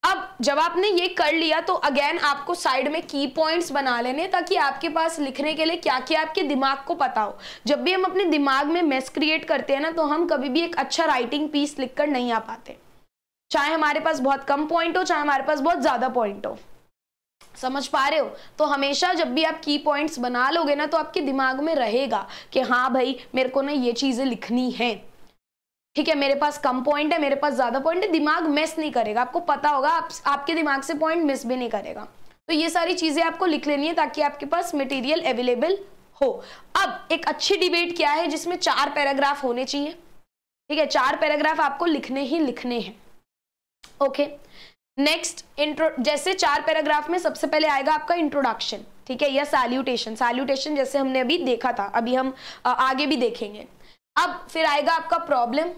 अब जब आपने ये कर लिया तो अगेन आपको साइड में की पॉइंट्स बना लेने ताकि आपके पास लिखने के लिए क्या क्या आपके दिमाग को पता हो जब भी हम अपने दिमाग में मेस क्रिएट करते हैं ना तो हम कभी भी एक अच्छा राइटिंग पीस लिखकर नहीं आ पाते चाहे हमारे पास बहुत कम पॉइंट हो चाहे हमारे पास बहुत ज़्यादा पॉइंट हो समझ पा रहे हो तो हमेशा जब भी आप की पॉइंट्स बना लोगे ना तो आपके दिमाग में रहेगा कि हाँ भाई मेरे को ना ये चीज़ें लिखनी हैं ठीक है मेरे पास कम पॉइंट है मेरे पास ज्यादा पॉइंट है दिमाग मिस नहीं करेगा आपको पता होगा आप, आपके दिमाग से पॉइंट मिस भी नहीं करेगा तो ये सारी चीजें आपको लिख लेनी है ताकि आपके पास मटेरियल अवेलेबल हो अब एक अच्छी डिबेट क्या है जिसमें चार पैराग्राफ होने चाहिए ठीक है चार पैराग्राफ आपको लिखने ही लिखने हैं ओके नेक्स्ट इंट्रो जैसे चार पैराग्राफ में सबसे पहले आएगा आपका इंट्रोडक्शन ठीक है या सैल्यूटेशन सैल्यूटेशन जैसे हमने अभी देखा था अभी हम आगे भी देखेंगे अब फिर आएगा आपका प्रॉब्लम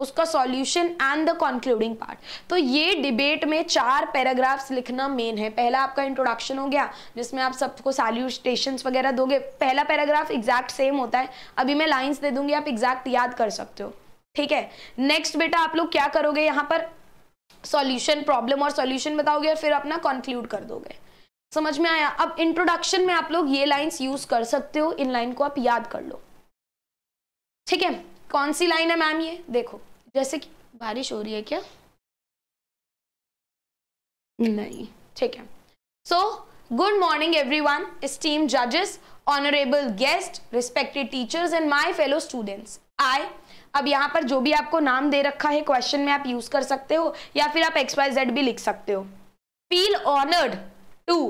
उसका solution and the concluding part तो ये डिबेट में चार पैराग्राफ्स लिखना मेन है पहला आपका इंट्रोडक्शन हो गया जिसमें आप सबको सैल्यूटेशन वगैरह दोगे पहला पैराग्राफ एग्जैक्ट सेम होता है अभी मैं लाइंस दे दूंगी आप एग्जैक्ट याद कर सकते हो ठीक है नेक्स्ट बेटा आप लोग क्या करोगे यहाँ पर सॉल्यूशन प्रॉब्लम और सॉल्यूशन बताओगे और फिर अपना कंक्लूड कर दोगे समझ में आया अब इंट्रोडक्शन में आप लोग ये लाइन्स यूज कर सकते हो इन लाइन को आप याद कर लो ठीक है कौन सी लाइन है मैम ये देखो जैसे कि बारिश हो रही है क्या नहीं ठीक है so good morning everyone esteemed जजेस honourable guest respected teachers and my fellow students I अब यहाँ पर जो भी आपको नाम दे रखा है क्वेश्चन में आप यूज कर सकते हो या फिर आप एक्स वाई जेड भी लिख सकते हो feel honoured to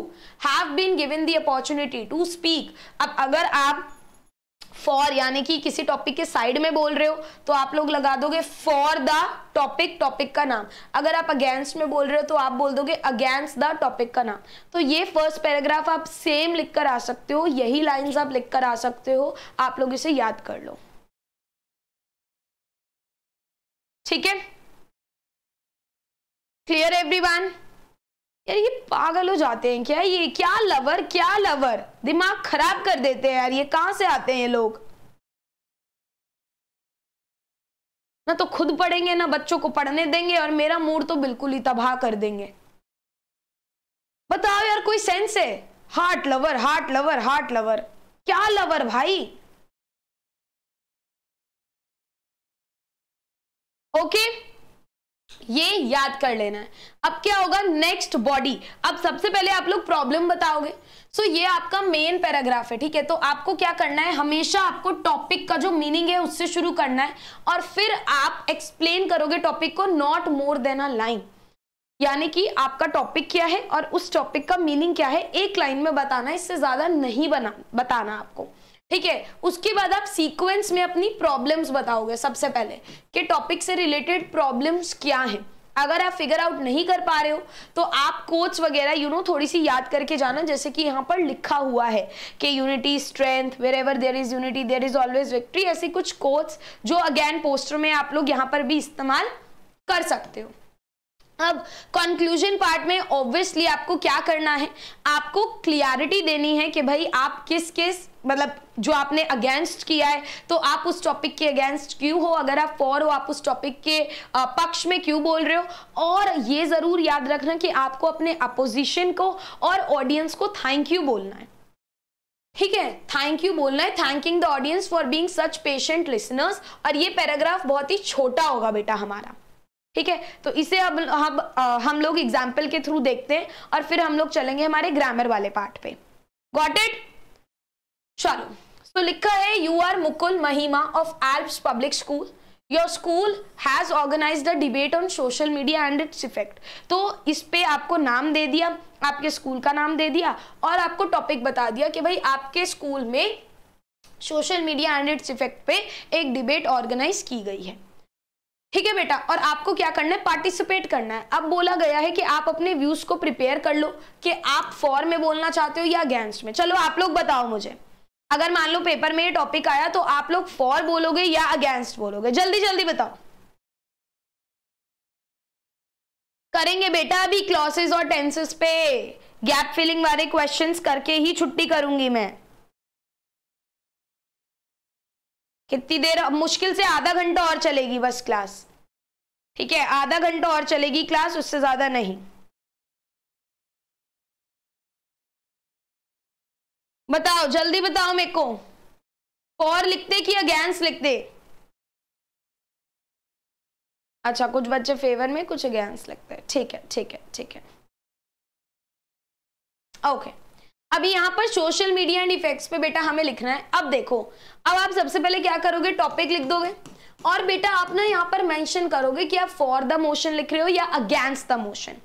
have been given the opportunity to speak अब अगर आप फॉर यानी कि किसी टॉपिक के साइड में बोल रहे हो तो आप लोग लगा दोगे फॉर द टॉपिक टॉपिक का नाम अगर आप अगेंस्ट में बोल रहे हो तो आप बोल दोगे अगेंस्ट द टॉपिक का नाम तो ये फर्स्ट पैराग्राफ आप सेम लिख कर आ सकते हो यही लाइन्स आप लिख कर आ सकते हो आप लोग इसे याद कर लो ठीक है क्लियर वन यार ये पागल हो जाते हैं क्या ये क्या लवर क्या लवर दिमाग खराब कर देते हैं यार ये कहां से आते हैं ये लोग ना तो खुद पढ़ेंगे ना बच्चों को पढ़ने देंगे और मेरा मूड तो बिल्कुल ही तबाह कर देंगे बताओ यार कोई सेंस है heart lover heart lover heart lover क्या लवर भाई ओके okay? ये याद कर लेना है अब क्या होगा नेक्स्ट बॉडी अब सबसे पहले आप लोग प्रॉब्लम बताओगे सो so, ये आपका मेन पैराग्राफ है ठीक है तो आपको क्या करना है हमेशा आपको टॉपिक का जो मीनिंग है उससे शुरू करना है और फिर आप एक्सप्लेन करोगे टॉपिक को not more than a line यानी कि आपका टॉपिक क्या है और उस टॉपिक का मीनिंग क्या है एक लाइन में बताना इससे ज्यादा नहीं बना बताना आपको ठीक है उसके बाद आप सीक्वेंस में अपनी प्रॉब्लम्स बताओगे सबसे पहले कि टॉपिक से रिलेटेड प्रॉब्लम्स क्या हैं अगर आप फिगर आउट नहीं कर पा रहे हो तो आप कोच वगैरह यू नो थोड़ी सी याद करके जाना जैसे कि यहाँ पर लिखा हुआ है कि unity strength wherever there is unity there is always victory ऐसे कुछ कोच जो अगेन पोस्टर में आप लोग यहाँ पर भी इस्तेमाल कर सकते हो अब कंक्लूजन पार्ट में ऑब्वियसली आपको क्या करना है आपको क्लियरिटी देनी है कि भाई आप किस किस मतलब जो आपने अगेंस्ट किया है तो आप उस टॉपिक के अगेंस्ट क्यों हो अगर आप फॉर हो आप उस टॉपिक के पक्ष में क्यों बोल रहे हो और ये ज़रूर याद रखना कि आपको अपने अपोजिशन को और ऑडियंस को थैंक यू बोलना है ठीक है थैंक यू बोलना है thanking the audience for being such patient listeners और ये पैराग्राफ बहुत ही छोटा होगा बेटा हमारा ठीक है तो इसे अब हम हम लोग एग्जाम्पल के थ्रू देखते हैं और फिर हम लोग चलेंगे हमारे ग्रामर वाले पार्ट पे गॉट इट चलो तो लिखा है you are Mukul Mahima of Alps public school your school has organise the debate on social media and its effect तो इस पे आपको नाम दे दिया आपके स्कूल का नाम दे दिया और आपको टॉपिक बता दिया कि भाई आपके स्कूल में social media and its effect पे एक डिबेट ऑर्गेनाइज की गई है ठीक है बेटा और आपको क्या करना है पार्टिसिपेट करना है अब बोला गया है कि आप अपने व्यूज को प्रिपेयर कर लो कि आप फॉर में बोलना चाहते हो या अगेंस्ट में चलो आप लोग बताओ मुझे अगर मान लो पेपर में ये टॉपिक आया तो आप लोग फॉर बोलोगे या अगेंस्ट बोलोगे जल्दी जल्दी बताओ करेंगे बेटा अभी क्लॉसेस और टेंसेस पे गैप फिलिंग वाले क्वेश्चंस करके ही छुट्टी करूंगी मैं कितनी देर अब मुश्किल से आधा घंटा और चलेगी बस क्लास ठीक है आधा घंटा और चलेगी क्लास उससे ज़्यादा नहीं बताओ जल्दी बताओ मेरे को फॉर लिखते कि अगेंस्ट लिखते अच्छा कुछ बच्चे फेवर में कुछ अगेंस्ट लिखते हैं ठीक है ठीक है ठीक है ओके okay. अभी यहाँ पर सोशल मीडिया एंड इफेक्ट्स पे बेटा हमें लिखना है अब देखो अब आप सबसे पहले क्या करोगे टॉपिक लिख दोगे और बेटा आप ना यहाँ पर मेंशन करोगे कि आप फॉर द मोशन लिख रहे हो या अगेंस्ट द मोशन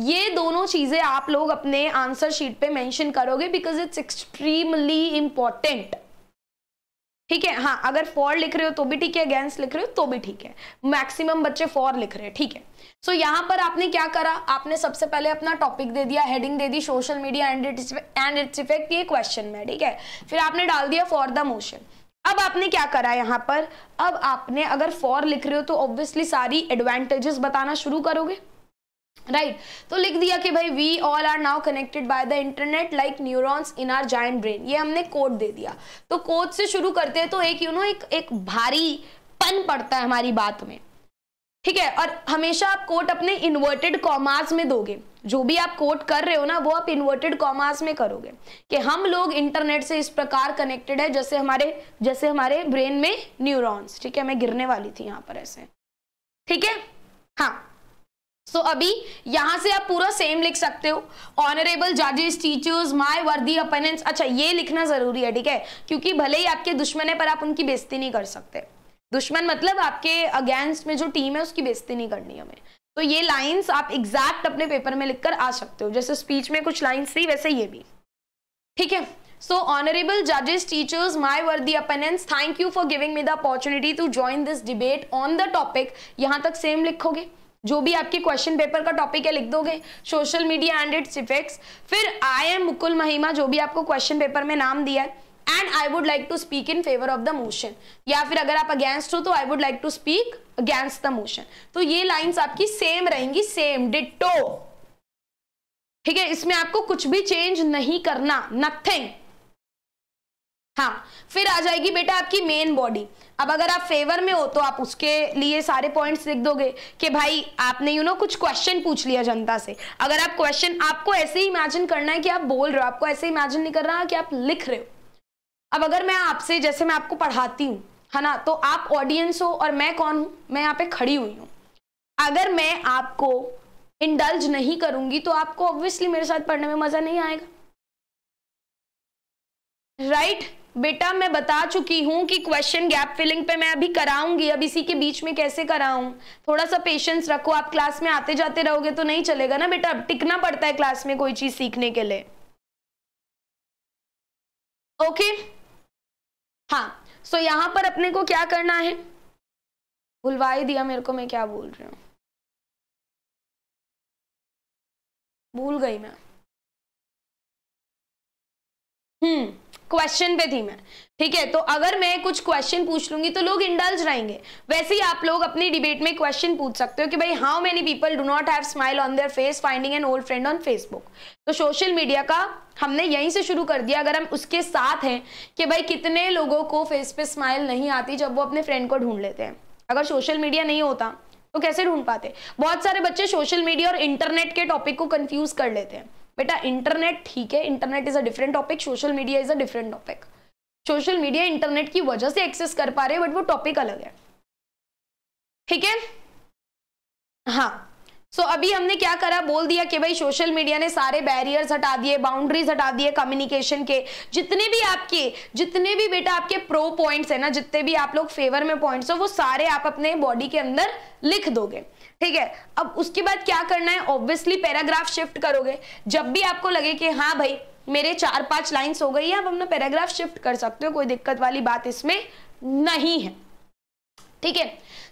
ये दोनों चीजें आप लोग अपने आंसर शीट पे मेंशन करोगे बिकॉज इट्स एक्सट्रीमली इंपॉर्टेंट ठीक है हाँ अगर फॉर लिख रहे हो तो भी ठीक है अगेंस्ट लिख रहे हो तो भी ठीक है मैक्सिमम बच्चे फॉर लिख रहे हैं ठीक है सो so, यहाँ पर आपने क्या करा आपने सबसे पहले अपना टॉपिक दे दिया हेडिंग दे दी social media and and its effect ये क्वेश्चन में ठीक है फिर आपने डाल दिया फॉर द मोशन अब आपने क्या करा यहाँ पर अब आपने अगर फॉर लिख रहे हो तो ऑब्वियसली सारी एडवांटेजेस बताना शुरू करोगे राइट right. तो लिख दिया कि भाई we all are now connected by the internet like neurons in are giant brain ये हमने कोड दे दिया तो कोड से शुरू करते हैं तो एक यू you नो know, एक एक भारी पन पड़ता है हमारी बात में ठीक है और हमेशा आप कोट अपने इन्वर्टेड कॉमास में दोगे जो भी आप कोट कर रहे हो ना वो आप इन्वर्टेड कॉमास में करोगे कि हम लोग इंटरनेट से इस प्रकार कनेक्टेड है जैसे हमारे जैसे हमारे ब्रेन में न्यूरॉन्स ठीक है मैं गिरने वाली थी यहाँ पर ऐसे ठीक है हाँ सो so, अभी यहां से आप पूरा सेम लिख सकते हो ऑनरेबल जजेस टीचर्स माय वर्दी अपेनेंस अच्छा ये लिखना जरूरी है ठीक है क्योंकि भले ही आपके दुश्मन है पर आप उनकी बेइज्जती नहीं कर सकते दुश्मन मतलब आपके अगेंस्ट में जो टीम है उसकी बेइज्जती नहीं करनी हमें तो ये लाइंस आप एग्जैक्ट अपने पेपर में लिखकर आ सकते हो जैसे स्पीच में कुछ लाइन्स थी वैसे ये भी ठीक है सो ऑनरेबल जजेस teachers my worthy opponents, thank you for giving me the opportunity to join this debate on the topic यहाँ तक सेम लिखोगे जो भी आपके क्वेश्चन पेपर का टॉपिक है लिख दोगे social media and its effects फिर आई एम मुकुल महिमा जो भी आपको क्वेश्चन पेपर में नाम दिया है and I would like to speak in favour of the motion या फिर अगर आप अगेंस्ट हो तो I would like to speak against the motion तो ये लाइन्स आपकी सेम रहेंगी सेम डिटो ठीक है इसमें आपको कुछ भी चेंज नहीं करना नथिंग हाँ फिर आ जाएगी बेटा आपकी मेन बॉडी अब अगर आप फेवर में हो तो आप उसके लिए सारे पॉइंट्स लिख दोगे कि भाई आपने यू you नो know, कुछ क्वेश्चन पूछ लिया जनता से अगर आप क्वेश्चन आपको ऐसे ही इमेजिन करना है कि आप बोल रहे हो आपको ऐसे इमेजिन नहीं करना रहा कि आप लिख रहे हो अब अगर मैं आपसे जैसे मैं आपको पढ़ाती हूँ है ना तो आप ऑडियंस हो और मैं कौन हूँ मैं यहाँ पे खड़ी हुई हूँ अगर मैं आपको इंडल्ज नहीं करूंगी तो आपको ऑब्वियसली मेरे साथ पढ़ने में मज़ा नहीं आएगा राइट right? बेटा मैं बता चुकी हूँ कि क्वेश्चन गैप फिलिंग पे मैं अभी कराऊंगी अब इसी के बीच में कैसे कराऊं थोड़ा सा पेशेंस रखो आप क्लास में आते जाते रहोगे तो नहीं चलेगा ना बेटा अब टिकना पड़ता है क्लास में कोई चीज सीखने के लिए ओके हाँ सो यहां यहाँ पर अपने को क्या करना है भुलवा ही दिया मेरे को मैं क्या बोल रही हूँ भूल गई मैं हम्म क्वेश्चन पे थी मैं ठीक है तो अगर मैं कुछ क्वेश्चन पूछ लूंगी तो लोग इंडल्ज रहेंगे वैसे ही आप लोग अपनी डिबेट में क्वेश्चन पूछ सकते हो कि भाई how many people do not have smile on their face finding an old friend on Facebook तो सोशल मीडिया का हमने यहीं से शुरू कर दिया अगर हम उसके साथ हैं कि भाई कितने लोगों को फेस पे स्माइल नहीं आती जब वो अपने फ्रेंड को ढूंढ लेते हैं अगर सोशल मीडिया नहीं होता तो कैसे ढूंढ पाते बहुत सारे बच्चे सोशल मीडिया और इंटरनेट के टॉपिक को कंफ्यूज कर लेते हैं बेटा इंटरनेट ठीक है internet is a different topic social media is a different topic social media internet की वजह से एक्सेस कर पा रहे हैं बट वो टॉपिक अलग है ठीक है हाँ सो so, अभी हमने क्या करा बोल दिया कि भाई सोशल मीडिया ने सारे बैरियर्स हटा दिए बाउंड्रीज हटा दिए कम्युनिकेशन के जितने भी आपके जितने भी बेटा आपके प्रो पॉइंट्स है ना जितने भी आप लोग फेवर में पॉइंट्स हो वो सारे आप अपने बॉडी के अंदर लिख दोगे ठीक है अब उसके बाद क्या करना है ऑब्वियसली पैराग्राफ शिफ्ट करोगे जब भी आपको लगे कि हाँ भाई मेरे चार पांच लाइंस हो गई है आप अपना पैराग्राफ शिफ्ट कर सकते हो कोई दिक्कत वाली बात इसमें नहीं है ठीक है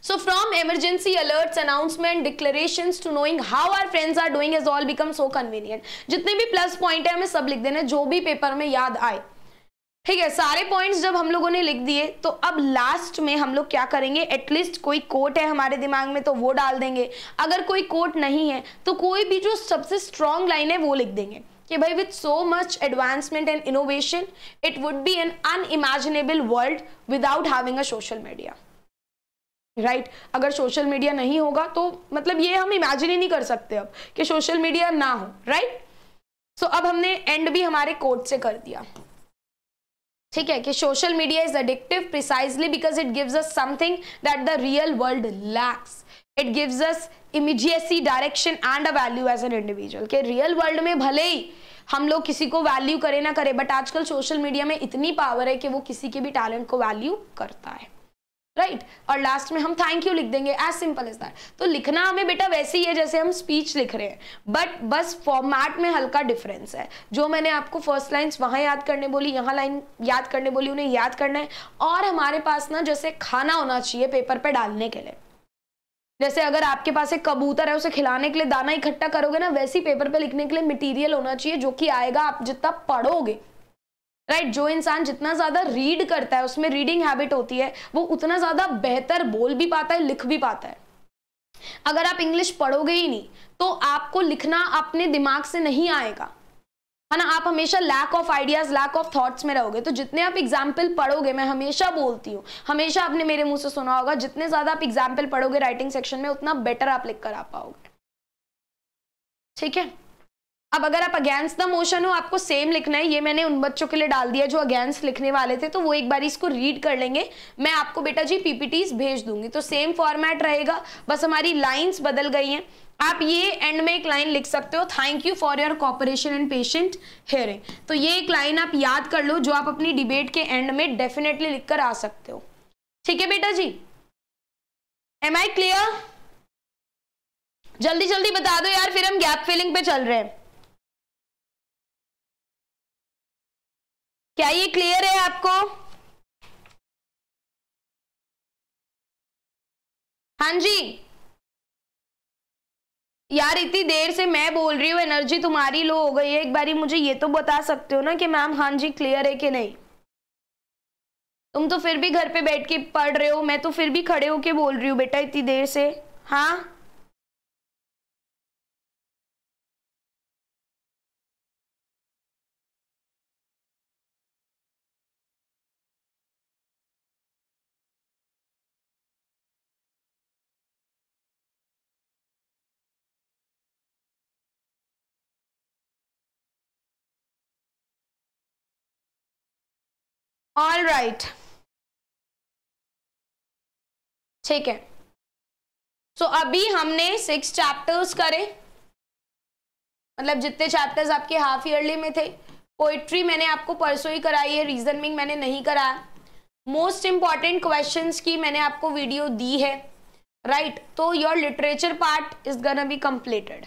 so from emergency alert announcement declarations to knowing how our friends are doing has all become so जितने भी प्लस पॉइंट है हमें सब लिख देना जो भी पेपर में याद आए ठीक है सारे पॉइंट्स जब हम लोगों ने लिख दिए तो अब लास्ट में हम लोग क्या करेंगे एटलीस्ट कोई कोट है हमारे दिमाग में तो वो डाल देंगे अगर कोई कोट नहीं है तो कोई भी जो सबसे स्ट्रॉन्ग लाइन है वो लिख देंगे कि भाई with so much advancement and innovation it would be an unimaginable world without having a social media right right? अगर सोशल मीडिया नहीं होगा तो मतलब ये हम इमेजिन ही नहीं कर सकते अब कि सोशल मीडिया ना हो राइट right? सो so, अब हमने एंड भी हमारे कोर्ट से कर दिया ठीक है कि social media is addictive precisely because it gives us something that the real world lacks it gives us immediacy direction and a value as an individual के रियल वर्ल्ड में भले ही हम लोग किसी को वैल्यू करें ना करें बट आजकल सोशल मीडिया में इतनी पावर है कि वो किसी के भी टैलेंट को वैल्यू करता है राइट right? और लास्ट में हम थैंक यू लिख देंगे एज सिंपल एज दैट तो लिखना हमें बेटा वैसे ही है जैसे हम स्पीच लिख रहे हैं बट बस फॉर्मेट में हल्का डिफरेंस है जो मैंने आपको फर्स्ट लाइन्स वहाँ याद करने बोली यहाँ लाइन याद करने बोली उन्हें याद करना है और हमारे पास ना जैसे खाना होना चाहिए पेपर पर पे डालने के लिए जैसे अगर आपके पास एक कबूतर है उसे खिलाने के लिए दाना इकट्ठा करोगे ना वैसे ही पेपर पे लिखने के लिए मटेरियल होना चाहिए जो कि आएगा आप जितना पढ़ोगे राइट right? जो इंसान जितना ज़्यादा रीड करता है उसमें रीडिंग हैबिट होती है वो उतना ज़्यादा बेहतर बोल भी पाता है लिख भी पाता है अगर आप इंग्लिश पढ़ोगे ही नहीं तो आपको लिखना अपने दिमाग से नहीं आएगा है ना आप हमेशा lack of ideas lack of thoughts में रहोगे तो जितने आप एग्जाम्पल पढ़ोगे मैं हमेशा बोलती हूँ हमेशा आपने मेरे मुंह से सुना होगा जितने ज्यादा आप एग्जाम्पल पढ़ोगे राइटिंग सेक्शन में उतना बेटर आप लिख कर आ पाओगे ठीक है अब अगर आप अगेंस्ट द मोशन हो आपको सेम लिखना है ये मैंने उन बच्चों के लिए डाल दिया जो अगेंस्ट लिखने वाले थे तो वो एक बार इसको रीड कर लेंगे मैं आपको बेटा जी पीपीटीज भेज दूंगी तो सेम फॉर्मेट रहेगा बस हमारी लाइंस बदल गई हैं आप ये एंड में एक लाइन लिख सकते हो thank you for your cooperation and patient hearing तो ये एक लाइन आप याद कर लो जो आप अपनी डिबेट के एंड में डेफिनेटली कर आ सकते हो ठीक है बेटा जी एम आई क्लियर जल्दी जल्दी बता दो यार फिर हम गैप फिलिंग पे चल रहे हैं क्या ये क्लियर है आपको हाँ जी यार इतनी देर से मैं बोल रही हूँ एनर्जी तुम्हारी लो हो गई है एक बारी मुझे ये तो बता सकते हो ना कि मैम हाँ जी क्लियर है कि नहीं तुम तो फिर भी घर पे बैठ के पढ़ रहे हो मैं तो फिर भी खड़े होके बोल रही हूँ बेटा इतनी देर से हाँ ऑल राइट ठीक है सो so, अभी हमने सिक्स चैप्टर्स करे मतलब जितने चैप्टर्स आपके हाफ ईयरली में थे पोइट्री मैंने आपको परसों ही कराई है रीजनिंग मैंने नहीं कराया मोस्ट इम्पॉर्टेंट क्वेश्चंस की मैंने आपको वीडियो दी है राइट तो your literature part is gonna be completed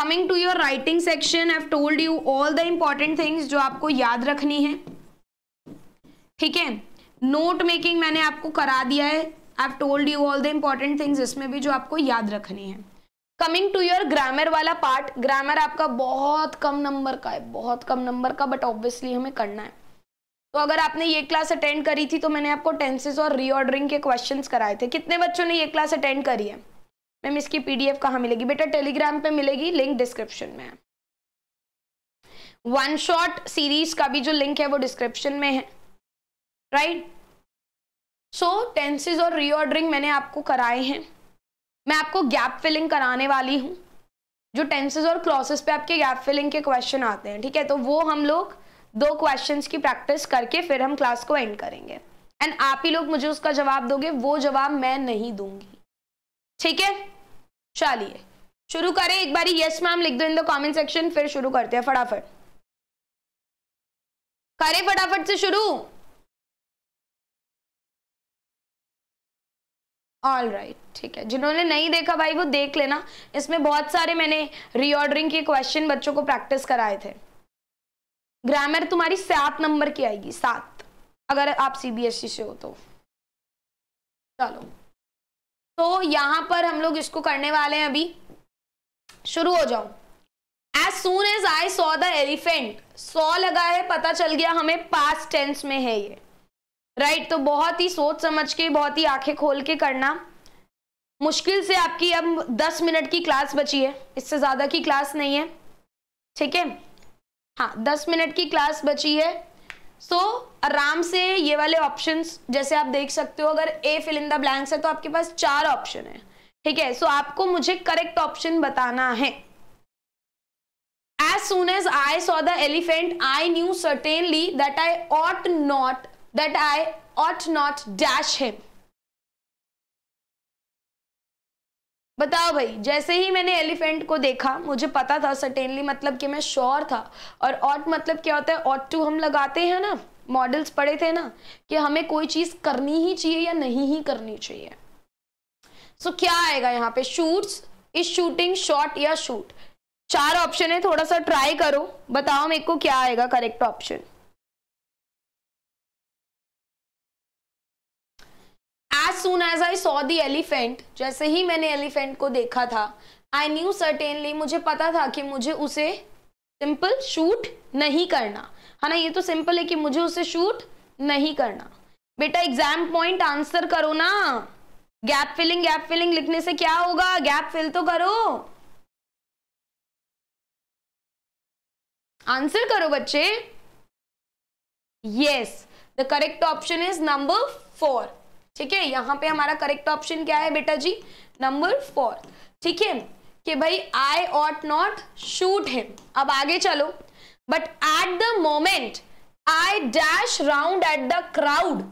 coming to your writing section have told you all the important things जो आपको याद रखनी है ठीक है नोट मेकिंग मैंने आपको करा दिया है I told you all the important things इसमें भी जो आपको याद रखनी है कमिंग टू योर ग्रामर वाला पार्ट ग्रामर आपका बहुत कम नंबर का है बहुत कम नंबर का बट ऑब्वियसली हमें करना है तो अगर आपने ये क्लास अटेंड करी थी तो मैंने आपको टेंसेज और रीऑर्डरिंग के क्वेश्चन कराए थे कितने बच्चों ने ये क्लास अटेंड करी है मैम इसकी पीडीएफ कहाँ मिलेगी बेटा टेलीग्राम पर मिलेगी लिंक डिस्क्रिप्शन में है वन शॉट सीरीज का भी जो लिंक है वो डिस्क्रिप्शन में है राइट सो टेंसेज और रीऑर्डरिंग मैंने आपको कराए हैं मैं आपको गैप फिलिंग कराने वाली हूँ जो टेंसेज और क्लॉसेस पे आपके गैप फिलिंग के क्वेश्चन आते हैं ठीक है तो वो हम लोग दो क्वेश्चंस की प्रैक्टिस करके फिर हम क्लास को एंड करेंगे एंड आप ही लोग मुझे उसका जवाब दोगे वो जवाब मैं नहीं दूंगी ठीक है चलिए शुरू करें एक बारी यस मैम लिख दो इन द कमेंट सेक्शन फिर शुरू करते हैं फटाफट करें फटाफट से शुरू ऑल राइट ठीक है जिन्होंने नहीं देखा भाई वो देख लेना इसमें बहुत सारे मैंने रीऑर्डरिंग के क्वेश्चन बच्चों को प्रैक्टिस कराए थे ग्रामर तुम्हारी सात नंबर की आएगी सात अगर आप सीबीएसई e से हो तो चलो तो यहां पर हम लोग इसको करने वाले हैं अभी शुरू हो जाओ as soon as I saw the elephant saw लगा है पता चल गया हमें पास टेंस में है ये राइट तो बहुत ही सोच समझ के बहुत ही आंखें खोल के करना मुश्किल से आपकी अब दस मिनट की क्लास बची है इससे ज़्यादा की क्लास नहीं है ठीक है हाँ दस मिनट की क्लास बची है सो so, आराम से ये वाले ऑप्शंस जैसे आप देख सकते हो अगर a fill in the blanks है तो आपके पास चार ऑप्शन है ठीक है सो so, आपको मुझे करेक्ट ऑप्शन बताना है as soon as I saw the elephant I knew certainly that I ought not that I ought not dash him. बताओ भाई जैसे ही मैंने एलिफेंट को देखा मुझे पता था सटेनली मतलब कि मैं श्योर था और ऑट मतलब क्या होता है ऑट टू हम लगाते हैं ना मॉडल्स पढ़े थे ना कि हमें कोई चीज़ करनी ही चाहिए या नहीं ही करनी चाहिए सो so, क्या आएगा यहाँ पे शूट्स इज शूटिंग शॉट या शूट चार ऑप्शन है थोड़ा सा ट्राई करो बताओ मेरे को क्या आएगा correct option as soon as I saw the elephant जैसे ही मैंने एलिफेंट को देखा था आई न्यू सर्टेनली मुझे पता था कि मुझे उसे सिंपल शूट नहीं करना है ना ये तो सिंपल है कि मुझे उसे शूट नहीं करना बेटा एग्जाम पॉइंट आंसर करो ना गैप फिलिंग गैप फिलिंग लिखने से क्या होगा गैप फिल तो करो आंसर करो बच्चे yes the correct option is number four ठीक है यहाँ पे हमारा करेक्ट ऑप्शन क्या है बेटा जी नंबर फोर ठीक है कि भाई I ought not shoot him अब आगे चलो but at the moment I dash round at the crowd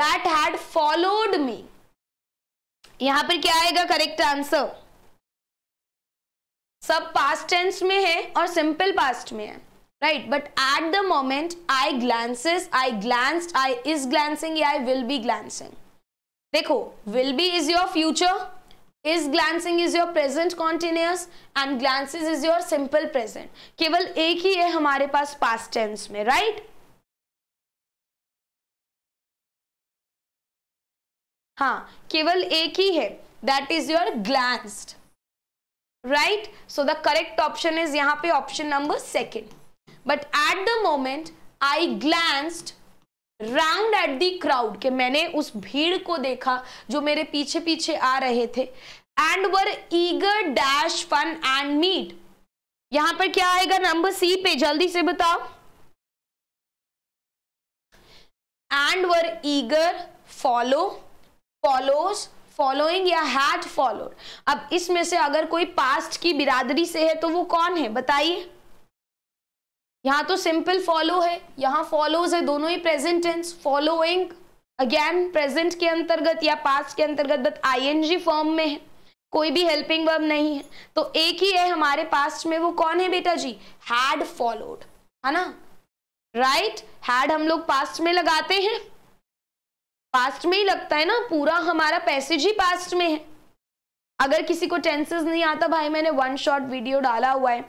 that had followed me यहां पर क्या आएगा करेक्ट आंसर सब पास्ट टेंस में है और सिंपल पास्ट में है right but at the moment I glances I glance I is glancing I will be glancing देखो will be is your future is glancing is your present continuous and glances is your simple present केवल एक ही है हमारे पास past tense में right right? हाँ केवल एक ही है that is your glanced right so the correct option इज यहां पे option number second but at the moment I glanced round at the crowd के मैंने उस भीड़ को देखा जो मेरे पीछे पीछे आ रहे थे and were eager dash fun and meet यहां पर क्या आएगा नंबर सी पे जल्दी से बताओ and were eager follow follows following या हैड फॉलोड अब इसमें से अगर कोई पास्ट की बिरादरी से है तो वो कौन है बताइए यहाँ तो सिंपल फॉलो है यहाँ फॉलोज है दोनों ही present tense following again present के अंतर्गत या पास्ट के अंतर्गत बट आईएनजी फॉर्म में है कोई भी हेल्पिंग वर्ब नहीं है तो एक ही है हमारे पास्ट में वो कौन है बेटा जी हैड फॉलोड है ना राइट right? हैड हम लोग पास्ट में लगाते हैं पास्ट में ही लगता है ना पूरा हमारा पैसेज ही पास्ट में है अगर किसी को टेंसेस नहीं आता भाई मैंने वन शॉट वीडियो डाला हुआ है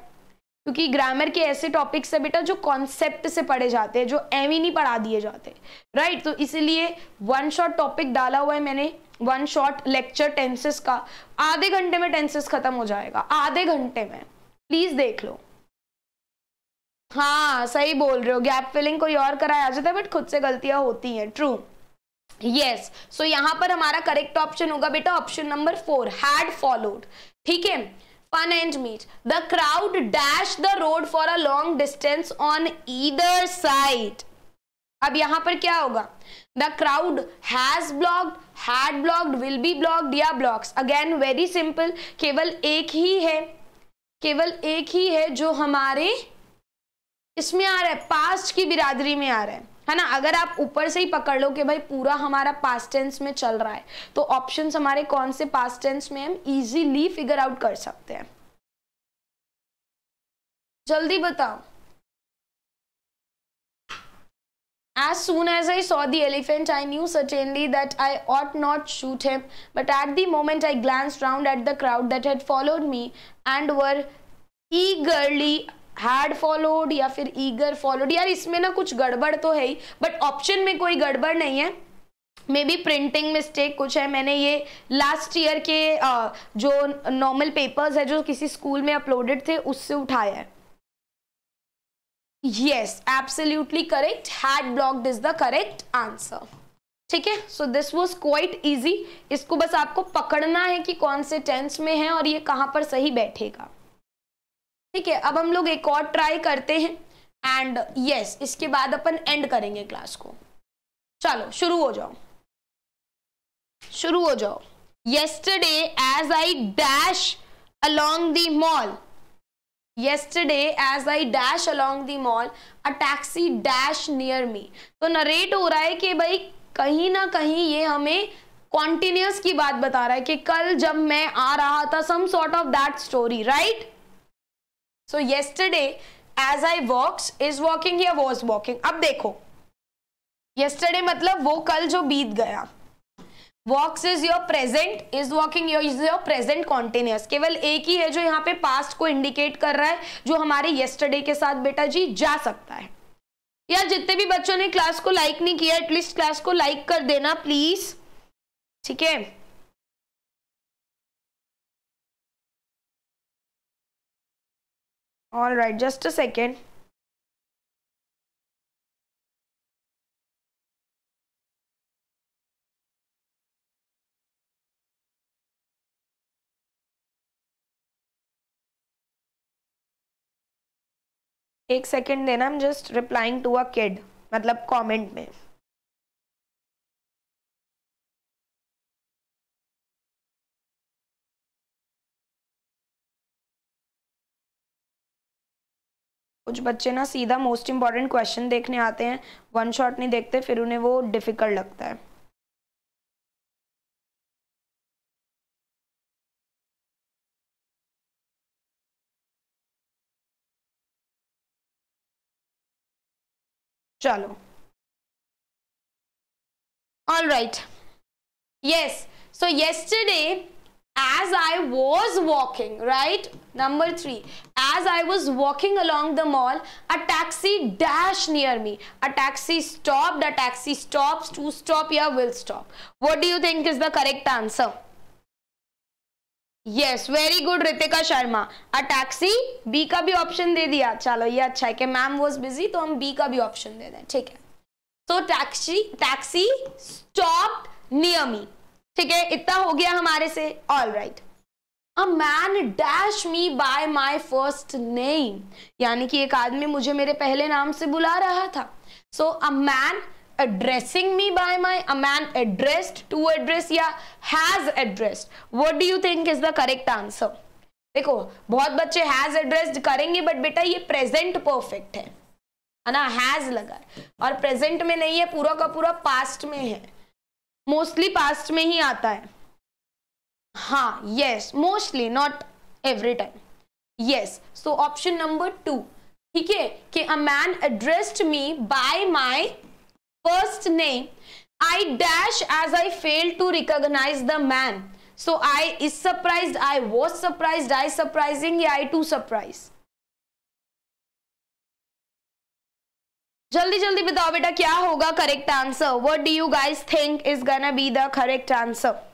क्योंकि ग्रामर के ऐसे टॉपिक्स है बेटा जो कॉन्सेप्ट से पढ़े जाते हैं जो एम ही e नहीं पढ़ा दिए जाते राइट right? तो इसीलिए वन शॉट टॉपिक डाला हुआ है मैंने वन शॉट लेक्चर टेंसेस का आधे घंटे में टेंसेस खत्म हो जाएगा आधे घंटे में प्लीज देख लो हाँ सही बोल रहे हो गैप फिलिंग कोई और कराया जाता है बट खुद से गलतियां होती हैं ट्रू यस सो यहाँ पर हमारा करेक्ट ऑप्शन होगा बेटा option number four had followed ठीक है fun and meet the crowd dash the road for a long distance on either side. अब यहाँ पर क्या होगा the crowd has blocked had blocked will be blocked या ब्लॉक्स अगेन वेरी सिंपल केवल एक ही है केवल एक ही है जो हमारे इसमें आ रहा है पास्ट की बिरादरी में आ रहा है है ना अगर आप ऊपर से ही पकड़ लो कि भाई पूरा हमारा पास टेंस में चल रहा है तो ऑप्शंस हमारे कौन से पास टेंस में हम इजीली फिगर आउट कर सकते हैं जल्दी बताओ As soon as I saw the elephant, I knew certainly that I ought not shoot him. But at the moment, I glanced round at the crowd that had followed me and were eagerly had followed या फिर eager followed यार इसमें ना कुछ गड़बड़ तो है ही but option में कोई गड़बड़ नहीं है मे बी प्रिंटिंग मिस्टेक कुछ है मैंने ये लास्ट ईयर के जो नॉर्मल पेपर्स है जो किसी स्कूल में अपलोडेड थे उससे उठाया है yes absolutely correct had blocked is the correct answer ठीक है so this was quite easy इसको बस आपको पकड़ना है कि कौन से टेंस में है और ये कहाँ पर सही बैठेगा ठीक है अब हम लोग एक और ट्राई करते हैं एंड यस yes, इसके बाद अपन एंड करेंगे क्लास को चलो शुरू हो जाओ शुरू हो जाओ yesterday as I dash along the mall yesterday as i dash along the mall a taxi dash near me तो नरेट हो रहा है कि भाई कहीं ना कहीं ये हमें कॉन्टिन्यूस की बात बता रहा है कि कल जब मैं आ रहा था some sort of that story right so yesterday as I walks is walking या वॉज वॉकिंग अब देखो येस्टरडे मतलब वो कल जो बीत गया walks is your present is walking your is your present continuous केवल एक ही है जो यहाँ पे पास्ट को इंडिकेट कर रहा है जो हमारे येस्टरडे के साथ बेटा जी जा सकता है यार जितने भी बच्चों ने क्लास को लाइक नहीं किया एटलीस्ट क्लास को लाइक कर देना प्लीज ठीक है all right just a second एक सेकेंड देना am just replying to a kid मतलब कमेंट में कुछ बच्चे ना सीधा मोस्ट इम्पॉर्टेंट क्वेश्चन देखने आते हैं वन शॉट नहीं देखते फिर उन्हें वो डिफ़िकल्ट लगता है चलो all right yes so yesterday as I was walking, right? Number three, as I was walking along the mall, a taxi dashed near me. A taxi stopped, a taxi stops to stop, yeah, will stop. What do you think is the correct answer? Yes, very good, Ritika Sharma. A taxi, B ka bhi option de diya. Chalo, ye acha hai ke ma'am was busy, to hum B ka bhi option de de. So, taxi, taxi stopped near me. ठीक है इतना हो गया हमारे से all right a man dash me by my first name यानी कि एक आदमी मुझे मेरे पहले नाम से बुला रहा था so a man addressing me by my a man addressed to address या has addressed what do you think is the correct answer देखो बहुत बच्चे has addressed करेंगे but बेटा ये present perfect है ना has लगा और present में नहीं है पूरा का पूरा past में है मोस्टली पास्ट में ही आता है हाँ yes mostly not every time yes so option number two ठीक है कि a man addressed me by my first name I dash as I fail to recognise the man so I is surprised I was surprised I surprising I to surprised जल्दी जल्दी बताओ बेटा क्या होगा correct answer what do you guys think is gonna be the correct answer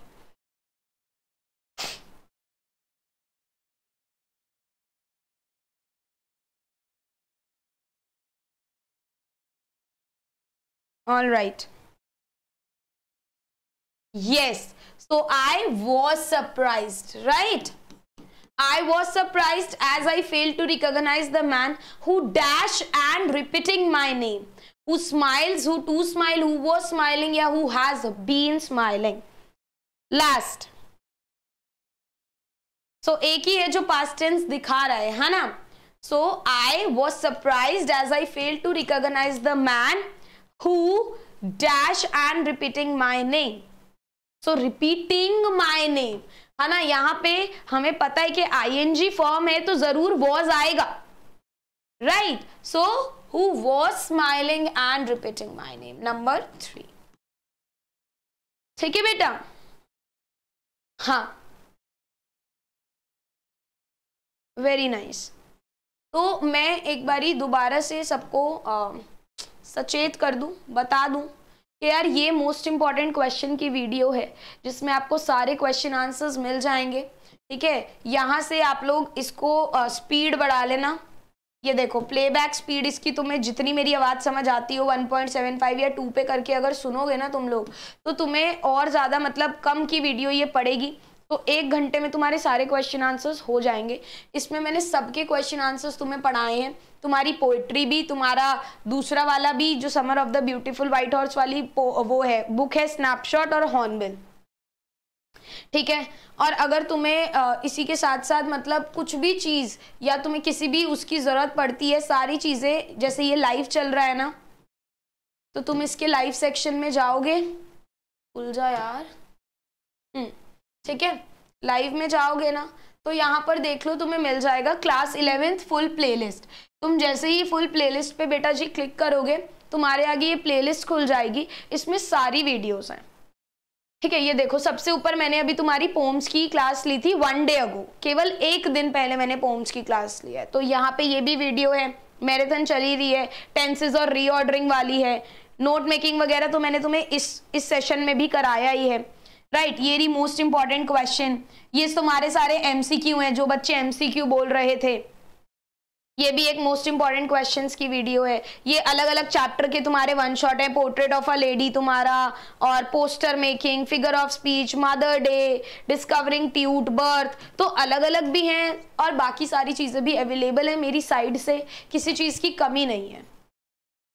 all right yes so i was surprised right I was surprised as I failed to recognize the man who dash and repeating my name. Who smiles, who to smile, who was smiling, yeah, who has been smiling. Last. So, ek hi hai jo past tense dikha रहा hai, है na? So, I was surprised as I failed to recognize the man who dash and repeating my name. So, repeating my name. है ना यहाँ पे हमें पता है कि आई एन जी फॉर्म है तो जरूर वॉज आएगा right so who was smiling and repeating my name number three ठीक है बेटा हाँ वेरी नाइस nice. तो मैं एक बारी दोबारा से सबको सचेत कर दूं बता दूं कि यार ये मोस्ट इम्पॉर्टेंट क्वेश्चन की वीडियो है जिसमें आपको सारे क्वेश्चन आंसर्स मिल जाएंगे ठीक है यहाँ से आप लोग इसको स्पीड बढ़ा लेना ये देखो प्लेबैक स्पीड इसकी तुम्हें जितनी मेरी आवाज़ समझ आती हो 1.75 या 2 पे करके अगर सुनोगे ना तुम लोग तो तुम्हें और ज़्यादा मतलब कम की वीडियो ये पड़ेगी तो एक घंटे में तुम्हारे सारे क्वेश्चन आंसर्स हो जाएंगे इसमें मैंने सबके क्वेश्चन आंसर्स तुम्हें पढ़ाए हैं तुम्हारी पोइट्री भी तुम्हारा दूसरा वाला भी जो summer of the beautiful white horse वाली वो है बुक है स्नैपशॉट और हॉर्नबिल ठीक है और अगर तुम्हें इसी के साथ साथ मतलब कुछ भी चीज़ या तुम्हें किसी भी उसकी ज़रूरत पड़ती है सारी चीज़ें जैसे ये लाइव चल रहा है ना तो तुम इसके लाइव सेक्शन में जाओगे उलझा यार हम्म। ठीक है लाइव में जाओगे ना तो यहाँ पर देख लो तुम्हें मिल जाएगा क्लास इलेवेंथ फुल प्लेलिस्ट तुम जैसे ही फुल प्लेलिस्ट पे बेटा जी क्लिक करोगे तुम्हारे आगे ये प्लेलिस्ट खुल जाएगी इसमें सारी वीडियोस हैं ठीक है ये देखो सबसे ऊपर मैंने अभी तुम्हारी पोम्स की क्लास ली थी वन डे अगो केवल एक दिन पहले मैंने पोम्स की क्लास ली है तो यहाँ पे ये भी वीडियो है मैराथन चली रही है टेंसेज और रीऑर्डरिंग वाली है नोट मेकिंग वगैरह तो मैंने तुम्हें इस इस सेशन में भी कराया ही है राइट ये रही मोस्ट इंपॉर्टेंट क्वेश्चन ये तुम्हारे सारे एमसीक्यू हैं जो बच्चे एमसीक्यू बोल रहे थे ये भी एक मोस्ट इंपॉर्टेंट क्वेश्चंस की वीडियो है ये अलग अलग चैप्टर के तुम्हारे वन शॉट है पोर्ट्रेट ऑफ अ लेडी तुम्हारा और poster making figure of speech mother day discovering tut birth तो अलग अलग भी हैं और बाकी सारी चीज़ें भी अवेलेबल है मेरी साइड से किसी चीज़ की कमी नहीं है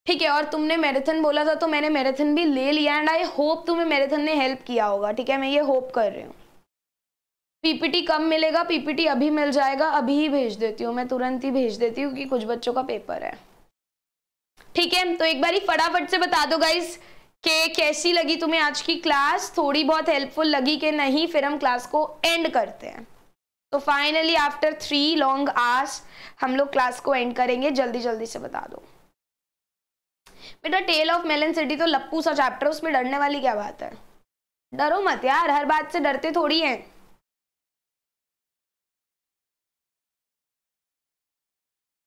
ठीक है और तुमने मैराथन बोला था तो मैंने मैराथन भी ले लिया एंड आई होप तुम्हें मैराथन ने हेल्प किया होगा ठीक है मैं ये होप कर रही हूँ पीपीटी कब मिलेगा पीपीटी अभी मिल जाएगा अभी ही भेज देती हूँ मैं तुरंत ही भेज देती हूँ कि कुछ बच्चों का पेपर है ठीक है तो एक बार ही फटाफट से बता दो गाइज के कैसी लगी तुम्हें आज की क्लास थोड़ी बहुत हेल्पफुल लगी कि नहीं फिर हम क्लास को एंड करते हैं तो finally after three long hours हम लोग क्लास को एंड करेंगे जल्दी जल्दी से बता दो बेटा टेल ऑफ मेलन सिटी तो लप्पू सा चैप्टर उसमें डरने वाली क्या बात है डरो मत यार हर बात से डरते थोड़ी है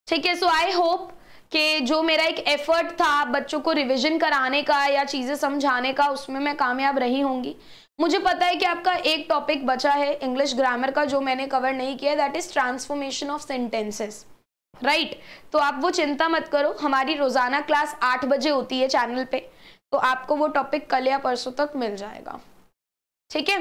ठीक है सो आई होप कि जो मेरा एक एफर्ट था बच्चों को रिवीजन कराने का या चीज़ें समझाने का उसमें मैं कामयाब रही होंगी मुझे पता है कि आपका एक टॉपिक बचा है इंग्लिश ग्रामर का जो मैंने कवर नहीं किया that is transformation of sentences right right. तो आप वो चिंता मत करो हमारी रोजाना क्लास आठ बजे होती है चैनल पे तो आपको वो टॉपिक कल या परसों तक मिल जाएगा ठीक है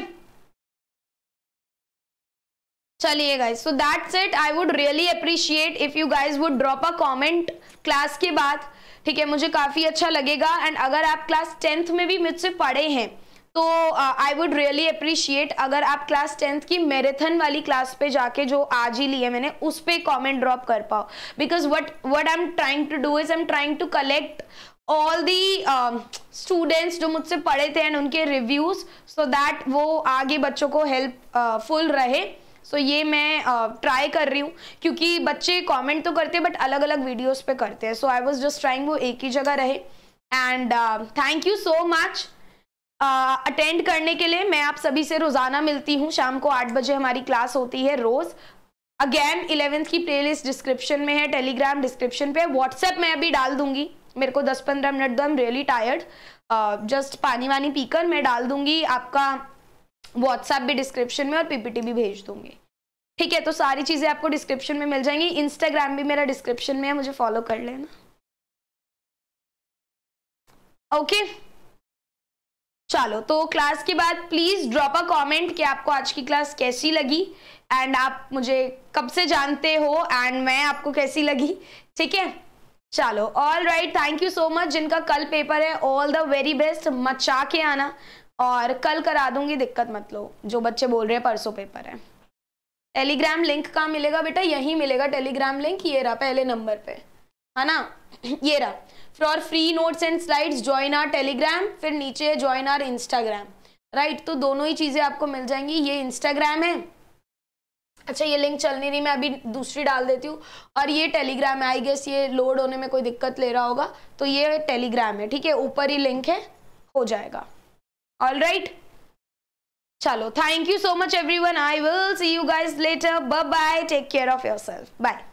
चलिए guys so that's it I would really appreciate if you guys would drop a comment class के बाद ठीक है मुझे काफ़ी अच्छा लगेगा एंड अगर आप क्लास टेंथ में भी मुझसे पढ़े हैं तो आई वुड रियली अप्रिशिएट अगर आप क्लास टेंथ की मैराथन वाली क्लास पे जाके जो आज ही ली है मैंने उस पर कॉमेंट ड्रॉप कर पाओ because what what I am trying to do is I am trying to collect all the students जो मुझसे पढ़े थे एंड उनके रिव्यूज़ सो दैट वो आगे बच्चों को हेल्पफुल uh, रहे सो so, ये मैं ट्राई uh, कर रही हूँ क्योंकि बच्चे कमेंट तो करते हैं बट अलग अलग वीडियोस पे करते हैं so I was just trying वो एक ही जगह रहे and thank you so much attend करने के लिए मैं आप सभी से रोज़ाना मिलती हूँ शाम को आठ बजे हमारी क्लास होती है रोज़ अगेन इलेवेंथ की प्लेलिस्ट डिस्क्रिप्शन में है टेलीग्राम डिस्क्रिप्शन पे व्हाट्सएप में अभी डाल दूंगी मेरे को दस पंद्रह मिनट दो एम रियली टायर्ड जस्ट पानी वानी पीकर मैं डाल दूंगी आपका व्हाट्सएप भी डिस्क्रिप्शन में और पीपीटी भी भेज दूंगी ठीक है तो सारी चीज़ें आपको डिस्क्रिप्शन में मिल जाएंगी इंस्टाग्राम भी मेरा डिस्क्रिप्शन में है मुझे फॉलो कर लेना ओके okay. चलो तो क्लास के बाद प्लीज ड्रॉप अ कमेंट कि आपको आज की क्लास कैसी लगी एंड आप मुझे कब से जानते हो एंड मैं आपको कैसी लगी ठीक है चलो all right thank you so much जिनका कल पेपर है ऑल द वेरी बेस्ट मचा के आना और कल करा दूंगी दिक्कत मत लो जो बच्चे बोल रहे हैं परसों पेपर है टेलीग्राम लिंक कहाँ मिलेगा बेटा यहीं मिलेगा टेलीग्राम लिंक ये रहा पहले नंबर पे है ना ये रहा फिर और free notes and slides join our Telegram फिर नीचे है ज्वाइन आर इंस्टाग्राम राइट तो दोनों ही चीज़ें आपको मिल जाएंगी ये इंस्टाग्राम है अच्छा ये लिंक चल नहीं रही मैं अभी दूसरी डाल देती हूँ और ये टेलीग्राम है आई गेस ये लोड होने में कोई दिक्कत ले रहा होगा तो ये टेलीग्राम है ठीक है ऊपर ही लिंक है हो जाएगा ऑल राइट चलो thank you so much everyone I will see you guys later bye bye take care of yourself bye